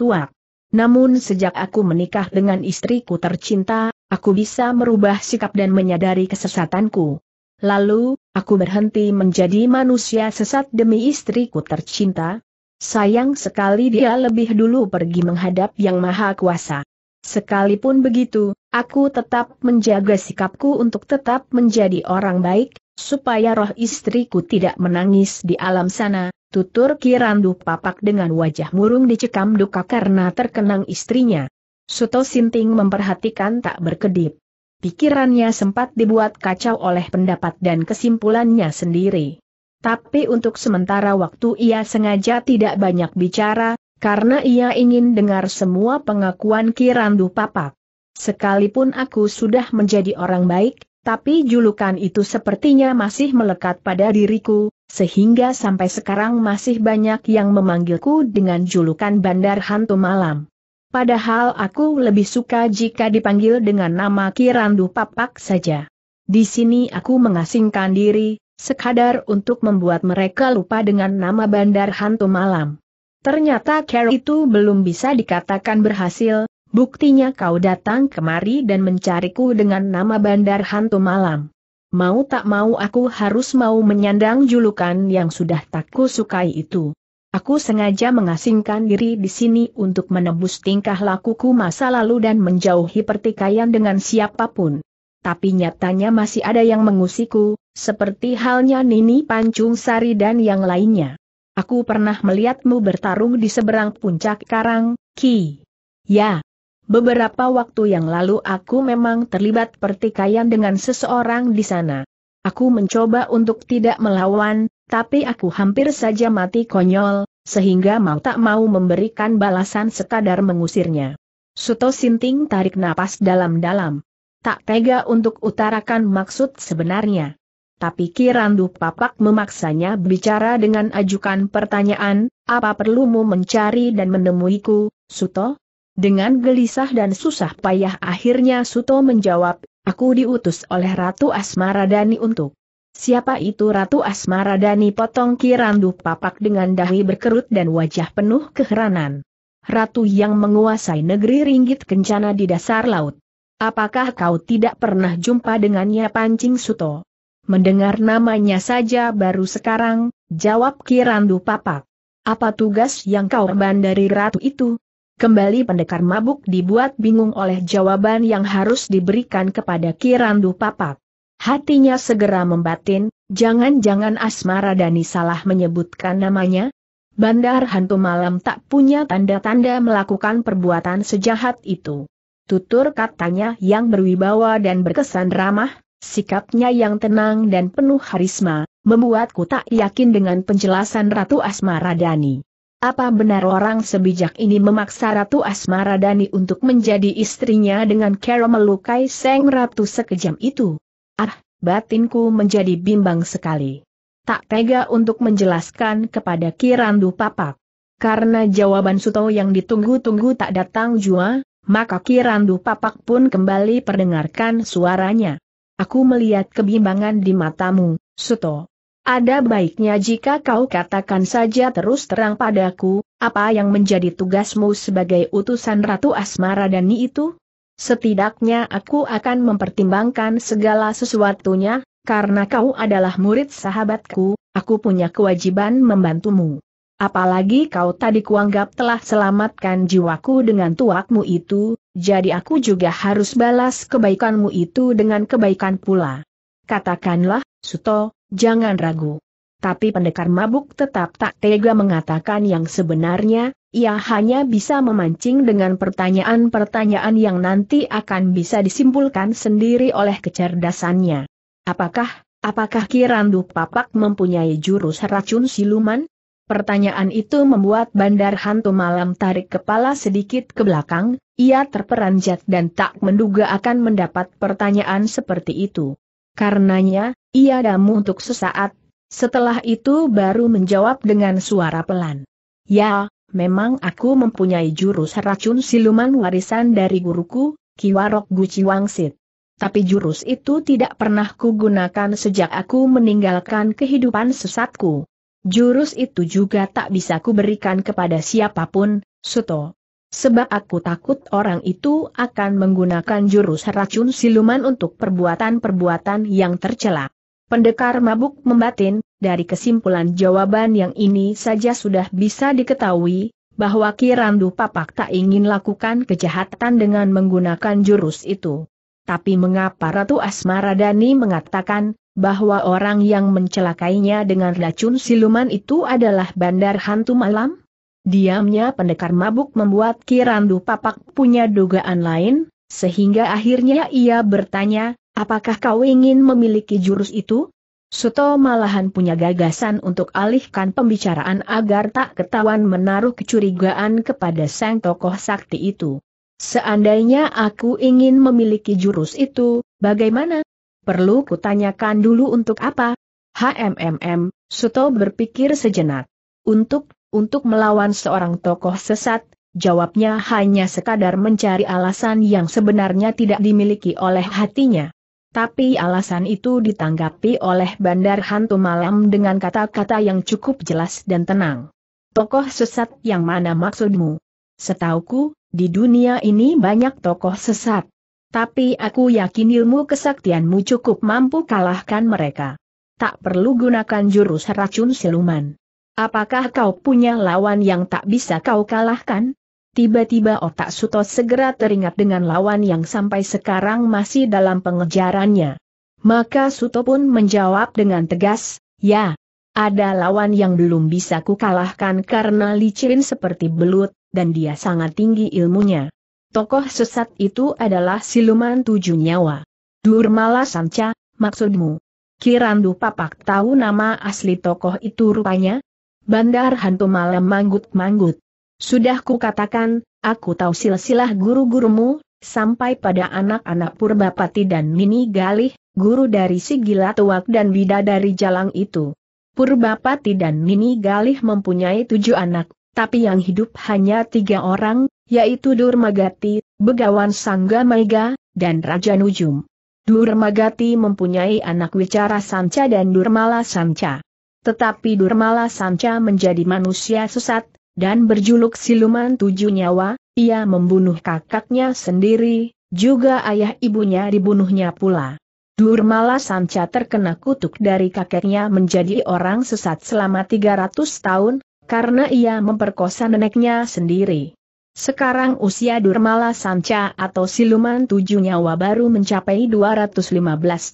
Namun sejak aku menikah dengan istriku tercinta, aku bisa merubah sikap dan menyadari kesesatanku. Lalu, aku berhenti menjadi manusia sesat demi istriku tercinta. Sayang sekali dia lebih dulu pergi menghadap Yang Maha Kuasa. Sekalipun begitu, aku tetap menjaga sikapku untuk tetap menjadi orang baik, supaya roh istriku tidak menangis di alam sana, tutur Kirandu Papak dengan wajah murung dicekam duka karena terkenang istrinya. Suto Sinting memperhatikan tak berkedip. Pikirannya sempat dibuat kacau oleh pendapat dan kesimpulannya sendiri. Tapi untuk sementara waktu ia sengaja tidak banyak bicara, karena ia ingin dengar semua pengakuan Kirandu Papak. Sekalipun aku sudah menjadi orang baik, tapi julukan itu sepertinya masih melekat pada diriku, sehingga sampai sekarang masih banyak yang memanggilku dengan julukan Bandar Hantu Malam. Padahal aku lebih suka jika dipanggil dengan nama Kirandu Papak saja. Di sini aku mengasingkan diri, sekadar untuk membuat mereka lupa dengan nama Bandar Hantu Malam. Ternyata Carol itu belum bisa dikatakan berhasil, buktinya kau datang kemari dan mencariku dengan nama Bandar Hantu Malam. Mau tak mau aku harus mau menyandang julukan yang sudah tak kusukai itu. Aku sengaja mengasingkan diri di sini untuk menebus tingkah lakuku masa lalu dan menjauhi pertikaian dengan siapapun. Tapi nyatanya masih ada yang mengusiku, seperti halnya Nini Pancung Sari dan yang lainnya. Aku pernah melihatmu bertarung di seberang puncak karang, Ki. Ya. Beberapa waktu yang lalu aku memang terlibat pertikaian dengan seseorang di sana. Aku mencoba untuk tidak melawan, tapi aku hampir saja mati konyol, sehingga mau tak mau memberikan balasan sekadar mengusirnya. Suto Sinting tarik napas dalam-dalam. Tak tega untuk utarakan maksud sebenarnya tapi Kirandu Papak memaksanya bicara dengan ajukan pertanyaan, apa perlumu mencari dan menemuiku, Suto? Dengan gelisah dan susah payah akhirnya Suto menjawab, aku diutus oleh Ratu Asmaradani untuk. Siapa itu Ratu Asmaradani potong Kirandu Papak dengan dahi berkerut dan wajah penuh keheranan. Ratu yang menguasai negeri ringgit kencana di dasar laut. Apakah kau tidak pernah jumpa dengannya pancing Suto? Mendengar namanya saja baru sekarang, jawab Kirandu Papak. Apa tugas yang kau emban dari ratu itu? Kembali pendekar mabuk dibuat bingung oleh jawaban yang harus diberikan kepada Kirandu Papak. Hatinya segera membatin, jangan-jangan Asmara Dani salah menyebutkan namanya? Bandar hantu malam tak punya tanda-tanda melakukan perbuatan sejahat itu. Tutur katanya yang berwibawa dan berkesan ramah, Sikapnya yang tenang dan penuh harisma, membuatku tak yakin dengan penjelasan Ratu Asmaradani. Apa benar orang sebijak ini memaksa Ratu Asmaradani untuk menjadi istrinya dengan cara melukai Seng Ratu sekejam itu? Ah, batinku menjadi bimbang sekali. Tak tega untuk menjelaskan kepada Kirandu Papak. Karena jawaban Suto yang ditunggu-tunggu tak datang jua, maka Kirandu Papak pun kembali perdengarkan suaranya. Aku melihat kebimbangan di matamu, Suto. Ada baiknya jika kau katakan saja terus terang padaku, apa yang menjadi tugasmu sebagai utusan Ratu Asmara Dani itu? Setidaknya aku akan mempertimbangkan segala sesuatunya, karena kau adalah murid sahabatku, aku punya kewajiban membantumu. Apalagi kau tadi kuanggap telah selamatkan jiwaku dengan tuakmu itu, jadi aku juga harus balas kebaikanmu itu dengan kebaikan pula. Katakanlah, Suto, jangan ragu. Tapi pendekar mabuk tetap tak tega mengatakan yang sebenarnya, ia hanya bisa memancing dengan pertanyaan-pertanyaan yang nanti akan bisa disimpulkan sendiri oleh kecerdasannya. Apakah, apakah Kirandu Papak mempunyai jurus racun siluman? Pertanyaan itu membuat bandar hantu malam tarik kepala sedikit ke belakang, ia terperanjat dan tak menduga akan mendapat pertanyaan seperti itu. Karenanya, ia damu untuk sesaat, setelah itu baru menjawab dengan suara pelan. Ya, memang aku mempunyai jurus racun siluman warisan dari guruku, Kiwarok Guci Wangsit. Tapi jurus itu tidak pernah kugunakan sejak aku meninggalkan kehidupan sesatku. Jurus itu juga tak bisa kuberikan kepada siapapun, Suto. Sebab aku takut orang itu akan menggunakan jurus racun siluman untuk perbuatan-perbuatan yang tercela. Pendekar mabuk membatin, dari kesimpulan jawaban yang ini saja sudah bisa diketahui, bahwa Kirandu Papak tak ingin lakukan kejahatan dengan menggunakan jurus itu. Tapi mengapa Ratu Asmaradani mengatakan, bahwa orang yang mencelakainya dengan racun siluman itu adalah bandar hantu malam? Diamnya pendekar mabuk membuat Kirandu Papak punya dugaan lain, sehingga akhirnya ia bertanya, apakah kau ingin memiliki jurus itu? Suto malahan punya gagasan untuk alihkan pembicaraan agar tak ketahuan menaruh kecurigaan kepada sang tokoh sakti itu. Seandainya aku ingin memiliki jurus itu, bagaimana? Perlu kutanyakan dulu untuk apa? HMMM, Suto berpikir sejenak. Untuk, untuk melawan seorang tokoh sesat, jawabnya hanya sekadar mencari alasan yang sebenarnya tidak dimiliki oleh hatinya. Tapi alasan itu ditanggapi oleh Bandar Hantu Malam dengan kata-kata yang cukup jelas dan tenang. Tokoh sesat yang mana maksudmu? Setauku, di dunia ini banyak tokoh sesat. Tapi aku yakin ilmu kesaktianmu cukup mampu kalahkan mereka. Tak perlu gunakan jurus racun siluman. Apakah kau punya lawan yang tak bisa kau kalahkan? Tiba-tiba otak Suto segera teringat dengan lawan yang sampai sekarang masih dalam pengejarannya. Maka Suto pun menjawab dengan tegas, ya, ada lawan yang belum bisa kukalahkan karena licin seperti belut, dan dia sangat tinggi ilmunya. Tokoh sesat itu adalah siluman tujuh nyawa. Durmala Sanca, maksudmu? Kirandu Papak tahu nama asli tokoh itu rupanya? Bandar hantu malam manggut-manggut. Sudah kukatakan, aku tahu silsilah guru-gurumu, sampai pada anak-anak Purbapati dan Mini Galih, guru dari Sigila Tuak dan Bida dari Jalang itu. Purbapati dan Mini Galih mempunyai tujuh anak, tapi yang hidup hanya tiga orang, yaitu Durmagati, Begawan Sangga Maiga, dan Raja Nujum. Durmagati mempunyai anak Wicara Sanca dan Durmala Sanca. Tetapi Durmala Sanca menjadi manusia sesat, dan berjuluk siluman tujuh nyawa, ia membunuh kakaknya sendiri, juga ayah ibunya dibunuhnya pula. Durmala Sanca terkena kutuk dari kakeknya menjadi orang sesat selama 300 tahun, karena ia memperkosa neneknya sendiri. Sekarang usia Durmala Sanca atau siluman tujuh nyawa baru mencapai 215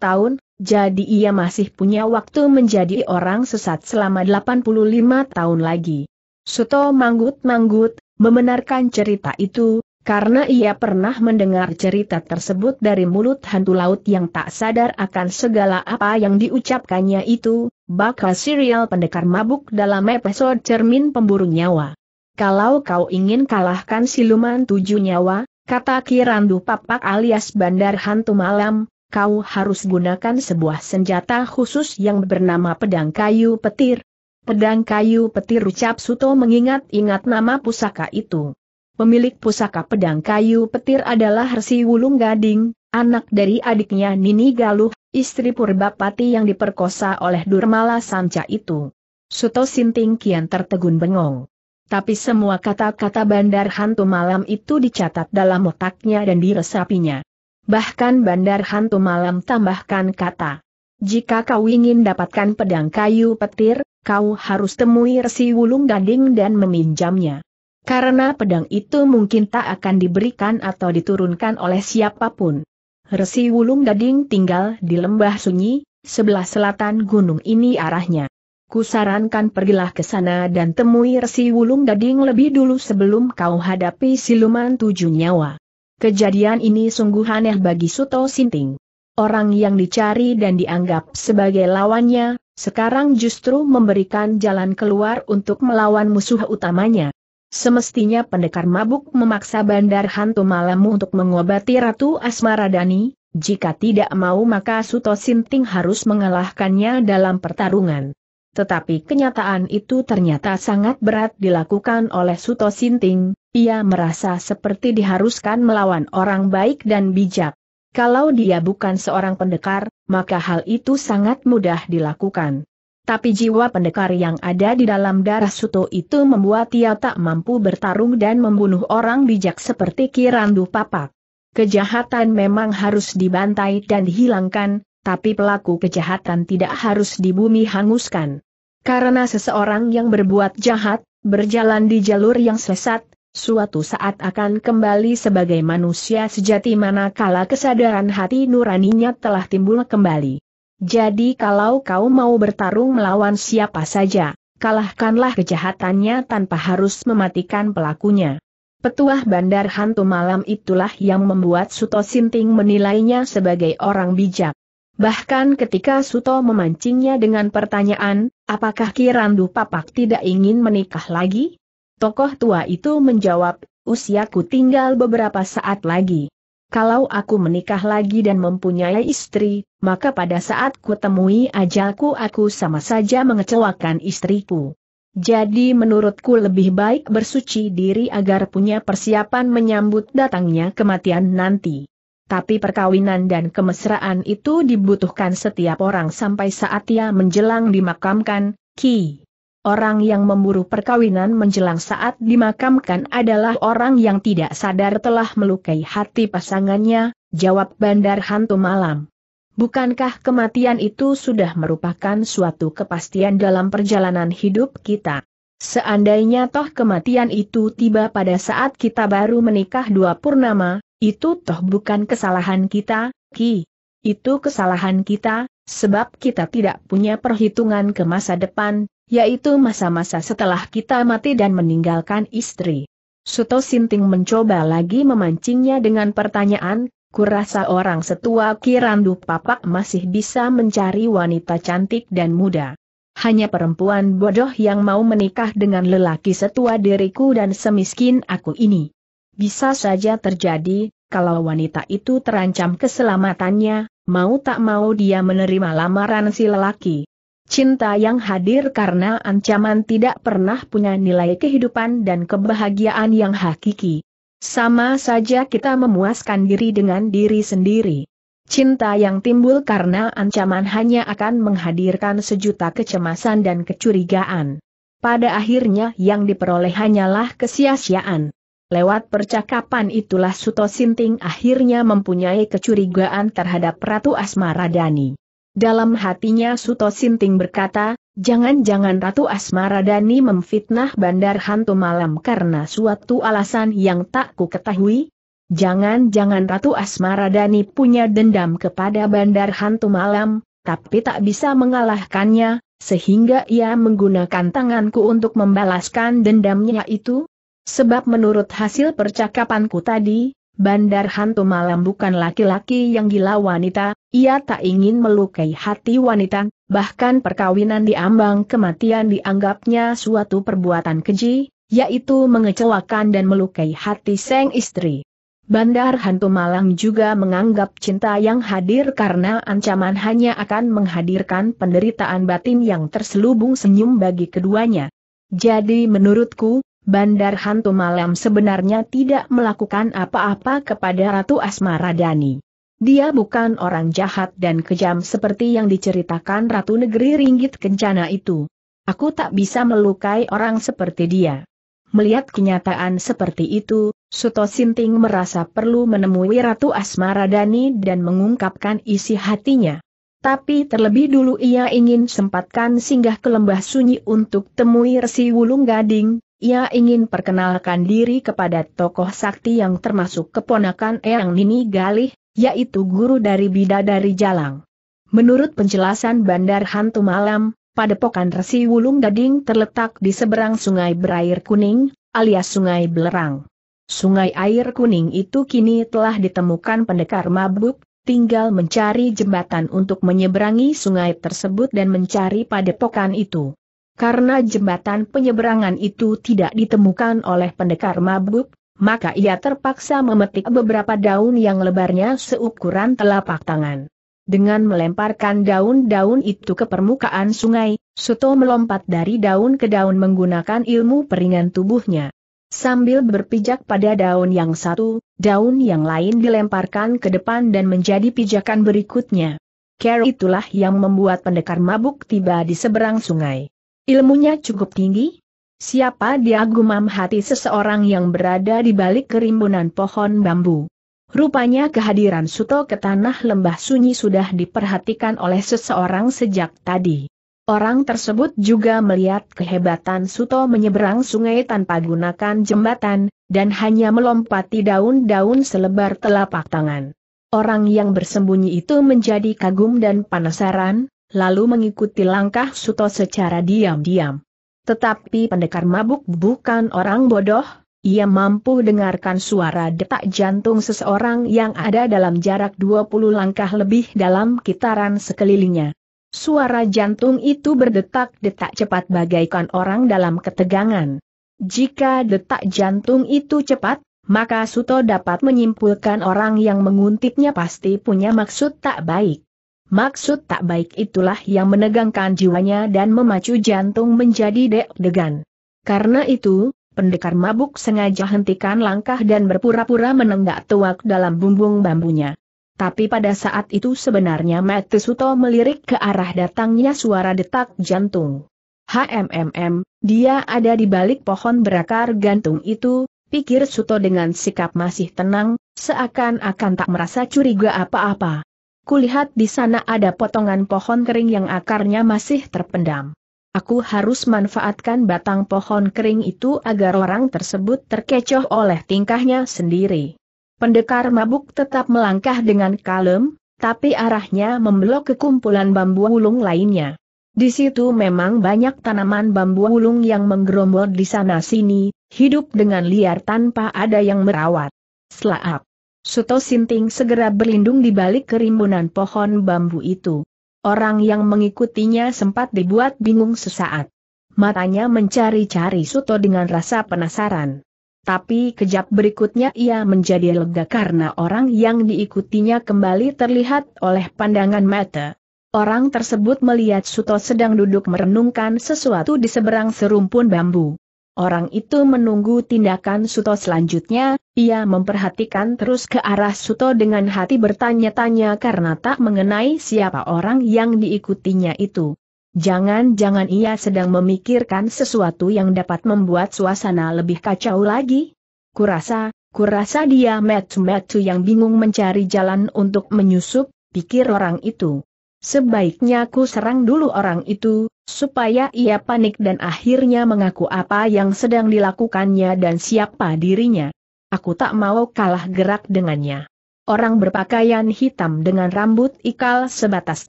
tahun, jadi ia masih punya waktu menjadi orang sesat selama 85 tahun lagi. Suto manggut-manggut, membenarkan cerita itu, karena ia pernah mendengar cerita tersebut dari mulut hantu laut yang tak sadar akan segala apa yang diucapkannya itu, bakal serial pendekar mabuk dalam episode cermin pemburu nyawa. Kalau kau ingin kalahkan siluman tujuh nyawa, kata Kirandu Papak alias Bandar Hantu Malam, kau harus gunakan sebuah senjata khusus yang bernama pedang kayu petir. Pedang kayu petir ucap Suto mengingat-ingat nama pusaka itu. Pemilik pusaka pedang kayu petir adalah Hersi Wulung Gading, anak dari adiknya Nini Galuh, istri Purbapati yang diperkosa oleh Durmala Sanca itu. Suto Sinting kian tertegun bengong. Tapi semua kata-kata bandar hantu malam itu dicatat dalam otaknya dan diresapinya. Bahkan bandar hantu malam tambahkan kata. Jika kau ingin dapatkan pedang kayu petir, kau harus temui Resi Wulung Gading dan meminjamnya. Karena pedang itu mungkin tak akan diberikan atau diturunkan oleh siapapun. Resi Wulung Gading tinggal di lembah sunyi, sebelah selatan gunung ini arahnya. Kusarankan pergilah ke sana dan temui Resi Wulung Gading lebih dulu sebelum kau hadapi siluman tujuh nyawa. Kejadian ini sungguh aneh bagi Suto Sinting. Orang yang dicari dan dianggap sebagai lawannya, sekarang justru memberikan jalan keluar untuk melawan musuh utamanya. Semestinya pendekar mabuk memaksa bandar hantu malammu untuk mengobati Ratu Asmaradani, jika tidak mau maka Suto Sinting harus mengalahkannya dalam pertarungan. Tetapi kenyataan itu ternyata sangat berat dilakukan oleh Suto Sinting, ia merasa seperti diharuskan melawan orang baik dan bijak. Kalau dia bukan seorang pendekar, maka hal itu sangat mudah dilakukan. Tapi jiwa pendekar yang ada di dalam darah Suto itu membuat ia tak mampu bertarung dan membunuh orang bijak seperti Kirandu Papak. Kejahatan memang harus dibantai dan dihilangkan, tapi pelaku kejahatan tidak harus di bumi hanguskan. Karena seseorang yang berbuat jahat, berjalan di jalur yang sesat, suatu saat akan kembali sebagai manusia sejati manakala kesadaran hati nuraninya telah timbul kembali. Jadi kalau kau mau bertarung melawan siapa saja, kalahkanlah kejahatannya tanpa harus mematikan pelakunya. Petuah bandar hantu malam itulah yang membuat Suto Sinting menilainya sebagai orang bijak. Bahkan ketika Suto memancingnya dengan pertanyaan, apakah Kirandu Papak tidak ingin menikah lagi? Tokoh tua itu menjawab, usiaku tinggal beberapa saat lagi kalau aku menikah lagi dan mempunyai istri, maka pada saat ku temui ajalku aku sama saja mengecewakan istriku. Jadi menurutku lebih baik bersuci diri agar punya persiapan menyambut datangnya kematian nanti. Tapi perkawinan dan kemesraan itu dibutuhkan setiap orang sampai saat ia menjelang dimakamkan, Ki. Orang yang memburu perkawinan menjelang saat dimakamkan adalah orang yang tidak sadar telah melukai hati pasangannya, jawab Bandar Hantu Malam. Bukankah kematian itu sudah merupakan suatu kepastian dalam perjalanan hidup kita? Seandainya toh kematian itu tiba pada saat kita baru menikah dua purnama, itu toh bukan kesalahan kita, Ki. Itu kesalahan kita, sebab kita tidak punya perhitungan ke masa depan, yaitu masa-masa setelah kita mati dan meninggalkan istri. Suto Sinting mencoba lagi memancingnya dengan pertanyaan, kurasa orang setua Kirandu Papak masih bisa mencari wanita cantik dan muda. Hanya perempuan bodoh yang mau menikah dengan lelaki setua diriku dan semiskin aku ini. Bisa saja terjadi, kalau wanita itu terancam keselamatannya, mau tak mau dia menerima lamaran si lelaki. Cinta yang hadir karena ancaman tidak pernah punya nilai kehidupan dan kebahagiaan yang hakiki. Sama saja kita memuaskan diri dengan diri sendiri. Cinta yang timbul karena ancaman hanya akan menghadirkan sejuta kecemasan dan kecurigaan. Pada akhirnya yang diperoleh hanyalah kesia-siaan. Lewat percakapan itulah Suto Sinting akhirnya mempunyai kecurigaan terhadap Ratu Asmaradani. Dalam hatinya Suto Sinting berkata, jangan-jangan Ratu Asmara Dani memfitnah bandar hantu malam karena suatu alasan yang tak ku ketahui. Jangan-jangan Ratu Asmara Dani punya dendam kepada bandar hantu malam, tapi tak bisa mengalahkannya, sehingga ia menggunakan tanganku untuk membalaskan dendamnya itu. Sebab menurut hasil percakapanku tadi, Bandar hantu malam bukan laki-laki yang gila wanita, ia tak ingin melukai hati wanita, bahkan perkawinan di ambang kematian dianggapnya suatu perbuatan keji, yaitu mengecewakan dan melukai hati sang istri. Bandar hantu malam juga menganggap cinta yang hadir karena ancaman hanya akan menghadirkan penderitaan batin yang terselubung senyum bagi keduanya. Jadi menurutku, Bandar Hantu Malam sebenarnya tidak melakukan apa-apa kepada Ratu Asmaradani. Dia bukan orang jahat dan kejam seperti yang diceritakan Ratu Negeri Ringgit Kencana itu. Aku tak bisa melukai orang seperti dia. Melihat kenyataan seperti itu, Suto Sinting merasa perlu menemui Ratu Asmaradani dan mengungkapkan isi hatinya. Tapi terlebih dulu ia ingin sempatkan singgah ke lembah sunyi untuk temui Resi Wulung Gading, ia ingin perkenalkan diri kepada tokoh sakti yang termasuk keponakan Eyang Nini Galih, yaitu guru dari Bidadari Jalang. Menurut penjelasan Bandar Hantu Malam, Padepokan Resi Wulung Gading terletak di seberang sungai berair kuning, alias sungai belerang. Sungai air kuning itu kini telah ditemukan pendekar mabuk, tinggal mencari jembatan untuk menyeberangi sungai tersebut dan mencari padepokan itu. Karena jembatan penyeberangan itu tidak ditemukan oleh pendekar mabuk, maka ia terpaksa memetik beberapa daun yang lebarnya seukuran telapak tangan. Dengan melemparkan daun-daun itu ke permukaan sungai, Suto melompat dari daun ke daun menggunakan ilmu peringan tubuhnya. Sambil berpijak pada daun yang satu, daun yang lain dilemparkan ke depan dan menjadi pijakan berikutnya. Care itulah yang membuat pendekar mabuk tiba di seberang sungai. Ilmunya cukup tinggi? Siapa dia gumam hati seseorang yang berada di balik kerimbunan pohon bambu? Rupanya kehadiran Suto ke tanah lembah sunyi sudah diperhatikan oleh seseorang sejak tadi. Orang tersebut juga melihat kehebatan Suto menyeberang sungai tanpa gunakan jembatan, dan hanya melompati daun-daun selebar telapak tangan. Orang yang bersembunyi itu menjadi kagum dan penasaran, lalu mengikuti langkah Suto secara diam-diam. Tetapi pendekar mabuk bukan orang bodoh, ia mampu dengarkan suara detak jantung seseorang yang ada dalam jarak 20 langkah lebih dalam kitaran sekelilingnya. Suara jantung itu berdetak-detak cepat bagaikan orang dalam ketegangan. Jika detak jantung itu cepat, maka Suto dapat menyimpulkan orang yang menguntitnya pasti punya maksud tak baik. Maksud tak baik itulah yang menegangkan jiwanya dan memacu jantung menjadi deg-degan. Karena itu, pendekar mabuk sengaja hentikan langkah dan berpura-pura menenggak tuak dalam bumbung bambunya. Tapi pada saat itu sebenarnya Matsuto melirik ke arah datangnya suara detak jantung. HMMM, dia ada di balik pohon berakar gantung itu, pikir Suto dengan sikap masih tenang, seakan-akan tak merasa curiga apa-apa. Kulihat di sana ada potongan pohon kering yang akarnya masih terpendam. Aku harus manfaatkan batang pohon kering itu agar orang tersebut terkecoh oleh tingkahnya sendiri. Pendekar mabuk tetap melangkah dengan kalem, tapi arahnya membelok ke kumpulan bambu ulung lainnya. Di situ memang banyak tanaman bambu ulung yang menggerombol di sana-sini, hidup dengan liar tanpa ada yang merawat. Selaap. Suto Sinting segera berlindung di balik kerimbunan pohon bambu itu. Orang yang mengikutinya sempat dibuat bingung sesaat. Matanya mencari-cari Suto dengan rasa penasaran. Tapi kejap berikutnya ia menjadi lega karena orang yang diikutinya kembali terlihat oleh pandangan mata. Orang tersebut melihat Suto sedang duduk merenungkan sesuatu di seberang serumpun bambu. Orang itu menunggu tindakan Suto selanjutnya, ia memperhatikan terus ke arah Suto dengan hati bertanya-tanya karena tak mengenai siapa orang yang diikutinya itu. Jangan-jangan ia sedang memikirkan sesuatu yang dapat membuat suasana lebih kacau lagi? Kurasa, kurasa dia metu-metu yang bingung mencari jalan untuk menyusup, pikir orang itu. Sebaiknya aku serang dulu orang itu, supaya ia panik dan akhirnya mengaku apa yang sedang dilakukannya dan siapa dirinya. Aku tak mau kalah gerak dengannya. Orang berpakaian hitam dengan rambut ikal sebatas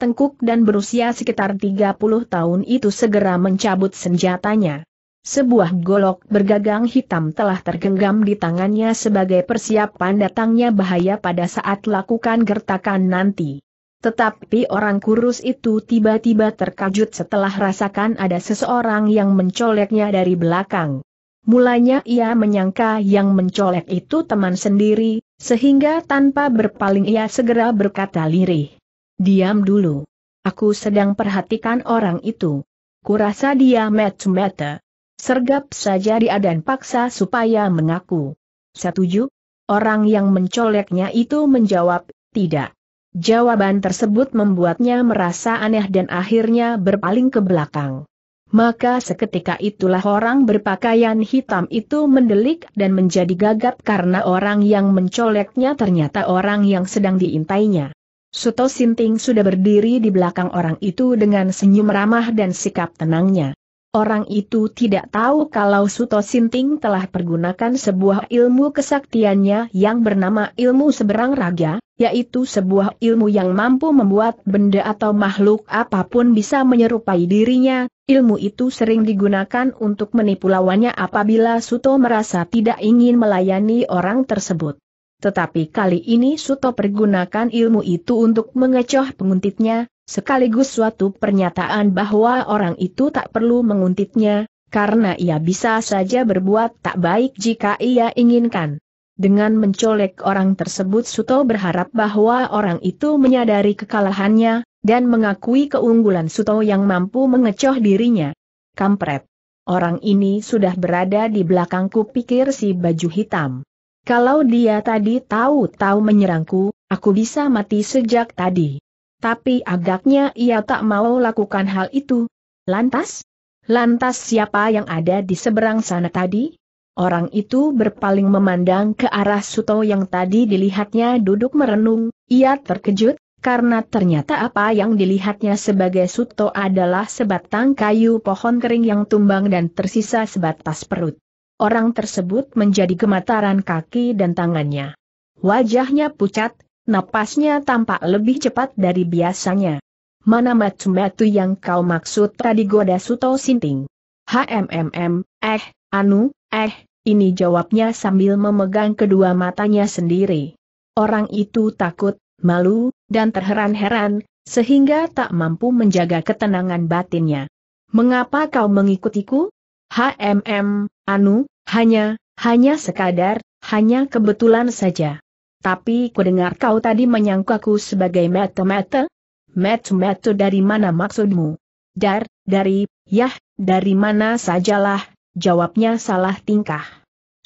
tengkuk dan berusia sekitar 30 tahun itu segera mencabut senjatanya. Sebuah golok bergagang hitam telah tergenggam di tangannya sebagai persiapan datangnya bahaya pada saat lakukan gertakan nanti. Tetapi orang kurus itu tiba-tiba terkejut setelah rasakan ada seseorang yang mencoleknya dari belakang. Mulanya ia menyangka yang mencolek itu teman sendiri, sehingga tanpa berpaling ia segera berkata lirih. Diam dulu. Aku sedang perhatikan orang itu. Kurasa dia mata-mata. Sergap saja dia dan paksa supaya mengaku. Setuju? Orang yang mencoleknya itu menjawab, tidak. Jawaban tersebut membuatnya merasa aneh dan akhirnya berpaling ke belakang. Maka seketika itulah orang berpakaian hitam itu mendelik dan menjadi gagap karena orang yang mencoleknya ternyata orang yang sedang diintainya. Suto Sinting sudah berdiri di belakang orang itu dengan senyum ramah dan sikap tenangnya. Orang itu tidak tahu kalau Suto Sinting telah pergunakan sebuah ilmu kesaktiannya yang bernama ilmu seberang raga, yaitu sebuah ilmu yang mampu membuat benda atau makhluk apapun bisa menyerupai dirinya, ilmu itu sering digunakan untuk menipu lawannya apabila Suto merasa tidak ingin melayani orang tersebut. Tetapi kali ini Suto pergunakan ilmu itu untuk mengecoh penguntitnya, sekaligus suatu pernyataan bahwa orang itu tak perlu menguntitnya, karena ia bisa saja berbuat tak baik jika ia inginkan. Dengan mencolek orang tersebut Suto berharap bahwa orang itu menyadari kekalahannya, dan mengakui keunggulan Suto yang mampu mengecoh dirinya. Kampret. Orang ini sudah berada di belakangku pikir si baju hitam. Kalau dia tadi tahu-tahu menyerangku, aku bisa mati sejak tadi. Tapi agaknya ia tak mau lakukan hal itu. Lantas? Lantas siapa yang ada di seberang sana tadi? Orang itu berpaling memandang ke arah Suto yang tadi dilihatnya duduk merenung, ia terkejut, karena ternyata apa yang dilihatnya sebagai Suto adalah sebatang kayu pohon kering yang tumbang dan tersisa sebatas perut. Orang tersebut menjadi gemataran kaki dan tangannya. Wajahnya pucat, Napasnya tampak lebih cepat dari biasanya. Mana matu-matu yang kau maksud tadi goda Suto Sinting? HMMM, eh, anu, eh, ini jawabnya sambil memegang kedua matanya sendiri. Orang itu takut, malu, dan terheran-heran, sehingga tak mampu menjaga ketenangan batinnya. Mengapa kau mengikutiku? HMM, Anu, hanya, hanya sekadar, hanya kebetulan saja. Tapi kudengar kau tadi menyangkaku sebagai mata-mata? Mata-mata dari mana maksudmu? Dar, dari, yah, dari mana sajalah, jawabnya salah tingkah.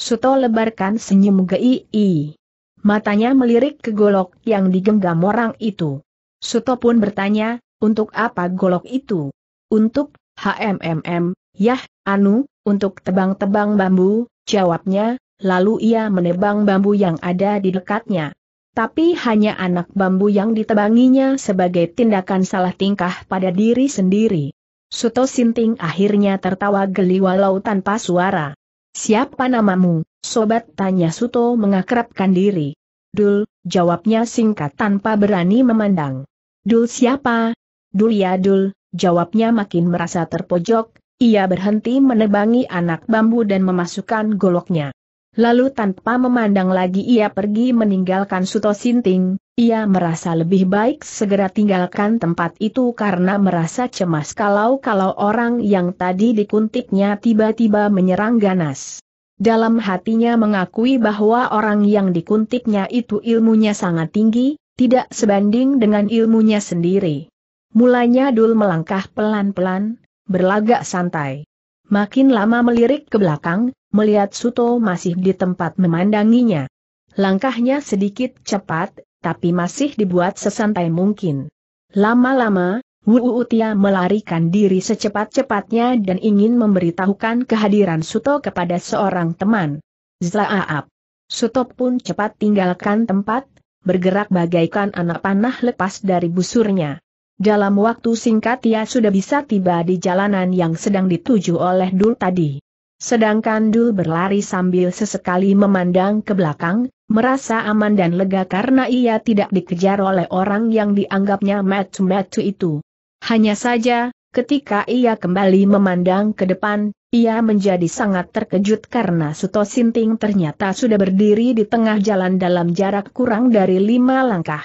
Suto lebarkan senyum gei. Matanya melirik ke golok yang digenggam orang itu. Suto pun bertanya, untuk apa golok itu? Untuk, HMMM, yah, anu, untuk tebang-tebang bambu, jawabnya, lalu ia menebang bambu yang ada di dekatnya. Tapi hanya anak bambu yang ditebanginya sebagai tindakan salah tingkah pada diri sendiri. Suto Sinting akhirnya tertawa geli walau tanpa suara. Siapa namamu, sobat? Tanya Suto mengakrabkan diri. Dul, jawabnya singkat tanpa berani memandang. Dul siapa? Dul ya Dul, jawabnya makin merasa terpojok, ia berhenti menebangi anak bambu dan memasukkan goloknya. Lalu tanpa memandang lagi ia pergi meninggalkan Suto Sinting, ia merasa lebih baik segera tinggalkan tempat itu karena merasa cemas kalau-kalau orang yang tadi dikuntiknya tiba-tiba menyerang ganas. Dalam hatinya mengakui bahwa orang yang dikuntiknya itu ilmunya sangat tinggi, tidak sebanding dengan ilmunya sendiri. Mulanya Dul melangkah pelan-pelan, berlagak santai. Makin lama melirik ke belakang, melihat Suto masih di tempat memandanginya. Langkahnya sedikit cepat, tapi masih dibuat sesantai mungkin. Lama-lama, Wu Utia melarikan diri secepat-cepatnya dan ingin memberitahukan kehadiran Suto kepada seorang teman. Zlaaap. Suto pun cepat tinggalkan tempat, bergerak bagaikan anak panah lepas dari busurnya. Dalam waktu singkat ia sudah bisa tiba di jalanan yang sedang dituju oleh Dul tadi. Sedangkan Dul berlari sambil sesekali memandang ke belakang, merasa aman dan lega karena ia tidak dikejar oleh orang yang dianggapnya metu-metu itu. Hanya saja, ketika ia kembali memandang ke depan, ia menjadi sangat terkejut karena Suto Sinting ternyata sudah berdiri di tengah jalan dalam jarak kurang dari lima langkah.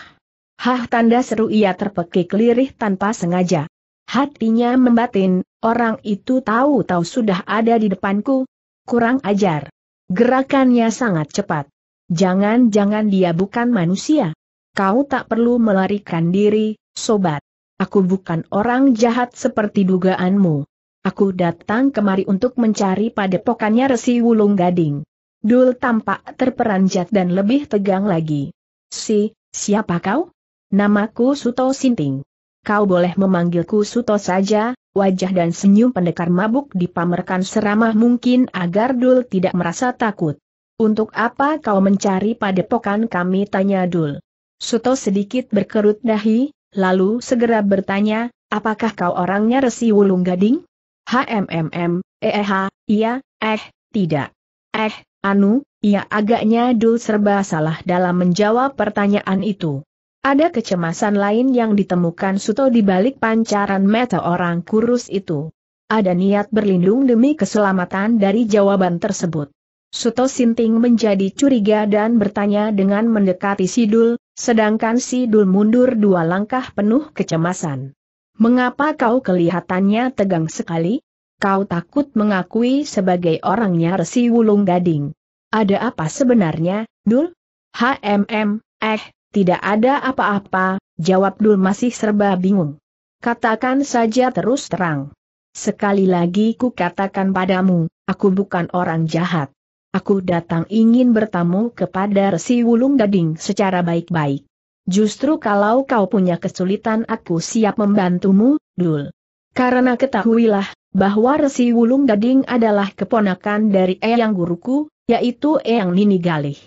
Hah tanda seru ia terpekik lirih tanpa sengaja. Hatinya membatin, Orang itu tahu-tahu sudah ada di depanku. Kurang ajar. Gerakannya sangat cepat. Jangan-jangan dia bukan manusia. Kau tak perlu melarikan diri, sobat. Aku bukan orang jahat seperti dugaanmu. Aku datang kemari untuk mencari padepokannya Resi Wulung Gading. Dul tampak terperanjat dan lebih tegang lagi. Si, siapa kau? Namaku Suto Sinting kau boleh memanggilku Suto saja, wajah dan senyum pendekar mabuk dipamerkan seramah mungkin agar Dul tidak merasa takut. Untuk apa kau mencari padepokan kami tanya Dul. Suto sedikit berkerut dahi, lalu segera bertanya, apakah kau orangnya resi wulung gading? HMMM, eh, iya, eh, tidak. Eh, Anu, ia agaknya Dul serba salah dalam menjawab pertanyaan itu. Ada kecemasan lain yang ditemukan Suto di balik pancaran mata orang kurus itu. Ada niat berlindung demi keselamatan dari jawaban tersebut. Suto Sinting menjadi curiga dan bertanya dengan mendekati Sidul, sedangkan Sidul mundur dua langkah penuh kecemasan. Mengapa kau kelihatannya tegang sekali? Kau takut mengakui sebagai orangnya resi wulung gading. Ada apa sebenarnya, Dul? HMM, eh, tidak ada apa-apa, jawab Dul masih serba bingung. Katakan saja terus terang. Sekali lagi ku katakan padamu, aku bukan orang jahat. Aku datang ingin bertamu kepada Resi Wulung Gading secara baik-baik. Justru kalau kau punya kesulitan aku siap membantumu, Dul. Karena ketahuilah, bahwa Resi Wulung Gading adalah keponakan dari Eyang Guruku, yaitu Eyang Nini Galih.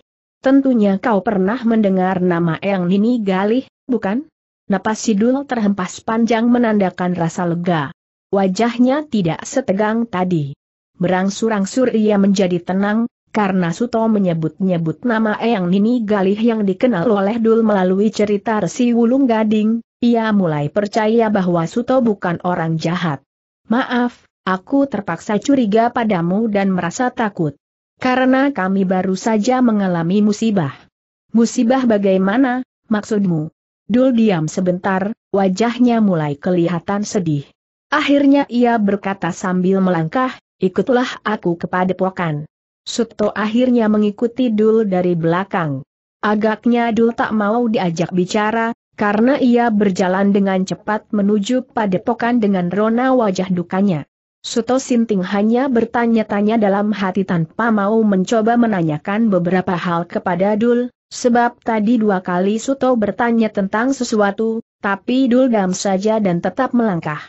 Tentunya kau pernah mendengar nama Eyang Nini Galih, bukan? Napas Sidul terhempas panjang menandakan rasa lega. Wajahnya tidak setegang tadi. Berangsur-angsur ia menjadi tenang, karena Suto menyebut-nyebut nama Eyang Nini Galih yang dikenal oleh Dul melalui cerita Resi Wulung Gading, ia mulai percaya bahwa Suto bukan orang jahat. Maaf, aku terpaksa curiga padamu dan merasa takut. Karena kami baru saja mengalami musibah. Musibah bagaimana, maksudmu? Dul diam sebentar, wajahnya mulai kelihatan sedih. Akhirnya ia berkata sambil melangkah, ikutlah aku kepada pokan. Suto akhirnya mengikuti Dul dari belakang. Agaknya Dul tak mau diajak bicara, karena ia berjalan dengan cepat menuju padepokan dengan rona wajah dukanya. Suto Sinting hanya bertanya-tanya dalam hati tanpa mau mencoba menanyakan beberapa hal kepada Dul, sebab tadi dua kali Suto bertanya tentang sesuatu, tapi Dul diam saja dan tetap melangkah.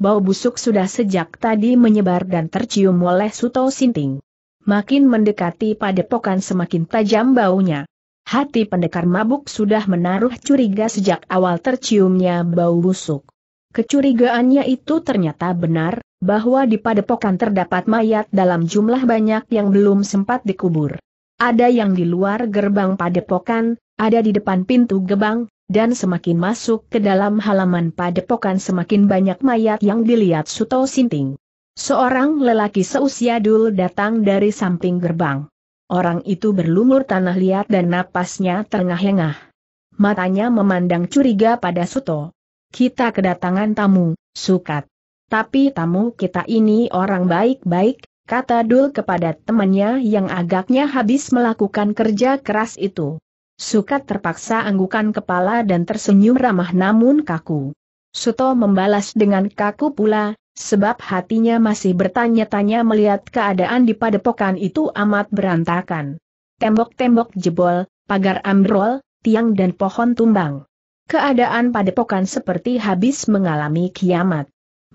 Bau busuk sudah sejak tadi menyebar dan tercium oleh Suto Sinting. Makin mendekati padepokan semakin tajam baunya. Hati pendekar mabuk sudah menaruh curiga sejak awal terciumnya bau busuk. Kecurigaannya itu ternyata benar, bahwa di padepokan terdapat mayat dalam jumlah banyak yang belum sempat dikubur. Ada yang di luar gerbang padepokan, ada di depan pintu gerbang, dan semakin masuk ke dalam halaman padepokan semakin banyak mayat yang dilihat Suto Sinting. Seorang lelaki seusia dul datang dari samping gerbang. Orang itu berlumur tanah liat dan napasnya terengah-engah. Matanya memandang curiga pada Suto. Kita kedatangan tamu, Sukat. Tapi tamu kita ini orang baik-baik, kata Dul kepada temannya yang agaknya habis melakukan kerja keras itu. Sukat terpaksa anggukan kepala dan tersenyum ramah namun kaku. Suto membalas dengan kaku pula, sebab hatinya masih bertanya-tanya melihat keadaan di padepokan itu amat berantakan. Tembok-tembok jebol, pagar ambrol, tiang dan pohon tumbang. Keadaan padepokan seperti habis mengalami kiamat.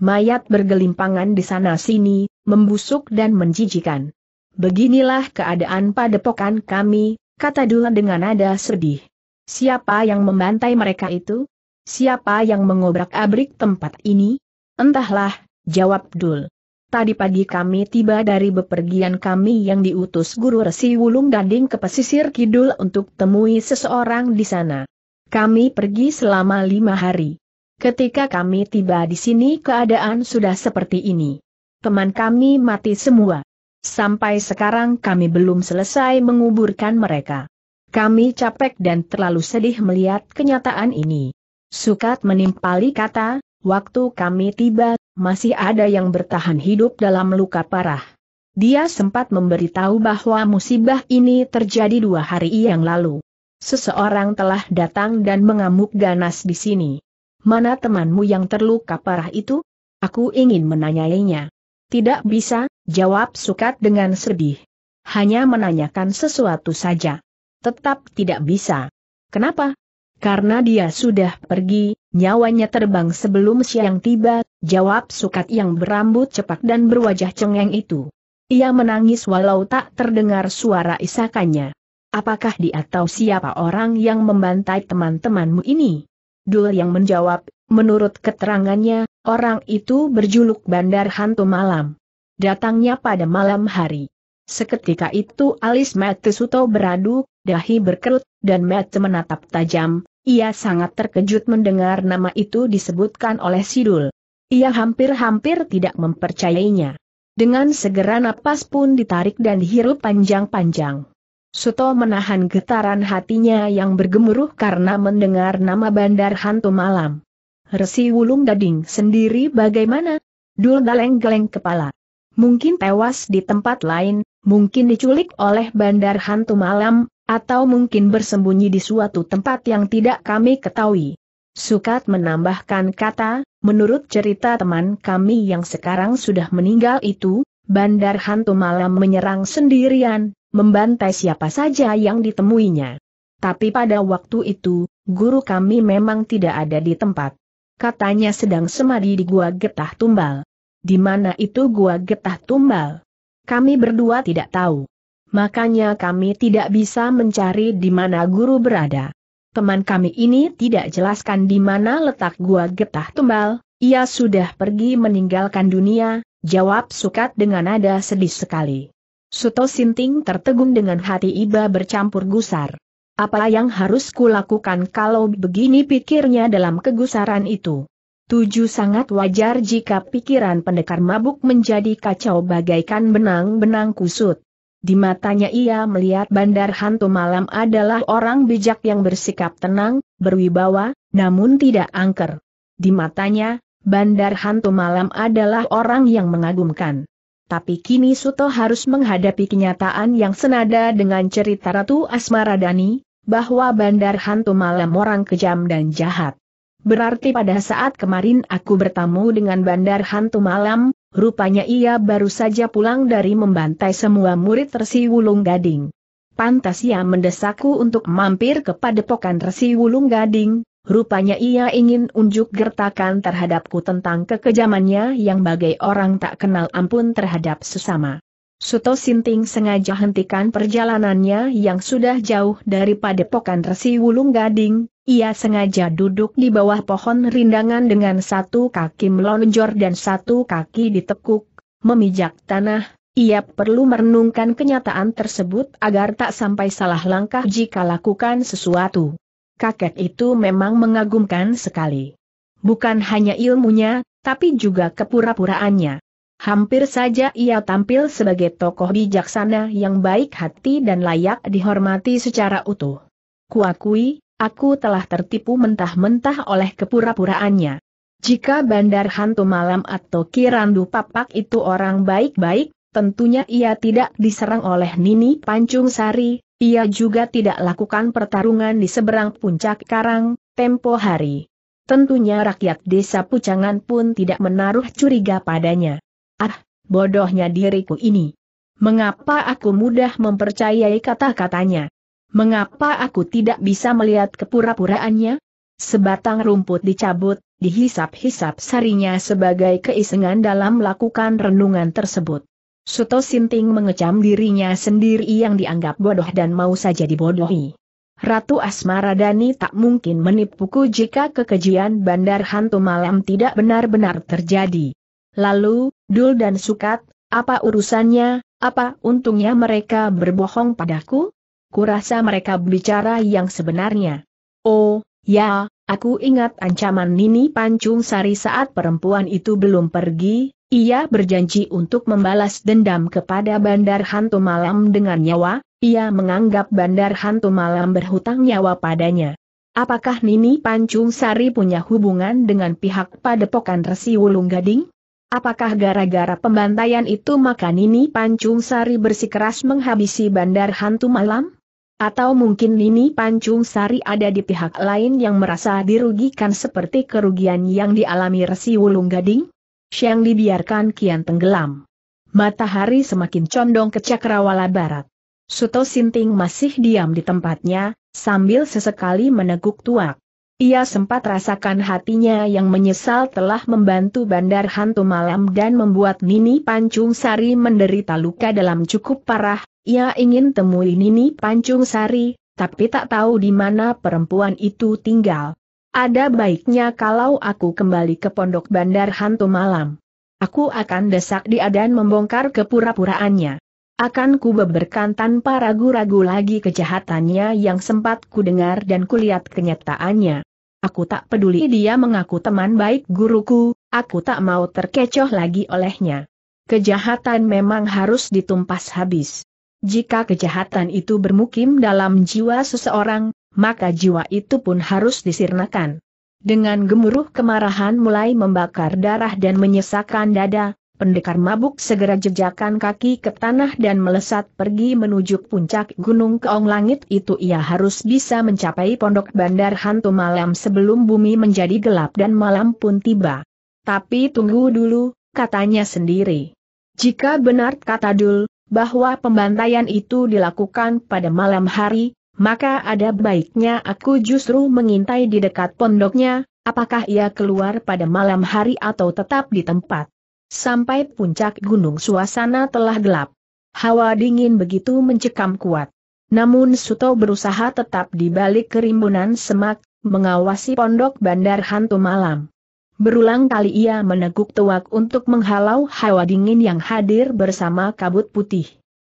Mayat bergelimpangan di sana-sini, membusuk dan menjijikan. Beginilah keadaan padepokan kami, kata Dula dengan nada sedih. Siapa yang membantai mereka itu? Siapa yang mengobrak-abrik tempat ini? Entahlah, jawab Dul. Tadi pagi kami tiba dari bepergian kami yang diutus Guru Resi Wulung Gading ke pesisir kidul untuk temui seseorang di sana. Kami pergi selama lima hari. Ketika kami tiba di sini keadaan sudah seperti ini. Teman kami mati semua. Sampai sekarang kami belum selesai menguburkan mereka. Kami capek dan terlalu sedih melihat kenyataan ini. Sukat menimpali kata, waktu kami tiba, masih ada yang bertahan hidup dalam luka parah. Dia sempat memberitahu bahwa musibah ini terjadi dua hari yang lalu. Seseorang telah datang dan mengamuk ganas di sini mana temanmu yang terluka parah itu? Aku ingin menanyainya. Tidak bisa, jawab Sukat dengan sedih. Hanya menanyakan sesuatu saja. Tetap tidak bisa. Kenapa? Karena dia sudah pergi, nyawanya terbang sebelum siang tiba, jawab Sukat yang berambut cepat dan berwajah cengeng itu. Ia menangis walau tak terdengar suara isakannya. Apakah dia atau siapa orang yang membantai teman-temanmu ini? Dul yang menjawab, menurut keterangannya, orang itu berjuluk Bandar Hantu Malam. Datangnya pada malam hari. Seketika itu alis Mate Suto beradu, dahi berkerut, dan Mate menatap tajam, ia sangat terkejut mendengar nama itu disebutkan oleh Sidul. Ia hampir-hampir tidak mempercayainya. Dengan segera napas pun ditarik dan dihirup panjang-panjang. Suto menahan getaran hatinya yang bergemuruh karena mendengar nama bandar hantu malam. Resi Wulung Gading sendiri bagaimana? Dul daleng geleng kepala. Mungkin tewas di tempat lain, mungkin diculik oleh bandar hantu malam, atau mungkin bersembunyi di suatu tempat yang tidak kami ketahui. Sukat menambahkan kata, menurut cerita teman kami yang sekarang sudah meninggal itu, bandar hantu malam menyerang sendirian, membantai siapa saja yang ditemuinya. Tapi pada waktu itu, guru kami memang tidak ada di tempat. Katanya sedang semadi di Gua Getah Tumbal. Di mana itu Gua Getah Tumbal? Kami berdua tidak tahu. Makanya kami tidak bisa mencari di mana guru berada. Teman kami ini tidak jelaskan di mana letak Gua Getah Tumbal, ia sudah pergi meninggalkan dunia, jawab Sukat dengan nada sedih sekali. Suto Sinting tertegun dengan hati iba bercampur gusar. Apa yang harus kulakukan kalau begini pikirnya dalam kegusaran itu? Tujuh sangat wajar jika pikiran pendekar mabuk menjadi kacau bagaikan benang-benang kusut. Di matanya ia melihat bandar hantu malam adalah orang bijak yang bersikap tenang, berwibawa, namun tidak angker. Di matanya, bandar hantu malam adalah orang yang mengagumkan. Tapi kini Suto harus menghadapi kenyataan yang senada dengan cerita Ratu Asmaradani, bahwa bandar hantu malam orang kejam dan jahat. Berarti pada saat kemarin aku bertemu dengan bandar hantu malam, rupanya ia baru saja pulang dari membantai semua murid Resi Wulung Gading. Pantas ia mendesakku untuk mampir ke padepokan Resi Wulung Gading, rupanya ia ingin unjuk gertakan terhadapku tentang kekejamannya yang bagai orang tak kenal ampun terhadap sesama. Suto Sinting sengaja hentikan perjalanannya yang sudah jauh dari padepokan Resi Wulung Gading, ia sengaja duduk di bawah pohon rindangan dengan satu kaki melonjor dan satu kaki ditekuk, memijak tanah, ia perlu merenungkan kenyataan tersebut agar tak sampai salah langkah jika lakukan sesuatu kakek itu memang mengagumkan sekali. Bukan hanya ilmunya, tapi juga kepura-puraannya. Hampir saja ia tampil sebagai tokoh bijaksana yang baik hati dan layak dihormati secara utuh. Kuakui, aku telah tertipu mentah-mentah oleh kepura-puraannya. Jika Bandar Hantu Malam atau Kirandu Papak itu orang baik-baik, tentunya ia tidak diserang oleh Nini Pancung Sari, ia juga tidak lakukan pertarungan di seberang puncak karang, tempo hari. Tentunya rakyat desa Pucangan pun tidak menaruh curiga padanya. Ah, bodohnya diriku ini. Mengapa aku mudah mempercayai kata-katanya? Mengapa aku tidak bisa melihat kepura-puraannya? Sebatang rumput dicabut, dihisap-hisap sarinya sebagai keisengan dalam melakukan renungan tersebut. Suto Sinting mengecam dirinya sendiri yang dianggap bodoh dan mau saja dibodohi. Ratu Asmara Dani tak mungkin menipuku jika kekejian bandar hantu malam tidak benar-benar terjadi. Lalu, Dul dan Sukat, apa urusannya, apa untungnya mereka berbohong padaku? Kurasa mereka bicara yang sebenarnya. Oh, ya, aku ingat ancaman Nini Pancung Sari saat perempuan itu belum pergi, ia berjanji untuk membalas dendam kepada Bandar Hantu Malam dengan nyawa, ia menganggap Bandar Hantu Malam berhutang nyawa padanya. Apakah Nini Pancung Sari punya hubungan dengan pihak padepokan Resi Wulung Gading? Apakah gara-gara pembantaian itu maka Nini Pancung Sari bersikeras menghabisi Bandar Hantu Malam? Atau mungkin Nini Pancung Sari ada di pihak lain yang merasa dirugikan seperti kerugian yang dialami Resi Wulung Gading? Siang dibiarkan kian tenggelam. Matahari semakin condong ke cakrawala barat. Suto Sinting masih diam di tempatnya, sambil sesekali meneguk tuak. Ia sempat rasakan hatinya yang menyesal telah membantu bandar hantu malam dan membuat Nini Pancung Sari menderita luka dalam cukup parah, ia ingin temui Nini Pancung Sari, tapi tak tahu di mana perempuan itu tinggal. Ada baiknya kalau aku kembali ke pondok bandar hantu malam. Aku akan desak dia dan membongkar kepura-puraannya. Akan ku beberkan tanpa ragu-ragu lagi kejahatannya yang sempat ku dengar dan kulihat kenyataannya. Aku tak peduli dia mengaku teman baik guruku, aku tak mau terkecoh lagi olehnya. Kejahatan memang harus ditumpas habis. Jika kejahatan itu bermukim dalam jiwa seseorang, maka jiwa itu pun harus disirnakan. Dengan gemuruh kemarahan mulai membakar darah dan menyesakkan dada, pendekar mabuk segera jejakan kaki ke tanah dan melesat pergi menuju puncak gunung keong langit itu ia harus bisa mencapai pondok bandar hantu malam sebelum bumi menjadi gelap dan malam pun tiba. Tapi tunggu dulu, katanya sendiri. Jika benar kata Dul, bahwa pembantaian itu dilakukan pada malam hari, maka ada baiknya aku justru mengintai di dekat pondoknya, apakah ia keluar pada malam hari atau tetap di tempat. Sampai puncak gunung suasana telah gelap. Hawa dingin begitu mencekam kuat. Namun Suto berusaha tetap di balik kerimbunan semak, mengawasi pondok bandar hantu malam. Berulang kali ia meneguk tuak untuk menghalau hawa dingin yang hadir bersama kabut putih.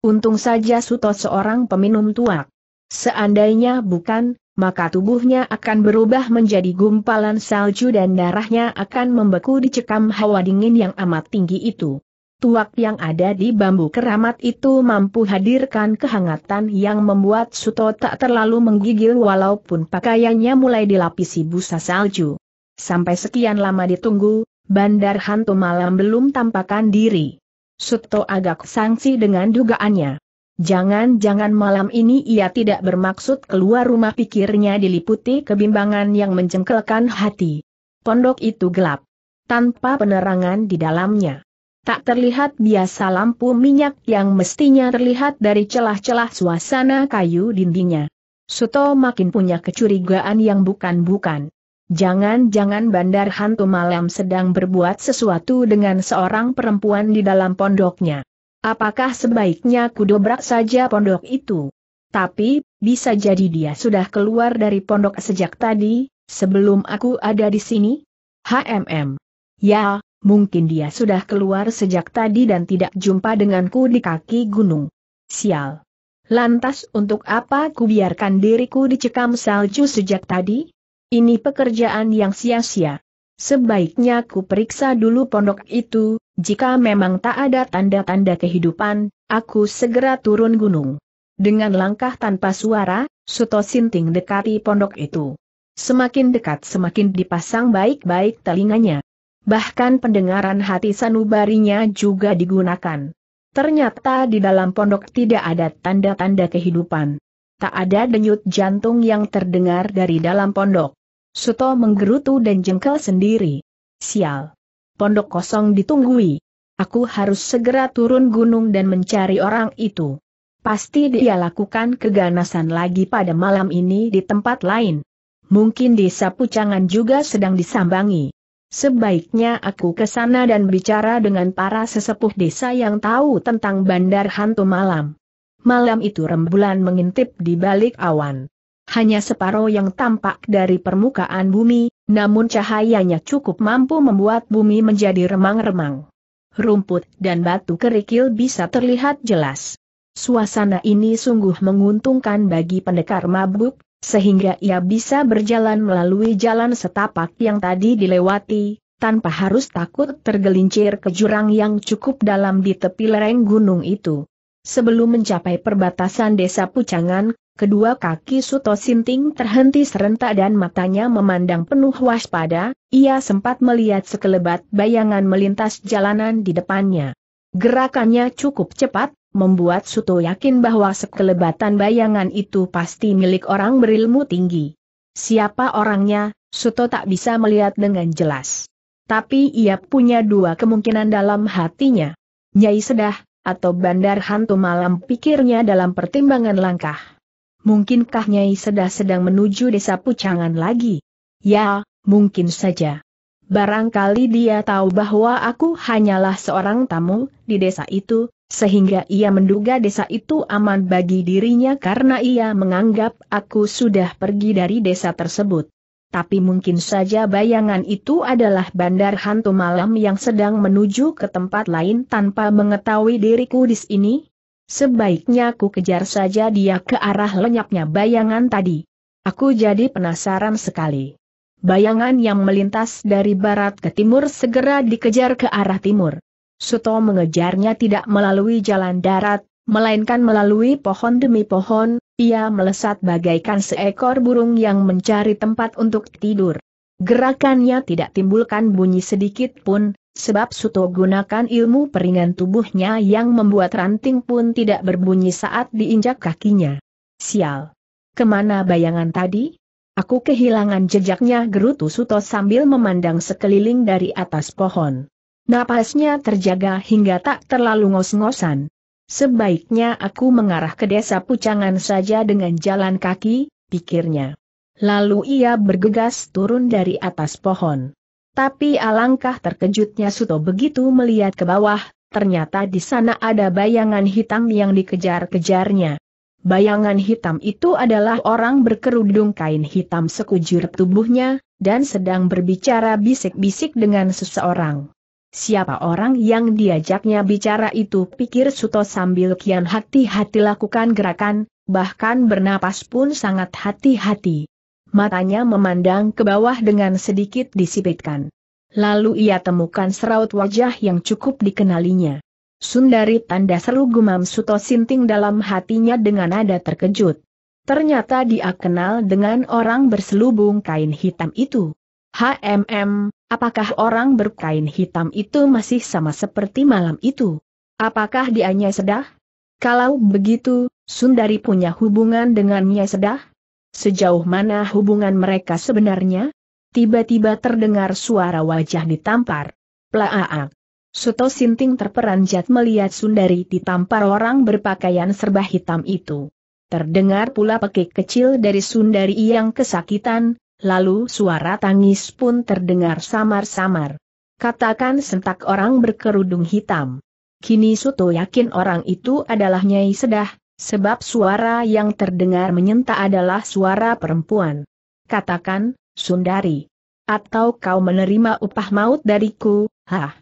Untung saja Suto seorang peminum tuak. Seandainya bukan, maka tubuhnya akan berubah menjadi gumpalan salju dan darahnya akan membeku di cekam hawa dingin yang amat tinggi itu. Tuak yang ada di bambu keramat itu mampu hadirkan kehangatan yang membuat Suto tak terlalu menggigil walaupun pakaiannya mulai dilapisi busa salju. Sampai sekian lama ditunggu, bandar hantu malam belum tampakkan diri. Suto agak sangsi dengan dugaannya. Jangan-jangan malam ini ia tidak bermaksud keluar rumah pikirnya diliputi kebimbangan yang mencengkelkan hati. Pondok itu gelap. Tanpa penerangan di dalamnya. Tak terlihat biasa lampu minyak yang mestinya terlihat dari celah-celah suasana kayu dindingnya. Suto makin punya kecurigaan yang bukan-bukan. Jangan-jangan bandar hantu malam sedang berbuat sesuatu dengan seorang perempuan di dalam pondoknya. Apakah sebaiknya kudobrak saja pondok itu? Tapi, bisa jadi dia sudah keluar dari pondok sejak tadi, sebelum aku ada di sini? HMM. Ya, mungkin dia sudah keluar sejak tadi dan tidak jumpa denganku di kaki gunung. Sial. Lantas untuk apa ku biarkan diriku dicekam salju sejak tadi? Ini pekerjaan yang sia-sia. Sebaiknya ku periksa dulu pondok itu, jika memang tak ada tanda-tanda kehidupan, aku segera turun gunung. Dengan langkah tanpa suara, Suto Sinting dekati pondok itu. Semakin dekat semakin dipasang baik-baik telinganya. Bahkan pendengaran hati sanubarinya juga digunakan. Ternyata di dalam pondok tidak ada tanda-tanda kehidupan. Tak ada denyut jantung yang terdengar dari dalam pondok. Suto menggerutu dan jengkel sendiri. Sial pondok kosong ditunggui. Aku harus segera turun gunung dan mencari orang itu. Pasti dia lakukan keganasan lagi pada malam ini di tempat lain. Mungkin desa Pucangan juga sedang disambangi. Sebaiknya aku ke sana dan bicara dengan para sesepuh desa yang tahu tentang bandar hantu malam. Malam itu rembulan mengintip di balik awan hanya separuh yang tampak dari permukaan bumi, namun cahayanya cukup mampu membuat bumi menjadi remang-remang. Rumput dan batu kerikil bisa terlihat jelas. Suasana ini sungguh menguntungkan bagi pendekar mabuk, sehingga ia bisa berjalan melalui jalan setapak yang tadi dilewati, tanpa harus takut tergelincir ke jurang yang cukup dalam di tepi lereng gunung itu. Sebelum mencapai perbatasan desa Pucangan, Kedua kaki Suto Sinting terhenti serentak dan matanya memandang penuh waspada, ia sempat melihat sekelebat bayangan melintas jalanan di depannya. Gerakannya cukup cepat, membuat Suto yakin bahwa sekelebatan bayangan itu pasti milik orang berilmu tinggi. Siapa orangnya, Suto tak bisa melihat dengan jelas. Tapi ia punya dua kemungkinan dalam hatinya. Nyai Sedah, atau Bandar Hantu Malam pikirnya dalam pertimbangan langkah. Mungkinkah Nyai Sedah sedang menuju desa Pucangan lagi? Ya, mungkin saja. Barangkali dia tahu bahwa aku hanyalah seorang tamu di desa itu, sehingga ia menduga desa itu aman bagi dirinya karena ia menganggap aku sudah pergi dari desa tersebut. Tapi mungkin saja bayangan itu adalah bandar hantu malam yang sedang menuju ke tempat lain tanpa mengetahui diriku di sini, Sebaiknya aku kejar saja dia ke arah lenyapnya bayangan tadi. Aku jadi penasaran sekali. Bayangan yang melintas dari barat ke timur segera dikejar ke arah timur. Suto mengejarnya tidak melalui jalan darat, melainkan melalui pohon demi pohon, ia melesat bagaikan seekor burung yang mencari tempat untuk tidur. Gerakannya tidak timbulkan bunyi sedikit pun, Sebab Suto gunakan ilmu peringan tubuhnya yang membuat ranting pun tidak berbunyi saat diinjak kakinya. Sial! Kemana bayangan tadi? Aku kehilangan jejaknya gerutu Suto sambil memandang sekeliling dari atas pohon. Napasnya terjaga hingga tak terlalu ngos-ngosan. Sebaiknya aku mengarah ke desa Pucangan saja dengan jalan kaki, pikirnya. Lalu ia bergegas turun dari atas pohon. Tapi alangkah terkejutnya Suto begitu melihat ke bawah, ternyata di sana ada bayangan hitam yang dikejar-kejarnya. Bayangan hitam itu adalah orang berkerudung kain hitam sekujur tubuhnya, dan sedang berbicara bisik-bisik dengan seseorang. Siapa orang yang diajaknya bicara itu pikir Suto sambil kian hati-hati lakukan gerakan, bahkan bernapas pun sangat hati-hati matanya memandang ke bawah dengan sedikit disipitkan. Lalu ia temukan seraut wajah yang cukup dikenalinya. Sundari tanda seru gumam Suto Sinting dalam hatinya dengan nada terkejut. Ternyata dia kenal dengan orang berselubung kain hitam itu. HMM, apakah orang berkain hitam itu masih sama seperti malam itu? Apakah dianya sedah? Kalau begitu, Sundari punya hubungan dengan Nyai Sedah? Sejauh mana hubungan mereka sebenarnya? Tiba-tiba terdengar suara wajah ditampar. Plaaak. Suto Sinting terperanjat melihat Sundari ditampar orang berpakaian serba hitam itu. Terdengar pula pekik kecil dari Sundari yang kesakitan, lalu suara tangis pun terdengar samar-samar. Katakan sentak orang berkerudung hitam. Kini Suto yakin orang itu adalah Nyai Sedah, Sebab suara yang terdengar menyentak adalah suara perempuan. Katakan, Sundari. Atau kau menerima upah maut dariku, hah?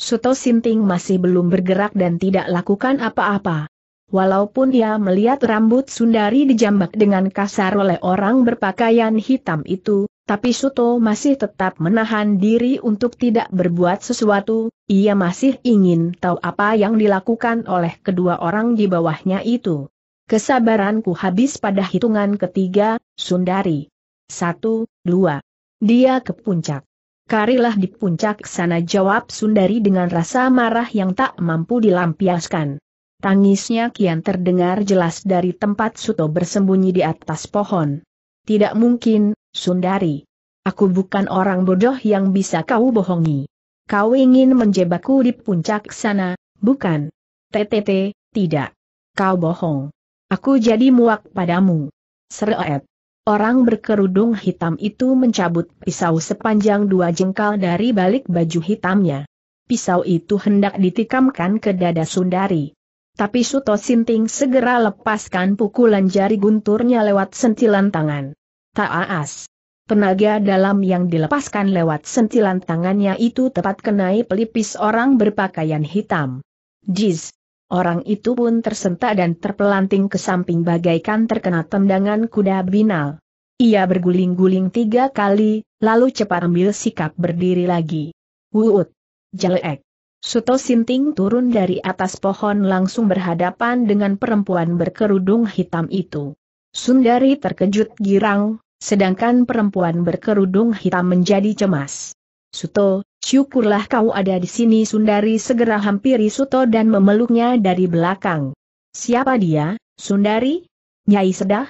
Suto Sinting masih belum bergerak dan tidak lakukan apa-apa. Walaupun ia melihat rambut Sundari dijambak dengan kasar oleh orang berpakaian hitam itu, tapi Suto masih tetap menahan diri untuk tidak berbuat sesuatu, ia masih ingin tahu apa yang dilakukan oleh kedua orang di bawahnya itu. Kesabaranku habis pada hitungan ketiga, Sundari. Satu, dua. Dia ke puncak. Karilah di puncak sana jawab Sundari dengan rasa marah yang tak mampu dilampiaskan. Tangisnya kian terdengar jelas dari tempat Suto bersembunyi di atas pohon. Tidak mungkin, Sundari. Aku bukan orang bodoh yang bisa kau bohongi. Kau ingin menjebakku di puncak sana, bukan? TTT, tidak. Kau bohong. Aku jadi muak padamu. Seret. Orang berkerudung hitam itu mencabut pisau sepanjang dua jengkal dari balik baju hitamnya. Pisau itu hendak ditikamkan ke dada Sundari. Tapi Suto Sinting segera lepaskan pukulan jari gunturnya lewat sentilan tangan. Tak aas, Tenaga dalam yang dilepaskan lewat sentilan tangannya itu tepat kenai pelipis orang berpakaian hitam. Jiz. Orang itu pun tersentak dan terpelanting ke samping bagaikan terkena tendangan kuda binal. Ia berguling-guling tiga kali, lalu cepat ambil sikap berdiri lagi. Wuut. Jelek. Suto Sinting turun dari atas pohon langsung berhadapan dengan perempuan berkerudung hitam itu. Sundari terkejut girang, sedangkan perempuan berkerudung hitam menjadi cemas. Suto, syukurlah kau ada di sini Sundari segera hampiri Suto dan memeluknya dari belakang. Siapa dia, Sundari? Nyai Sedah?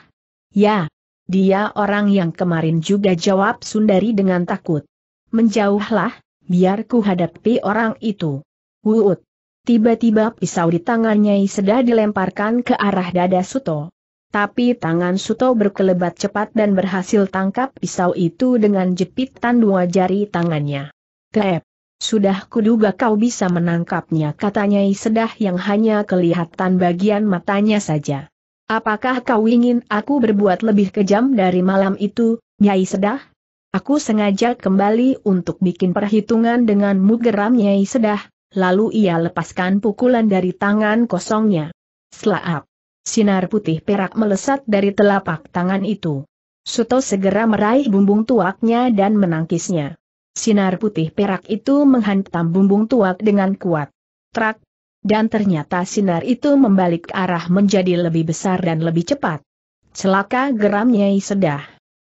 Ya, dia orang yang kemarin juga jawab Sundari dengan takut. Menjauhlah, biar ku hadapi orang itu. Wuut. Tiba-tiba pisau di tangan Nyai Sedah dilemparkan ke arah dada Suto. Tapi tangan Suto berkelebat cepat dan berhasil tangkap pisau itu dengan jepitan dua jari tangannya. Tep! Sudah kuduga kau bisa menangkapnya katanya Isedah yang hanya kelihatan bagian matanya saja. Apakah kau ingin aku berbuat lebih kejam dari malam itu, Nyai Sedah? Aku sengaja kembali untuk bikin perhitungan denganmu geram Nyai Sedah, lalu ia lepaskan pukulan dari tangan kosongnya. Selaap sinar putih perak melesat dari telapak tangan itu. Suto segera meraih bumbung tuaknya dan menangkisnya. Sinar putih perak itu menghantam bumbung tuak dengan kuat. Trak! Dan ternyata sinar itu membalik arah menjadi lebih besar dan lebih cepat. Celaka geram Nyai Sedah.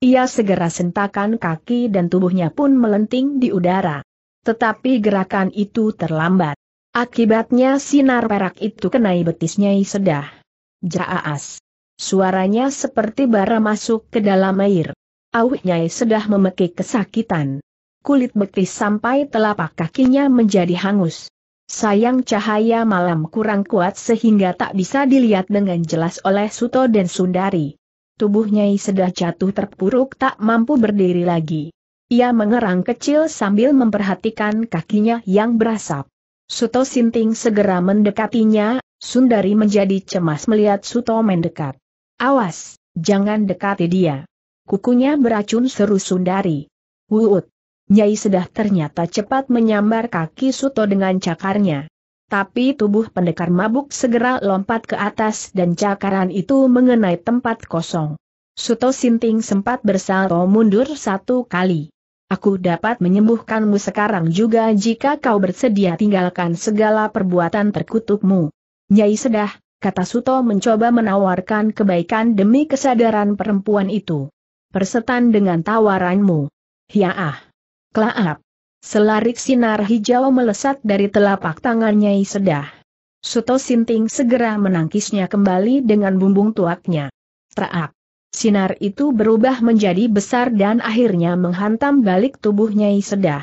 Ia segera sentakan kaki dan tubuhnya pun melenting di udara. Tetapi gerakan itu terlambat. Akibatnya sinar perak itu kenai betis Sedah. Jaaas. Suaranya seperti bara masuk ke dalam air. Awi Nyai sudah memekik kesakitan. Kulit betis sampai telapak kakinya menjadi hangus. Sayang cahaya malam kurang kuat sehingga tak bisa dilihat dengan jelas oleh Suto dan Sundari. Tubuhnya sudah jatuh terpuruk tak mampu berdiri lagi. Ia mengerang kecil sambil memperhatikan kakinya yang berasap. Suto Sinting segera mendekatinya, Sundari menjadi cemas melihat Suto mendekat. Awas, jangan dekati dia. Kukunya beracun seru Sundari. Wuut. Nyai Sedah ternyata cepat menyambar kaki Suto dengan cakarnya. Tapi tubuh pendekar mabuk segera lompat ke atas dan cakaran itu mengenai tempat kosong. Suto Sinting sempat bersalto mundur satu kali. Aku dapat menyembuhkanmu sekarang juga jika kau bersedia tinggalkan segala perbuatan terkutukmu. Nyai Sedah, kata Suto mencoba menawarkan kebaikan demi kesadaran perempuan itu. Persetan dengan tawaranmu. Hiaah. Klaap. Selarik sinar hijau melesat dari telapak tangan Nyai Sedah. Suto Sinting segera menangkisnya kembali dengan bumbung tuaknya. Traak. Sinar itu berubah menjadi besar dan akhirnya menghantam balik tubuh Nyai Sedah.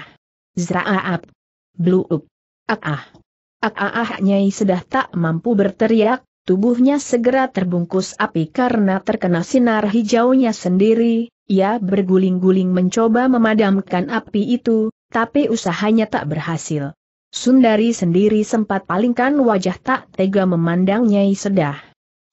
Zraaap. Bluup. Ah ah. Ah, ah, ah Nyai sudah tak mampu berteriak, tubuhnya segera terbungkus api karena terkena sinar hijaunya sendiri, ia berguling-guling mencoba memadamkan api itu, tapi usahanya tak berhasil. Sundari sendiri sempat palingkan wajah tak tega memandang Nyai Sedah.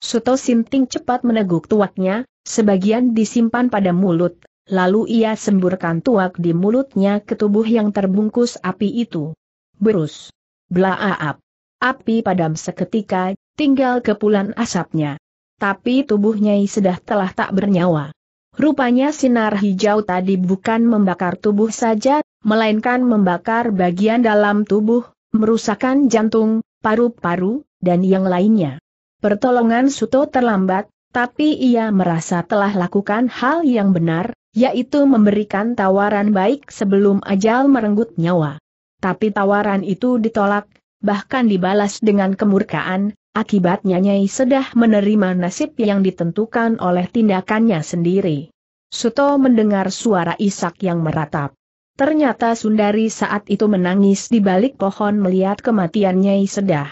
Suto Sinting cepat meneguk tuaknya, sebagian disimpan pada mulut, lalu ia semburkan tuak di mulutnya ke tubuh yang terbungkus api itu. Berus. Blaaap. Api padam seketika, tinggal kepulan asapnya. Tapi tubuhnya sudah telah tak bernyawa. Rupanya sinar hijau tadi bukan membakar tubuh saja, melainkan membakar bagian dalam tubuh, merusakkan jantung, paru-paru, dan yang lainnya. Pertolongan Suto terlambat, tapi ia merasa telah lakukan hal yang benar, yaitu memberikan tawaran baik sebelum ajal merenggut nyawa. Tapi tawaran itu ditolak, bahkan dibalas dengan kemurkaan, akibatnya Nyai Sedah menerima nasib yang ditentukan oleh tindakannya sendiri. Suto mendengar suara Isak yang meratap. Ternyata Sundari saat itu menangis di balik pohon melihat kematian Nyai Sedah.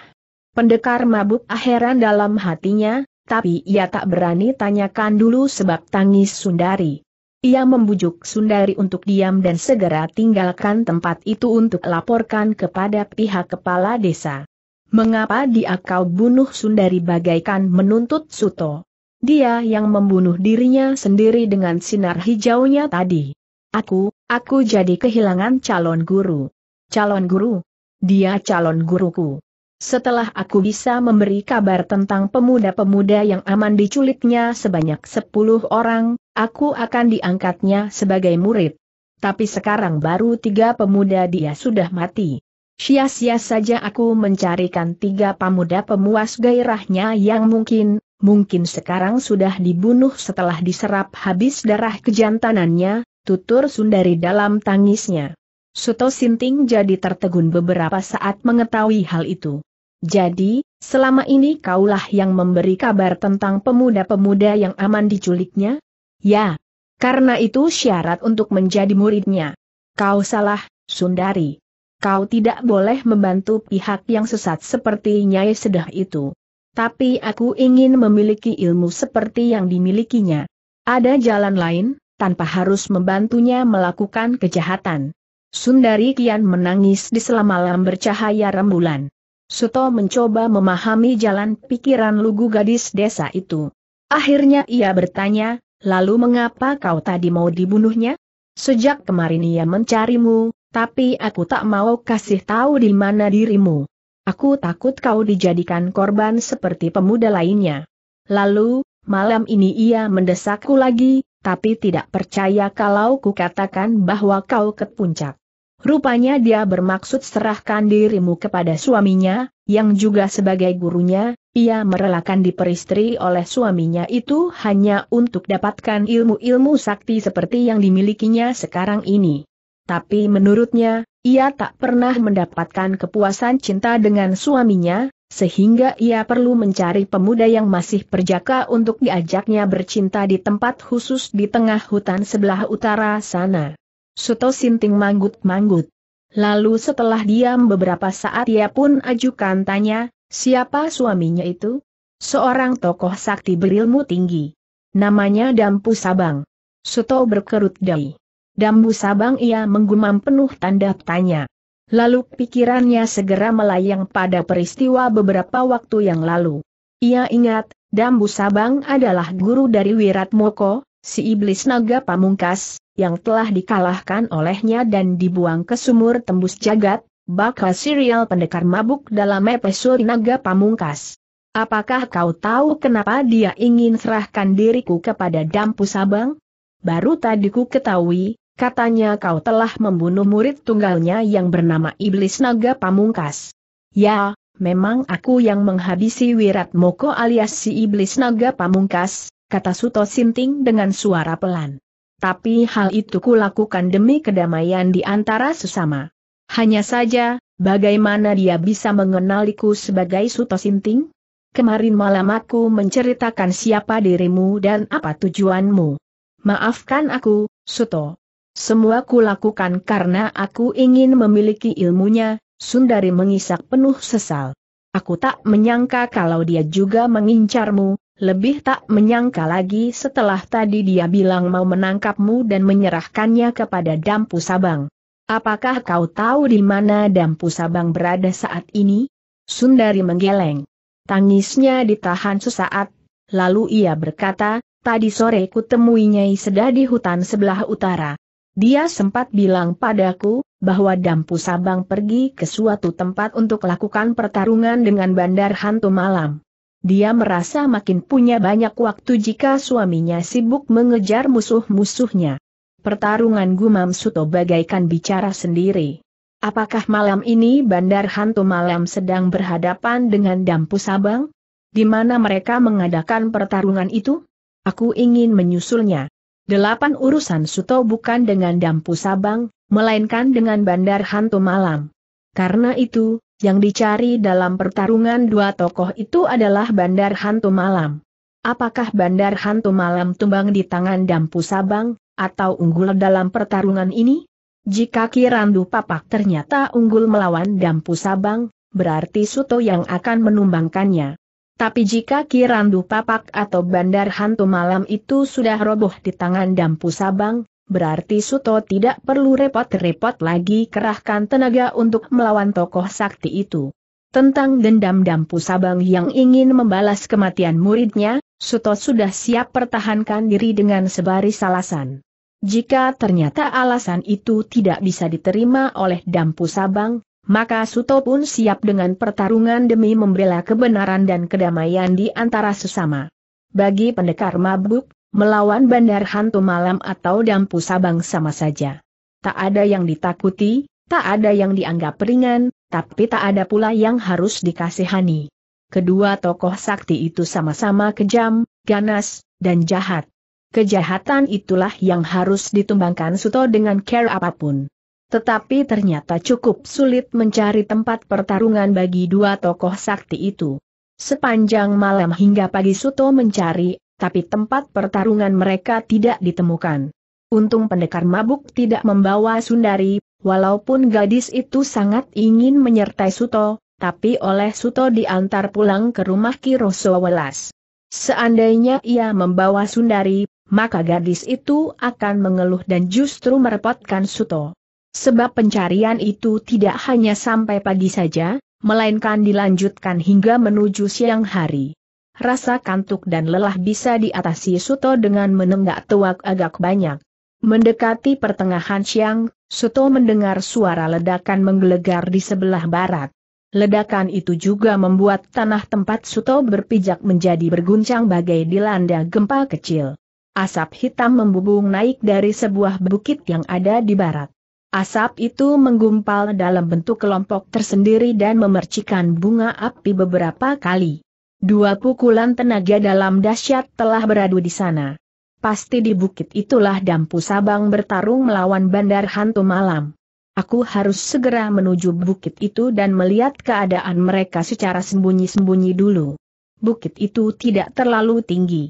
Pendekar mabuk akhiran dalam hatinya, tapi ia tak berani tanyakan dulu sebab tangis Sundari. Ia membujuk Sundari untuk diam dan segera tinggalkan tempat itu untuk laporkan kepada pihak kepala desa. Mengapa dia kau bunuh Sundari bagaikan menuntut Suto? Dia yang membunuh dirinya sendiri dengan sinar hijaunya tadi. Aku, aku jadi kehilangan calon guru. Calon guru? Dia calon guruku setelah aku bisa memberi kabar tentang pemuda-pemuda yang aman diculiknya sebanyak sepuluh orang, aku akan diangkatnya sebagai murid. Tapi sekarang baru tiga pemuda dia sudah mati. Sia-sia saja aku mencarikan tiga pemuda pemuas gairahnya yang mungkin, mungkin sekarang sudah dibunuh setelah diserap habis darah kejantanannya, tutur Sundari dalam tangisnya. Suto Sinting jadi tertegun beberapa saat mengetahui hal itu. Jadi, selama ini kaulah yang memberi kabar tentang pemuda-pemuda yang aman diculiknya? Ya. Karena itu syarat untuk menjadi muridnya. Kau salah, Sundari. Kau tidak boleh membantu pihak yang sesat seperti Nyai Sedah itu. Tapi aku ingin memiliki ilmu seperti yang dimilikinya. Ada jalan lain, tanpa harus membantunya melakukan kejahatan. Sundari kian menangis di selama lam bercahaya rembulan. Suto mencoba memahami jalan pikiran lugu gadis desa itu. Akhirnya ia bertanya, lalu mengapa kau tadi mau dibunuhnya? Sejak kemarin ia mencarimu, tapi aku tak mau kasih tahu di mana dirimu. Aku takut kau dijadikan korban seperti pemuda lainnya. Lalu, malam ini ia mendesakku lagi, tapi tidak percaya kalau kukatakan bahwa kau ke puncak. Rupanya dia bermaksud serahkan dirimu kepada suaminya, yang juga sebagai gurunya, ia merelakan diperistri oleh suaminya itu hanya untuk dapatkan ilmu-ilmu sakti seperti yang dimilikinya sekarang ini. Tapi menurutnya, ia tak pernah mendapatkan kepuasan cinta dengan suaminya, sehingga ia perlu mencari pemuda yang masih perjaka untuk diajaknya bercinta di tempat khusus di tengah hutan sebelah utara sana. Suto Sinting manggut-manggut. Lalu setelah diam beberapa saat ia pun ajukan tanya, siapa suaminya itu? Seorang tokoh sakti berilmu tinggi. Namanya Dampu Sabang. Suto berkerut dahi. Dampu Sabang ia menggumam penuh tanda tanya. Lalu pikirannya segera melayang pada peristiwa beberapa waktu yang lalu. Ia ingat, Dambu Sabang adalah guru dari Wirat Moko, si iblis naga pamungkas, yang telah dikalahkan olehnya dan dibuang ke sumur tembus jagat, bakal serial pendekar mabuk dalam episode naga pamungkas. Apakah kau tahu kenapa dia ingin serahkan diriku kepada Dampu Sabang? Baru tadi ku ketahui, katanya kau telah membunuh murid tunggalnya yang bernama Iblis Naga Pamungkas. Ya, memang aku yang menghabisi Wirat Moko alias si Iblis Naga Pamungkas, kata Suto Sinting dengan suara pelan. Tapi hal itu kulakukan demi kedamaian di antara sesama. Hanya saja, bagaimana dia bisa mengenaliku sebagai Suto Sinting? Kemarin malam aku menceritakan siapa dirimu dan apa tujuanmu. Maafkan aku, Suto. Semua kulakukan karena aku ingin memiliki ilmunya, Sundari mengisak penuh sesal. Aku tak menyangka kalau dia juga mengincarmu, lebih tak menyangka lagi setelah tadi dia bilang mau menangkapmu dan menyerahkannya kepada Dampu Sabang. Apakah kau tahu di mana Dampu Sabang berada saat ini? Sundari menggeleng. Tangisnya ditahan sesaat, lalu ia berkata, tadi sore ku temui Nyai sedah di hutan sebelah utara. Dia sempat bilang padaku, bahwa Dampu Sabang pergi ke suatu tempat untuk lakukan pertarungan dengan bandar hantu malam. Dia merasa makin punya banyak waktu jika suaminya sibuk mengejar musuh-musuhnya. Pertarungan Gumam Suto bagaikan bicara sendiri. Apakah malam ini Bandar Hantu Malam sedang berhadapan dengan Dampu Sabang? Di mana mereka mengadakan pertarungan itu? Aku ingin menyusulnya. Delapan urusan Suto bukan dengan Dampu Sabang, melainkan dengan Bandar Hantu Malam. Karena itu, yang dicari dalam pertarungan dua tokoh itu adalah Bandar Hantu Malam. Apakah Bandar Hantu Malam tumbang di tangan Dampu Sabang, atau unggul dalam pertarungan ini? Jika Kirandu Papak ternyata unggul melawan Dampu Sabang, berarti Suto yang akan menumbangkannya. Tapi jika Kirandu Papak atau Bandar Hantu Malam itu sudah roboh di tangan Dampu Sabang, berarti Suto tidak perlu repot-repot lagi kerahkan tenaga untuk melawan tokoh sakti itu. Tentang dendam Dampu Sabang yang ingin membalas kematian muridnya, Suto sudah siap pertahankan diri dengan sebaris alasan. Jika ternyata alasan itu tidak bisa diterima oleh Dampu Sabang, maka Suto pun siap dengan pertarungan demi membela kebenaran dan kedamaian di antara sesama. Bagi pendekar mabuk, Melawan bandar hantu malam atau dampu sabang sama saja. Tak ada yang ditakuti, tak ada yang dianggap ringan, tapi tak ada pula yang harus dikasihani. Kedua tokoh sakti itu sama-sama kejam, ganas, dan jahat. Kejahatan itulah yang harus ditumbangkan Suto dengan care apapun. Tetapi ternyata cukup sulit mencari tempat pertarungan bagi dua tokoh sakti itu. Sepanjang malam hingga pagi Suto mencari, tapi tempat pertarungan mereka tidak ditemukan. Untung pendekar mabuk tidak membawa Sundari, walaupun gadis itu sangat ingin menyertai Suto, tapi oleh Suto diantar pulang ke rumah Kiroso Welas. Seandainya ia membawa Sundari, maka gadis itu akan mengeluh dan justru merepotkan Suto. Sebab pencarian itu tidak hanya sampai pagi saja, melainkan dilanjutkan hingga menuju siang hari rasa kantuk dan lelah bisa diatasi Suto dengan menenggak tuak agak banyak. Mendekati pertengahan siang, Suto mendengar suara ledakan menggelegar di sebelah barat. Ledakan itu juga membuat tanah tempat Suto berpijak menjadi berguncang bagai dilanda gempa kecil. Asap hitam membubung naik dari sebuah bukit yang ada di barat. Asap itu menggumpal dalam bentuk kelompok tersendiri dan memercikan bunga api beberapa kali. Dua pukulan tenaga dalam dahsyat telah beradu di sana. Pasti di bukit itulah Dampu Sabang bertarung melawan Bandar Hantu Malam. Aku harus segera menuju bukit itu dan melihat keadaan mereka secara sembunyi-sembunyi dulu. Bukit itu tidak terlalu tinggi.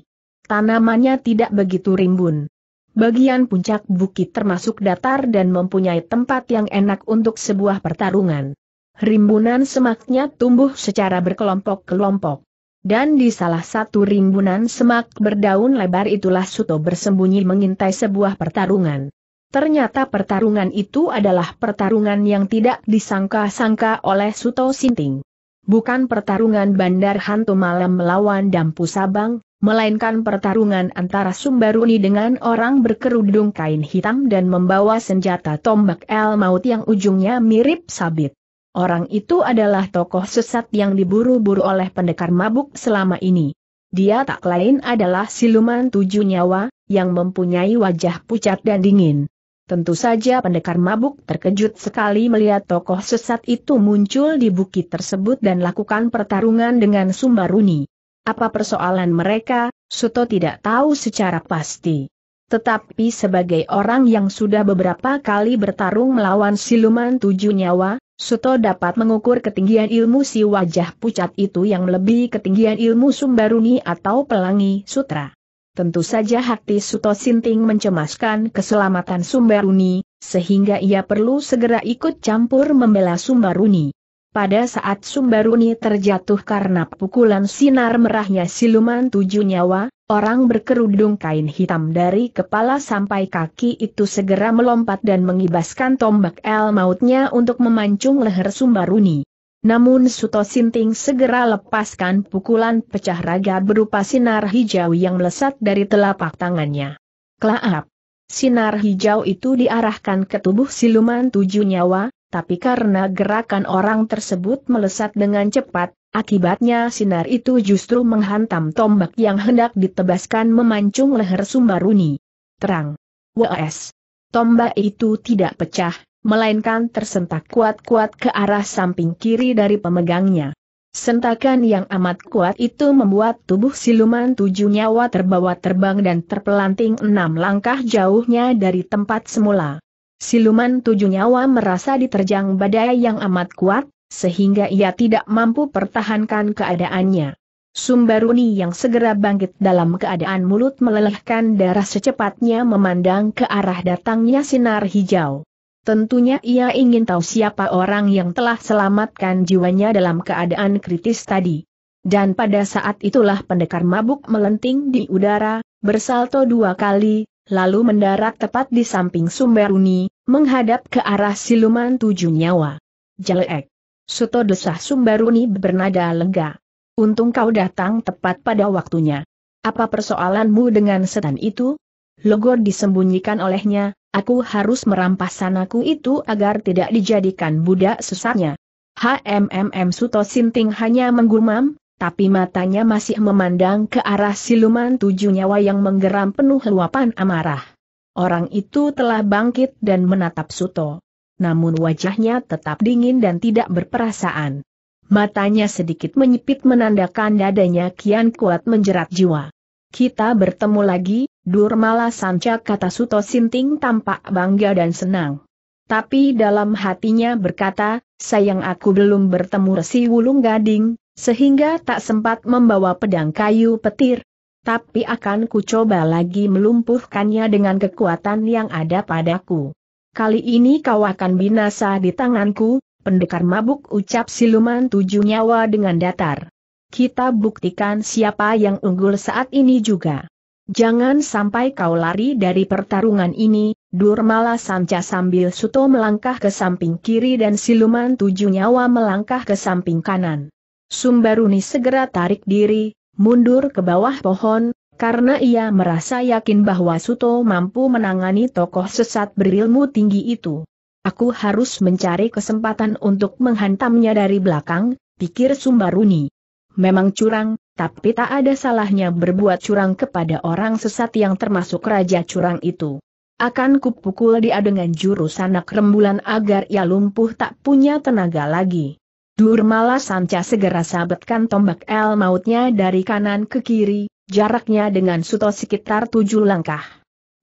Tanamannya tidak begitu rimbun. Bagian puncak bukit termasuk datar dan mempunyai tempat yang enak untuk sebuah pertarungan. Rimbunan semaknya tumbuh secara berkelompok-kelompok. Dan di salah satu rimbunan semak berdaun lebar itulah Suto bersembunyi mengintai sebuah pertarungan. Ternyata pertarungan itu adalah pertarungan yang tidak disangka-sangka oleh Suto Sinting. Bukan pertarungan Bandar Hantu Malam melawan Dampu Sabang, melainkan pertarungan antara Sumbaruni dengan orang berkerudung kain hitam dan membawa senjata tombak El Maut yang ujungnya mirip sabit. Orang itu adalah tokoh sesat yang diburu-buru oleh pendekar mabuk selama ini. Dia tak lain adalah siluman tujuh nyawa, yang mempunyai wajah pucat dan dingin. Tentu saja pendekar mabuk terkejut sekali melihat tokoh sesat itu muncul di bukit tersebut dan lakukan pertarungan dengan Sumbaruni. Apa persoalan mereka, Suto tidak tahu secara pasti. Tetapi sebagai orang yang sudah beberapa kali bertarung melawan siluman tujuh nyawa, Suto dapat mengukur ketinggian ilmu si wajah pucat itu yang lebih ketinggian ilmu sumbaruni atau pelangi sutra. Tentu saja hati Suto Sinting mencemaskan keselamatan Sumbaruni, sehingga ia perlu segera ikut campur membela Sumbaruni. Pada saat Sumbaruni terjatuh karena pukulan sinar merahnya siluman tujuh nyawa, Orang berkerudung kain hitam dari kepala sampai kaki itu segera melompat dan mengibaskan tombak el mautnya untuk memancung leher Sumbaruni. Namun Suto Sinting segera lepaskan pukulan pecah raga berupa sinar hijau yang melesat dari telapak tangannya. Klaap! Sinar hijau itu diarahkan ke tubuh siluman tujuh nyawa, tapi karena gerakan orang tersebut melesat dengan cepat, Akibatnya sinar itu justru menghantam tombak yang hendak ditebaskan memancung leher Sumbaruni. Terang. WS. Tombak itu tidak pecah, melainkan tersentak kuat-kuat ke arah samping kiri dari pemegangnya. Sentakan yang amat kuat itu membuat tubuh siluman tujuh nyawa terbawa terbang dan terpelanting enam langkah jauhnya dari tempat semula. Siluman tujuh nyawa merasa diterjang badai yang amat kuat, sehingga ia tidak mampu pertahankan keadaannya. Sumbaruni yang segera bangkit dalam keadaan mulut melelehkan darah secepatnya memandang ke arah datangnya sinar hijau. Tentunya ia ingin tahu siapa orang yang telah selamatkan jiwanya dalam keadaan kritis tadi. Dan pada saat itulah pendekar mabuk melenting di udara, bersalto dua kali, lalu mendarat tepat di samping Sumbaruni, menghadap ke arah siluman tujuh nyawa. Jelek. Suto desah Sumbaruni bernada lega. Untung kau datang tepat pada waktunya. Apa persoalanmu dengan setan itu? Logo disembunyikan olehnya, aku harus merampas sanaku itu agar tidak dijadikan budak sesatnya. HMMM Suto Sinting hanya menggumam, tapi matanya masih memandang ke arah siluman tujuh nyawa yang menggeram penuh luapan amarah. Orang itu telah bangkit dan menatap Suto namun wajahnya tetap dingin dan tidak berperasaan. Matanya sedikit menyipit menandakan dadanya kian kuat menjerat jiwa. Kita bertemu lagi, Durmala Sanca kata Suto Sinting tampak bangga dan senang. Tapi dalam hatinya berkata, sayang aku belum bertemu Resi Wulung Gading, sehingga tak sempat membawa pedang kayu petir. Tapi akan ku coba lagi melumpuhkannya dengan kekuatan yang ada padaku. Kali ini kau akan binasa di tanganku, pendekar mabuk ucap siluman tujuh nyawa dengan datar. Kita buktikan siapa yang unggul saat ini juga. Jangan sampai kau lari dari pertarungan ini, Durmala Samca sambil Suto melangkah ke samping kiri dan siluman tujuh nyawa melangkah ke samping kanan. Sumbaruni segera tarik diri, mundur ke bawah pohon, karena ia merasa yakin bahwa Suto mampu menangani tokoh sesat berilmu tinggi itu. Aku harus mencari kesempatan untuk menghantamnya dari belakang, pikir Sumbaruni. Memang curang, tapi tak ada salahnya berbuat curang kepada orang sesat yang termasuk raja curang itu. Akan kupukul dia dengan jurus anak rembulan agar ia lumpuh tak punya tenaga lagi. Durmala Sanca segera sabetkan tombak el mautnya dari kanan ke kiri, Jaraknya dengan Suto sekitar tujuh langkah.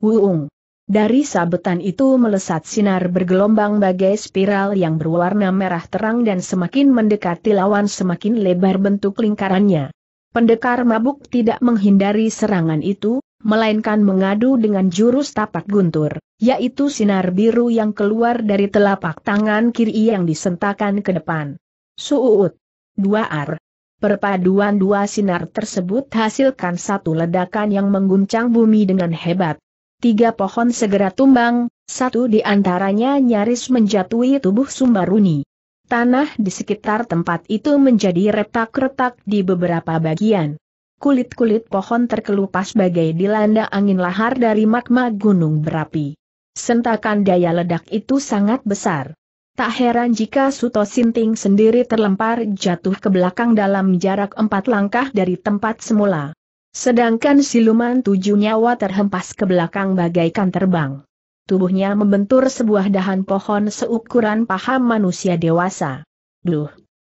Wuung. Dari sabetan itu melesat sinar bergelombang bagai spiral yang berwarna merah terang dan semakin mendekati lawan semakin lebar bentuk lingkarannya. Pendekar mabuk tidak menghindari serangan itu, melainkan mengadu dengan jurus tapak guntur, yaitu sinar biru yang keluar dari telapak tangan kiri yang disentakan ke depan. Suut. Dua ar. Perpaduan dua sinar tersebut hasilkan satu ledakan yang mengguncang bumi dengan hebat. Tiga pohon segera tumbang, satu di antaranya nyaris menjatuhi tubuh Sumbaruni. Tanah di sekitar tempat itu menjadi retak-retak di beberapa bagian. Kulit-kulit pohon terkelupas bagai dilanda angin lahar dari magma gunung berapi. Sentakan daya ledak itu sangat besar. Tak heran jika Suto Sinting sendiri terlempar jatuh ke belakang dalam jarak empat langkah dari tempat semula. Sedangkan siluman tujuh nyawa terhempas ke belakang bagaikan terbang. Tubuhnya membentur sebuah dahan pohon seukuran paha manusia dewasa. Duh!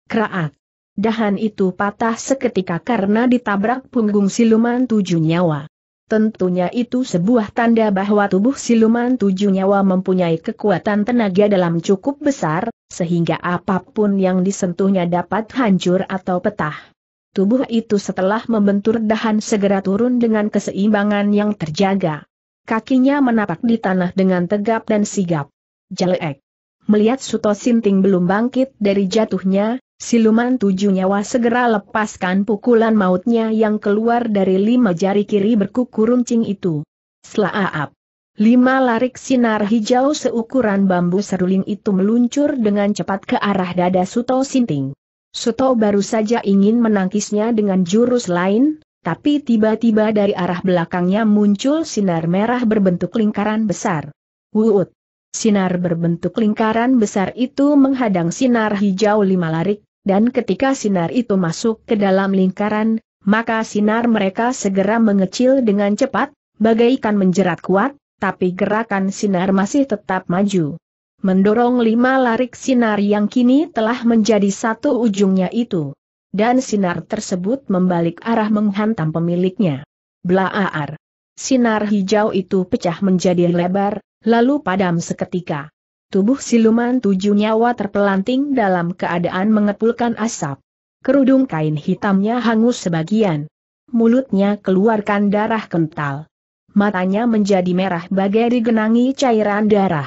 Keraat! Dahan itu patah seketika karena ditabrak punggung siluman tujuh nyawa. Tentunya itu sebuah tanda bahwa tubuh siluman tujuh nyawa mempunyai kekuatan tenaga dalam cukup besar, sehingga apapun yang disentuhnya dapat hancur atau petah. Tubuh itu setelah membentur dahan segera turun dengan keseimbangan yang terjaga. Kakinya menapak di tanah dengan tegap dan sigap. Jelek. Melihat Suto Sinting belum bangkit dari jatuhnya, siluman tujuh nyawa segera lepaskan pukulan mautnya yang keluar dari lima jari kiri berkuku runcing itu. Selaap. Lima larik sinar hijau seukuran bambu seruling itu meluncur dengan cepat ke arah dada Suto Sinting. Suto baru saja ingin menangkisnya dengan jurus lain, tapi tiba-tiba dari arah belakangnya muncul sinar merah berbentuk lingkaran besar. Wuut! Sinar berbentuk lingkaran besar itu menghadang sinar hijau lima larik, dan ketika sinar itu masuk ke dalam lingkaran, maka sinar mereka segera mengecil dengan cepat, bagaikan menjerat kuat, tapi gerakan sinar masih tetap maju. Mendorong lima larik sinar yang kini telah menjadi satu ujungnya itu. Dan sinar tersebut membalik arah menghantam pemiliknya. Blaar. Sinar hijau itu pecah menjadi lebar, lalu padam seketika tubuh siluman tujuh nyawa terpelanting dalam keadaan mengepulkan asap. Kerudung kain hitamnya hangus sebagian. Mulutnya keluarkan darah kental. Matanya menjadi merah bagai digenangi cairan darah.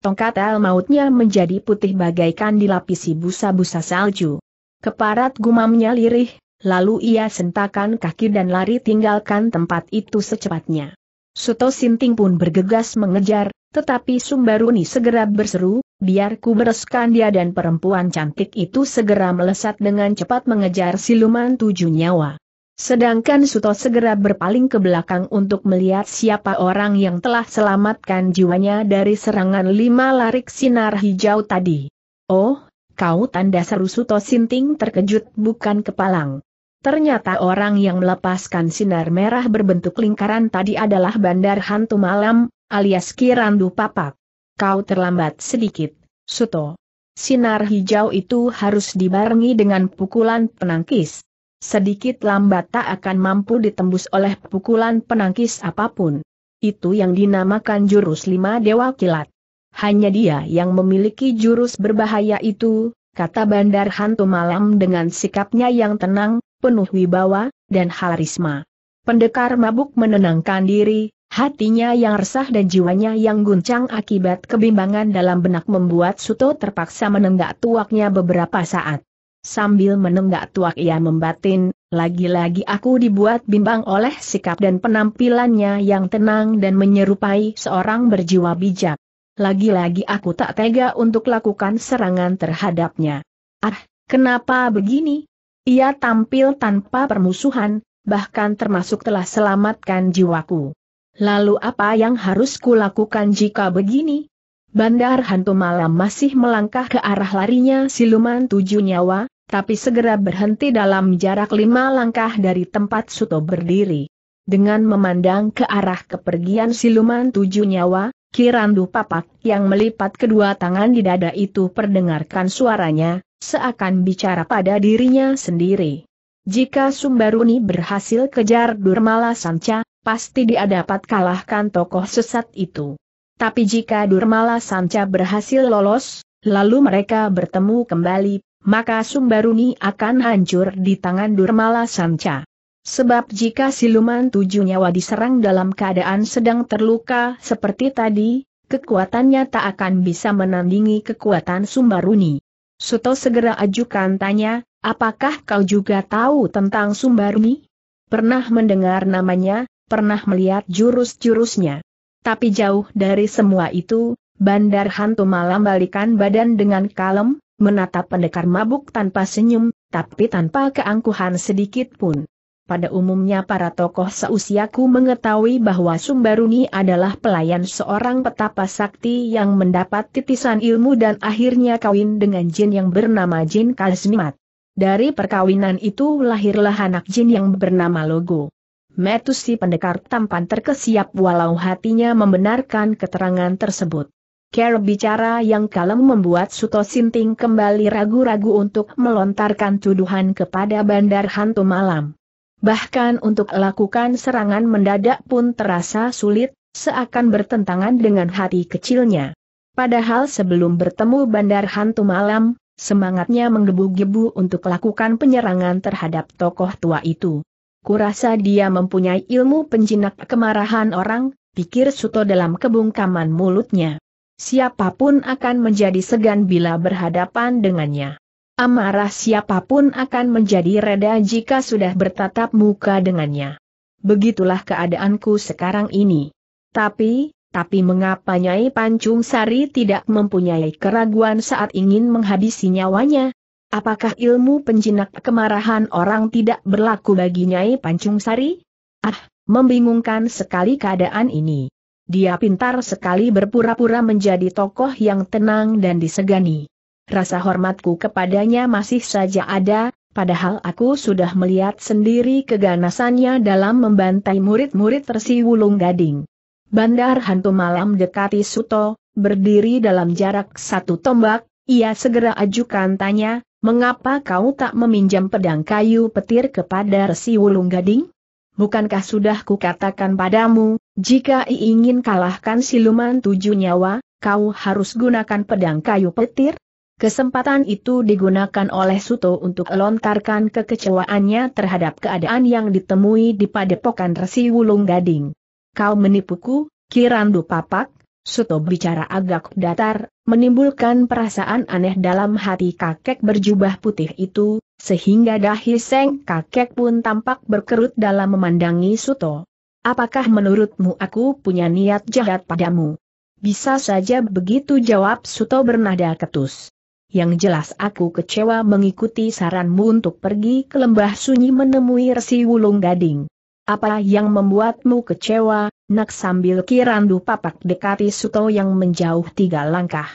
Tongkat el mautnya menjadi putih bagaikan dilapisi busa-busa salju. Keparat gumamnya lirih, lalu ia sentakan kaki dan lari tinggalkan tempat itu secepatnya. Suto Sinting pun bergegas mengejar, tetapi Sumbaruni segera berseru, biar ku bereskan dia dan perempuan cantik itu segera melesat dengan cepat mengejar siluman tujuh nyawa. Sedangkan Suto segera berpaling ke belakang untuk melihat siapa orang yang telah selamatkan jiwanya dari serangan lima larik sinar hijau tadi. Oh, kau tanda seru Suto Sinting terkejut bukan kepalang. Ternyata orang yang melepaskan sinar merah berbentuk lingkaran tadi adalah bandar hantu malam, alias Kirandu Papak. Kau terlambat sedikit, Suto. Sinar hijau itu harus dibarengi dengan pukulan penangkis. Sedikit lambat tak akan mampu ditembus oleh pukulan penangkis apapun. Itu yang dinamakan jurus lima dewa kilat. Hanya dia yang memiliki jurus berbahaya itu, kata Bandar Hantu Malam dengan sikapnya yang tenang, penuh wibawa, dan harisma. Pendekar mabuk menenangkan diri, hatinya yang resah dan jiwanya yang guncang akibat kebimbangan dalam benak membuat Suto terpaksa menenggak tuaknya beberapa saat. Sambil menenggak tuak ia membatin, lagi-lagi aku dibuat bimbang oleh sikap dan penampilannya yang tenang dan menyerupai seorang berjiwa bijak. Lagi-lagi aku tak tega untuk lakukan serangan terhadapnya. Ah, kenapa begini? Ia tampil tanpa permusuhan, bahkan termasuk telah selamatkan jiwaku. Lalu apa yang harus kulakukan jika begini? Bandar hantu malam masih melangkah ke arah larinya siluman tujuh nyawa, tapi segera berhenti dalam jarak lima langkah dari tempat Suto berdiri. Dengan memandang ke arah kepergian siluman tujuh nyawa, Kirandu Papak yang melipat kedua tangan di dada itu perdengarkan suaranya, seakan bicara pada dirinya sendiri. Jika Sumbaruni berhasil kejar Durmala Sanca, pasti dia dapat kalahkan tokoh sesat itu. Tapi jika Durmala Sanca berhasil lolos, lalu mereka bertemu kembali, maka Sumbaruni akan hancur di tangan Durmala Sanca. Sebab jika siluman tujuh nyawa diserang dalam keadaan sedang terluka seperti tadi, kekuatannya tak akan bisa menandingi kekuatan Sumbaruni. Suto segera ajukan tanya, apakah kau juga tahu tentang Sumbarmi? Pernah mendengar namanya, pernah melihat jurus-jurusnya. Tapi jauh dari semua itu, Bandar Hantu malam balikan badan dengan kalem, menatap pendekar mabuk tanpa senyum, tapi tanpa keangkuhan sedikit pun. Pada umumnya para tokoh seusiaku mengetahui bahwa Sumbaruni adalah pelayan seorang petapa sakti yang mendapat titisan ilmu dan akhirnya kawin dengan jin yang bernama Jin Kaznimat. Dari perkawinan itu lahirlah anak jin yang bernama Logo. Metus si pendekar tampan terkesiap walau hatinya membenarkan keterangan tersebut. Care bicara yang kalem membuat Suto Sinting kembali ragu-ragu untuk melontarkan tuduhan kepada Bandar Hantu Malam. Bahkan untuk lakukan serangan mendadak pun terasa sulit, seakan bertentangan dengan hati kecilnya. Padahal sebelum bertemu bandar hantu malam, semangatnya menggebu-gebu untuk lakukan penyerangan terhadap tokoh tua itu. Kurasa dia mempunyai ilmu penjinak kemarahan orang, pikir Suto dalam kebungkaman mulutnya. Siapapun akan menjadi segan bila berhadapan dengannya amarah siapapun akan menjadi reda jika sudah bertatap muka dengannya. Begitulah keadaanku sekarang ini. Tapi, tapi mengapa Nyai Pancung Sari tidak mempunyai keraguan saat ingin menghabisi nyawanya? Apakah ilmu penjinak kemarahan orang tidak berlaku bagi Nyai Pancung Sari? Ah, membingungkan sekali keadaan ini. Dia pintar sekali berpura-pura menjadi tokoh yang tenang dan disegani rasa hormatku kepadanya masih saja ada, padahal aku sudah melihat sendiri keganasannya dalam membantai murid-murid resi wulung gading. Bandar hantu malam dekati Suto, berdiri dalam jarak satu tombak, ia segera ajukan tanya, mengapa kau tak meminjam pedang kayu petir kepada Resi Wulung Gading? Bukankah sudah kukatakan padamu, jika ingin kalahkan siluman tujuh nyawa, kau harus gunakan pedang kayu petir? Kesempatan itu digunakan oleh Suto untuk lontarkan kekecewaannya terhadap keadaan yang ditemui di padepokan Resi Wulung Gading. Kau menipuku, Kirandu Papak, Suto bicara agak datar, menimbulkan perasaan aneh dalam hati kakek berjubah putih itu, sehingga dahi seng kakek pun tampak berkerut dalam memandangi Suto. Apakah menurutmu aku punya niat jahat padamu? Bisa saja begitu jawab Suto bernada ketus. Yang jelas aku kecewa mengikuti saranmu untuk pergi ke lembah sunyi menemui Resi Wulung Gading. Apa yang membuatmu kecewa, nak sambil kirandu papak dekati Suto yang menjauh tiga langkah.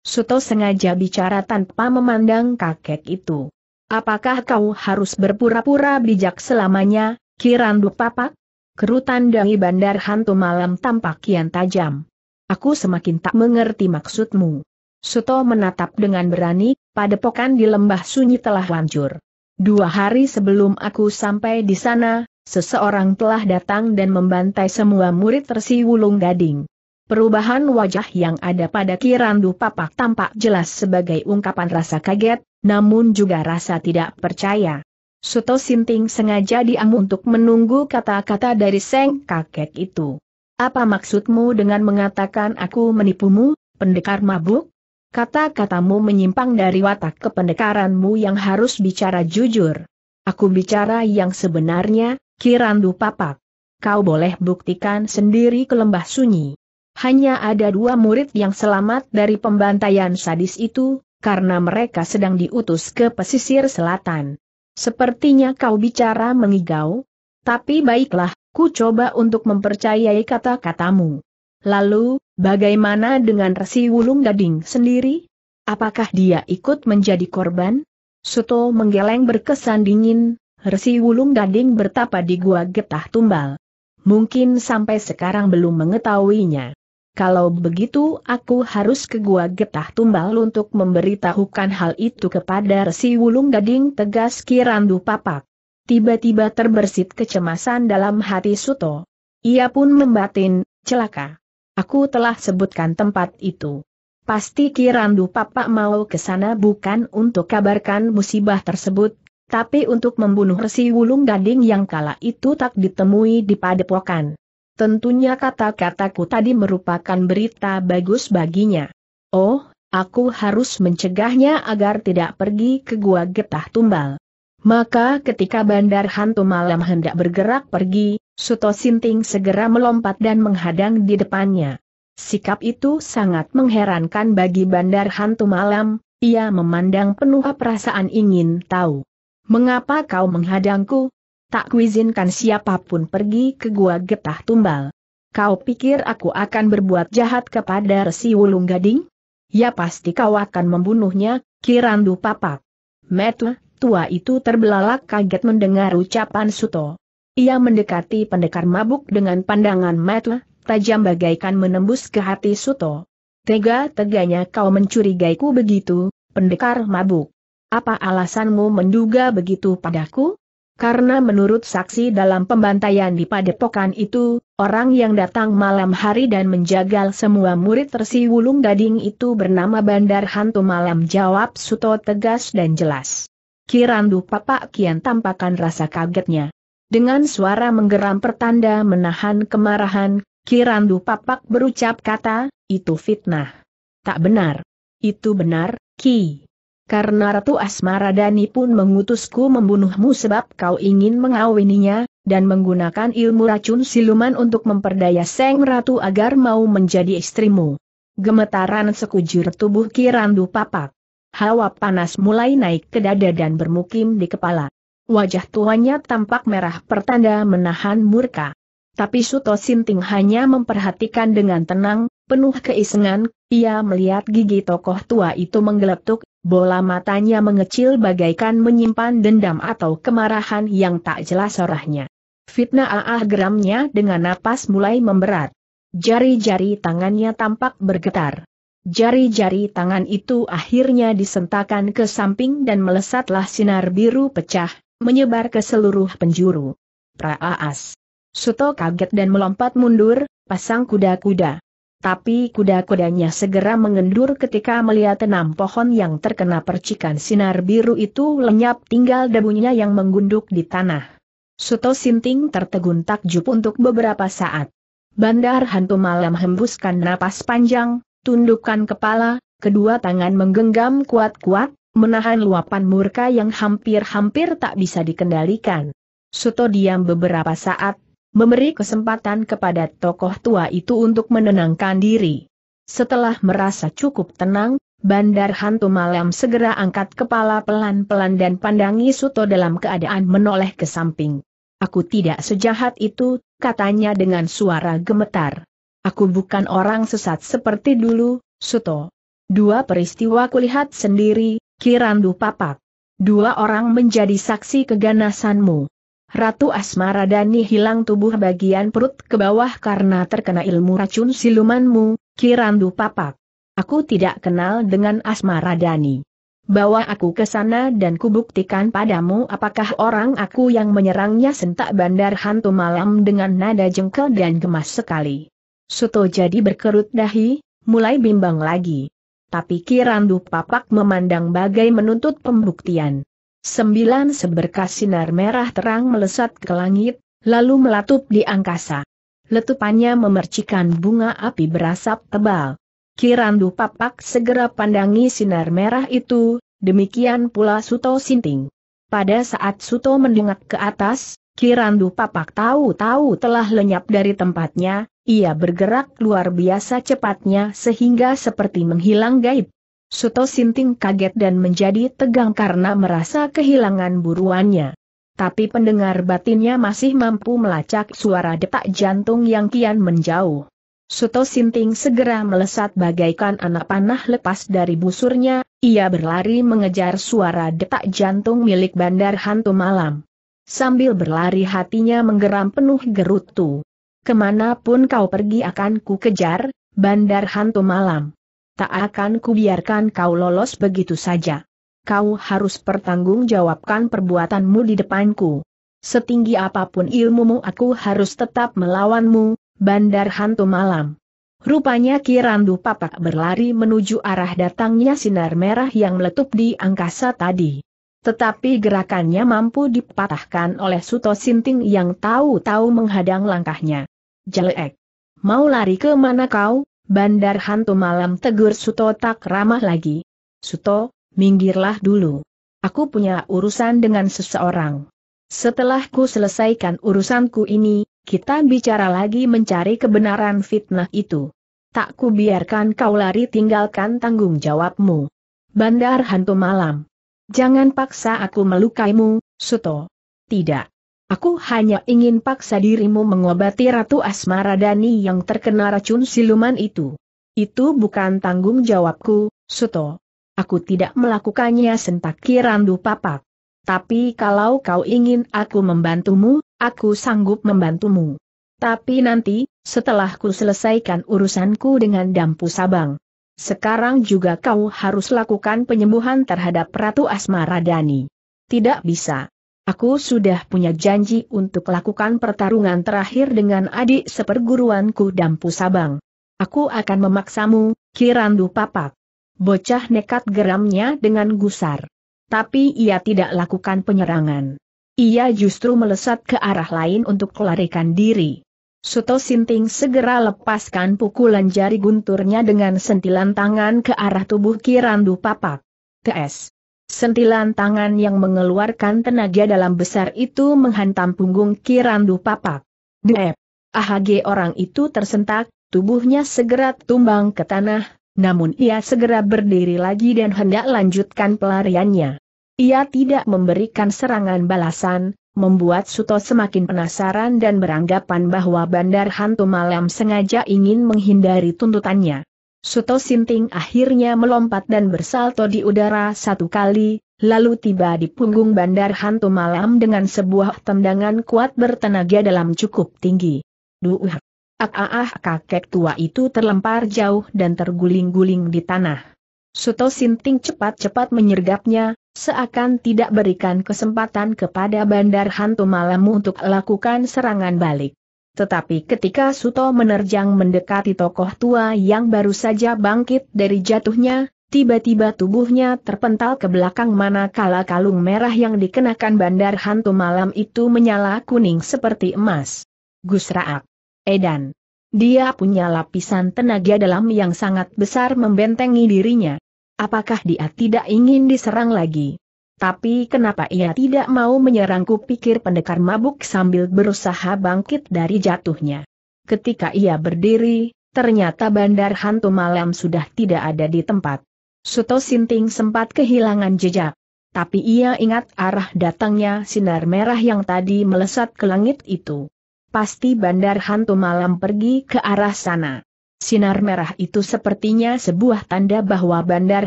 Suto sengaja bicara tanpa memandang kakek itu. Apakah kau harus berpura-pura bijak selamanya, kirandu papak? Kerutan dari bandar hantu malam tampak kian tajam. Aku semakin tak mengerti maksudmu. Suto menatap dengan berani, padepokan di lembah sunyi telah hancur. Dua hari sebelum aku sampai di sana, seseorang telah datang dan membantai semua murid Wulung gading. Perubahan wajah yang ada pada Kirandu Papak tampak jelas sebagai ungkapan rasa kaget, namun juga rasa tidak percaya. Suto Sinting sengaja diam untuk menunggu kata-kata dari Seng kakek itu. Apa maksudmu dengan mengatakan aku menipumu, pendekar mabuk? Kata-katamu menyimpang dari watak kependekaranmu yang harus bicara jujur. Aku bicara yang sebenarnya, Kirandu Papak. Kau boleh buktikan sendiri ke lembah sunyi. Hanya ada dua murid yang selamat dari pembantaian sadis itu, karena mereka sedang diutus ke pesisir selatan. Sepertinya kau bicara mengigau, tapi baiklah, ku coba untuk mempercayai kata-katamu. Lalu, Bagaimana dengan Resi Wulung Gading sendiri? Apakah dia ikut menjadi korban? Suto menggeleng berkesan dingin, Resi Wulung Gading bertapa di gua getah tumbal. Mungkin sampai sekarang belum mengetahuinya. Kalau begitu aku harus ke gua getah tumbal untuk memberitahukan hal itu kepada Resi Wulung Gading tegas Kirandu Papak. Tiba-tiba terbersit kecemasan dalam hati Suto. Ia pun membatin, celaka. Aku telah sebutkan tempat itu. Pasti Kirandu Papa mau ke sana bukan untuk kabarkan musibah tersebut, tapi untuk membunuh Resi Wulung Gading yang kala itu tak ditemui di padepokan. Tentunya kata-kataku tadi merupakan berita bagus baginya. Oh, aku harus mencegahnya agar tidak pergi ke gua getah tumbal. Maka ketika Bandar Hantu Malam hendak bergerak pergi, Suto Sinting segera melompat dan menghadang di depannya. Sikap itu sangat mengherankan bagi bandar hantu malam, ia memandang penuh perasaan ingin tahu. Mengapa kau menghadangku? Tak kuizinkan siapapun pergi ke gua getah tumbal. Kau pikir aku akan berbuat jahat kepada Resi Wulung Gading? Ya pasti kau akan membunuhnya, Kirandu Papak. Metu, tua itu terbelalak kaget mendengar ucapan Suto. Ia mendekati pendekar mabuk dengan pandangan mata, tajam bagaikan menembus ke hati Suto. Tega-teganya kau mencurigaiku begitu, pendekar mabuk. Apa alasanmu menduga begitu padaku? Karena menurut saksi dalam pembantaian di padepokan itu, orang yang datang malam hari dan menjagal semua murid Wulung gading itu bernama Bandar Hantu Malam jawab Suto tegas dan jelas. Kirandu Papa Kian tampakkan rasa kagetnya. Dengan suara menggeram pertanda menahan kemarahan, Kirandu Papak berucap kata, itu fitnah. Tak benar. Itu benar, Ki. Karena Ratu Asmaradani pun mengutusku membunuhmu sebab kau ingin mengawininya, dan menggunakan ilmu racun siluman untuk memperdaya Seng Ratu agar mau menjadi istrimu. Gemetaran sekujur tubuh Kirandu Papak. Hawa panas mulai naik ke dada dan bermukim di kepala. Wajah Tuanya tampak merah pertanda menahan murka. Tapi Suto Sinting hanya memperhatikan dengan tenang, penuh keisengan, ia melihat gigi tokoh tua itu menggeletuk, bola matanya mengecil bagaikan menyimpan dendam atau kemarahan yang tak jelas arahnya. Fitnah ah geramnya dengan napas mulai memberat. Jari-jari tangannya tampak bergetar. Jari-jari tangan itu akhirnya disentakan ke samping dan melesatlah sinar biru pecah, menyebar ke seluruh penjuru. Praaas. Suto kaget dan melompat mundur, pasang kuda-kuda. Tapi kuda-kudanya segera mengendur ketika melihat enam pohon yang terkena percikan sinar biru itu lenyap tinggal debunya yang menggunduk di tanah. Suto Sinting tertegun takjub untuk beberapa saat. Bandar hantu malam hembuskan napas panjang, tundukkan kepala, kedua tangan menggenggam kuat-kuat, menahan luapan murka yang hampir-hampir tak bisa dikendalikan. Suto diam beberapa saat, memberi kesempatan kepada tokoh tua itu untuk menenangkan diri. Setelah merasa cukup tenang, Bandar hantu malam segera angkat kepala pelan-pelan dan pandangi Suto dalam keadaan menoleh ke samping. Aku tidak sejahat itu, katanya dengan suara gemetar. Aku bukan orang sesat seperti dulu, Suto. Dua peristiwa kulihat sendiri, Kirandu Papak. Dua orang menjadi saksi keganasanmu. Ratu Asmaradani hilang tubuh bagian perut ke bawah karena terkena ilmu racun silumanmu, Kirandu Papak. Aku tidak kenal dengan Asmaradani. Bawa aku ke sana dan kubuktikan padamu apakah orang aku yang menyerangnya sentak bandar hantu malam dengan nada jengkel dan gemas sekali. Suto jadi berkerut dahi, mulai bimbang lagi tapi Kirandu Papak memandang bagai menuntut pembuktian. Sembilan seberkas sinar merah terang melesat ke langit, lalu melatup di angkasa. Letupannya memercikan bunga api berasap tebal. Kirandu Papak segera pandangi sinar merah itu, demikian pula Suto Sinting. Pada saat Suto mendengar ke atas, Kirandu Papak tahu-tahu telah lenyap dari tempatnya, ia bergerak luar biasa cepatnya sehingga seperti menghilang gaib. Suto Sinting kaget dan menjadi tegang karena merasa kehilangan buruannya. Tapi pendengar batinnya masih mampu melacak suara detak jantung yang kian menjauh. Suto Sinting segera melesat bagaikan anak panah lepas dari busurnya, ia berlari mengejar suara detak jantung milik bandar hantu malam. Sambil berlari hatinya menggeram penuh gerutu. Kemanapun kau pergi akan ku kejar, bandar hantu malam. Tak akan ku biarkan kau lolos begitu saja. Kau harus pertanggungjawabkan perbuatanmu di depanku. Setinggi apapun ilmumu aku harus tetap melawanmu, bandar hantu malam. Rupanya Kirandu Papak berlari menuju arah datangnya sinar merah yang meletup di angkasa tadi. Tetapi gerakannya mampu dipatahkan oleh Suto Sinting yang tahu-tahu menghadang langkahnya jelek. Mau lari ke mana kau, bandar hantu malam tegur Suto tak ramah lagi. Suto, minggirlah dulu. Aku punya urusan dengan seseorang. Setelah ku selesaikan urusanku ini, kita bicara lagi mencari kebenaran fitnah itu. Tak ku biarkan kau lari tinggalkan tanggung jawabmu. Bandar hantu malam. Jangan paksa aku melukaimu, Suto. Tidak. Aku hanya ingin paksa dirimu mengobati Ratu Asmara Dani yang terkena racun siluman itu. Itu bukan tanggung jawabku, Suto. Aku tidak melakukannya sentak randu papak. Tapi kalau kau ingin aku membantumu, aku sanggup membantumu. Tapi nanti, setelah ku selesaikan urusanku dengan Dampu Sabang. Sekarang juga kau harus lakukan penyembuhan terhadap Ratu Asmara Dani. Tidak bisa. Aku sudah punya janji untuk lakukan pertarungan terakhir dengan adik seperguruanku Dampu Sabang. Aku akan memaksamu, Kirandu Papak. Bocah nekat geramnya dengan gusar. Tapi ia tidak lakukan penyerangan. Ia justru melesat ke arah lain untuk melarikan diri. Suto Sinting segera lepaskan pukulan jari gunturnya dengan sentilan tangan ke arah tubuh Kirandu Papak. TS. Sentilan tangan yang mengeluarkan tenaga dalam besar itu menghantam punggung Kirandu Papak. Dep! AHG orang itu tersentak, tubuhnya segera tumbang ke tanah, namun ia segera berdiri lagi dan hendak lanjutkan pelariannya. Ia tidak memberikan serangan balasan, membuat Suto semakin penasaran dan beranggapan bahwa bandar hantu malam sengaja ingin menghindari tuntutannya. Suto Sinting akhirnya melompat dan bersalto di udara satu kali, lalu tiba di punggung bandar hantu malam dengan sebuah tendangan kuat bertenaga dalam cukup tinggi. Duh! Ah, ah, kakek tua itu terlempar jauh dan terguling-guling di tanah. Suto Sinting cepat-cepat menyergapnya, seakan tidak berikan kesempatan kepada bandar hantu malam untuk lakukan serangan balik. Tetapi ketika Suto menerjang mendekati tokoh tua yang baru saja bangkit dari jatuhnya, tiba-tiba tubuhnya terpental ke belakang manakala kalung merah yang dikenakan bandar hantu malam itu menyala kuning seperti emas. Gusraak. Edan. Dia punya lapisan tenaga dalam yang sangat besar membentengi dirinya. Apakah dia tidak ingin diserang lagi? Tapi kenapa ia tidak mau menyerangku pikir pendekar mabuk sambil berusaha bangkit dari jatuhnya. Ketika ia berdiri, ternyata bandar hantu malam sudah tidak ada di tempat. Suto Sinting sempat kehilangan jejak. Tapi ia ingat arah datangnya sinar merah yang tadi melesat ke langit itu. Pasti bandar hantu malam pergi ke arah sana. Sinar merah itu sepertinya sebuah tanda bahwa bandar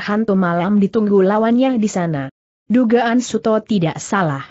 hantu malam ditunggu lawannya di sana. Dugaan Suto tidak salah.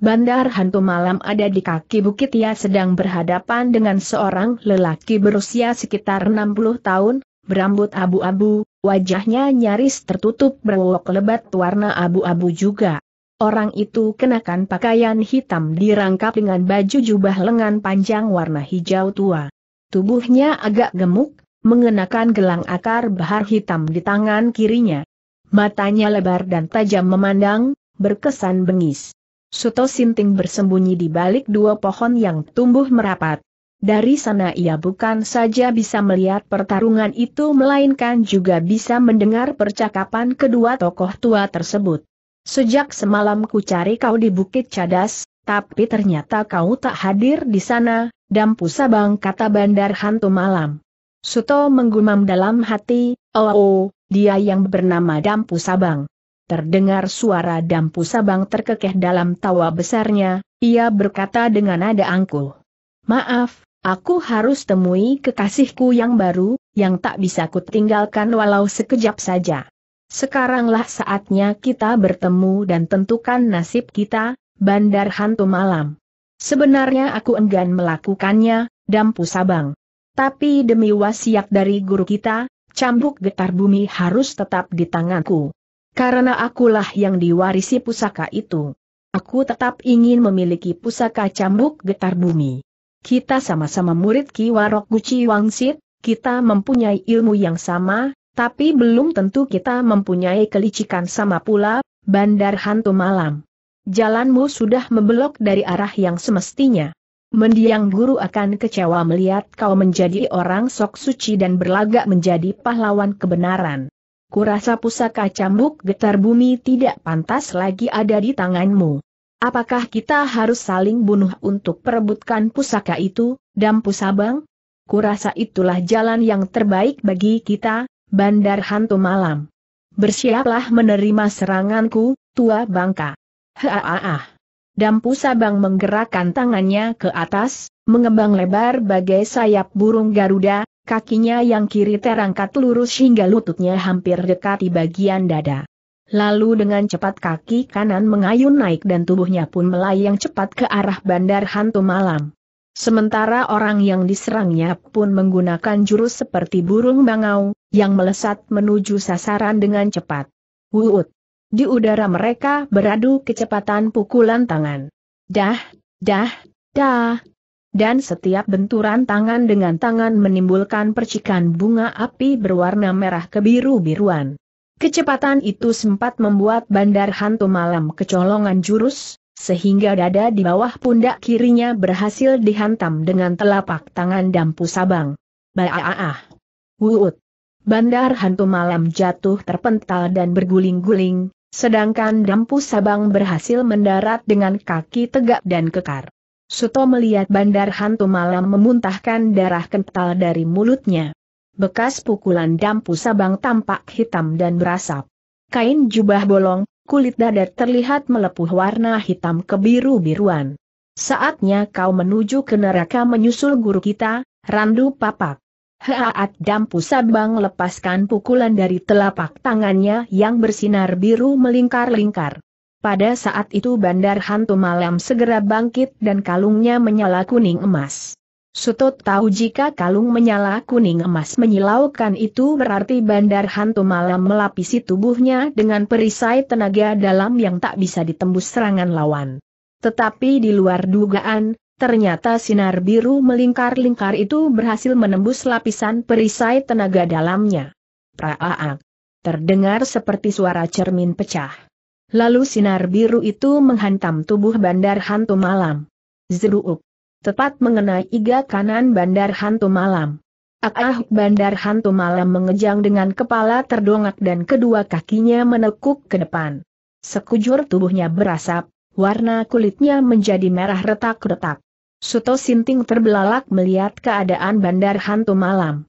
Bandar hantu malam ada di kaki bukit ia sedang berhadapan dengan seorang lelaki berusia sekitar 60 tahun, berambut abu-abu, wajahnya nyaris tertutup berwok lebat warna abu-abu juga. Orang itu kenakan pakaian hitam dirangkap dengan baju jubah lengan panjang warna hijau tua. Tubuhnya agak gemuk, mengenakan gelang akar bahar hitam di tangan kirinya. Matanya lebar dan tajam memandang, berkesan bengis. Suto Sinting bersembunyi di balik dua pohon yang tumbuh merapat. Dari sana ia bukan saja bisa melihat pertarungan itu melainkan juga bisa mendengar percakapan kedua tokoh tua tersebut. Sejak semalam ku cari kau di Bukit Cadas, tapi ternyata kau tak hadir di sana, dampu sabang kata bandar hantu malam. Suto menggumam dalam hati, oh, oh dia yang bernama Dampu Sabang. Terdengar suara Dampu Sabang terkekeh dalam tawa besarnya, ia berkata dengan nada angkuh. Maaf, aku harus temui kekasihku yang baru, yang tak bisa kutinggalkan walau sekejap saja. Sekaranglah saatnya kita bertemu dan tentukan nasib kita, Bandar Hantu Malam. Sebenarnya aku enggan melakukannya, Dampu Sabang. Tapi demi wasiat dari guru kita, cambuk getar bumi harus tetap di tanganku. Karena akulah yang diwarisi pusaka itu. Aku tetap ingin memiliki pusaka cambuk getar bumi. Kita sama-sama murid Ki Warok Guci Wangsit, kita mempunyai ilmu yang sama, tapi belum tentu kita mempunyai kelicikan sama pula, bandar hantu malam. Jalanmu sudah membelok dari arah yang semestinya. Mendiang guru akan kecewa melihat kau menjadi orang sok suci dan berlagak menjadi pahlawan kebenaran. Kurasa pusaka cambuk getar bumi tidak pantas lagi ada di tanganmu. Apakah kita harus saling bunuh untuk perebutkan pusaka itu, Dampu Sabang? Kurasa itulah jalan yang terbaik bagi kita, Bandar Hantu Malam. Bersiaplah menerima seranganku, Tua Bangka. Haaah. Dampu Sabang menggerakkan tangannya ke atas, mengembang lebar bagai sayap burung Garuda, kakinya yang kiri terangkat lurus hingga lututnya hampir dekat di bagian dada. Lalu dengan cepat kaki kanan mengayun naik dan tubuhnya pun melayang cepat ke arah bandar hantu malam. Sementara orang yang diserangnya pun menggunakan jurus seperti burung bangau, yang melesat menuju sasaran dengan cepat. Wuut! Di udara mereka beradu kecepatan pukulan tangan. Dah, dah, dah. Dan setiap benturan tangan dengan tangan menimbulkan percikan bunga api berwarna merah kebiru-biruan. Kecepatan itu sempat membuat bandar hantu malam kecolongan jurus, sehingga dada di bawah pundak kirinya berhasil dihantam dengan telapak tangan dampu sabang. Baaah! Wuut! Bandar hantu malam jatuh terpental dan berguling-guling, Sedangkan Dampu Sabang berhasil mendarat dengan kaki tegak dan kekar. Suto melihat bandar hantu malam memuntahkan darah kental dari mulutnya. Bekas pukulan Dampu Sabang tampak hitam dan berasap. Kain jubah bolong, kulit dada terlihat melepuh warna hitam kebiru-biruan. Saatnya kau menuju ke neraka menyusul guru kita, Randu Papak. Haat Dampu Sabang lepaskan pukulan dari telapak tangannya yang bersinar biru melingkar-lingkar. Pada saat itu bandar hantu malam segera bangkit dan kalungnya menyala kuning emas. Sutut tahu jika kalung menyala kuning emas menyilaukan itu berarti bandar hantu malam melapisi tubuhnya dengan perisai tenaga dalam yang tak bisa ditembus serangan lawan. Tetapi di luar dugaan, Ternyata sinar biru melingkar-lingkar itu berhasil menembus lapisan perisai tenaga dalamnya. Praaak. Terdengar seperti suara cermin pecah. Lalu sinar biru itu menghantam tubuh bandar hantu malam. Zeruuk. Tepat mengenai iga kanan bandar hantu malam. Ah, bandar hantu malam mengejang dengan kepala terdongak dan kedua kakinya menekuk ke depan. Sekujur tubuhnya berasap, warna kulitnya menjadi merah retak-retak. Suto Sinting terbelalak melihat keadaan bandar hantu malam.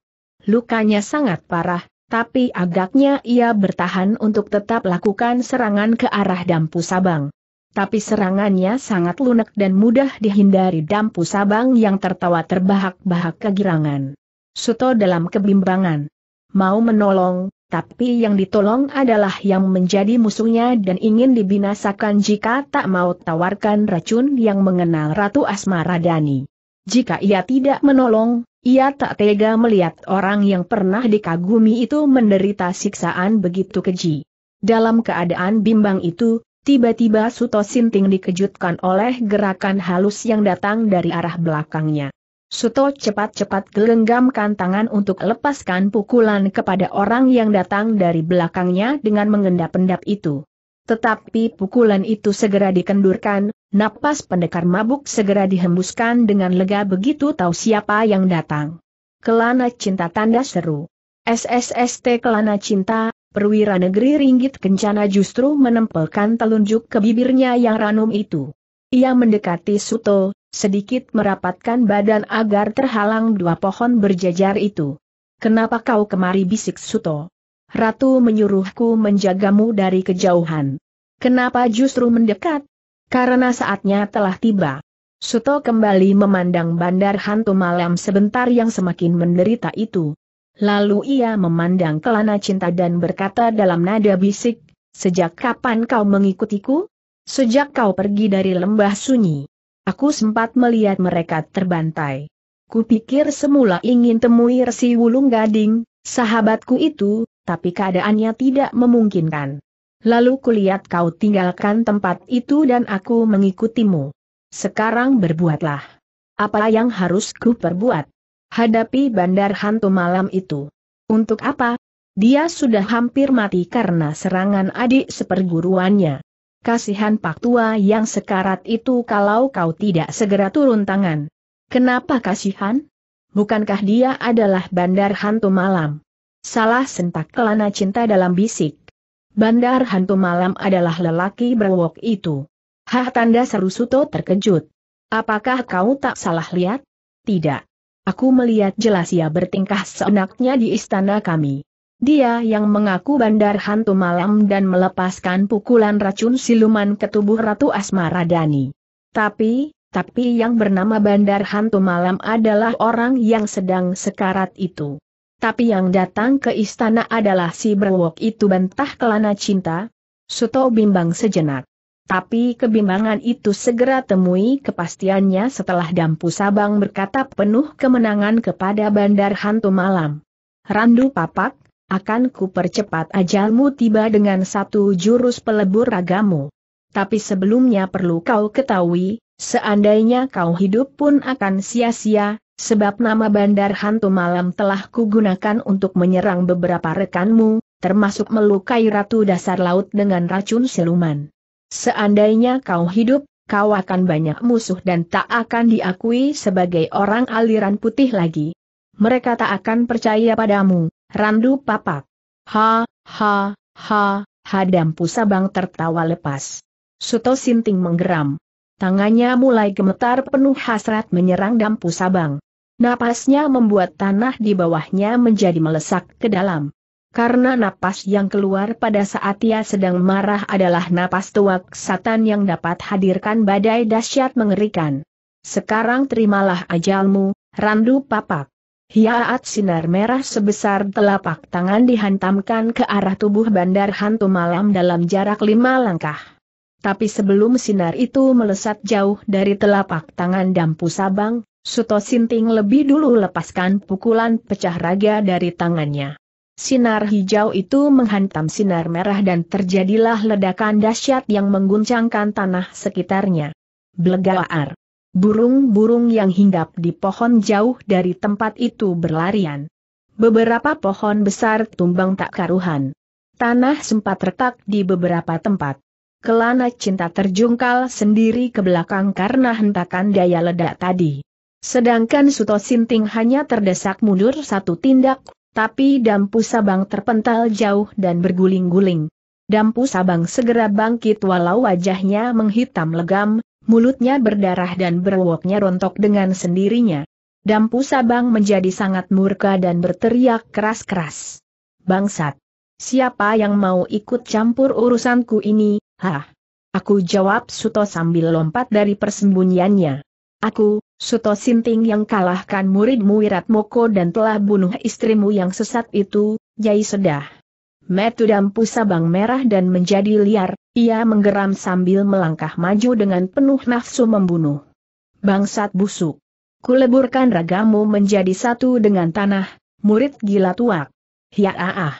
Lukanya sangat parah, tapi agaknya ia bertahan untuk tetap lakukan serangan ke arah Dampu Sabang. Tapi serangannya sangat lunak dan mudah dihindari Dampu Sabang yang tertawa terbahak-bahak kegirangan. Suto dalam kebimbangan. Mau menolong, tapi yang ditolong adalah yang menjadi musuhnya dan ingin dibinasakan jika tak mau tawarkan racun yang mengenal Ratu Asmara Dani. Jika ia tidak menolong, ia tak tega melihat orang yang pernah dikagumi itu menderita siksaan begitu keji. Dalam keadaan bimbang itu, tiba-tiba Suto Sinting dikejutkan oleh gerakan halus yang datang dari arah belakangnya. Suto cepat-cepat gelenggamkan tangan untuk lepaskan pukulan kepada orang yang datang dari belakangnya dengan mengendap-endap itu. Tetapi pukulan itu segera dikendurkan, napas pendekar mabuk segera dihembuskan dengan lega begitu tahu siapa yang datang. Kelana cinta tanda seru. SSST Kelana cinta, perwira negeri ringgit kencana justru menempelkan telunjuk ke bibirnya yang ranum itu. Ia mendekati Suto, sedikit merapatkan badan agar terhalang dua pohon berjajar itu. Kenapa kau kemari bisik Suto? Ratu menyuruhku menjagamu dari kejauhan. Kenapa justru mendekat? Karena saatnya telah tiba. Suto kembali memandang bandar hantu malam sebentar yang semakin menderita itu. Lalu ia memandang kelana cinta dan berkata dalam nada bisik, Sejak kapan kau mengikutiku? Sejak kau pergi dari lembah sunyi. Aku sempat melihat mereka terbantai. Kupikir semula ingin temui Resi Wulung Gading, sahabatku itu, tapi keadaannya tidak memungkinkan. Lalu kulihat kau tinggalkan tempat itu dan aku mengikutimu. Sekarang berbuatlah. Apa yang harus ku perbuat? Hadapi bandar hantu malam itu. Untuk apa? Dia sudah hampir mati karena serangan adik seperguruannya kasihan Pak Tua yang sekarat itu kalau kau tidak segera turun tangan. Kenapa kasihan? Bukankah dia adalah bandar hantu malam? Salah sentak kelana cinta dalam bisik. Bandar hantu malam adalah lelaki berwok itu. Hah tanda seru Suto terkejut. Apakah kau tak salah lihat? Tidak. Aku melihat jelas ia bertingkah seenaknya di istana kami. Dia yang mengaku bandar hantu malam dan melepaskan pukulan racun siluman ke tubuh Ratu Asmaradani. Tapi, tapi yang bernama bandar hantu malam adalah orang yang sedang sekarat itu. Tapi yang datang ke istana adalah si berwok itu bantah kelana cinta. Suto bimbang sejenak. Tapi kebimbangan itu segera temui kepastiannya setelah Dampu Sabang berkata penuh kemenangan kepada bandar hantu malam. Randu Papak, akan ku ajalmu tiba dengan satu jurus pelebur ragamu. Tapi sebelumnya perlu kau ketahui, seandainya kau hidup pun akan sia-sia, sebab nama bandar hantu malam telah kugunakan untuk menyerang beberapa rekanmu, termasuk melukai ratu dasar laut dengan racun siluman. Seandainya kau hidup, kau akan banyak musuh dan tak akan diakui sebagai orang aliran putih lagi. Mereka tak akan percaya padamu, Randu papak. Ha, ha, ha, hadam pusabang tertawa lepas. Suto Sinting menggeram. Tangannya mulai gemetar penuh hasrat menyerang dampu sabang. Napasnya membuat tanah di bawahnya menjadi melesak ke dalam. Karena napas yang keluar pada saat ia sedang marah adalah napas tuak satan yang dapat hadirkan badai dahsyat mengerikan. Sekarang terimalah ajalmu, Randu Papak. Hiaat sinar merah sebesar telapak tangan dihantamkan ke arah tubuh bandar hantu malam dalam jarak lima langkah. Tapi sebelum sinar itu melesat jauh dari telapak tangan Dampu Sabang, Suto Sinting lebih dulu lepaskan pukulan pecah raga dari tangannya. Sinar hijau itu menghantam sinar merah dan terjadilah ledakan dahsyat yang mengguncangkan tanah sekitarnya. Blegaar burung-burung yang hinggap di pohon jauh dari tempat itu berlarian. Beberapa pohon besar tumbang tak karuhan. Tanah sempat retak di beberapa tempat. Kelana cinta terjungkal sendiri ke belakang karena hentakan daya ledak tadi. Sedangkan Suto Sinting hanya terdesak mundur satu tindak, tapi Dampu Sabang terpental jauh dan berguling-guling. Dampu Sabang segera bangkit walau wajahnya menghitam legam, mulutnya berdarah dan berwoknya rontok dengan sendirinya. Dampu Sabang menjadi sangat murka dan berteriak keras-keras. Bangsat! Siapa yang mau ikut campur urusanku ini, hah? Aku jawab Suto sambil lompat dari persembunyiannya. Aku, Suto Sinting yang kalahkan muridmu Wiratmoko dan telah bunuh istrimu yang sesat itu, Jai Sedah. Metu dampu pusabang merah dan menjadi liar, ia menggeram sambil melangkah maju dengan penuh nafsu membunuh. Bangsat busuk. Kuleburkan ragamu menjadi satu dengan tanah, murid gila tuak. Ya ah ah.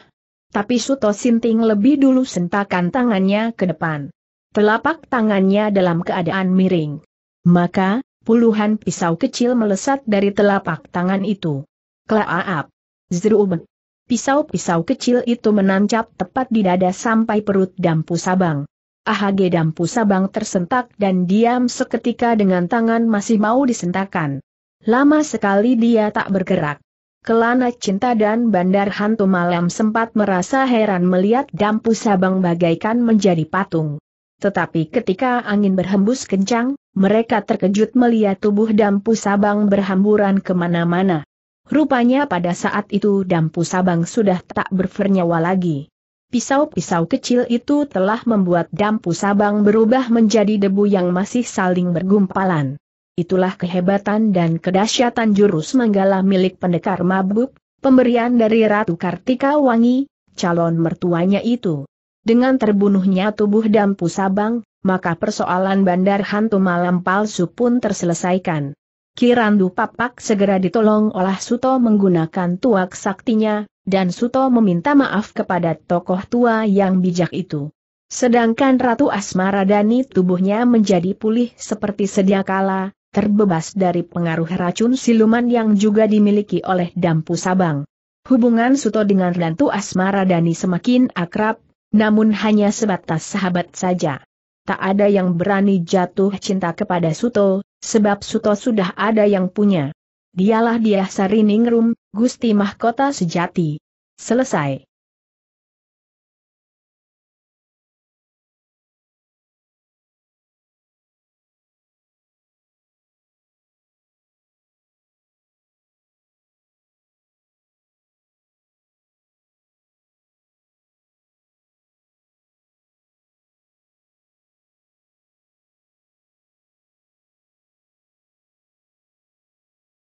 Tapi Suto Sinting lebih dulu sentakan tangannya ke depan. Telapak tangannya dalam keadaan miring. Maka, puluhan pisau kecil melesat dari telapak tangan itu. Klaaap. Zruubet. Pisau-pisau kecil itu menancap tepat di dada sampai perut Dampu Sabang. Ahage Dampu Sabang tersentak dan diam seketika dengan tangan masih mau disentakan. Lama sekali dia tak bergerak. Kelana Cinta dan Bandar Hantu Malam sempat merasa heran melihat Dampu Sabang bagaikan menjadi patung. Tetapi ketika angin berhembus kencang, mereka terkejut melihat tubuh Dampu Sabang berhamburan kemana-mana. Rupanya pada saat itu Dampu Sabang sudah tak bernyawa lagi. Pisau-pisau kecil itu telah membuat Dampu Sabang berubah menjadi debu yang masih saling bergumpalan. Itulah kehebatan dan kedahsyatan jurus menggala milik pendekar mabuk, pemberian dari Ratu Kartika Wangi, calon mertuanya itu. Dengan terbunuhnya tubuh Dampu Sabang, maka persoalan bandar hantu malam palsu pun terselesaikan. Kirandu Papak segera ditolong oleh Suto menggunakan tuak saktinya, dan Suto meminta maaf kepada tokoh tua yang bijak itu. Sedangkan Ratu Asmara Dani tubuhnya menjadi pulih seperti sedia kala, terbebas dari pengaruh racun siluman yang juga dimiliki oleh Dampu Sabang. Hubungan Suto dengan Ratu Asmara Dani semakin akrab, namun hanya sebatas sahabat saja. Tak ada yang berani jatuh cinta kepada Suto, Sebab Suto sudah ada yang punya. Dialah dia Sarining Ningrum, Gusti Mahkota Sejati. Selesai.